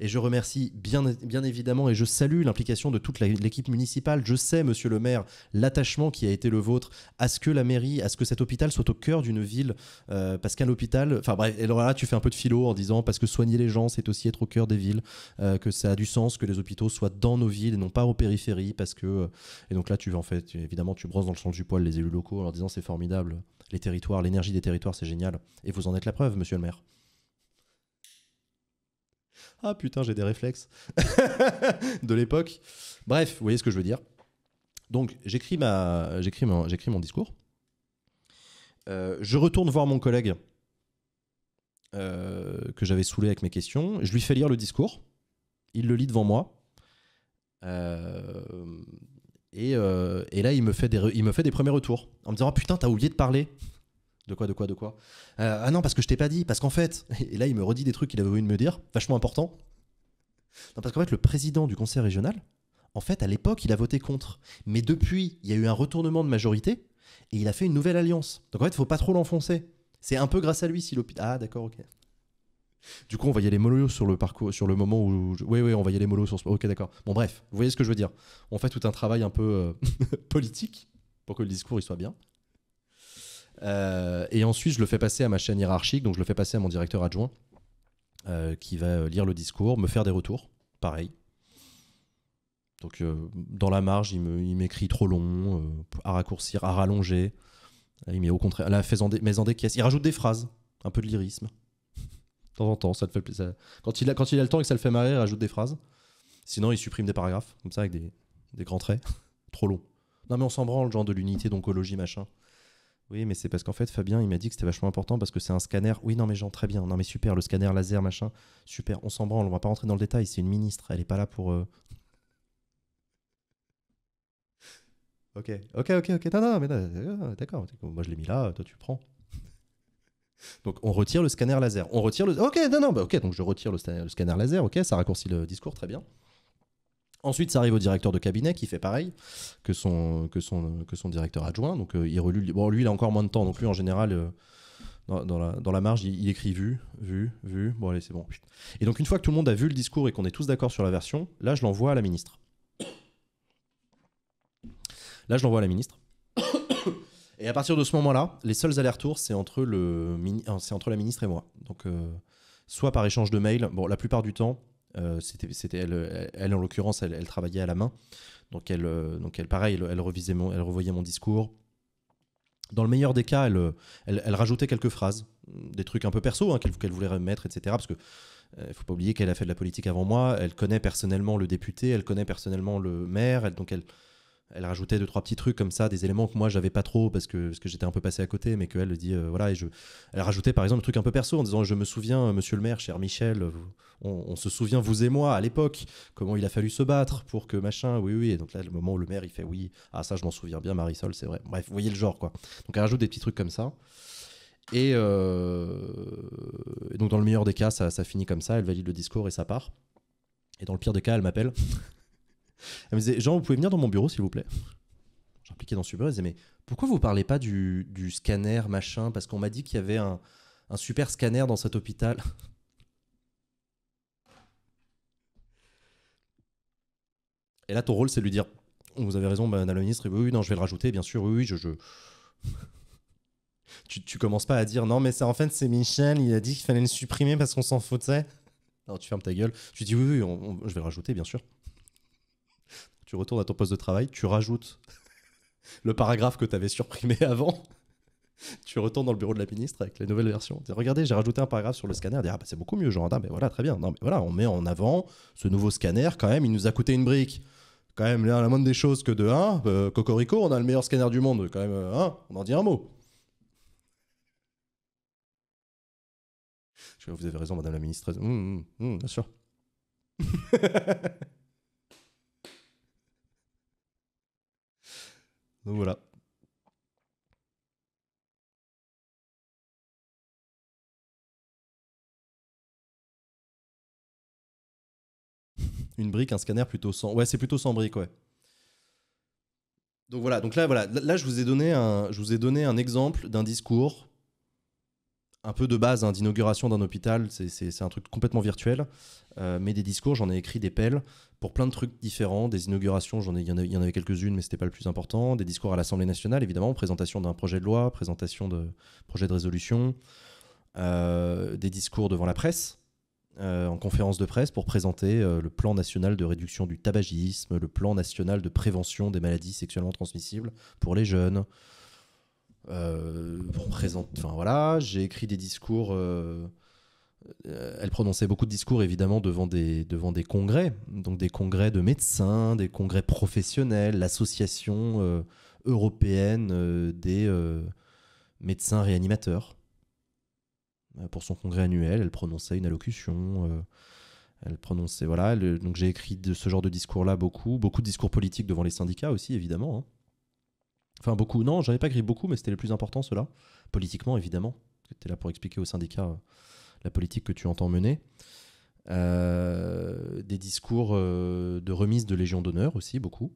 Et je remercie bien, évidemment et je salue l'implication de toute l'équipe municipale. Je sais, monsieur le maire, l'attachement qui a été le vôtre à ce que la mairie, à ce que cet hôpital soit au cœur d'une ville. Euh, parce qu'un hôpital, enfin bref, là, tu fais un peu de philo en disant parce que soigner les gens, c'est aussi être au cœur des villes, euh, que ça a du sens que les hôpitaux soient dans nos villes et non pas aux périphéries. Parce que, euh, et donc là, tu en fait, évidemment, tu brosses dans le champ du poil les élus locaux en leur disant c'est formidable, les territoires, l'énergie des territoires, c'est génial. Et vous en êtes la preuve, monsieur le maire. Ah putain, j'ai des réflexes de l'époque. Bref, vous voyez ce que je veux dire. Donc, j'écris ma, j'écris mon, j'écris mon discours. Euh, je retourne voir mon collègue euh, que j'avais saoulé avec mes questions. Je lui fais lire le discours. Il le lit devant moi. Euh, et, là, il me, fait des, il me fait des premiers retours en me disant oh, putain, t'as oublié de parler. De quoi, de quoi, de quoi euh, Ah non, parce que je t'ai pas dit, parce qu'en fait, et là il me redit des trucs qu'il avait voulu me dire, vachement important. Non, parce qu'en fait, le président du conseil régional, en fait, à l'époque, il a voté contre. Mais depuis, il y a eu un retournement de majorité et il a fait une nouvelle alliance. Donc en fait, faut pas trop l'enfoncer. C'est un peu grâce à lui si l'hôpital. Ah d'accord, ok. Du coup, on va y aller mollo sur le parcours, sur le moment où. Oui, oui, on va y aller mollo sur ce. Ok, d'accord. Bon, bref, vous voyez ce que je veux dire. On fait tout un travail un peu euh, politique pour que le discours il soit bien. Euh, et ensuite, je le fais passer à ma chaîne hiérarchique, donc je le fais passer à mon directeur adjoint, euh, qui va euh, lire le discours, me faire des retours, pareil. Donc dans la marge, il m'écrit trop long, à raccourcir, à rallonger. Il met au contraire, là, faisant des, des caisses. Il rajoute des phrases, un peu de lyrisme. de temps en temps, ça te fait Quand il, a, quand il a le temps et que ça le fait marrer, il rajoute des phrases. Sinon, il supprime des paragraphes, comme ça, avec des, des grands traits. trop long. Non, mais on s'en branle, genre de l'unité d'oncologie, machin. Oui, mais c'est parce qu'en fait, Fabien, il m'a dit que c'était vachement important parce que c'est un scanner. Oui, non, mais j'en très bien. Non, mais super, le scanner laser, machin. Super, on s'en branle, on va pas rentrer dans le détail. C'est une ministre, elle est pas là pour. Euh. Ok, ok, ok, ok. Non, non, mais euh, euh, d'accord. Moi, je l'ai mis là, toi, tu prends. Donc on retire le scanner laser. On retire le. Ok, non, non, bah, ok, donc je retire le scanner laser, ok, ça raccourcit le discours, très bien. Ensuite, ça arrive au directeur de cabinet qui fait pareil que son, que son, que son directeur adjoint. Donc, euh, il relue. Bon, lui, il a encore moins de temps. Donc, lui, en général, euh, dans, la, marge, il, écrit vu, vu, vu. Bon, allez, c'est bon. Et donc, une fois que tout le monde a vu le discours et qu'on est tous d'accord sur la version, là, je l'envoie à la ministre. Là, je l'envoie à la ministre. Et à partir de ce moment-là, les seuls allers-retours, c'est entre, le, euh, entre la ministre et moi. Donc, soit par échange de mail. Bon, la plupart du temps, euh, c'était, elle, en l'occurrence, elle, travaillait à la main. Donc, elle, euh, donc elle pareil, elle, revisait elle revoyait mon discours. Dans le meilleur des cas, elle, elle rajoutait quelques phrases, des trucs un peu perso hein, qu'elle, voulait remettre, etc. Parce que il euh, faut pas oublier qu'elle a fait de la politique avant moi. Elle connaît personnellement le député, elle connaît personnellement le maire. Elle, donc elle, elle rajoutait deux trois petits trucs comme ça, des éléments que moi j'avais pas trop parce que, parce que j'étais un peu passé à côté, mais qu'elle dit euh, voilà et je, elle rajoutait par exemple un truc un peu perso en disant je me souviens euh, Monsieur le Maire, cher Michel, on, se souvient vous et moi à l'époque comment il a fallu se battre pour que machin, oui oui et donc là le moment où le maire il fait oui ah ça je m'en souviens bien Marisol c'est vrai bref vous voyez le genre quoi donc elle rajoute des petits trucs comme ça et, euh, donc dans le meilleur des cas ça, ça finit comme ça, elle valide le discours et ça part et dans le pire des cas elle m'appelle elle me disait Jean, vous pouvez venir dans mon bureau, s'il vous plaît J'impliquais dans Super. Elle disait Mais pourquoi vous parlez pas du, scanner, machin Parce qu'on m'a dit qu'il y avait un, super scanner dans cet hôpital. Et là, ton rôle, c'est de lui dire Vous avez raison, madame la ministre. Oui, non, je vais le rajouter, bien sûr. Oui, je. tu, commences pas à dire Non, mais c'est en fait, c'est Michel, il a dit qu'il fallait le supprimer parce qu'on s'en foutait. Non, tu fermes ta gueule. Tu dis Oui, oui, je vais le rajouter, bien sûr tu retournes à ton poste de travail, tu rajoutes le paragraphe que tu avais supprimé avant, tu retournes dans le bureau de la ministre avec la nouvelle version. Dis, regardez, j'ai rajouté un paragraphe sur le scanner. Ah, bah, c'est beaucoup mieux, Jean. mais voilà, très bien. Non, mais voilà, on met en avant ce nouveau scanner. Quand même, il nous a coûté une brique. Quand même, la moindre des choses que de 1, euh, Cocorico, on a le meilleur scanner du monde. Quand même, euh, hein, on en dit un mot. Je vous avez raison, Madame la ministre. Hum, hum, hum, bien sûr. Donc voilà. Une brique, un scanner plutôt sans. Ouais, c'est plutôt sans brique, ouais. Donc voilà, donc là, voilà. là je, vous ai donné je vous ai donné un exemple d'un discours un peu de base hein, d'inauguration d'un hôpital, c'est un truc complètement virtuel. Euh, mais des discours, j'en ai écrit des pelles pour plein de trucs différents. Des inaugurations, j'en il y, en avait quelques-unes, mais ce c'était pas le plus important. Des discours à l'Assemblée nationale, évidemment, présentation d'un projet de loi, présentation de projet de résolution, euh, des discours devant la presse. Euh, en conférence de presse pour présenter le plan national de réduction du tabagisme, le plan national de prévention des maladies sexuellement transmissibles pour les jeunes, euh, présente, enfin voilà, j'ai écrit des discours. Euh, euh, elle prononçait beaucoup de discours évidemment devant des, devant des congrès, donc des congrès de médecins, des congrès professionnels, l'association européenne des médecins réanimateurs. Pour son congrès annuel, elle prononçait une allocution. elle prononçait, voilà. donc j'ai écrit de ce genre de discours-là beaucoup, beaucoup de discours politiques devant les syndicats aussi, évidemment. Hein. Enfin, beaucoup. Non, j'en ai pas écrit beaucoup, mais c'était le plus important, cela. Politiquement, évidemment. Tu es là pour expliquer au syndicat euh, la politique que tu entends mener. Euh, des discours euh, de remise de Légion d'honneur aussi, beaucoup.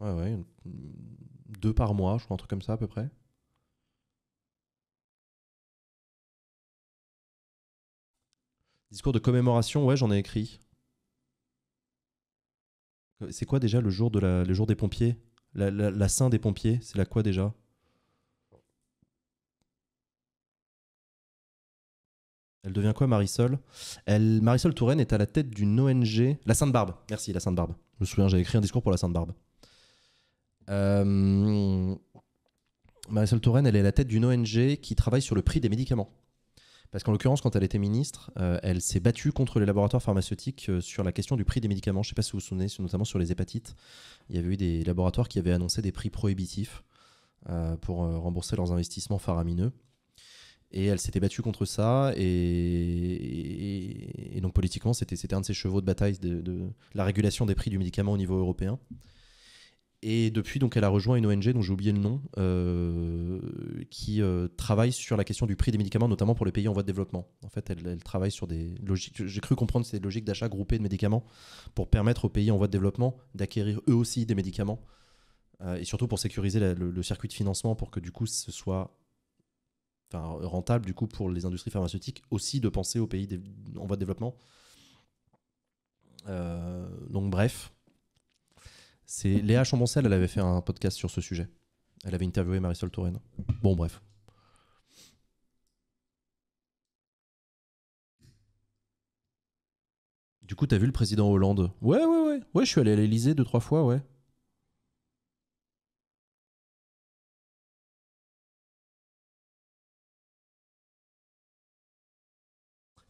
Ouais, ouais. Deux par mois, je crois, un truc comme ça à peu près. Discours de commémoration, ouais, j'en ai écrit. C'est quoi déjà le jour, de le jour des pompiers la, sainte Saint des pompiers, c'est la quoi déjà Elle devient quoi, Marisol Marisol Touraine est à la tête d'une ONG. La Sainte-Barbe, merci, la Sainte-Barbe. Je me souviens, j'avais écrit un discours pour la Sainte-Barbe. Euh, Marisol Touraine, elle est à la tête d'une ONG qui travaille sur le prix des médicaments. Parce qu'en l'occurrence, quand elle était ministre, euh, elle s'est battue contre les laboratoires pharmaceutiques euh, sur la question du prix des médicaments. Je ne sais pas si vous vous souvenez, notamment sur les hépatites. Il y avait eu des laboratoires qui avaient annoncé des prix prohibitifs euh, pour rembourser leurs investissements faramineux. Et elle s'était battue contre ça. Et, donc politiquement, c'était un de ses chevaux de bataille de, la régulation des prix du médicament au niveau européen. Et depuis, donc, elle a rejoint une ONG dont j'ai oublié le nom, euh, qui euh, travaille sur la question du prix des médicaments, notamment pour les pays en voie de développement. En fait, elle, travaille sur des logiques. J'ai cru comprendre ces logiques d'achat groupé de médicaments pour permettre aux pays en voie de développement d'acquérir eux aussi des médicaments euh, et surtout pour sécuriser le, circuit de financement pour que du coup ce soit rentable du coup pour les industries pharmaceutiques aussi de penser aux pays en voie de développement. donc bref, c'est Léa Chamboncel, elle avait fait un podcast sur ce sujet. Elle avait interviewé Marisol Touraine. Bon, bref. Du coup, t'as vu le président Hollande Ouais, ouais, ouais. Ouais, je suis allé à l'Elysée deux, trois fois, ouais.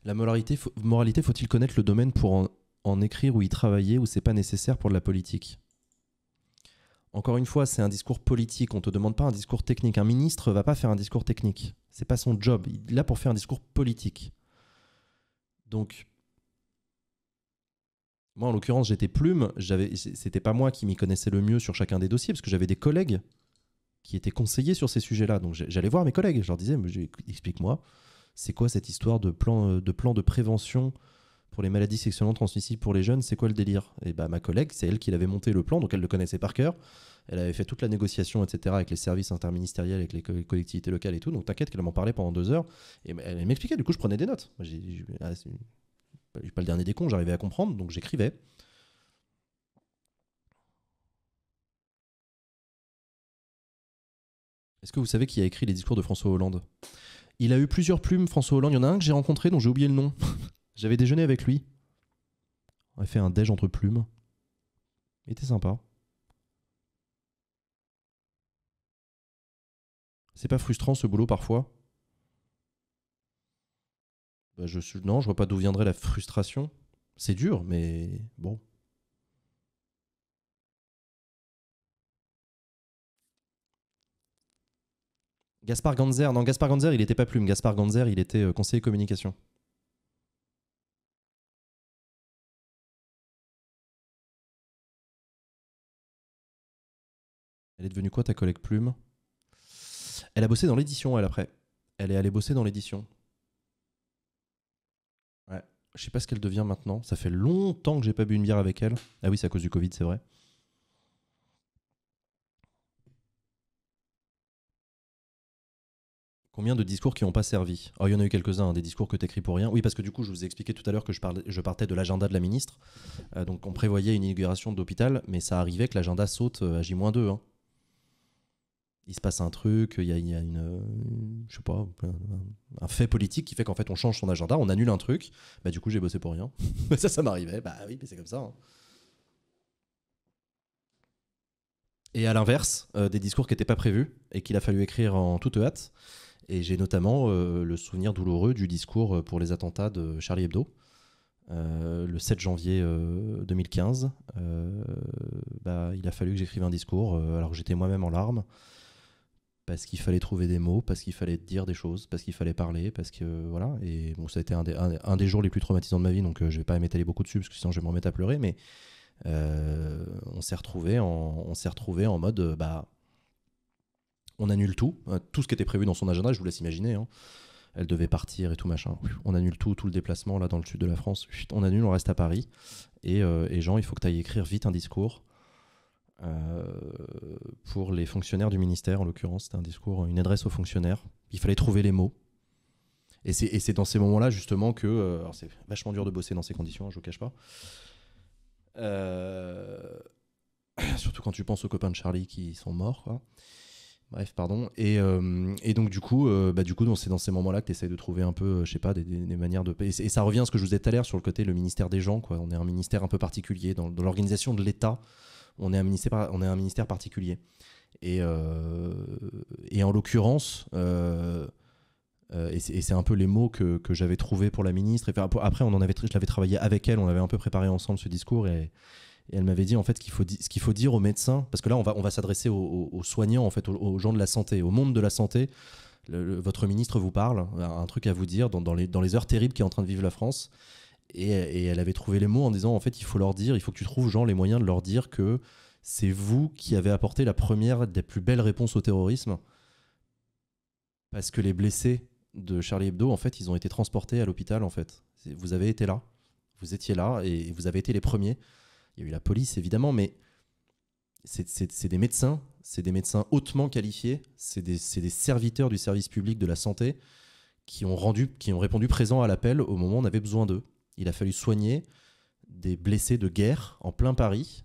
La moralité, faut, moralité faut-il connaître le domaine pour en, en écrire ou y travailler ou c'est pas nécessaire pour de la politique encore une fois, c'est un discours politique. On ne te demande pas un discours technique. Un ministre ne va pas faire un discours technique. C'est pas son job. Il est là pour faire un discours politique. Donc, moi, en l'occurrence, j'étais plume. C'était pas moi qui m'y connaissais le mieux sur chacun des dossiers, parce que j'avais des collègues qui étaient conseillers sur ces sujets-là. Donc, j'allais voir mes collègues. Je leur disais, explique-moi, c'est quoi cette histoire de plan de, plan de prévention pour les maladies sexuellement transmissibles pour les jeunes, c'est quoi le délire Et eh ben ma collègue, c'est elle qui l'avait monté le plan, donc elle le connaissait par cœur. Elle avait fait toute la négociation, etc., avec les services interministériels, avec les collectivités locales et tout. Donc t'inquiète qu'elle m'en parlait pendant deux heures. Et elle m'expliquait, du coup, je prenais des notes. Je ah, j'ai, pas le dernier décon, j'arrivais à comprendre, donc j'écrivais. Est-ce que vous savez qui a écrit les discours de François Hollande Il a eu plusieurs plumes, François Hollande. Il y en a un que j'ai rencontré, dont j'ai oublié le nom. J'avais déjeuné avec lui. On avait fait un déj entre plumes. Il était sympa. C'est pas frustrant ce boulot parfois bah, je suis... Non, je vois pas d'où viendrait la frustration. C'est dur, mais bon. Gaspard Ganzer, non, Gaspard Ganzer, il était pas plume. Gaspard Ganzer, il était euh, conseiller communication. Elle est devenue quoi ta collègue Plume Elle a bossé dans l'édition, elle, après. Elle est allée bosser dans l'édition. Ouais. Je sais pas ce qu'elle devient maintenant. Ça fait longtemps que j'ai pas bu une bière avec elle. Ah oui, c'est à cause du Covid, c'est vrai. Combien de discours qui n'ont pas servi Oh, il y en a eu quelques-uns, hein, des discours que t'écris pour rien. Oui, parce que du coup, je vous ai expliqué tout à l'heure que je, parlais, je partais de l'agenda de la ministre. Euh, donc, on prévoyait une inauguration d'hôpital, mais ça arrivait que l'agenda saute euh, à J-2. Hein il se passe un truc, il y a, une, je sais pas, un, fait politique qui fait qu'en fait on change son agenda, on annule un truc, bah du coup j'ai bossé pour rien. ça, ça m'arrivait, bah oui, c'est comme ça. Hein. Et à l'inverse, euh, des discours qui n'étaient pas prévus et qu'il a fallu écrire en toute hâte. Et j'ai notamment euh, le souvenir douloureux du discours euh, pour les attentats de Charlie Hebdo. le 7 janvier 2015, bah, il a fallu que j'écrive un discours, alors que j'étais moi-même en larmes, parce qu'il fallait trouver des mots, parce qu'il fallait dire des choses, parce qu'il fallait parler, parce que voilà. Et bon, ça a été un des, jours les plus traumatisants de ma vie, donc euh, je vais pas m'étaler beaucoup dessus parce que sinon je vais me remettre à pleurer. Mais euh, on s'est retrouvé en, on s'est retrouvé en mode euh, bah, on annule tout, hein, tout ce qui était prévu dans son agenda. Je vous laisse imaginer. Hein. Elle devait partir et tout machin. On annule tout, tout le déplacement là dans le sud de la France. On annule, on reste à Paris. Et, et Jean, il faut que tu ailles écrire vite un discours euh, pour les fonctionnaires du ministère, en l'occurrence. C'était un discours, une adresse aux fonctionnaires. Il fallait trouver les mots. Et c'est dans ces moments-là, justement, que. Euh, alors, c'est vachement dur de bosser dans ces conditions, hein, je ne vous cache pas. Euh, surtout quand tu penses aux copains de Charlie qui sont morts, quoi. Bref, pardon. Et, et donc, du coup, bah, c'est dans ces moments-là que tu essayes de trouver un peu, je sais pas, des, manières de. Et, ça revient à ce que je vous ai tout à l'heure sur le côté le ministère des gens, quoi. On est un ministère un peu particulier dans l'organisation de l'État on est un ministère, particulier. Et, euh, en l'occurrence, euh, euh, et c'est un peu les mots que, j'avais trouvés pour la ministre. Et après, on en avait, je l'avais travaillé avec elle, on avait un peu préparé ensemble ce discours. Et, elle m'avait dit en fait qu'il faut, ce qu'il faut dire aux médecins, parce que là on va, on va s'adresser aux, soignants, en fait, aux, gens de la santé, au monde de la santé. votre ministre vous parle, un truc à vous dire dans, les, dans les heures terribles qu'est en train de vivre la France. Et, elle avait trouvé les mots en disant en fait, il faut leur dire, il faut que tu trouves genre les moyens de leur dire que c'est vous qui avez apporté la première des plus belles réponses au terrorisme. Parce que les blessés de Charlie Hebdo, en fait, ils ont été transportés à l'hôpital, en fait. Vous avez été là, vous étiez là et vous avez été les premiers. Il y a eu la police, évidemment, mais c'est des médecins, c'est des médecins hautement qualifiés, c'est des, des, serviteurs du service public de la santé qui ont, rendu, qui ont répondu présent à l'appel au moment où on avait besoin d'eux il a fallu soigner des blessés de guerre en plein Paris.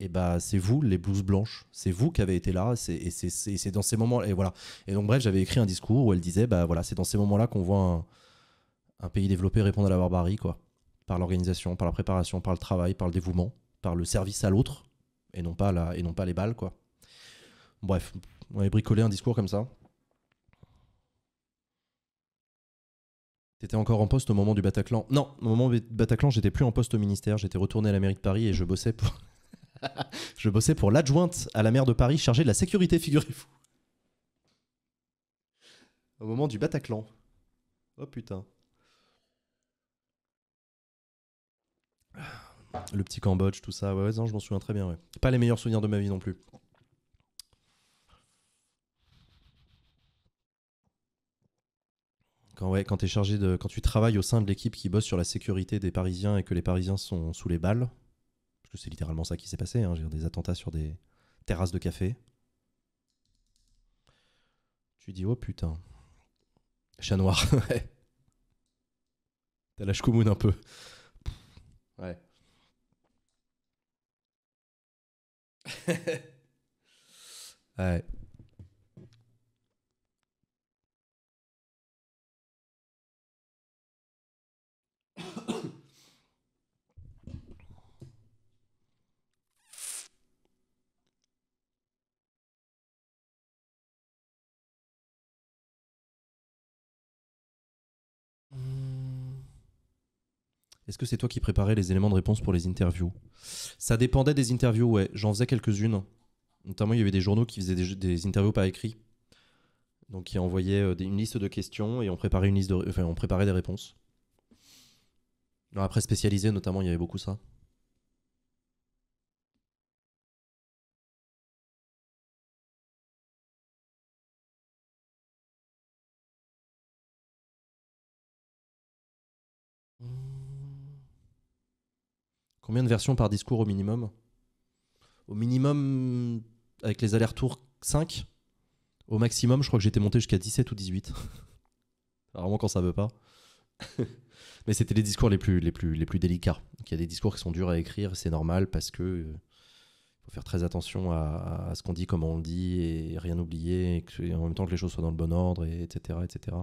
Et bah, c'est vous, les blouses blanches. C'est vous qui avez été là. Et c'est dans ces moments. Et voilà. Et donc, bref, j'avais écrit un discours où elle disait bah voilà, c'est dans ces moments-là qu'on voit un, pays développé répondre à la barbarie, quoi. Par l'organisation, par la préparation, par le travail, par le dévouement, par le service à l'autre. Et, non pas et non pas les balles, quoi. Bref, on avait bricolé un discours comme ça. J'étais encore en poste au moment du Bataclan Non, au moment du Bataclan, j'étais plus en poste au ministère. J'étais retourné à la mairie de Paris et je bossais pour. je bossais pour l'adjointe à la maire de Paris chargée de la sécurité, figurez-vous. Au moment du Bataclan. Oh putain. Le petit Cambodge, tout ça. Ouais, non, je m'en souviens très bien. Pas les meilleurs souvenirs de ma vie non plus. Quand, ouais, es chargé de, quand tu travailles au sein de l'équipe qui bosse sur la sécurité des Parisiens et que les Parisiens sont sous les balles, parce que c'est littéralement ça qui s'est passé, hein, des attentats sur des terrasses de café, tu dis oh putain, chat noir, ouais. T'as la chkoumoune un peu. Ouais. ouais. Est-ce que c'est toi qui préparais les éléments de réponse pour les interviews Ça dépendait des interviews, ouais. J'en faisais quelques-unes. Notamment, il y avait des journaux qui faisaient des, interviews par écrit. Donc, ils envoyaient euh, une liste de questions et on préparait, une liste enfin, on préparait des réponses. après, spécialisé, notamment, il y avait beaucoup ça. Mmh. Combien de versions par discours au minimum Au minimum, avec les allers-retours, 5. Au maximum, je crois que j'étais monté jusqu'à 17 ou 18. Vraiment, quand ça veut pas. Mais c'était les discours les plus, les plus, les plus délicats. il y a des discours qui sont durs à écrire, c'est normal parce que euh, faut faire très attention à, ce qu'on dit, comment on le dit, et rien oublier, et, en même temps que les choses soient dans le bon ordre, etc., etc.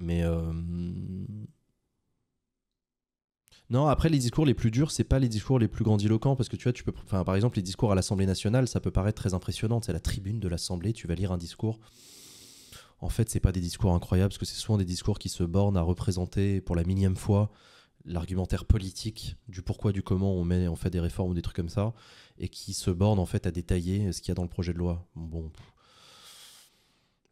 Mais. Euh, non, après, les discours les plus durs, c'est pas les discours les plus grandiloquents, parce que tu vois, tu peux, enfin, par exemple, les discours à l'Assemblée nationale, ça peut paraître très impressionnant. C'est la tribune de l'Assemblée, tu vas lire un discours. En fait, c'est pas des discours incroyables, parce que c'est souvent des discours qui se bornent à représenter pour la millième fois l'argumentaire politique du pourquoi, du comment on met, on fait des réformes ou des trucs comme ça, et qui se bornent en fait à détailler ce qu'il y a dans le projet de loi. Bon,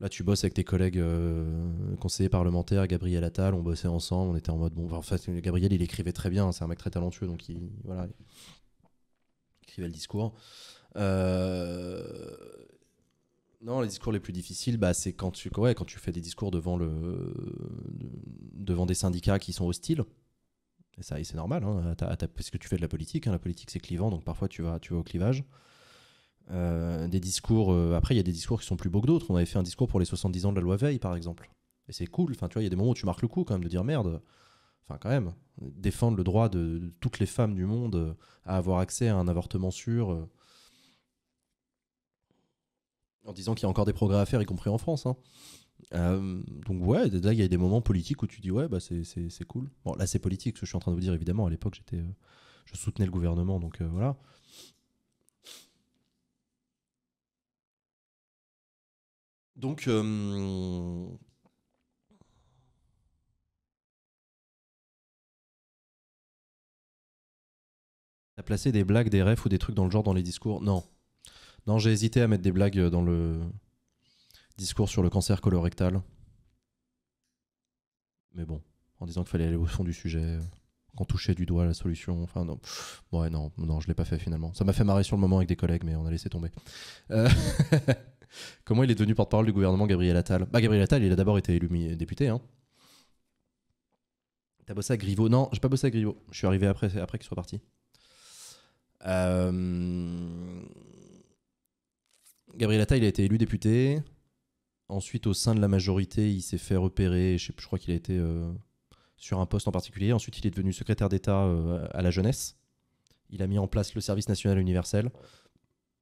Là, tu bosses avec tes collègues euh, conseillers parlementaires, Gabriel Attal, on bossait ensemble, on était en mode bon. en fait, Gabriel, il écrivait très bien, hein, c'est un mec très talentueux, donc il, voilà, écrivait le discours. Euh, non, les discours les plus difficiles, bah, c'est quand tu, quand tu fais des discours devant, le, devant des syndicats qui sont hostiles. Et ça, c'est normal, hein, parce que tu fais de la politique. Hein, la politique, c'est clivant, donc parfois tu vas, tu vas au clivage. Euh, des discours. Euh, après, il y a des discours qui sont plus beaux que d'autres. On avait fait un discours pour les 70 ans de la loi Veil, par exemple. Et c'est cool. Enfin, tu vois, il y a des moments où tu marques le coup quand même de dire merde. Enfin, quand même, défendre le droit de, toutes les femmes du monde euh, à avoir accès à un avortement sûr. en disant qu'il y a encore des progrès à faire, y compris en France. Hein. donc ouais, là il y a des moments politiques où tu dis ouais bah c'est cool. Bon là c'est politique ce que je suis en train de vous dire évidemment. À l'époque j'étais, je soutenais le gouvernement donc voilà. Donc, euh, T'as placé des blagues, des refs ou des trucs dans le genre dans les discours Non. Non, j'ai hésité à mettre des blagues dans le discours sur le cancer colorectal. Mais bon, en disant qu'il fallait aller au fond du sujet, qu'on touchait du doigt la solution. Enfin, non. Ouais, non, non, je l'ai pas fait finalement. Ça m'a fait marrer sur le moment avec des collègues, mais on a laissé tomber. Euh, Comment il est devenu porte-parole du gouvernement Gabriel Attal Bah Gabriel Attal, il a d'abord été élu député. Hein. T'as bossé à Griveaux Non, j'ai pas bossé à Griveaux. Je suis arrivé après, après qu'il soit parti. Euh, Gabriel Attal, il a été élu député. Ensuite, au sein de la majorité, il s'est fait repérer. Je, crois qu'il a été euh, sur un poste en particulier. Ensuite, il est devenu secrétaire d'État euh, à la jeunesse. Il a mis en place le service national universel.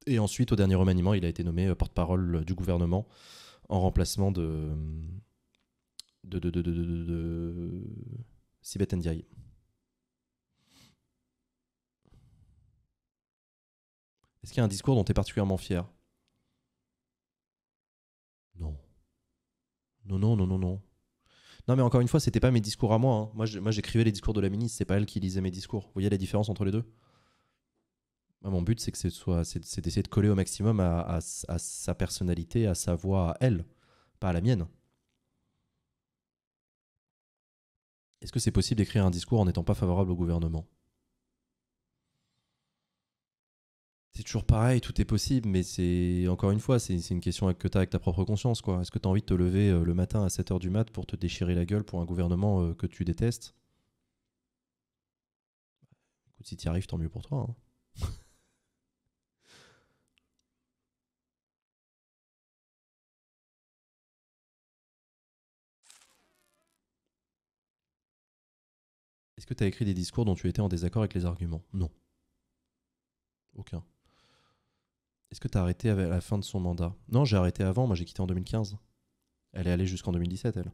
Et ensuite, au dernier remaniement, il a été nommé euh, porte-parole du gouvernement en remplacement de. de. Ndiaye. Est-ce qu'il y a un discours dont tu es particulièrement fier Non. Non, non, non, non, non. Non, mais encore une fois, c'était pas mes discours à moi. Hein. Moi, j'écrivais les discours de la ministre, c'est pas elle qui lisait mes discours. Vous voyez la différence entre les deux mon but, c'est que ce soit, c'est d'essayer de coller au maximum à, sa personnalité, à sa voix, à elle, pas à la mienne. Est-ce que c'est possible d'écrire un discours en n'étant pas favorable au gouvernement C'est toujours pareil, tout est possible, mais c'est encore une fois, c'est une question que tu as avec ta propre conscience. Est-ce que tu as envie de te lever euh, le matin à 7h du mat pour te déchirer la gueule pour un gouvernement euh, que tu détestes si tu arrives, tant mieux pour toi. Hein. Est-ce que tu as écrit des discours dont tu étais en désaccord avec les arguments Non. Aucun. Est-ce que tu as arrêté à la fin de son mandat Non, j'ai arrêté avant, moi j'ai quitté en 2015. Elle est allée jusqu'en 2017, elle.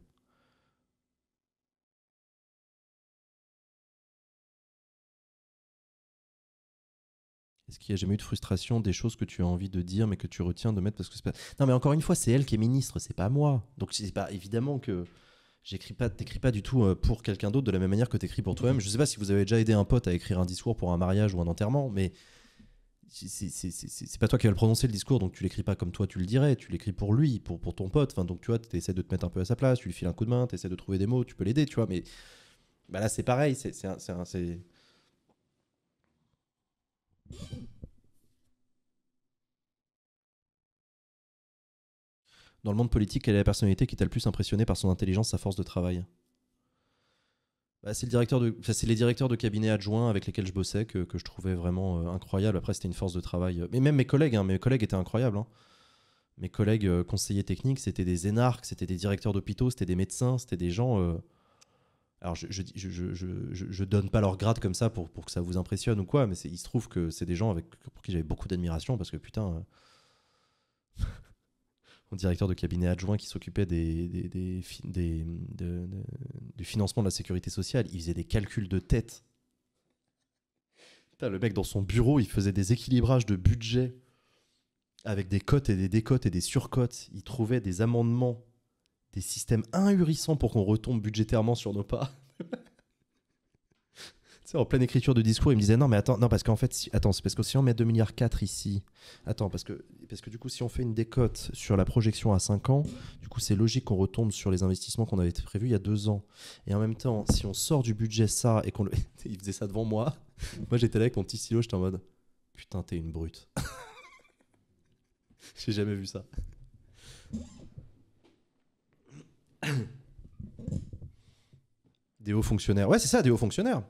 Est-ce qu'il y a jamais eu de frustration des choses que tu as envie de dire mais que tu retiens de mettre parce que c'est pas... Non mais encore une fois, c'est elle qui est ministre, c'est pas moi. Donc c'est pas évidemment que j'écris pas, t'écris pas du tout euh, pour quelqu'un d'autre de la même manière que t'écris pour toi-même. Je sais pas si vous avez déjà aidé un pote à écrire un discours pour un mariage ou un enterrement, mais c'est pas toi qui vas le prononcer le discours, donc tu l'écris pas comme toi tu le dirais, tu l'écris pour lui, pour, ton pote. Enfin, donc tu vois, essaies de te mettre un peu à sa place, tu lui files un coup de main, tu essaies de trouver des mots, tu peux l'aider, tu vois, mais bah là c'est pareil, c'est. Dans le monde politique, quelle est la personnalité qui t'a le plus impressionné par son intelligence, sa force de travail bah, c'est, les directeurs de cabinet adjoints avec lesquels je bossais que, je trouvais vraiment euh, incroyable. Après, c'était une force de travail. Euh, mais même mes collègues, hein, mes collègues étaient incroyables. Hein. Mes collègues euh, conseillers techniques, c'était des énarques, c'était des directeurs d'hôpitaux, c'était des médecins, c'était des gens. Alors, je je, donne pas leur grade comme ça pour, que ça vous impressionne ou quoi, mais il se trouve que c'est des gens pour qui j'avais beaucoup d'admiration parce que putain directeur de cabinet adjoint qui s'occupait des, des, des, du financement de la sécurité sociale, il faisait des calculs de tête. le mec, dans son bureau, il faisait des équilibrages de budget avec des cotes et des décotes et des surcotes. Il trouvait des amendements, des systèmes ahurissants pour qu'on retombe budgétairement sur nos pas. en pleine écriture de discours, il me disait non, mais attends, non, parce qu'en fait, si, attends, c'est parce que si on met 2,4 milliards ici, attends, parce que, parce que du coup, si on fait une décote sur la projection à 5 ans, du coup, c'est logique qu'on retombe sur les investissements qu'on avait prévus il y a 2 ans. Et en même temps, si on sort du budget ça et qu'on le... il faisait ça devant moi, moi j'étais là avec mon petit stylo, j'étais en mode putain, t'es une brute. J'ai jamais vu ça. Des hauts fonctionnaires. Ouais, c'est ça, des hauts fonctionnaires.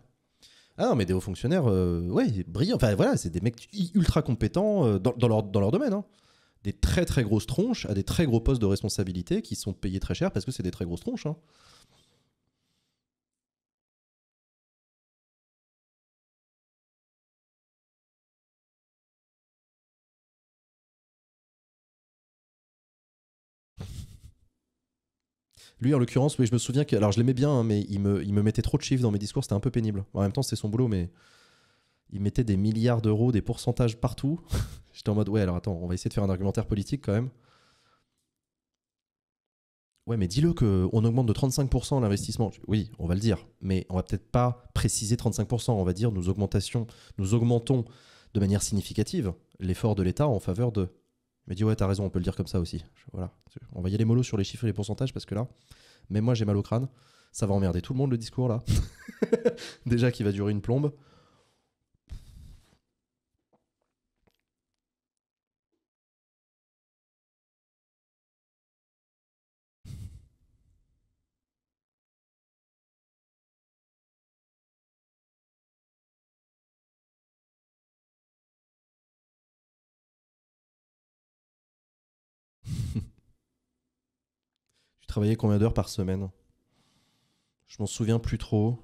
Ah non, mais des hauts fonctionnaires, euh, brillants. Enfin voilà, c'est des mecs ultra compétents euh, dans, leur, domaine. Hein. Des très très grosses tronches à des très gros postes de responsabilité qui sont payés très cher parce que c'est des très grosses tronches. Hein. Lui, en l'occurrence, oui, je me souviens que. Alors, je l'aimais bien, hein, mais il me, mettait trop de chiffres dans mes discours, c'était un peu pénible. En même temps, c'est son boulot, mais il mettait des milliards d'euros, des pourcentages partout. J'étais en mode, ouais, alors attends, on va essayer de faire un argumentaire politique quand même. Ouais, mais dis-le qu'on augmente de 35% l'investissement. Oui, on va le dire, mais on va peut-être pas préciser 35%. On va dire nous augmentons de manière significative l'effort de l'État en faveur de. Il m'a dit ouais, t'as raison, on peut le dire comme ça aussi. voilà, on va y aller mollo sur les chiffres et les pourcentages parce que là, mais moi j'ai mal au crâne, ça va emmerder tout le monde le discours là. Déjà qui va durer une plombe. travaillais combien d'heures par semaine Je m'en souviens plus trop.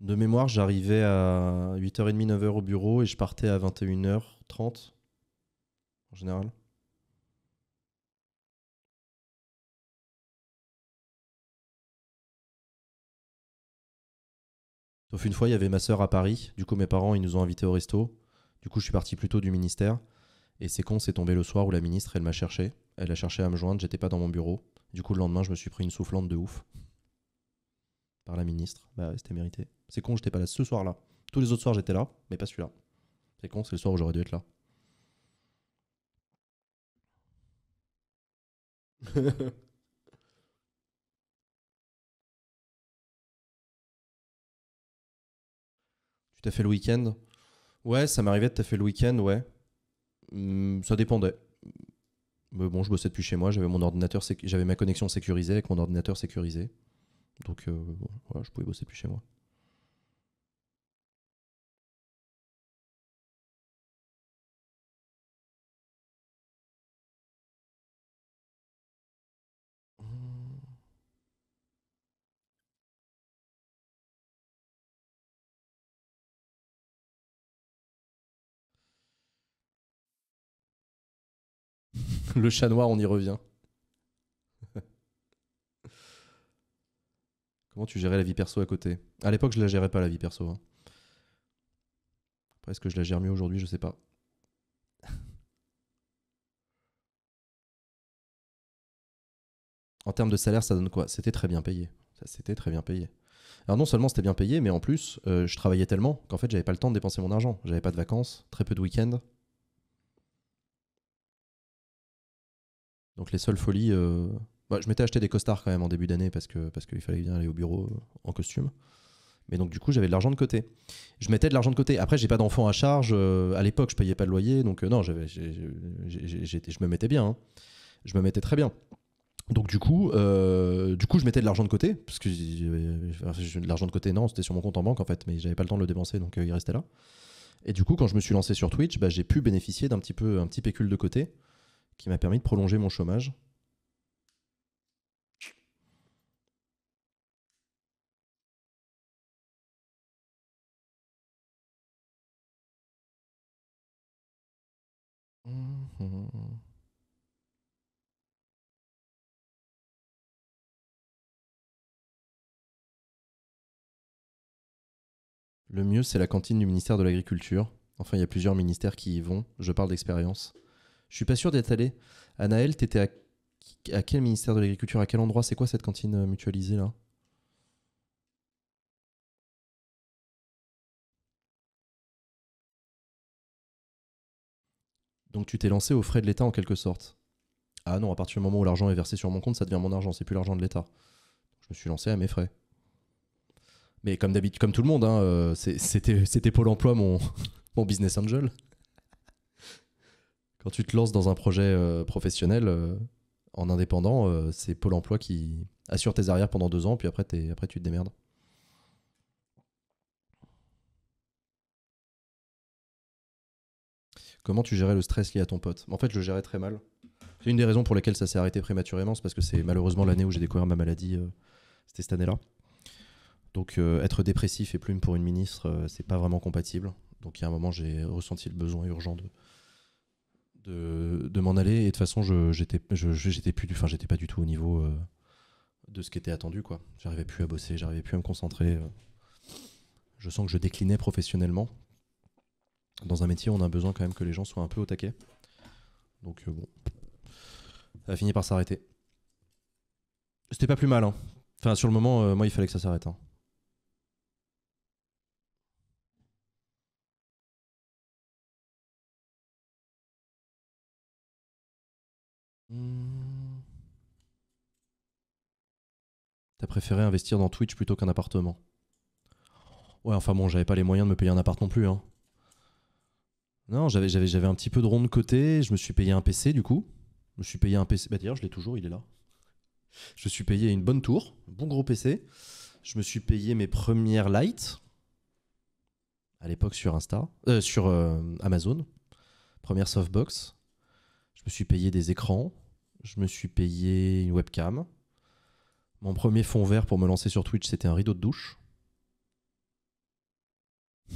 De mémoire, j'arrivais à 8h30, 9h au bureau et je partais à 21h30 en général. Sauf une fois, il y avait ma sœur à Paris. Du coup, mes parents, ils nous ont invités au resto. Du coup, je suis parti plus tôt du ministère. Et c'est con, c'est tombé le soir où la ministre, elle m'a cherché. Elle a cherché à me joindre, j'étais pas dans mon bureau. Du coup, le lendemain, je me suis pris une soufflante de ouf par la ministre. Bah, c'était mérité. C'est con, j'étais pas là ce soir-là. Tous les autres soirs, j'étais là, mais pas celui-là. C'est con, c'est le soir où j'aurais dû être là. tu t'as fait le week-end Ouais, ça m'arrivait de t'as fait le week-end, ouais. Hmm, ça dépendait bon, je bossais depuis chez moi, j'avais mon ordinateur, j'avais ma connexion sécurisée avec mon ordinateur sécurisé. Donc euh, voilà, je pouvais bosser depuis chez moi. le chat noir, on y revient. Comment tu gérais la vie perso à côté À l'époque, je la gérais pas la vie perso. Hein. est-ce que je la gère mieux aujourd'hui Je ne sais pas. en termes de salaire, ça donne quoi C'était très bien payé. Ça, c'était très bien payé. Alors non seulement c'était bien payé, mais en plus, euh, je travaillais tellement qu'en fait, j'avais pas le temps de dépenser mon argent. J'avais pas de vacances, très peu de week-ends. Donc les seules folies. Euh, bah, je m'étais acheté des costards quand même en début d'année parce que parce qu'il fallait bien aller au bureau euh, en costume. Mais donc du coup j'avais de l'argent de côté. Je mettais de l'argent de côté. Après j'ai pas d'enfants à charge. Euh, à l'époque je payais pas de loyer donc non je me mettais bien. Hein. Je me mettais très bien. Donc du coup, du coup, je mettais de l'argent de côté parce que de l'argent de côté, non, c'était sur mon compte en banque en fait, mais j'avais pas le temps de le dépenser, donc il restait là. Et du coup, quand je me suis lancé sur Twitch, bah, j'ai pu bénéficier d'un petit peu, un petit pécule de côté qui m'a permis de prolonger mon chômage. Le mieux, c'est la cantine du ministère de l'Agriculture. Enfin, il y a plusieurs ministères qui y vont. Je parle d'expérience. Je suis pas sûr d'être allé. Anaël, t'étais à, à quel ministère de l'Agriculture À quel endroit C'est quoi cette cantine euh, mutualisée là Donc tu t'es lancé aux frais de l'État en quelque sorte. Ah non, à partir du moment où l'argent est versé sur mon compte, ça devient mon argent, c'est plus l'argent de l'État. Je me suis lancé à mes frais. Mais comme d'habitude, comme tout le monde, hein, euh, c'était Pôle Emploi mon, mon business angel quand tu te lances dans un projet euh, professionnel euh, en indépendant, euh, c'est Pôle emploi qui assure tes arrières pendant deux ans, puis après, tu te démerdes. Comment tu gérais le stress lié à ton pote En fait, je le gérais très mal. C'est une des raisons pour lesquelles ça s'est arrêté prématurément, c'est parce que c'est malheureusement l'année où j'ai découvert ma maladie. C'était cette année-là. Donc, être dépressif et plume pour une ministre, c'est pas vraiment compatible. Donc, il y a un moment, j'ai ressenti le besoin urgent de, de, m'en aller et de toute façon j'étais je, j'étais plus enfin j'étais pas du tout au niveau euh, de ce qui était attendu quoi j'arrivais plus à bosser j'arrivais plus à me concentrer euh. je sens que je déclinais professionnellement dans un métier on a besoin quand même que les gens soient un peu au taquet donc euh, bon ça a fini par s'arrêter c'était pas plus mal hein. enfin sur le moment moi il fallait que ça s'arrête hein. Hmm. T'as préféré investir dans Twitch plutôt qu'un appartement Ouais, enfin bon, j'avais pas les moyens de me payer un appart non plus. Hein. Non, j'avais, j'avais, j'avais un petit peu de rond de côté. Je me suis payé un PC du coup. Je me suis payé un PC. Bah, d'ailleurs, je l'ai toujours, il est là. Je me suis payé une bonne tour, un bon gros PC. Je me suis payé mes premières lights. À l'époque sur Insta, euh, sur euh, Amazon. Première softbox. Je me suis payé des écrans, je me suis payé une webcam. Mon premier fond vert pour me lancer sur Twitch, c'était un rideau de douche.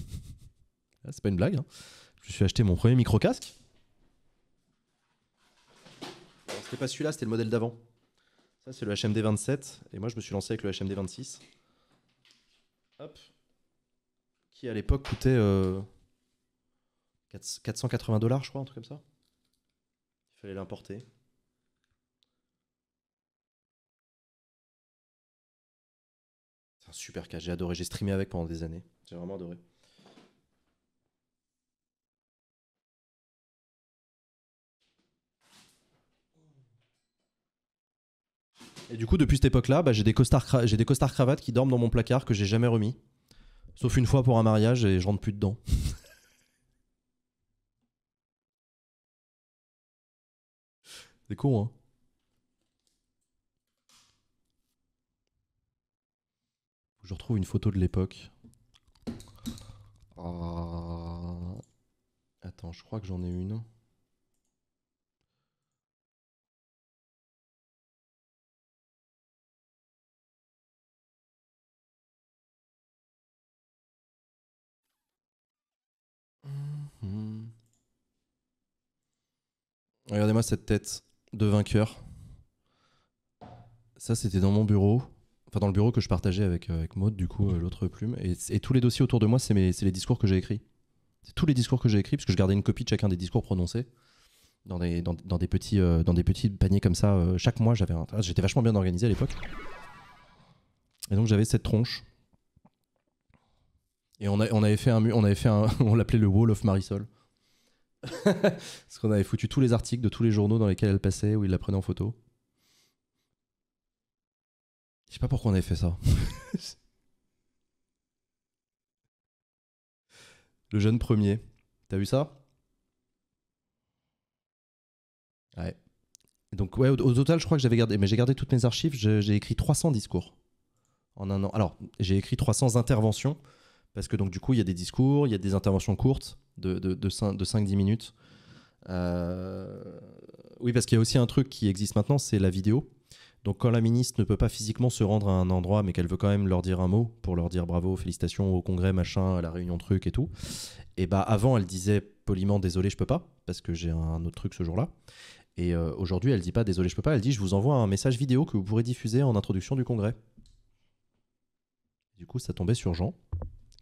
Ah, c'est pas une blague. Hein. Je me suis acheté mon premier micro-casque. C'était pas celui-là, c'était le modèle d'avant. Ça, c'est le HMD27. Et moi, je me suis lancé avec le HMD26. Hop. Qui, à l'époque, coûtait 480 euh, dollars, je crois, un truc comme ça fallait l'importer. C'est un super cas, j'ai adoré, j'ai streamé avec pendant des années. J'ai vraiment adoré. Et du coup, depuis cette époque-là, bah, j'ai des costards cravates qui dorment dans mon placard que j'ai jamais remis. Sauf une fois pour un mariage et je rentre plus dedans. C'est con, hein. Je retrouve une photo de l'époque. Ah. Attends, je crois que j'en ai une. Hum, hum. Regardez-moi cette tête de vainqueur. Ça, c'était dans mon bureau. Enfin, dans le bureau que je partageais avec, euh, avec Maud, du coup, euh, l'autre plume. Et, tous les dossiers autour de moi, c'est les discours que j'ai écrits. C'est tous les discours que j'ai écrits, parce que je gardais une copie de chacun des discours prononcés. Dans des, dans, des, petits, euh, dans des petits paniers comme ça. chaque mois, j'avais j'étais vachement bien organisé à l'époque. Et donc, j'avais cette tronche. Et on, avait fait un... On, avait fait un, on l'appelait le Wall of Marisol. Parce qu'on avait foutu tous les articles de tous les journaux dans lesquels elle passait, où il la prenait en photo. Je sais pas pourquoi on avait fait ça. Le jeune premier. T'as vu ça Ouais. Donc ouais, au, au, total, je crois que j'avais gardé, mais j'ai gardé toutes mes archives. J'ai écrit 300 discours en un an. Alors, j'ai écrit 300 interventions parce que donc du coup, il y a des discours, il y a des interventions courtes de, de, 5-10 minutes. Euh, oui, parce qu'il y a aussi un truc qui existe maintenant, c'est la vidéo. Donc quand la ministre ne peut pas physiquement se rendre à un endroit, mais qu'elle veut quand même leur dire un mot pour leur dire bravo, félicitations au congrès, machin, à la réunion truc et tout, et eh bah ben, avant elle disait poliment désolé je peux pas, parce que j'ai un autre truc ce jour-là. Et euh, aujourd'hui elle dit pas désolé je peux pas, elle dit je vous envoie un message vidéo que vous pourrez diffuser en introduction du congrès. Du coup ça tombait sur Jean,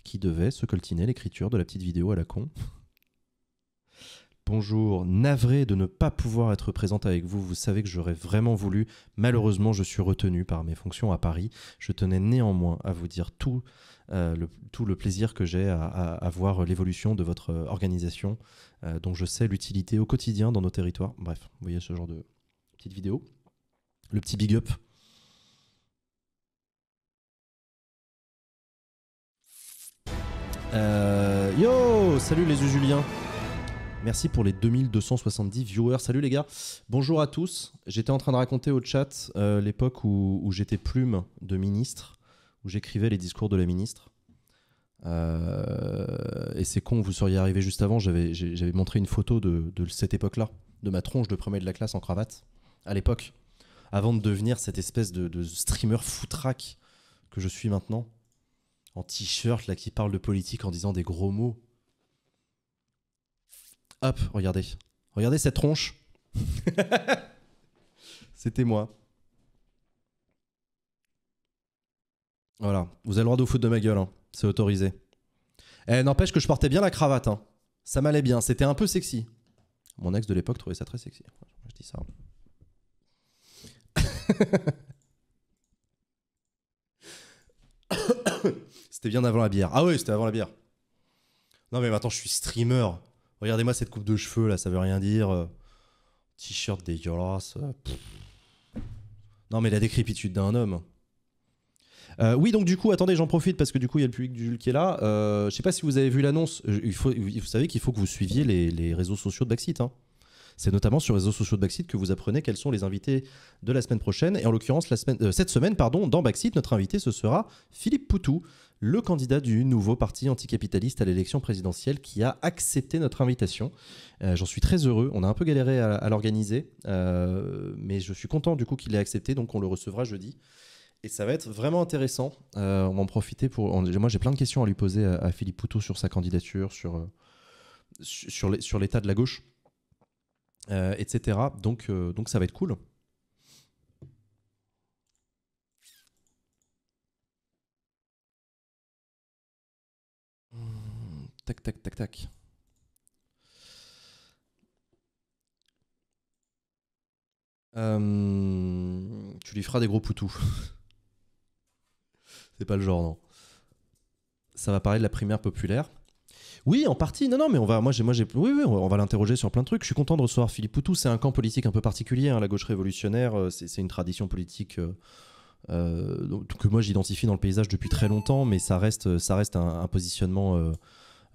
qui devait se coltiner l'écriture de la petite vidéo à la con. Bonjour, navré de ne pas pouvoir être présente avec vous, vous savez que j'aurais vraiment voulu, malheureusement je suis retenu par mes fonctions à Paris, je tenais néanmoins à vous dire tout, euh, le, tout le plaisir que j'ai à, voir l'évolution de votre organisation, euh, dont je sais l'utilité au quotidien dans nos territoires, bref, vous voyez ce genre de petite vidéo, le petit big up Euh, yo, salut les Usuliens. Merci pour les 2270 viewers. Salut les gars. Bonjour à tous. J'étais en train de raconter au chat euh, l'époque où, j'étais plume de ministre, où j'écrivais les discours de la ministre. Euh, et c'est con, vous seriez arrivé juste avant. J'avais montré une photo de, cette époque-là, de ma tronche de premier de la classe en cravate, à l'époque, avant de devenir cette espèce de, de streamer foutraque que je suis maintenant en t-shirt là qui parle de politique en disant des gros mots. Hop, regardez. Regardez cette tronche. C'était moi. Voilà, vous avez le droit de vous foutre de ma gueule, hein. c'est autorisé. Eh, n'empêche que je portais bien la cravate, hein. ça m'allait bien, c'était un peu sexy. Mon ex de l'époque trouvait ça très sexy. Je dis ça. C'était bien avant la bière. Ah oui, c'était avant la bière. Non, mais maintenant, je suis streamer. Regardez-moi cette coupe de cheveux, là, ça veut rien dire. T-shirt dégueulasse. Non, mais la décrépitude d'un homme. Euh, oui, donc du coup, attendez, j'en profite parce que du coup, il y a le public du Jules qui est là. Euh, je ne sais pas si vous avez vu l'annonce. vous savez qu'il faut que vous suiviez les, réseaux sociaux de Backseat. Hein. C'est notamment sur les réseaux sociaux de Backseat que vous apprenez quels sont les invités de la semaine prochaine. Et en l'occurrence, euh, cette semaine, pardon, dans Backseat, notre invité, ce sera Philippe Poutou, le candidat du nouveau parti anticapitaliste à l'élection présidentielle qui a accepté notre invitation. Euh, j'en suis très heureux. On a un peu galéré à, l'organiser, euh, mais je suis content du coup qu'il ait accepté, donc on le recevra jeudi. Et ça va être vraiment intéressant. Euh, on va en profiter pour. moi, j'ai plein de questions à lui poser à, Philippe Poutou sur sa candidature, sur, sur l'état de la gauche, etc. Donc, donc ça va être cool. Tac, tac, tac, tac. Euh, tu lui feras des gros poutous. C'est pas le genre, non. Ça va parler de la primaire populaire. Oui, en partie. Non, non, mais on va, moi, j'ai, moi, j'ai, oui, oui, on va l'interroger sur plein de trucs. Je suis content de recevoir Philippe Poutou. C'est un camp politique un peu particulier, hein, la gauche révolutionnaire. Euh, c'est, une tradition politique euh, que moi j'identifie dans le paysage depuis très longtemps, mais ça reste, ça reste un positionnement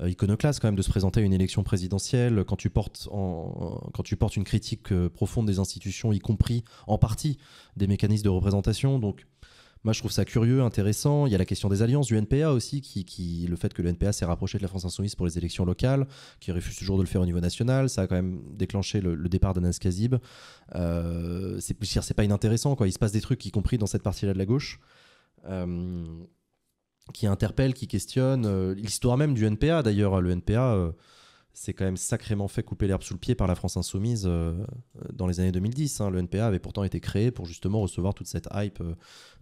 euh, iconoclaste quand même de se présenter à une élection présidentielle quand tu portes, quand tu portes une critique euh, profonde des institutions, y compris en partie des mécanismes de représentation. Donc, moi, je trouve ça curieux, intéressant. Il y a la question des alliances, du NPA aussi, qui, le fait que le NPA s'est rapproché de la France Insoumise pour les élections locales, qui refuse toujours de le faire au niveau national. Ça a quand même déclenché le, départ d'Anas Kazib. Euh, c'est pas inintéressant, quoi. Il se passe des trucs, y compris dans cette partie-là de la gauche. Euh, qui interpelle, qui questionne. Euh, l'histoire même du NPA, d'ailleurs. Le NPA, c'est euh, quand même sacrément fait couper l'herbe sous le pied par la France insoumise euh, dans les années 2010. Hein. Le NPA avait pourtant été créé pour justement recevoir toute cette hype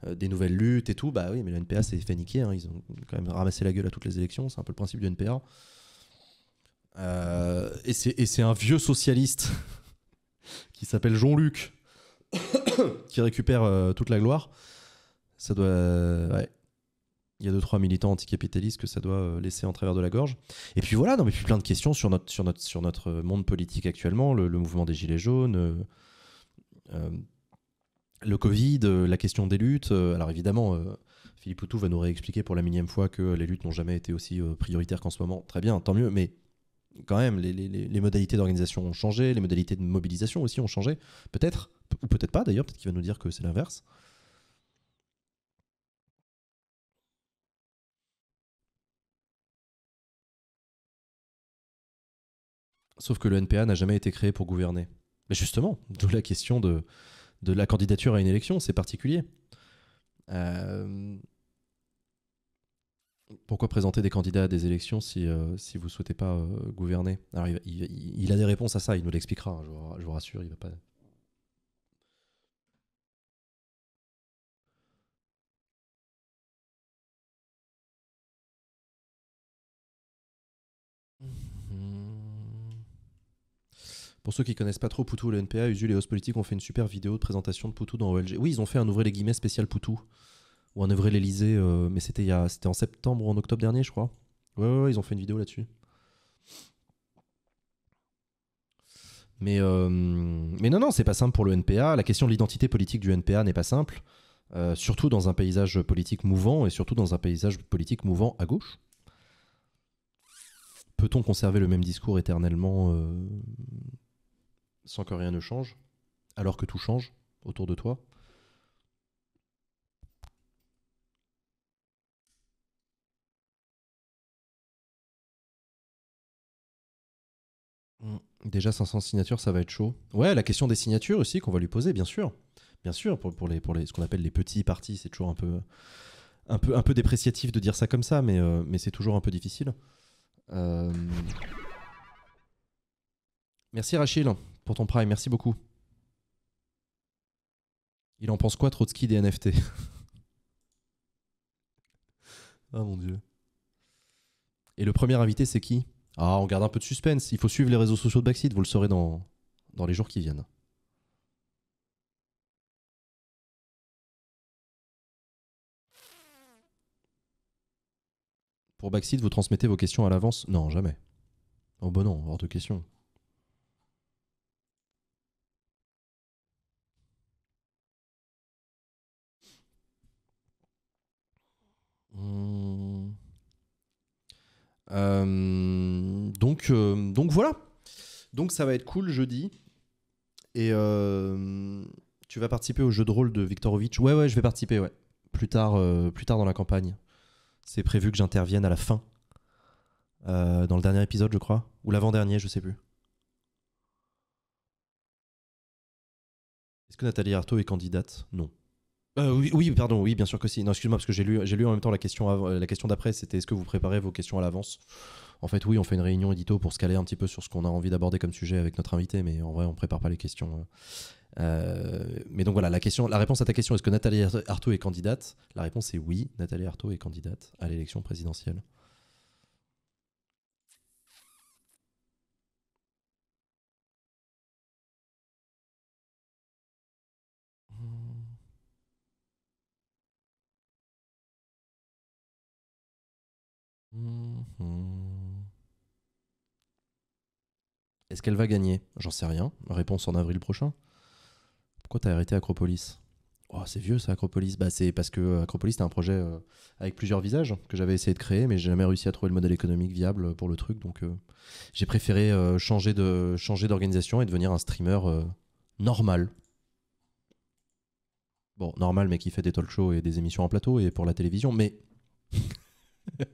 des nouvelles luttes et tout. Bah oui, mais le NPA s'est fait niquer. Hein. Ils ont quand même ramassé la gueule à toutes les élections. C'est un peu le principe du NPA. et c'est un vieux socialiste qui s'appelle Jean-Luc qui récupère toute la gloire. Ça doit. ouais il y a deux trois militants anticapitalistes que ça doit euh, laisser en travers de la gorge. Et puis voilà, non mais puis plein de questions sur notre sur notre sur notre monde politique actuellement, le, mouvement des gilets jaunes, euh, euh, le Covid, la question des luttes. Alors évidemment, Philippe Poutou va nous réexpliquer pour la millième fois que les luttes n'ont jamais été aussi prioritaires qu'en ce moment. Très bien, tant mieux. Mais quand même, les, les modalités d'organisation ont changé, les modalités de mobilisation aussi ont changé. Peut-être ou peut-être pas d'ailleurs. Peut-être qu'il va nous dire que c'est l'inverse. Sauf que le NPA n'a jamais été créé pour gouverner. Mais justement, d'où la question de, de la candidature à une élection, c'est particulier. Euh, pourquoi présenter des candidats à des élections si, euh, si vous ne souhaitez pas euh, gouverner Alors, il, a des réponses à ça, il nous l'expliquera, hein, je, je, vous rassure, il va pas Pour ceux qui connaissent pas trop Poutou, le NPA, Usul et Os Politique ont fait une super vidéo de présentation de Poutou dans OLG. Oui, ils ont fait un ouvré les guillemets spécial Poutou, ou un ouvré l'Elysée, euh, mais c'était en septembre ou en octobre dernier, je crois. Ouais, ouais, ils ont fait une vidéo là-dessus. Mais, euh, mais non, non, c'est pas simple pour le NPA. La question de l'identité politique du NPA n'est pas simple, euh, surtout dans un paysage politique mouvant et surtout dans un paysage politique mouvant à gauche. Peut-on conserver le même discours éternellement sans que rien ne change, alors que tout change autour de toi hmm. Déjà 500 signatures, ça va être chaud. Ouais, la question des signatures aussi qu'on va lui poser, bien sûr. Bien sûr, pour, les, pour les, ce qu'on appelle les petits partis, c'est toujours un peu, un, peu, un peu dépréciatif de dire ça comme ça, mais, euh, mais c'est toujours un peu difficile. Euh, merci Rachel pour ton prime. Merci beaucoup. Il en pense quoi, Trotsky des NFT Ah mon dieu. Et le premier invité, c'est qui Ah, on garde un peu de suspense. Il faut suivre les réseaux sociaux de Backseat. Vous le saurez dans, dans les jours qui viennent. Pour Backseat, vous transmettez vos questions à l'avance Non, jamais. Oh bon bah non, hors de question. Hmm. Euh, donc, euh, donc voilà. Donc ça va être cool jeudi. Et euh, tu vas participer au jeu de rôle de Viktorovitch Ouais, ouais, je vais participer, ouais. Plus tard, plus tard dans la campagne. C'est prévu que j'intervienne à la fin. dans le dernier épisode, je crois. Ou l'avant-dernier, je sais plus. Est-ce que Nathalie Arthaud est candidate Non. Euh, oui, pardon, oui, bien sûr que si. Non, excuse-moi, parce que j'ai lu, en même temps la question, la question d'après, c'était est-ce que vous préparez vos questions à l'avance En fait, oui, on fait une réunion édito pour se caler un petit peu sur ce qu'on a envie d'aborder comme sujet avec notre invité, mais en vrai, on prépare pas les questions. Euh. Euh, mais donc voilà, la, question, la réponse à ta question, est-ce que Nathalie Arthaud est candidate La réponse est oui, Nathalie Arthaud est candidate à l'élection présidentielle. Mhm. Est-ce qu'elle va gagner J'en sais rien. Réponse en avril prochain. Pourquoi t'as arrêté Acropolis Oh, c'est vieux ça, Acropolis. Bah, c'est parce que euh, Acropolis, c'était un projet euh, avec plusieurs visages que j'avais essayé de créer, mais j'ai jamais réussi à trouver le modèle économique viable pour le truc. Donc, euh, j'ai préféré changer de changer d'organisation et devenir un streamer normal. Bon, normal, mais qui fait des talk shows et des émissions en plateau et pour la télévision, mais.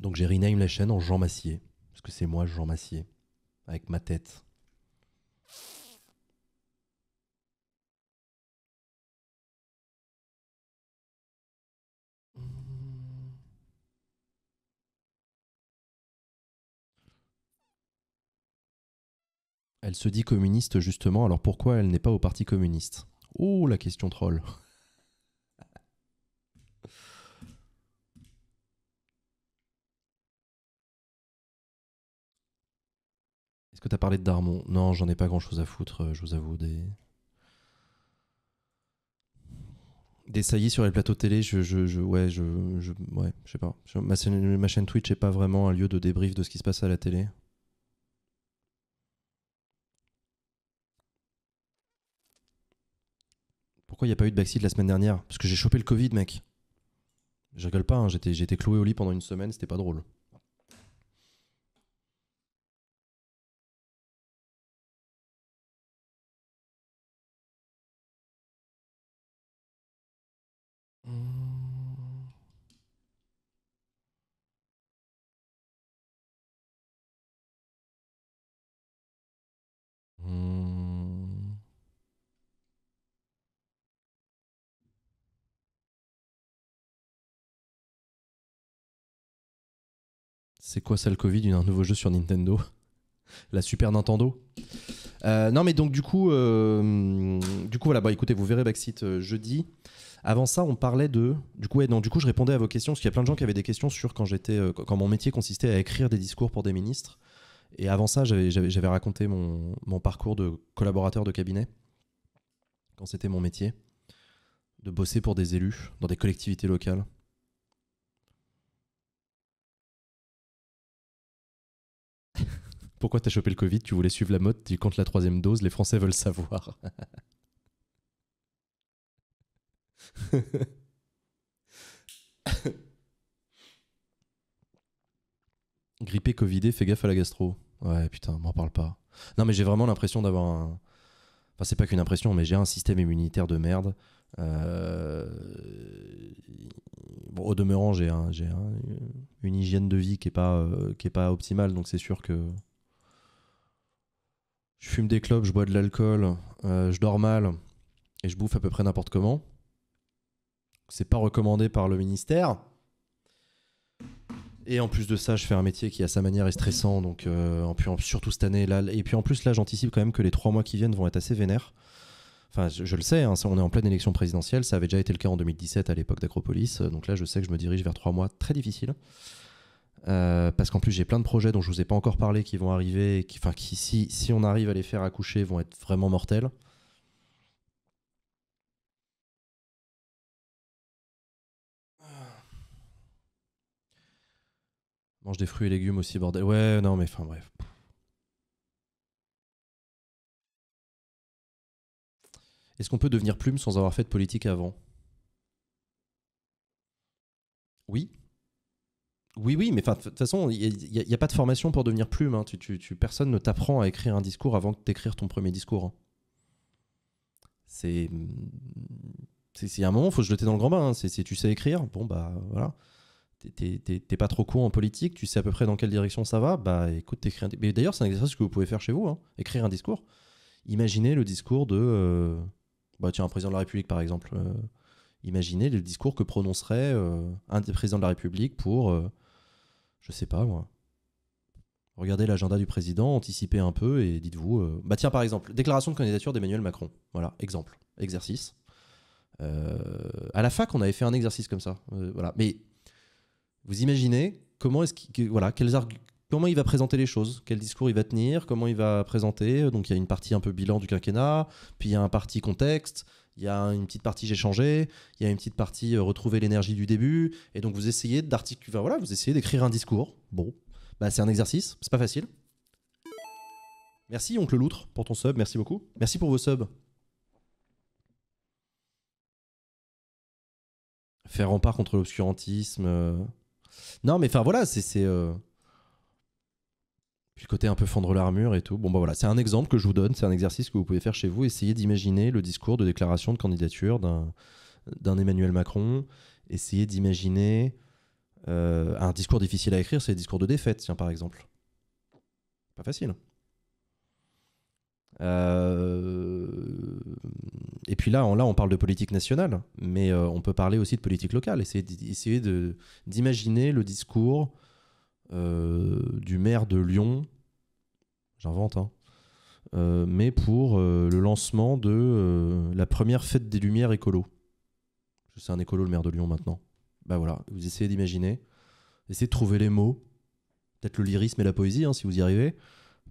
Donc j'ai rename la chaîne en Jean Massier, parce que c'est moi Jean Massier, avec ma tête. Elle se dit communiste justement, alors pourquoi elle n'est pas au Parti communiste Oh la question troll Est-ce que t'as parlé de Darmon Non, j'en ai pas grand-chose à foutre, euh, je vous avoue. Des, des saillies sur les plateaux télé, je, je, ouais, je, je, ouais, sais pas. ma, chaîne, Twitch n'est pas vraiment un lieu de débrief de ce qui se passe à la télé. Pourquoi il n'y a pas eu de backseat la semaine dernière Parce que j'ai chopé le Covid, mec. Je rigole pas, hein, J'étais, j'étais cloué au lit pendant une semaine, c'était pas drôle. C'est quoi ça le Covid Un nouveau jeu sur Nintendo La Super Nintendo euh, non mais donc du coup, euh, du coup voilà, bah écoutez, vous verrez Backseat euh, jeudi. Avant ça, on parlait de, du coup, non, du coup, je répondais à vos questions parce qu'il y a plein de gens qui avaient des questions sur quand j'étais, quand mon métier consistait à écrire des discours pour des ministres. Et avant ça, j'avais raconté mon, mon, parcours de collaborateur de cabinet quand c'était mon métier de bosser pour des élus dans des collectivités locales. Pourquoi t'as chopé le Covid Tu voulais suivre la mode, tu comptes la troisième dose, les Français veulent savoir. Grippé, Covidé, fais gaffe à la gastro. Ouais, putain, m'en parle pas. Non, mais j'ai vraiment l'impression d'avoir un. Enfin, c'est pas qu'une impression, mais j'ai un système immunitaire de merde. Euh, au demeurant, j'ai un, une hygiène de vie qui est pas, euh, qui est pas optimale, donc c'est sûr que je fume des clopes, je bois de l'alcool, euh, je dors mal et je bouffe à peu près n'importe comment. C'est pas recommandé par le ministère. Et en plus de ça, je fais un métier qui à sa manière est stressant, donc euh, en plus, surtout cette année là. Et puis en plus là, j'anticipe quand même que les trois mois qui viennent vont être assez vénères. Enfin, je, le sais, hein, on est en pleine élection présidentielle, ça avait déjà été le cas en 2017 à l'époque d'Acropolis, donc là je sais que je me dirige vers trois mois très difficiles. Euh, parce qu'en plus, j'ai plein de projets dont je vous ai pas encore parlé qui vont arriver, qui, si, si, on arrive à les faire accoucher, vont être vraiment mortels. Ah. Mange des fruits et légumes aussi, bordel. Ouais, non, mais enfin, bref. Est-ce qu'on peut devenir plume sans avoir fait de politique avant Oui. Oui, oui, mais de toute façon, il n'y a, pas de formation pour devenir plume. Hein. Tu, personne ne t'apprend à écrire un discours avant que d'écrire ton premier discours. Hein. C'est, C'est. C'est un moment, il faut se jeter dans le grand bain. Hein. Si tu sais écrire, bon bah voilà. T'es pas trop court en politique, tu sais à peu près dans quelle direction ça va. Bah écoute, t'écris un. Mais d'ailleurs, c'est un exercice que vous pouvez faire chez vous, écrire un discours. Imaginez le discours de. Euh, bah tiens, un président de la République par exemple. Euh. Imaginez le discours que prononcerait euh, un des présidents de la République pour je sais pas moi. Regardez l'agenda du président, anticipez un peu et dites-vous. Euh, bah tiens, par exemple, déclaration de candidature d'Emmanuel Macron. Voilà, exemple, exercice. Euh, à la fac, on avait fait un exercice comme ça. Euh, voilà, mais vous imaginez comment est-ce voilà, comment il va présenter les choses, quel discours il va tenir, comment il va présenter. Donc il y a une partie un peu bilan du quinquennat, puis il y a un parti contexte, il y a une petite partie j'ai changé, il y a une petite partie euh, retrouver l'énergie du début, et donc vous essayez d'articuler, voilà, vous essayez d'écrire un discours. Bon, bah, c'est un exercice, c'est pas facile. Merci oncle Loutre pour ton sub, merci beaucoup. Merci pour vos subs. Faire rempart contre l'obscurantisme. Euh. Non mais enfin voilà, c'est euh, puis côté un peu fendre l'armure et tout. Bon, bah voilà, c'est un exemple que je vous donne, c'est un exercice que vous pouvez faire chez vous. Essayez d'imaginer le discours de déclaration de candidature d'un Emmanuel Macron. Essayez d'imaginer euh, un discours difficile à écrire, c'est le discours de défaite, tiens, par exemple. Pas facile. Euh, et puis là on, là, on parle de politique nationale, mais euh, on peut parler aussi de politique locale. Essayez d'imaginer le discours euh, du maire de Lyon, j'invente, hein. euh, mais pour euh, le lancement de la première fête des Lumières écolo. Je sais un écolo, le maire de Lyon, maintenant. Bah voilà, vous essayez d'imaginer, essayez de trouver les mots, peut-être le lyrisme et la poésie, hein, si vous y arrivez,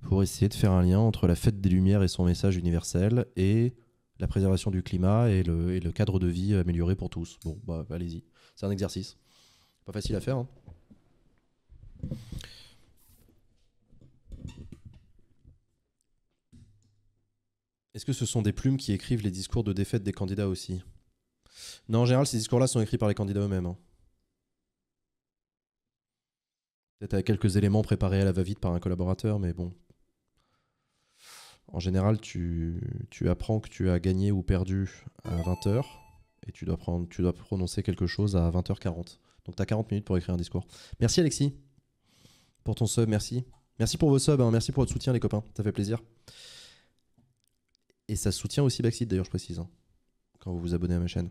pour essayer de faire un lien entre la fête des Lumières et son message universel et la préservation du climat et le, cadre de vie amélioré pour tous. Bon, bah allez-y, c'est un exercice. Pas facile à faire. Hein. Est-ce que ce sont des plumes qui écrivent les discours de défaite des candidats aussi Non, en général, ces discours-là sont écrits par les candidats eux-mêmes. Hein. Peut-être avec quelques éléments préparés à la va-vite par un collaborateur, mais bon. En général, tu, apprends que tu as gagné ou perdu à 20h et tu dois, prendre, tu dois prononcer quelque chose à 20h40. Donc tu as 40 minutes pour écrire un discours. Merci Alexis pour ton sub, merci. Merci pour vos subs, hein. merci pour votre soutien les copains, ça fait plaisir. Et ça soutient aussi Backseat d'ailleurs, je précise, hein, quand vous vous abonnez à ma chaîne.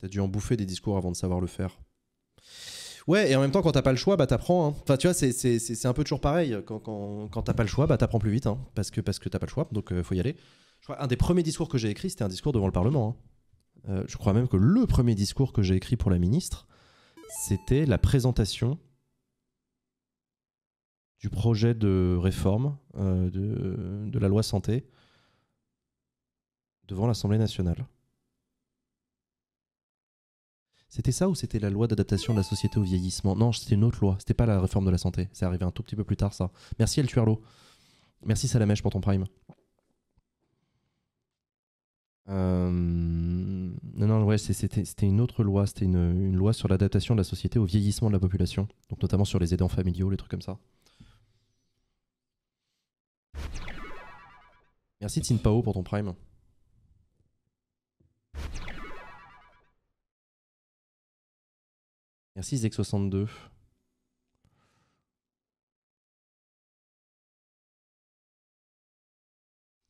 T'as dû en bouffer des discours avant de savoir le faire. Ouais, et en même temps, quand t'as pas le choix, bah t'apprends. Hein. Enfin, tu vois, c'est un peu toujours pareil. Quand, t'as pas le choix, bah t'apprends plus vite. parce que, t'as pas le choix, donc euh, faut y aller. un des premiers discours que j'ai écrit, c'était un discours devant le Parlement. Euh, je crois même que le premier discours que j'ai écrit pour la ministre, c'était la présentation du projet de réforme euh, de, la loi santé devant l'Assemblée nationale. C'était ça ou c'était la loi d'adaptation de la société au vieillissement Non, c'était une autre loi. C'était pas la réforme de la santé. C'est arrivé un tout petit peu plus tard, ça. Merci El Tuerlo. Merci Salamèche pour ton prime non, non, ouais, c'était une autre loi. C'était une, loi sur l'adaptation de la société au vieillissement de la population, donc notamment sur les aidants familiaux, les trucs comme ça. Merci Pao, pour ton prime. Merci zex 62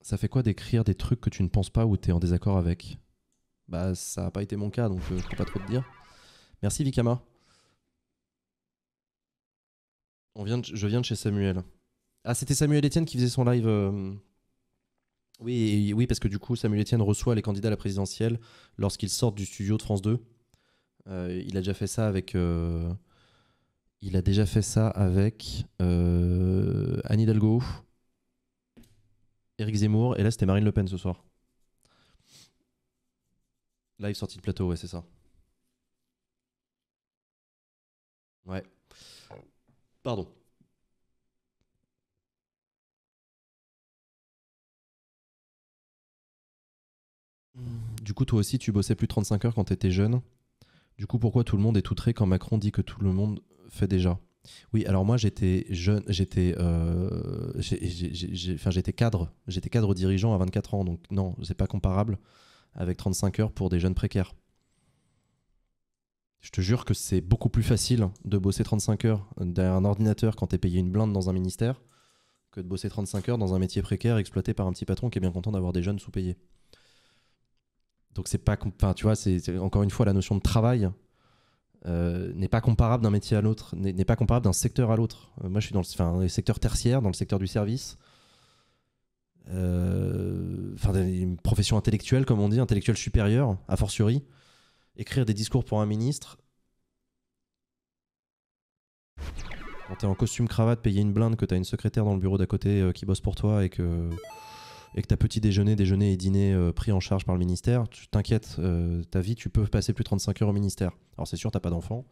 ça fait quoi d'écrire des trucs que tu ne penses pas ou es en désaccord avec Bah ça n'a pas été mon cas donc je euh, je peux pas trop te dire. Merci Vikama. On vient je viens de chez Samuel. Ah c'était Samuel Etienne qui faisait son live. Euh, oui, oui, parce que du coup, Samuel Etienne reçoit les candidats à la présidentielle lorsqu'ils sortent du studio de France 2. Euh, il a déjà fait ça avec. il a déjà fait ça avec Anne Hidalgo. Eric Zemmour, et là c'était Marine Le Pen ce soir. Live sortie de plateau, ouais, c'est ça. Ouais. Pardon. Du coup, toi aussi, tu bossais plus de 35 heures quand t'étais jeune. Du coup, pourquoi tout le monde est outré quand Macron dit que tout le monde fait déjà oui, alors moi j'étais jeune, j'étais, euh, cadre, j'étais cadre dirigeant à 24 ans, donc non, c'est pas comparable avec 35 heures pour des jeunes précaires. Je te jure que c'est beaucoup plus facile de bosser 35 heures derrière un ordinateur quand t'es payé une blinde dans un ministère que de bosser 35 heures dans un métier précaire exploité par un petit patron qui est bien content d'avoir des jeunes sous-payés. Donc c'est pas, enfin tu vois, c'est encore une fois la notion de travail euh, n'est pas comparable d'un métier à l'autre, n'est pas comparable d'un secteur à l'autre. Euh, moi, je suis dans le, secteur tertiaire, dans le secteur du service, euh, enfin, une profession intellectuelle, comme on dit, intellectuelle supérieure, a fortiori. Écrire des discours pour un ministre. Quand t'es en costume cravate, payer une blinde, que t'as une secrétaire dans le bureau d'à côté qui bosse pour toi et que et que tu as petit déjeuner, déjeuner et dîner euh, pris en charge par le ministère, tu t'inquiètes, euh, ta vie, tu peux passer plus de 35 heures au ministère. Alors c'est sûr, n'as pas d'enfant,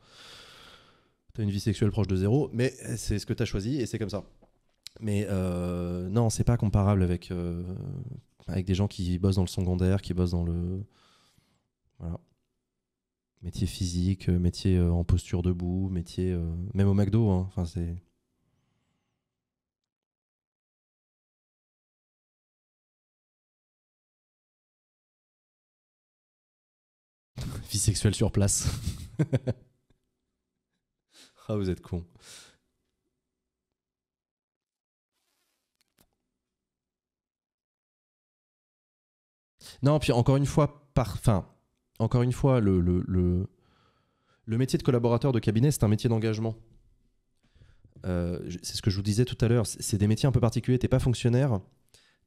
tu as une vie sexuelle proche de zéro, mais euh, c'est ce que tu as choisi et c'est comme ça. Mais euh, non, c'est pas comparable avec, avec des gens qui bossent dans le secondaire, qui bossent dans le. Voilà. Métier physique, métier en posture debout, métier. même au McDo, hein. enfin c'est. vie sexuelle sur place. ah, vous êtes con. Non, puis encore une fois, par, encore une fois, le, le, métier de collaborateur de cabinet, c'est un métier d'engagement. Euh, c'est ce que je vous disais tout à l'heure, c'est des métiers un peu particuliers. T'es pas fonctionnaire,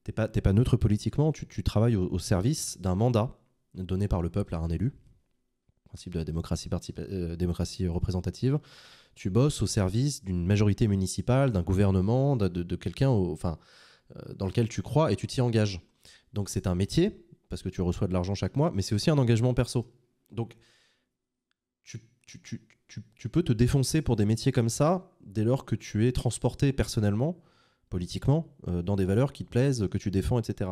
t'es pas, pas neutre politiquement, tu, travailles au service d'un mandat donné par le peuple à un élu principe de la démocratie, euh, démocratie représentative, tu bosses au service d'une majorité municipale, d'un gouvernement, de, quelqu'un enfin, euh, dans lequel tu crois et tu t'y engages. Donc c'est un métier, parce que tu reçois de l'argent chaque mois, mais c'est aussi un engagement perso. Donc tu, peux te défoncer pour des métiers comme ça dès lors que tu es transporté personnellement, politiquement, euh, dans des valeurs qui te plaisent, que tu défends, etc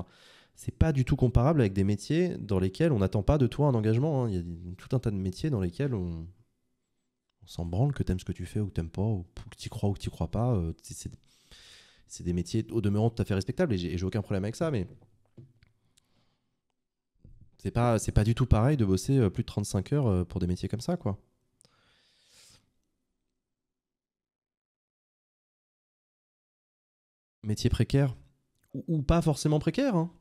c'est pas du tout comparable avec des métiers dans lesquels on n'attend pas de toi un engagement. Hein. Il y a tout un tas de métiers dans lesquels on, s'en branle que t'aimes ce que tu fais ou que t'aimes pas, ou que t'y crois ou que t'y crois pas. Euh, c'est des métiers au demeurant tout à fait respectables et j'ai aucun problème avec ça, mais c'est pas, pas du tout pareil de bosser euh, plus de 35 heures euh, pour des métiers comme ça, quoi. Métier précaire ou, pas forcément précaire, hein.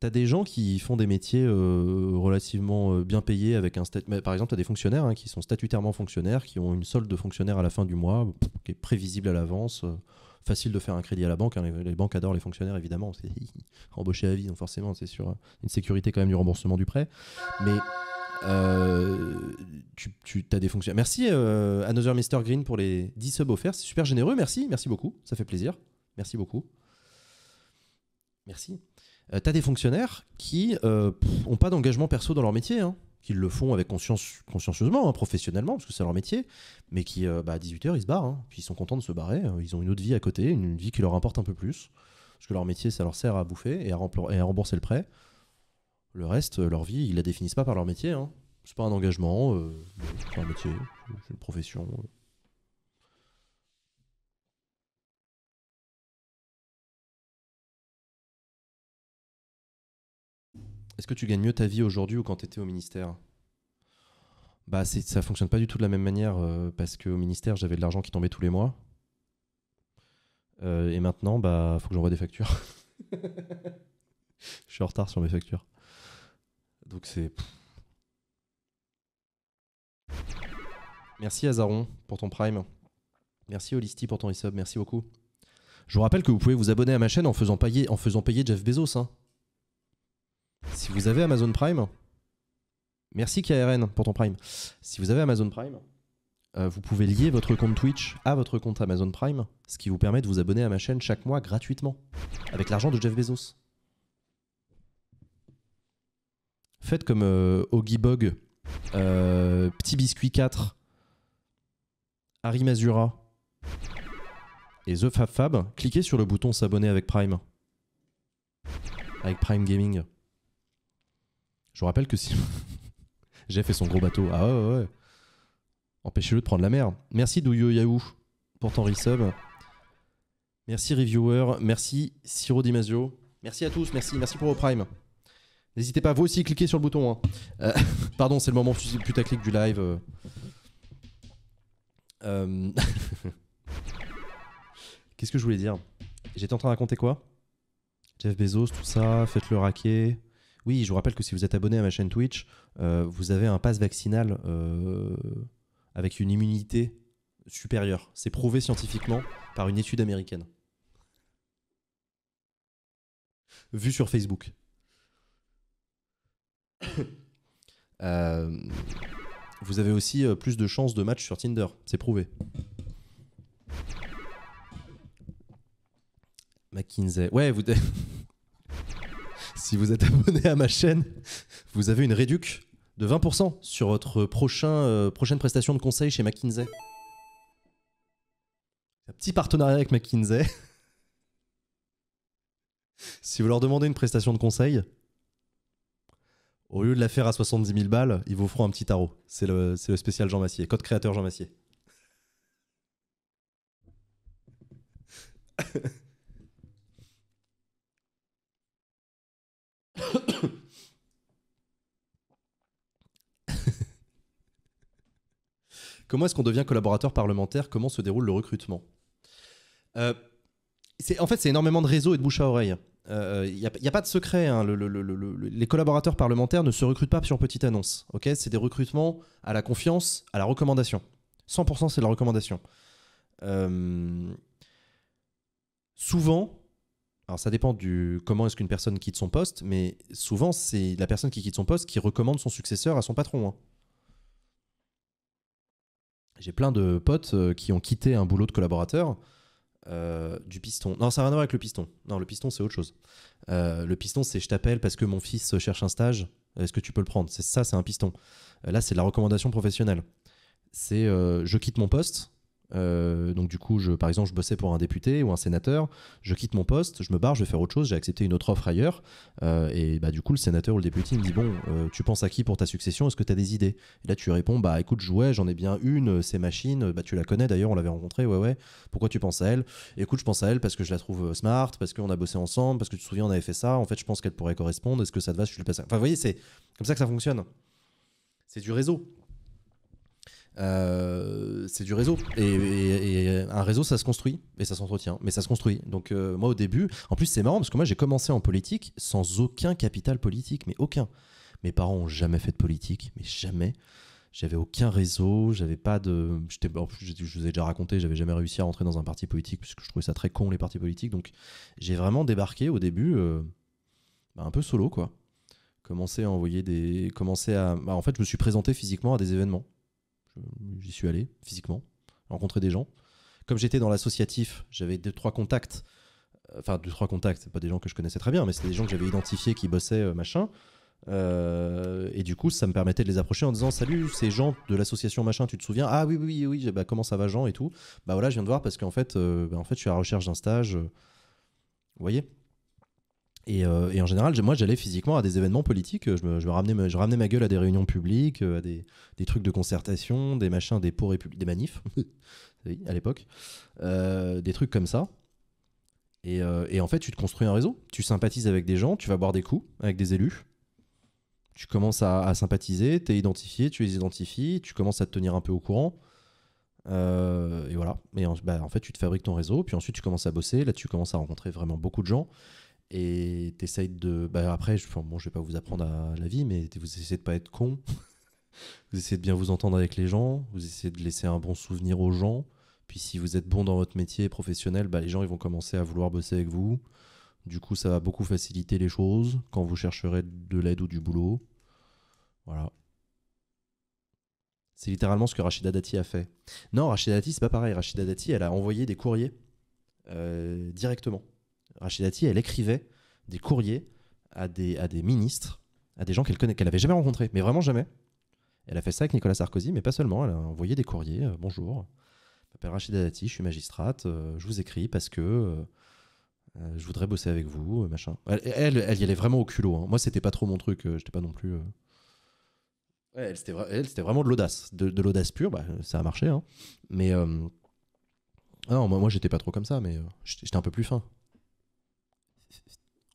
T'as des gens qui font des métiers euh, relativement euh, bien payés avec un Par exemple, t'as des fonctionnaires hein, qui sont statutairement fonctionnaires, qui ont une solde de fonctionnaire à la fin du mois, qui est prévisible à l'avance. Euh, facile de faire un crédit à la banque. Hein. les, banques adorent les fonctionnaires, évidemment. C'est embauché à vie, donc forcément, c'est sur une sécurité quand même du remboursement du prêt. Mais tu, tu as des fonctionnaires. Merci à nos Another Mr. Green pour les 10 subs offerts. C'est super généreux. Merci, merci beaucoup. Ça fait plaisir. Merci beaucoup. Merci. Euh, t'as des fonctionnaires qui n'ont euh, pas d'engagement perso dans leur métier, hein. qui le font avec conscience, consciencieusement, hein, professionnellement, parce que c'est leur métier, mais qui, euh, bah, à 18h, ils se barrent, hein. puis ils sont contents de se barrer, ils ont une autre vie à côté, une vie qui leur importe un peu plus, parce que leur métier, ça leur sert à bouffer et à, rembourser le prêt. Le reste, leur vie, ils la définissent pas par leur métier. Hein. C'est pas un engagement, c'est c'est un métier, c'est une profession. Est-ce que tu gagnes mieux ta vie aujourd'hui ou quand tu étais au ministère Bah ça fonctionne pas du tout de la même manière parce euh, parce qu'au ministère j'avais de l'argent qui tombait tous les mois. Euh, et maintenant, bah faut que j'envoie des factures. Je suis en retard sur mes factures. Donc c'est. Merci Azaron pour ton prime. Merci Olisti pour ton resub, merci beaucoup. Je vous rappelle que vous pouvez vous abonner à ma chaîne en faisant payer, en faisant payer Jeff Bezos. Hein. Si vous avez Amazon Prime, merci KRN pour ton Prime. Si vous avez Amazon Prime, euh, vous pouvez lier votre compte Twitch à votre compte Amazon Prime, ce qui vous permet de vous abonner à ma chaîne chaque mois gratuitement, avec l'argent de Jeff Bezos. Faites comme euh, Ogibog, euh, Petit Biscuit 4, Harry Mazura et The Fab Fab, cliquez sur le bouton s'abonner avec Prime. Avec Prime Gaming. Je vous rappelle que si. Jeff fait son gros bateau. Ah ouais, ouais. Empêchez-le de prendre la mer. Merci Douilleux Yahoo pour ton resub. Merci Reviewer. Merci Siro Dimasio. Merci à tous. Merci. Merci pour vos Prime. N'hésitez pas, vous aussi, cliquez sur le bouton. Hein. Euh, pardon, c'est le moment putaclic du live. Euh. Euh, qu'est-ce que je voulais dire J'étais en train de raconter quoi Jeff Bezos, tout ça, faites-le raquer. Oui, je vous rappelle que si vous êtes abonné à ma chaîne Twitch, euh, vous avez un pass vaccinal euh, avec une immunité supérieure. C'est prouvé scientifiquement par une étude américaine. Vu sur Facebook. Euh, vous avez aussi plus de chances de match sur Tinder. C'est prouvé. McKinsey. Ouais, vous. si vous êtes abonné à ma chaîne, vous avez une réduc de 20% sur votre prochain, euh, prochaine prestation de conseil chez McKinsey. Un petit partenariat avec McKinsey. si vous leur demandez une prestation de conseil, au lieu de la faire à 70 000 balles, ils vous feront un petit tarot. C'est le, le, spécial Jean Massier, code créateur Jean Massier. Comment est-ce qu'on devient collaborateur parlementaire Comment se déroule le recrutement euh, En fait, c'est énormément de réseaux et de bouche à oreille. Euh, il n'y a, pas de secret. Hein, le, les collaborateurs parlementaires ne se recrutent pas sur petite annonce. Ok, c'est des recrutements à la confiance, à la recommandation. 100% c'est la recommandation. Euh, souvent, alors ça dépend du comment est-ce qu'une personne quitte son poste, mais souvent c'est la personne qui quitte son poste qui recommande son successeur à son patron. Hein. J'ai plein de potes euh, qui ont quitté un boulot de collaborateur euh, du piston. Non, ça n'a rien à voir avec le piston. Non, le piston c'est autre chose. Euh, le piston c'est je t'appelle parce que mon fils cherche un stage. Est-ce que tu peux le prendre C'est ça, c'est un piston. Là c'est la recommandation professionnelle. C'est je quitte mon poste euh, donc du coup, je, par exemple, je bossais pour un député ou un sénateur, je quitte mon poste, je me barre, je vais faire autre chose, j'ai accepté une autre offre ailleurs, euh, et bah du coup, le sénateur ou le député me dit bon, euh, tu penses à qui pour ta succession Est-ce que tu as des idées et Là, tu réponds bah écoute, jouais. j'en ai bien une, ces machines, bah tu la connais d'ailleurs, on l'avait rencontrée, ouais ouais. Pourquoi tu penses à elle Écoute, je pense à elle parce que je la trouve smart, parce qu'on a bossé ensemble, parce que tu te souviens on avait fait ça. En fait, je pense qu'elle pourrait correspondre. Est-ce que ça te va je le passe Enfin, vous voyez, c'est comme ça que ça fonctionne. C'est du réseau. Euh, c'est du réseau. Et, un réseau, ça se construit et ça s'entretient, mais ça se construit. Donc euh, moi, au début, en plus, c'est marrant parce que moi, j'ai commencé en politique sans aucun capital politique, mais aucun. Mes parents ont jamais fait de politique, mais jamais. J'avais aucun réseau, j'avais pas de. je, vous ai déjà raconté, j'avais jamais réussi à rentrer dans un parti politique puisque je trouvais ça très con les partis politiques. Donc j'ai vraiment débarqué au début euh, bah, un peu solo quoi. Commencer à envoyer des. Commencer à. Bah, en fait, je me suis présenté physiquement à des événements euh, j'y suis allé physiquement, rencontrer des gens. Comme j'étais dans l'associatif, j'avais deux trois contacts, euh, enfin deux trois contacts, c'est pas des gens que je connaissais très bien, mais c'était des gens que j'avais identifiés qui bossaient euh, machin. et du coup, ça me permettait de les approcher en disant Salut, c'est Jean de l'association machin, tu te souviens Ah oui, oui, oui, bah, comment ça va, Jean et tout. Bah voilà, je viens de voir parce qu'en fait, bah, en fait, je suis à la recherche d'un stage. vous voyez euh, et, en général, moi, j'allais physiquement à des événements politiques. Euh, je, me, je ramenais, ma, je ramenais ma gueule à des réunions publiques, euh, à des, des trucs de concertation, des machins, des pots des manifs, à l'époque, des trucs comme ça. Et, et, en fait, tu te construis un réseau. Tu sympathises avec des gens, tu vas boire des coups avec des élus. Tu commences à, à sympathiser, t'es identifié, tu les identifies, tu commences à te tenir un peu au courant. et voilà. Mais bah, en, fait, tu te fabriques ton réseau, puis ensuite tu commences à bosser. Là, tu commences à rencontrer vraiment beaucoup de gens et t'essayes de. Bah, après, je, bon, je vais pas vous apprendre à la vie, mais vous essayez de pas être con. vous essayez de bien vous entendre avec les gens. Vous essayez de laisser un bon souvenir aux gens. Puis si vous êtes bon dans votre métier professionnel, bah, les gens ils vont commencer à vouloir bosser avec vous. Du coup, ça va beaucoup faciliter les choses quand vous chercherez de l'aide ou du boulot. Voilà. C'est littéralement ce que Rachida Dati a fait. Non, Rachida Dati, c'est pas pareil. Rachida Dati, elle a envoyé des courriers euh, directement. Rachida Dati, elle écrivait des courriers à des, ministres, à des gens qu'elle connaît, qu'elle n'avait jamais rencontrés, mais vraiment jamais. Elle a fait ça avec Nicolas Sarkozy, mais pas seulement. Elle a envoyé des courriers. Euh, bonjour, je m'appelle Rachida Dati, je suis magistrate, euh, je vous écris parce que euh, je voudrais bosser avec vous, machin. Elle, y allait vraiment au culot. Hein. Moi, c'était pas trop mon truc. J'étais pas non plus. elle, c'était, vraiment de l'audace. De, l'audace pure, bah, ça a marché. Hein. Mais. Ah non, moi, moi j'étais pas trop comme ça, mais j'étais un peu plus fin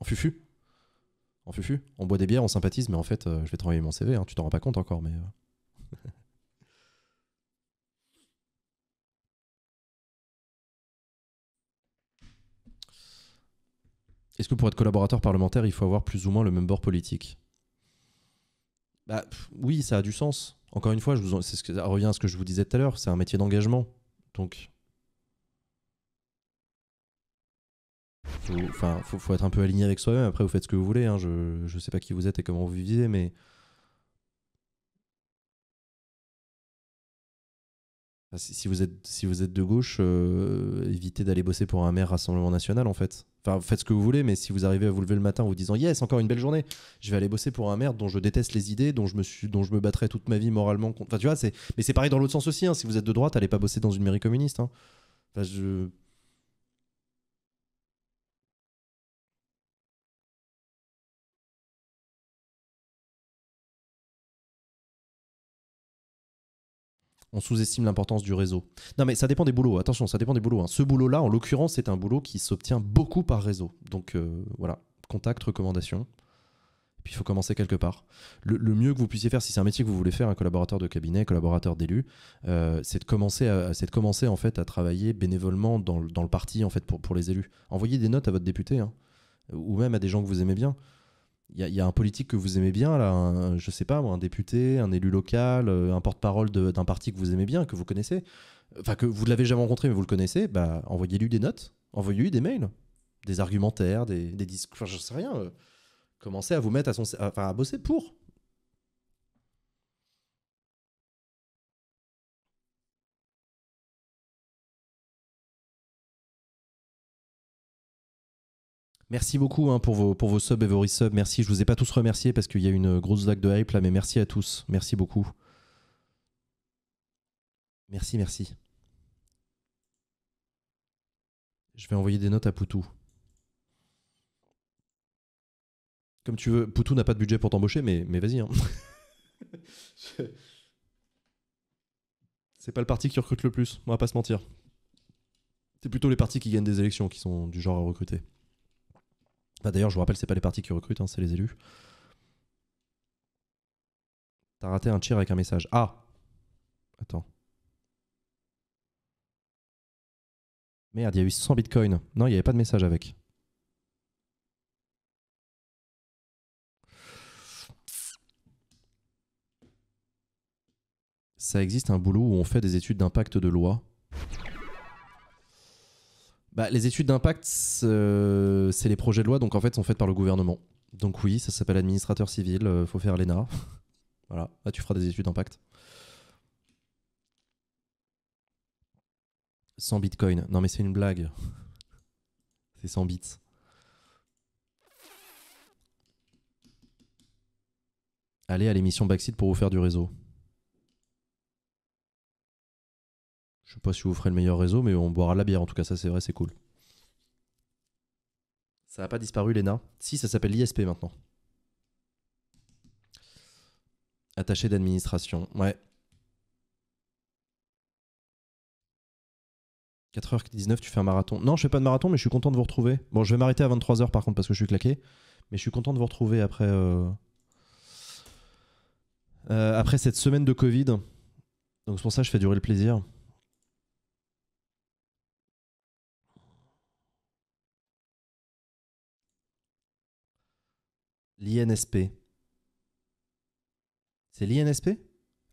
fufu. En fufu. On boit des bières, on sympathise, mais en fait, euh, je vais travailler mon CV. Hein. Tu t'en rends pas compte encore, mais. Euh. Est-ce que pour être collaborateur parlementaire, il faut avoir plus ou moins le même bord politique bah, Oui, ça a du sens. Encore une fois, je vous ça revient à ce que je vous disais tout à l'heure, c'est un métier d'engagement. Donc, Enfin, faut, être un peu aligné avec soi-même. Après, vous faites ce que vous voulez. Hein. Je, je sais pas qui vous êtes et comment vous vivez, mais. si, vous, êtes, si vous êtes de gauche, euh, évitez d'aller bosser pour un maire Rassemblement National, en fait. Enfin, faites ce que vous voulez, mais si vous arrivez à vous lever le matin en vous disant Yes, encore une belle journée, je vais aller bosser pour un maire dont je déteste les idées, dont je me, suis, dont je me battrai toute ma vie moralement Enfin, tu vois, mais c'est pareil dans l'autre sens aussi. Hein. Si vous êtes de droite, allez pas bosser dans une mairie communiste. Hein. Enfin, je on sous-estime l'importance du réseau. Non, mais ça dépend des boulots. Attention, ça dépend des boulots. Hein. Ce boulot-là, en l'occurrence, c'est un boulot qui s'obtient beaucoup par réseau. Donc euh, voilà, contact, recommandation. puis il faut commencer quelque part. Le, mieux que vous puissiez faire, si c'est un métier que vous voulez faire, un collaborateur de cabinet, collaborateur d'élu, euh, c'est de commencer, à, de commencer en fait à travailler bénévolement dans, le parti en fait pour, les élus. Envoyez des notes à votre député hein, ou même à des gens que vous aimez bien il y, a un politique que vous aimez bien, là, un, je sais pas, un député, un élu local, euh, un porte-parole d'un parti que vous aimez bien, que vous connaissez, enfin que vous ne l'avez jamais rencontré mais vous le connaissez, bah, envoyez-lui des notes, envoyez-lui des mails, des argumentaires, des, des discours, je sais rien. Euh. commencez à vous mettre à, son, à, à bosser pour. Merci beaucoup hein, pour, vos, pour subs et vos resubs. Merci. Je vous ai pas tous remercié parce qu'il y a une grosse vague de hype là, mais merci à tous. Merci beaucoup. Merci, merci. Je vais envoyer des notes à Poutou. Comme tu veux, Poutou n'a pas de budget pour t'embaucher, mais, mais vas-y. Hein. C'est pas le parti qui recrute le plus, on va pas se mentir. C'est plutôt les partis qui gagnent des élections qui sont du genre à recruter. Bah, d'ailleurs, je vous rappelle, c'est pas les partis qui recrutent, hein, c'est les élus. T'as raté un tir avec un message. Ah Attends. Merde, il y a eu 100 bitcoins. Non, il n'y avait pas de message avec. Ça existe un boulot où on fait des études d'impact de loi bah, Les études d'impact, c'est les projets de loi, donc en fait, sont faites par le gouvernement. Donc oui, ça s'appelle administrateur civil, euh, faut faire l'ENA. voilà, là tu feras des études d'impact. Sans Bitcoin. Non mais c'est une blague. c'est 100 bits. Allez à l'émission Backseat pour vous faire du réseau. Je sais pas si vous ferez le meilleur réseau, mais on boira la bière. En tout cas, ça, c'est vrai, c'est cool. Ça n'a pas disparu, l'ENA Si, ça s'appelle l'ISP maintenant. Attaché d'administration. Ouais. 4h19, tu fais un marathon. Non, je fais pas de marathon, mais je suis content de vous retrouver. Bon, je vais m'arrêter à 23h par contre parce que je suis claqué. Mais je suis content de vous retrouver après, euh, euh, après cette semaine de Covid. Donc c'est pour ça que je fais durer le plaisir. l'INSP. C'est l'INSP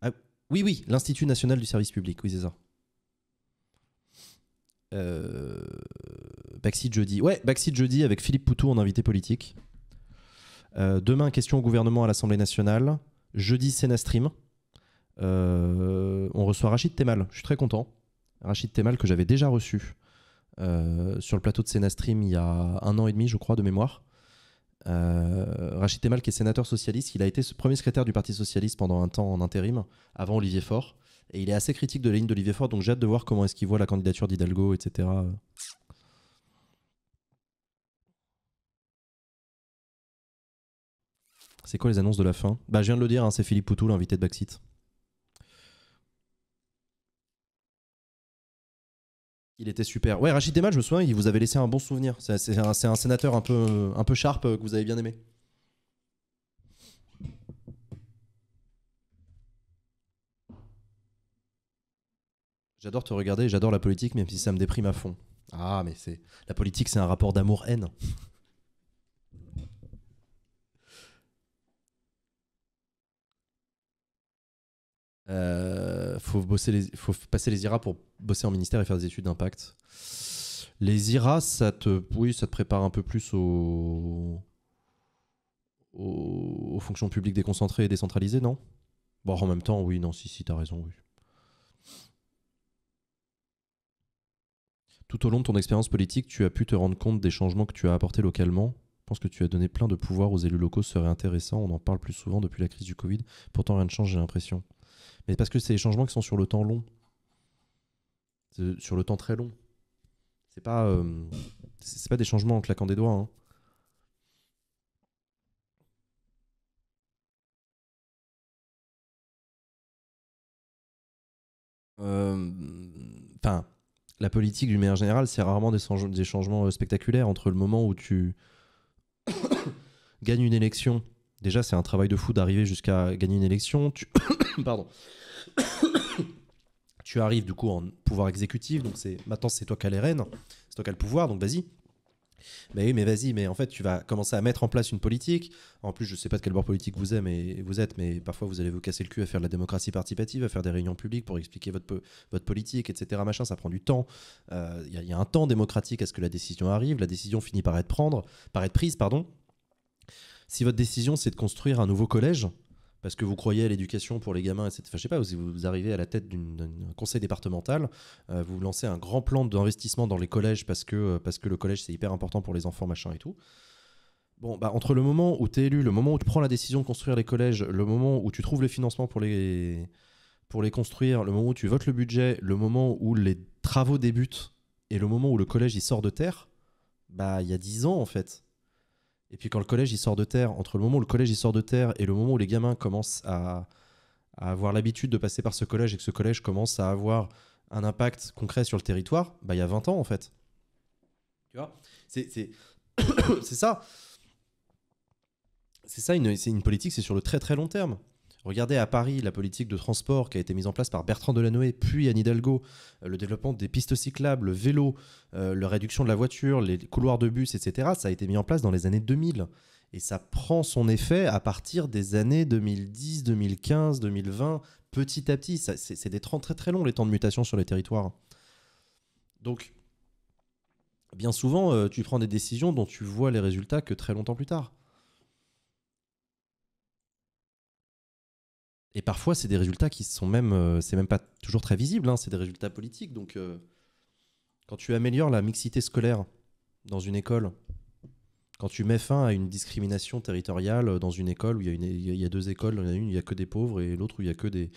ah, Oui, oui, l'Institut national du service public, oui, c'est ça. Euh, backseat jeudi. Ouais, backseat jeudi avec Philippe Poutou en invité politique. Euh, demain, question au gouvernement à l'Assemblée nationale. Jeudi, Sénastream. Euh, on reçoit Rachid Temal. Je suis très content. Rachid Temal que j'avais déjà reçu euh, sur le plateau de Sénastream il y a un an et demi, je crois, de mémoire. Euh, Rachid Temal, qui est sénateur socialiste, il a été ce premier secrétaire du Parti socialiste pendant un temps en intérim, avant Olivier Faure. Et il est assez critique de la ligne d'Olivier Faure, donc j'ai hâte de voir comment est-ce qu'il voit la candidature d'Hidalgo, etc. C'est quoi les annonces de la fin Bah, je viens de le dire, hein, c'est Philippe Poutou, l'invité de Baxit Il était super. Ouais, Rachid Demal, je me souviens, il vous avait laissé un bon souvenir. C'est un, sénateur un peu, un peu sharp euh, que vous avez bien aimé. J'adore te regarder, j'adore la politique, même si ça me déprime à fond. Ah, mais c'est la politique, c'est un rapport d'amour-haine. Il euh, faut, bosser passer les IRA pour bosser en ministère et faire des études d'impact. Les IRA, ça te, oui, ça te prépare un peu plus aux fonctions publiques déconcentrées et décentralisées, non Bon, en même temps, oui, non, si, si, t'as raison, oui. Tout au long de ton expérience politique, tu as pu te rendre compte des changements que tu as apportés localement je pense que tu as donné plein de pouvoir aux élus locaux, ce serait intéressant. On en parle plus souvent depuis la crise du Covid. Pourtant, rien ne change, j'ai l'impression. Mais parce que c'est des changements qui sont sur le temps long. Sur le temps très long. C'est pas, euh, pas des changements en claquant des doigts. Hein. Euh, enfin, la politique d'une manière générale, c'est rarement des changements euh, spectaculaires entre le moment où tu gagnes une élection Déjà, c'est un travail de fou d'arriver jusqu'à gagner une élection. Tu... Pardon. tu arrives du coup en pouvoir exécutif, donc c'est maintenant c'est toi qui as les rênes, c'est toi qui as le pouvoir, donc vas-y. Mais oui, mais vas-y, mais en fait, tu vas commencer à mettre en place une politique. En plus, je sais pas de quel bord politique vous, aimez, vous êtes, mais parfois vous allez vous casser le cul à faire de la démocratie participative, à faire des réunions publiques pour expliquer votre, politique, etc. Machin, ça prend du temps. Euh, il y, a un temps démocratique à ce que la décision arrive. La décision finit par être, par être prise, pardon. Si votre décision, c'est de construire un nouveau collège, parce que vous croyez à l'éducation pour les gamins, etc. Enfin, je sais pas, si vous arrivez à la tête d'un conseil départemental, euh, vous lancez un grand plan d'investissement dans les collèges parce que, euh, parce que le collège c'est hyper important pour les enfants, machin et tout. Bon, bah, entre le moment où tu es élu, le moment où tu prends la décision de construire les collèges, le moment où tu trouves le financement pour les, pour les construire, le moment où tu votes le budget, le moment où les travaux débutent et le moment où le collège il sort de terre, bah il y a 10 ans en fait. Et puis quand le collège il sort de terre, entre le moment où le collège il sort de terre et le moment où les gamins commencent à, avoir l'habitude de passer par ce collège et que ce collège commence à avoir un impact concret sur le territoire, bah, il y a 20 ans en fait. Tu vois C'est ça. C'est ça, une, une politique, c'est sur le très très long terme. Regardez à Paris la politique de transport qui a été mise en place par Bertrand Delanoë, puis Anne Hidalgo, euh, le développement des pistes cyclables, le vélo, euh, la réduction de la voiture, les couloirs de bus, etc. Ça a été mis en place dans les années 2000. Et ça prend son effet à partir des années 2010, 2015, 2020, petit à petit. C'est des temps très très longs, les temps de mutation sur les territoires. Donc, bien souvent, euh, tu prends des décisions dont tu vois les résultats que très longtemps plus tard. Et parfois, c'est des résultats qui sont même, euh, c'est même pas toujours très visible, hein. c'est des résultats politiques. Donc, euh, quand tu améliores la mixité scolaire dans une école, quand tu mets fin à une discrimination territoriale euh, dans une école où il y, a, deux écoles, il y a une où il n'y a que des pauvres et l'autre où il y a que des,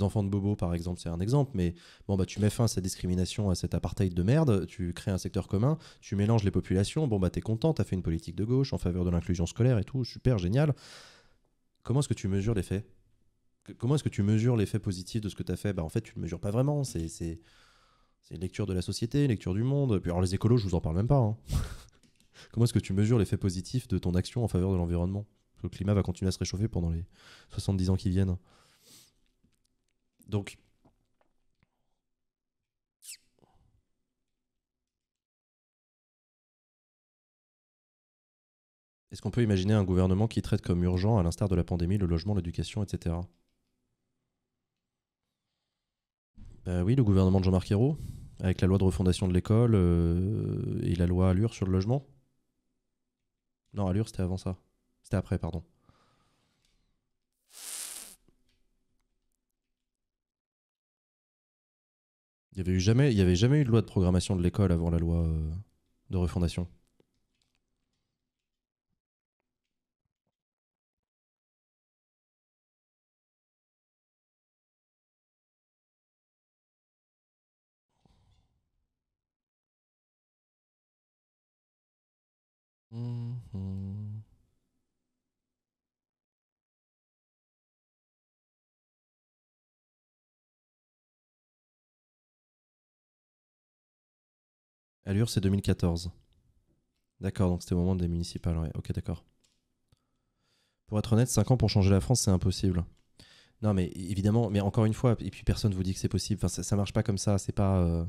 enfants de bobos, par exemple, c'est un exemple, mais bon, bah, tu mets fin à cette discrimination, à cet apartheid de merde, tu crées un secteur commun, tu mélanges les populations, bon, bah, t'es content, t'as fait une politique de gauche en faveur de l'inclusion scolaire et tout, super, génial. Comment est-ce que tu mesures l'effet comment est-ce que tu mesures l'effet positif de ce que tu as fait bah, En fait, tu ne le mesures pas vraiment. C'est, une lecture de la société, lecture du monde. Puis alors, les écolos, je vous en parle même pas. Hein. comment est-ce que tu mesures l'effet positif de ton action en faveur de l'environnement Le climat va continuer à se réchauffer pendant les 70 ans qui viennent. Donc. Est-ce qu'on peut imaginer un gouvernement qui traite comme urgent, à l'instar de la pandémie, le logement, l'éducation, etc. Euh, oui, le gouvernement de Jean-Marc Ayrault, avec la loi de refondation de l'école euh, et la loi Allure sur le logement. Non, Allure, c'était avant ça. C'était après, pardon. Il n'y avait, jamais, avait jamais eu de loi de programmation de l'école avant la loi euh, de refondation. Mhm. Allure, c'est 2014. D'accord, donc c'était au moment des municipales, Ok, d'accord. Pour être honnête, 5 ans pour changer la France, c'est impossible. Non, mais évidemment, mais encore une fois, et puis personne vous dit que c'est possible. Enfin, ça, marche pas comme ça, c'est pas. Euh,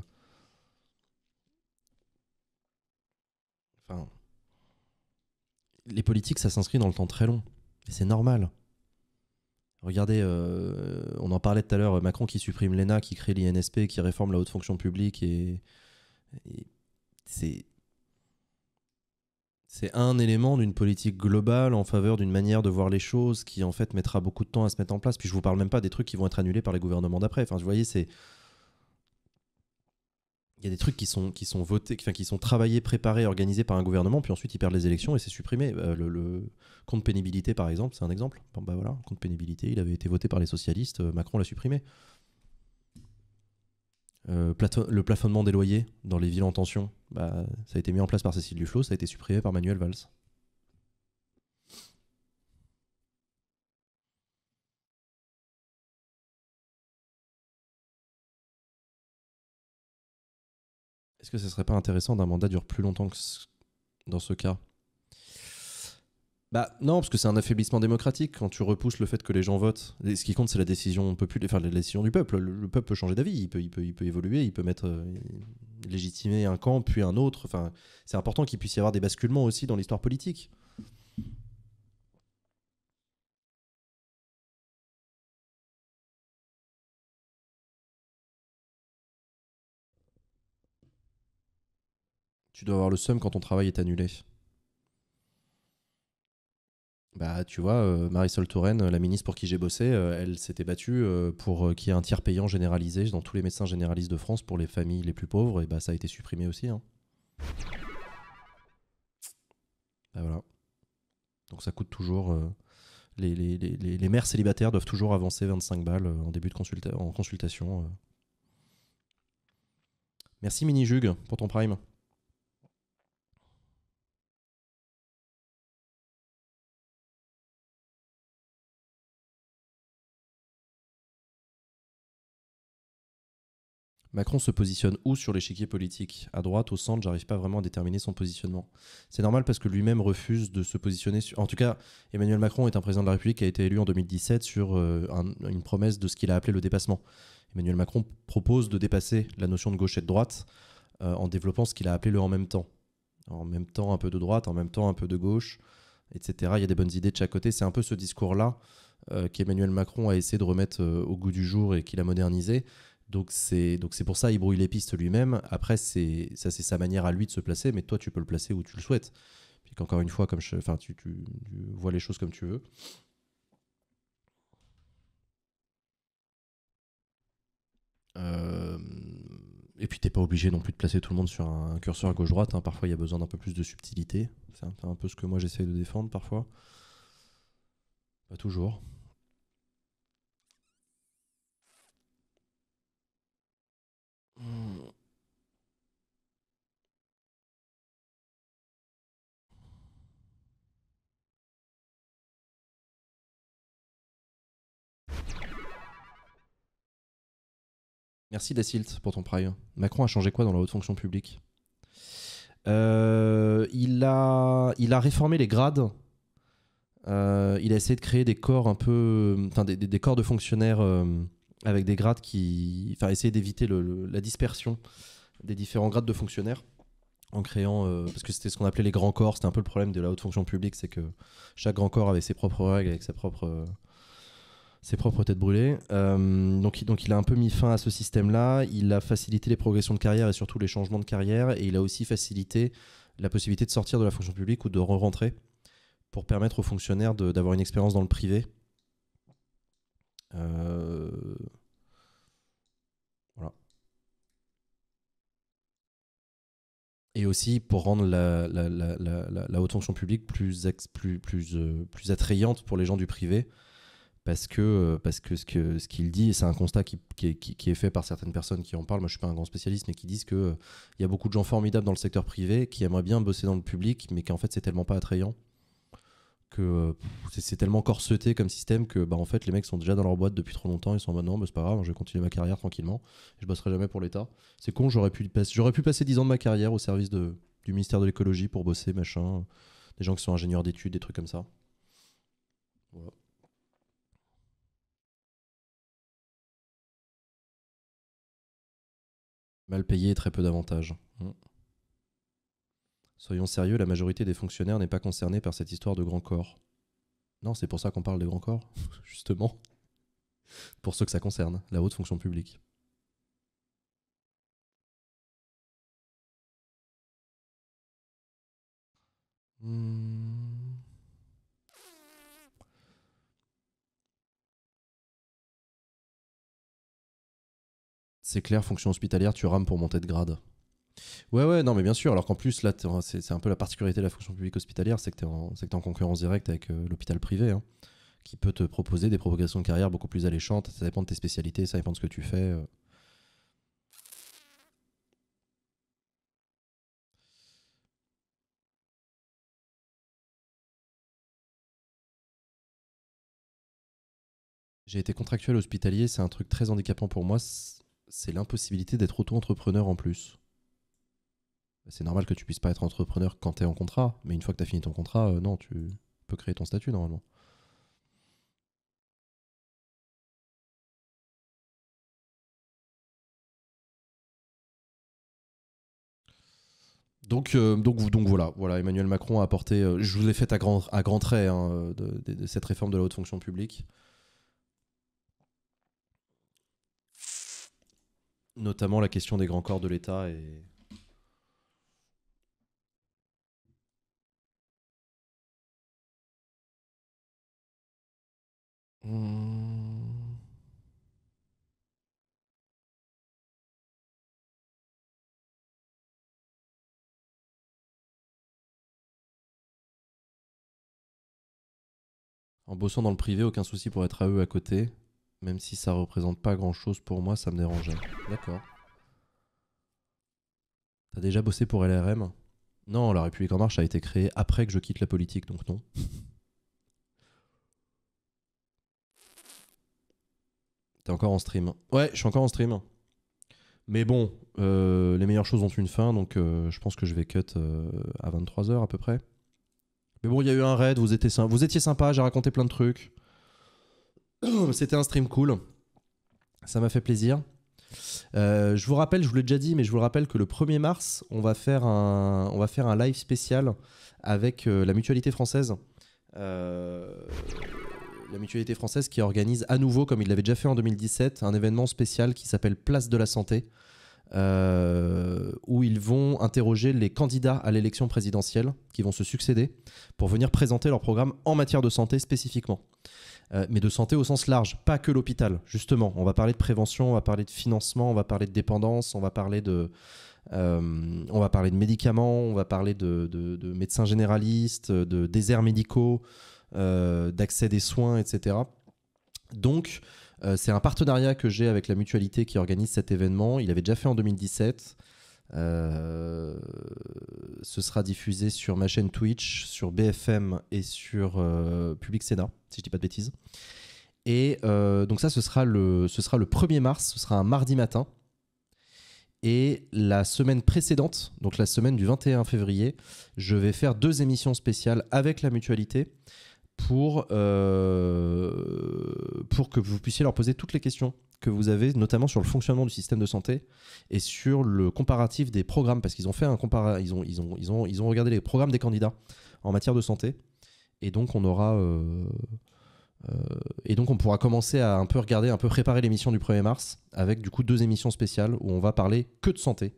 enfin les politiques, ça s'inscrit dans le temps très long. Et c'est normal. Regardez, euh, on en parlait tout à l'heure, Macron qui supprime l'ENA, qui crée l'INSP, qui réforme la haute fonction publique, et, et c'est c'est un élément d'une politique globale en faveur d'une manière de voir les choses qui en fait mettra beaucoup de temps à se mettre en place. Puis je vous parle même pas des trucs qui vont être annulés par les gouvernements d'après. Enfin, vous voyez, c'est il y a des trucs qui sont, qui sont votés, enfin, qui sont travaillés, préparés, organisés par un gouvernement, puis ensuite ils perdent les élections et c'est supprimé. Euh, le, compte pénibilité, par exemple, c'est un exemple. bah voilà, compte pénibilité, il avait été voté par les socialistes, euh, Macron l'a supprimé. Euh, le plafonnement des loyers dans les villes en tension, bah, ça a été mis en place par Cécile Duflo, ça a été supprimé par Manuel Valls. Est-ce que ce serait pas intéressant d'un mandat dure plus longtemps que dans ce cas bah non, parce que c'est un affaiblissement démocratique quand tu repousses le fait que les gens votent. ce qui compte, c'est la décision populaire, enfin, la décision du peuple. Le, peuple peut changer d'avis, il peut, il, peut, évoluer, il peut mettre euh, légitimer un camp puis un autre. Enfin, c'est important qu'il puisse y avoir des basculements aussi dans l'histoire politique. tu dois avoir le seum quand ton travail est annulé bah, tu vois, euh, Marisol Touraine, euh, la ministre pour qui j'ai bossé, euh, elle s'était battue pour qu'il y ait un tiers payant généralisé dans tous les médecins généralistes de France pour les familles les plus pauvres, et bah ça a été supprimé aussi. Hein. Bah, voilà. Donc ça coûte toujours. Les, les, mères célibataires doivent toujours avancer 25 balles en début de consultation. Merci Mini Jug pour ton prime. Macron se positionne où sur l'échiquier politique À droite, au centre, j'arrive pas vraiment à déterminer son positionnement. C'est normal parce que lui-même refuse de se positionner sur... En tout cas, Emmanuel Macron est un président de la République qui a été élu en 2017 sur euh, une promesse de ce qu'il a appelé le dépassement. Emmanuel Macron propose de dépasser la notion de gauche et de droite euh, en développant ce qu'il a appelé le en même temps. En même temps un peu de droite, en même temps un peu de gauche, etc. Il y a des bonnes idées de chaque côté. C'est un peu ce discours-là euh, qu'Emmanuel Macron a essayé de remettre au goût du jour et qu'il a modernisé. Donc c'est donc c'est pour ça il brouille les pistes lui-même. Après c'est ça c'est sa manière à lui de se placer, mais toi tu peux le placer où tu le souhaites. Puis qu'encore une fois comme enfin tu, vois les choses comme tu veux. Euh, et puis t'es pas obligé non plus de placer tout le monde sur un curseur à gauche droite. Hein. Parfois il y a besoin d'un peu plus de subtilité. C'est un, un, peu ce que moi j'essaie de défendre parfois. Pas toujours. Merci Dacilt pour ton prime. Macron a changé quoi dans la haute fonction publique euh, il, a, il a réformé les grades. Euh, il a essayé de créer des corps un peu. des, corps de fonctionnaires. Euh, avec des grades qui. Enfin, essayer d'éviter la dispersion des différents grades de fonctionnaires en créant. Euh, parce que c'était ce qu'on appelait les grands corps, c'était un peu le problème de la haute fonction publique, c'est que chaque grand corps avait ses propres règles, avec sa propre. Euh, ses propres têtes brûlées. Euh, donc, donc il a un peu mis fin à ce système-là, il a facilité les progressions de carrière et surtout les changements de carrière, et il a aussi facilité la possibilité de sortir de la fonction publique ou de re-rentrer pour permettre aux fonctionnaires d'avoir une expérience dans le privé euh, voilà. Et aussi pour rendre la, haute fonction publique plus, plus, euh, plus, attrayante pour les gens du privé. Parce que, euh, parce que ce qu'il ce dit, c'est un constat qui, est fait par certaines personnes qui en parlent, moi je ne suis pas un grand spécialiste, mais qui disent qu'il y a beaucoup de gens formidables dans le secteur privé qui aimeraient bien bosser dans le public, mais qu'en fait c'est tellement pas attrayant que euh, c'est tellement corseté comme système que bah, en fait les mecs sont déjà dans leur boîte depuis trop longtemps ils sont maintenant bah, c'est pas grave je vais continuer ma carrière tranquillement je bosserai jamais pour l'État c'est con j'aurais pu j'aurais pu passer 10 ans de ma carrière au service du ministère de l'écologie pour bosser machin des gens qui sont ingénieurs d'études des trucs comme ça mal payé et très peu d'avantages mmh. Soyons sérieux, la majorité des fonctionnaires n'est pas concernée par cette histoire de grand corps. Non, c'est pour ça qu'on parle des grands corps, justement. Pour ceux que ça concerne, la haute fonction publique. Hmm. C'est clair, fonction hospitalière, tu rames pour monter de grade. Ouais, ouais, non, mais bien sûr. Alors qu'en plus, là, c'est un peu la particularité de la fonction publique hospitalière, c'est que tu es, en concurrence directe avec euh, l'hôpital privé, hein, qui peut te proposer des progressions de carrière beaucoup plus alléchantes. Ça dépend de tes spécialités, ça dépend de ce que tu fais. Euh. J'ai été contractuel hospitalier, c'est un truc très handicapant pour moi. C'est l'impossibilité d'être auto-entrepreneur en plus c'est normal que tu puisses pas être entrepreneur quand tu es en contrat, mais une fois que tu as fini ton contrat, euh, non, tu peux créer ton statut normalement. Donc, euh, donc, donc voilà, voilà, Emmanuel Macron a apporté, euh, je vous l'ai fait à grand à grand trait hein, de, cette réforme de la haute fonction publique. Notamment la question des grands corps de l'État et, Hmm. En bossant dans le privé, aucun souci pour être à eux à côté. Même si ça représente pas grand chose pour moi, ça me dérangeait. D'accord. T'as déjà bossé pour LRM Non, La République En Marche a été créée après que je quitte la politique, donc non. T'es encore en stream. Ouais, je suis encore en stream. Mais bon, euh, les meilleures choses ont une fin, donc euh, je pense que je vais cut euh, à 23h à peu près. Mais bon, il y a eu un raid, vous étiez, vous étiez sympa, j'ai raconté plein de trucs. C'était un stream cool. Ça m'a fait plaisir. je vous rappelle, je vous l'ai déjà dit, mais je vous rappelle que le 1er mars, on va faire un, on va faire un live spécial avec la mutualité française. Euh la mutualité française qui organise à nouveau, comme il l'avait déjà fait en 2017, un événement spécial qui s'appelle Place de la Santé, euh, où ils vont interroger les candidats à l'élection présidentielle qui vont se succéder pour venir présenter leur programme en matière de santé spécifiquement. Euh, mais de santé au sens large, pas que l'hôpital, justement. On va parler de prévention, on va parler de financement, on va parler de dépendance, on va parler de, euh, on va parler de médicaments, on va parler de, de médecins généralistes, de déserts médicaux, euh, d'accès des soins, etc. Donc, euh, c'est un partenariat que j'ai avec la mutualité qui organise cet événement. Il avait déjà fait en 2017. Euh, ce sera diffusé sur ma chaîne Twitch, sur BFM et sur Public Sénat, si je dis pas de bêtises. Et donc ça, ce sera, le, ce sera le 1er mars, ce sera un mardi matin. Et la semaine précédente, donc la semaine du 21 février, je vais faire deux émissions spéciales avec la mutualité pour, euh, pour que vous puissiez leur poser toutes les questions que vous avez, notamment sur le fonctionnement du système de santé et sur le comparatif des programmes, parce qu'ils ont fait un ils ont, ils, ont, ils, ont, ils ont regardé les programmes des candidats en matière de santé, et donc on aura... Euh, euh, et donc on pourra commencer à un peu regarder, un peu préparer l'émission du 1er mars, avec du coup deux émissions spéciales où on va parler que de santé,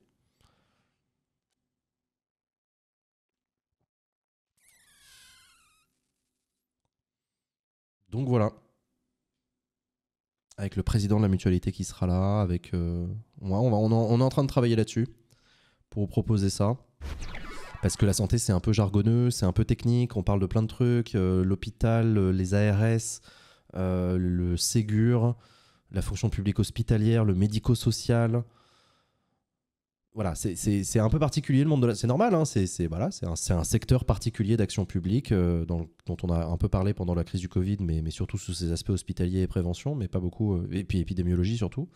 Donc voilà. Avec le président de la mutualité qui sera là, avec. Euh, on, est en train de travailler là-dessus pour proposer ça. Parce que la santé, c'est un peu jargonneux, c'est un peu technique, on parle de plein de trucs, euh, l'hôpital, euh, les ARS, le Ségur, la fonction publique hospitalière, le médico-social, voilà, c'est un peu particulier le monde de la. C'est normal, hein, c'est voilà, un, un secteur particulier d'action publique euh, dont on a un peu parlé pendant la crise du Covid, mais, surtout sous ses aspects hospitaliers et prévention, mais pas beaucoup, euh, et puis épidémiologie surtout.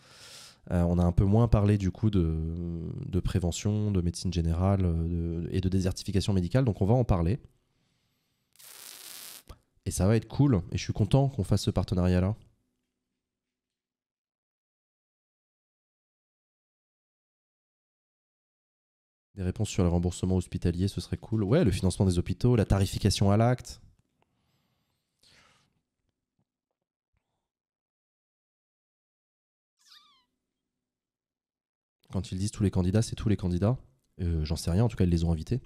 Euh, on a un peu moins parlé du coup de, prévention, de médecine générale et de désertification médicale, donc on va en parler. Et ça va être cool, et je suis content qu'on fasse ce partenariat-là. Les réponses sur le remboursement hospitalier, ce serait cool. Ouais, le financement des hôpitaux, la tarification à l'acte. Quand ils disent tous les candidats, c'est tous les candidats. Euh, j'en sais rien, en tout cas, ils les ont invités.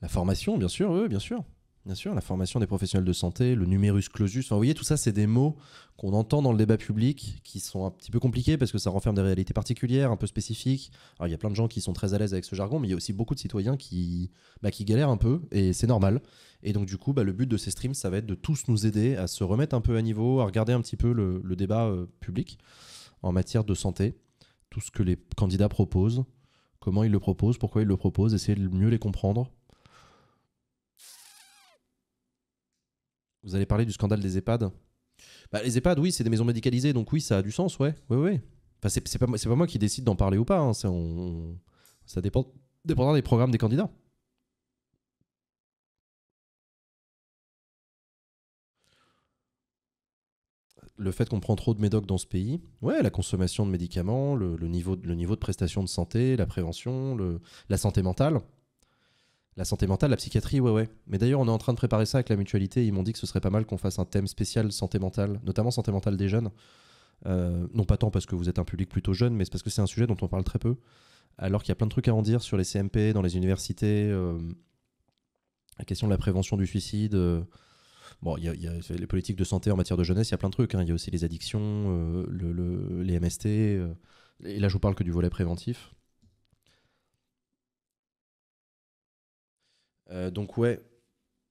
La formation, bien sûr, oui, bien sûr. Bien sûr, la formation des professionnels de santé, le numerus clausus, vous voyez, tout ça, c'est des mots qu'on entend dans le débat public qui sont un petit peu compliqués parce que ça renferme des réalités particulières, un peu spécifiques. Alors, il y a plein de gens qui sont très à l'aise avec ce jargon, mais il y a aussi beaucoup de citoyens qui, bah, qui galèrent un peu et c'est normal. Et donc, du coup, bah, le but de ces streams, ça va être de tous nous aider à se remettre un peu à niveau, à regarder un petit peu le, débat euh, public en matière de santé, tout ce que les candidats proposent, comment ils le proposent, pourquoi ils le proposent, essayer de mieux les comprendre Vous allez parler du scandale des EHPAD bah, Les EHPAD, oui, c'est des maisons médicalisées, donc oui, ça a du sens, ouais. oui, oui. c'est pas, moi qui décide d'en parler ou pas. Hein, ça, dépend, dépendra des programmes des candidats. le fait qu'on prend trop de médocs dans ce pays, ouais, la consommation de médicaments, le, niveau, le niveau de prestations de santé, la prévention, la santé mentale, la santé mentale, la psychiatrie, ouais, ouais. Mais d'ailleurs, on est en train de préparer ça avec la mutualité. Ils m'ont dit que ce serait pas mal qu'on fasse un thème spécial santé mentale, notamment santé mentale des jeunes. Euh, non pas tant parce que vous êtes un public plutôt jeune, mais parce que c'est un sujet dont on parle très peu. Alors qu'il y a plein de trucs à en dire sur les CMP, dans les universités, euh, la question de la prévention du suicide. Euh. bon, il y, a les politiques de santé en matière de jeunesse, il y a plein de trucs. Hein. Il y a aussi les addictions, les MST. et là, je vous parle que du volet préventif. Euh, donc ouais,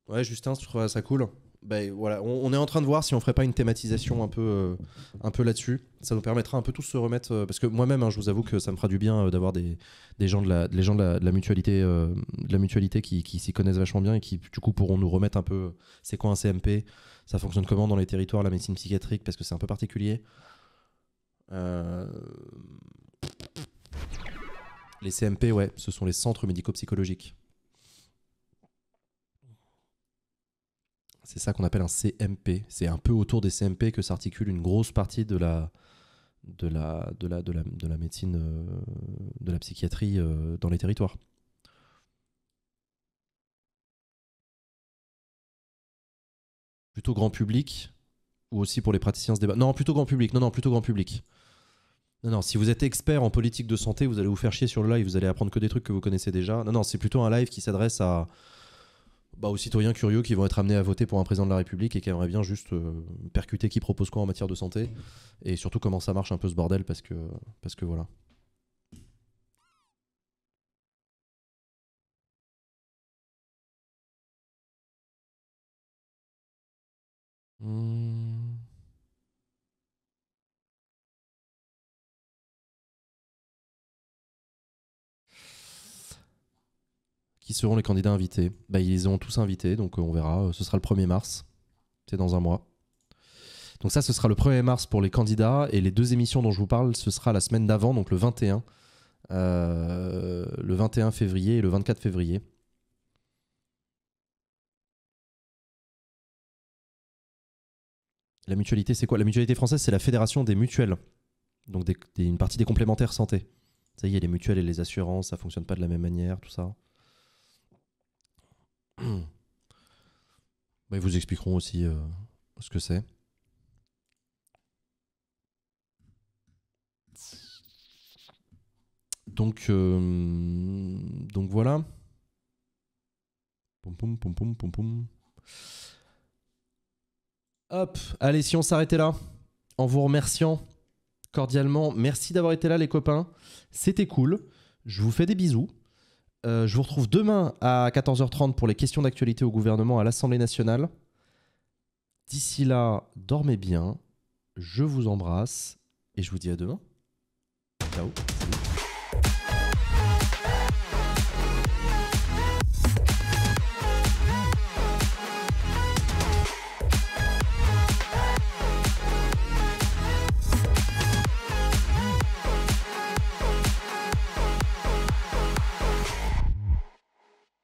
ouais Justin, tu trouves ça cool ben, voilà, on, est en train de voir si on ferait pas une thématisation un peu, euh, un peu là-dessus. Ça nous permettra un peu tous de se remettre, euh, parce que moi-même, hein, je vous avoue que ça me fera du bien d'avoir des, gens de la, des gens de la, de la mutualité, de la mutualité qui, qui s'y connaissent vachement bien et qui du coup pourront nous remettre un peu. c'est quoi un CMP Ça fonctionne comment dans les territoires la médecine psychiatrique Parce que c'est un peu particulier. Les CMP, ouais, ce sont les centres médico-psychologiques. C'est ça qu'on appelle un CMP. C'est un peu autour des CMP que s'articule une grosse partie de la, de la, de la, de la, de la médecine, euh, de la psychiatrie euh, dans les territoires. Plutôt grand public ou aussi pour les praticiens ce débat. Non, plutôt grand public. Non, non, plutôt grand public. Non, non, si vous êtes expert en politique de santé, vous allez vous faire chier sur le live, vous allez apprendre que des trucs que vous connaissez déjà. Non, non, c'est plutôt un live qui s'adresse à, bah, aux citoyens curieux qui vont être amenés à voter pour un président de la République et qui aimeraient bien juste euh, percuter qui propose quoi en matière de santé et surtout comment ça marche un peu ce bordel parce que, parce que voilà. Hmm. qui seront les candidats invités. Bah, ils les ont tous invités, donc euh, on verra. Euh, ce sera le 1er mars. C'est dans un mois. Donc ça, ce sera le 1er mars pour les candidats. Et les deux émissions dont je vous parle, ce sera la semaine d'avant, donc le 21. Euh, le 21 février et le 24 février. La mutualité, c'est quoi La mutualité française, c'est la fédération des mutuelles. Donc une partie des complémentaires santé. Ça y est, les mutuelles et les assurances, ça fonctionne pas de la même manière, tout ça. Bah, ils vous expliqueront aussi euh, ce que c'est. Donc, euh, donc voilà. Hop, allez, si on s'arrêtait là, en vous remerciant cordialement, merci d'avoir été là les copains, c'était cool, je vous fais des bisous. Euh, je vous retrouve demain à 14h30 pour les questions d'actualité au gouvernement à l'Assemblée nationale. D'ici là, dormez bien. Je vous embrasse et je vous dis à demain. Ciao.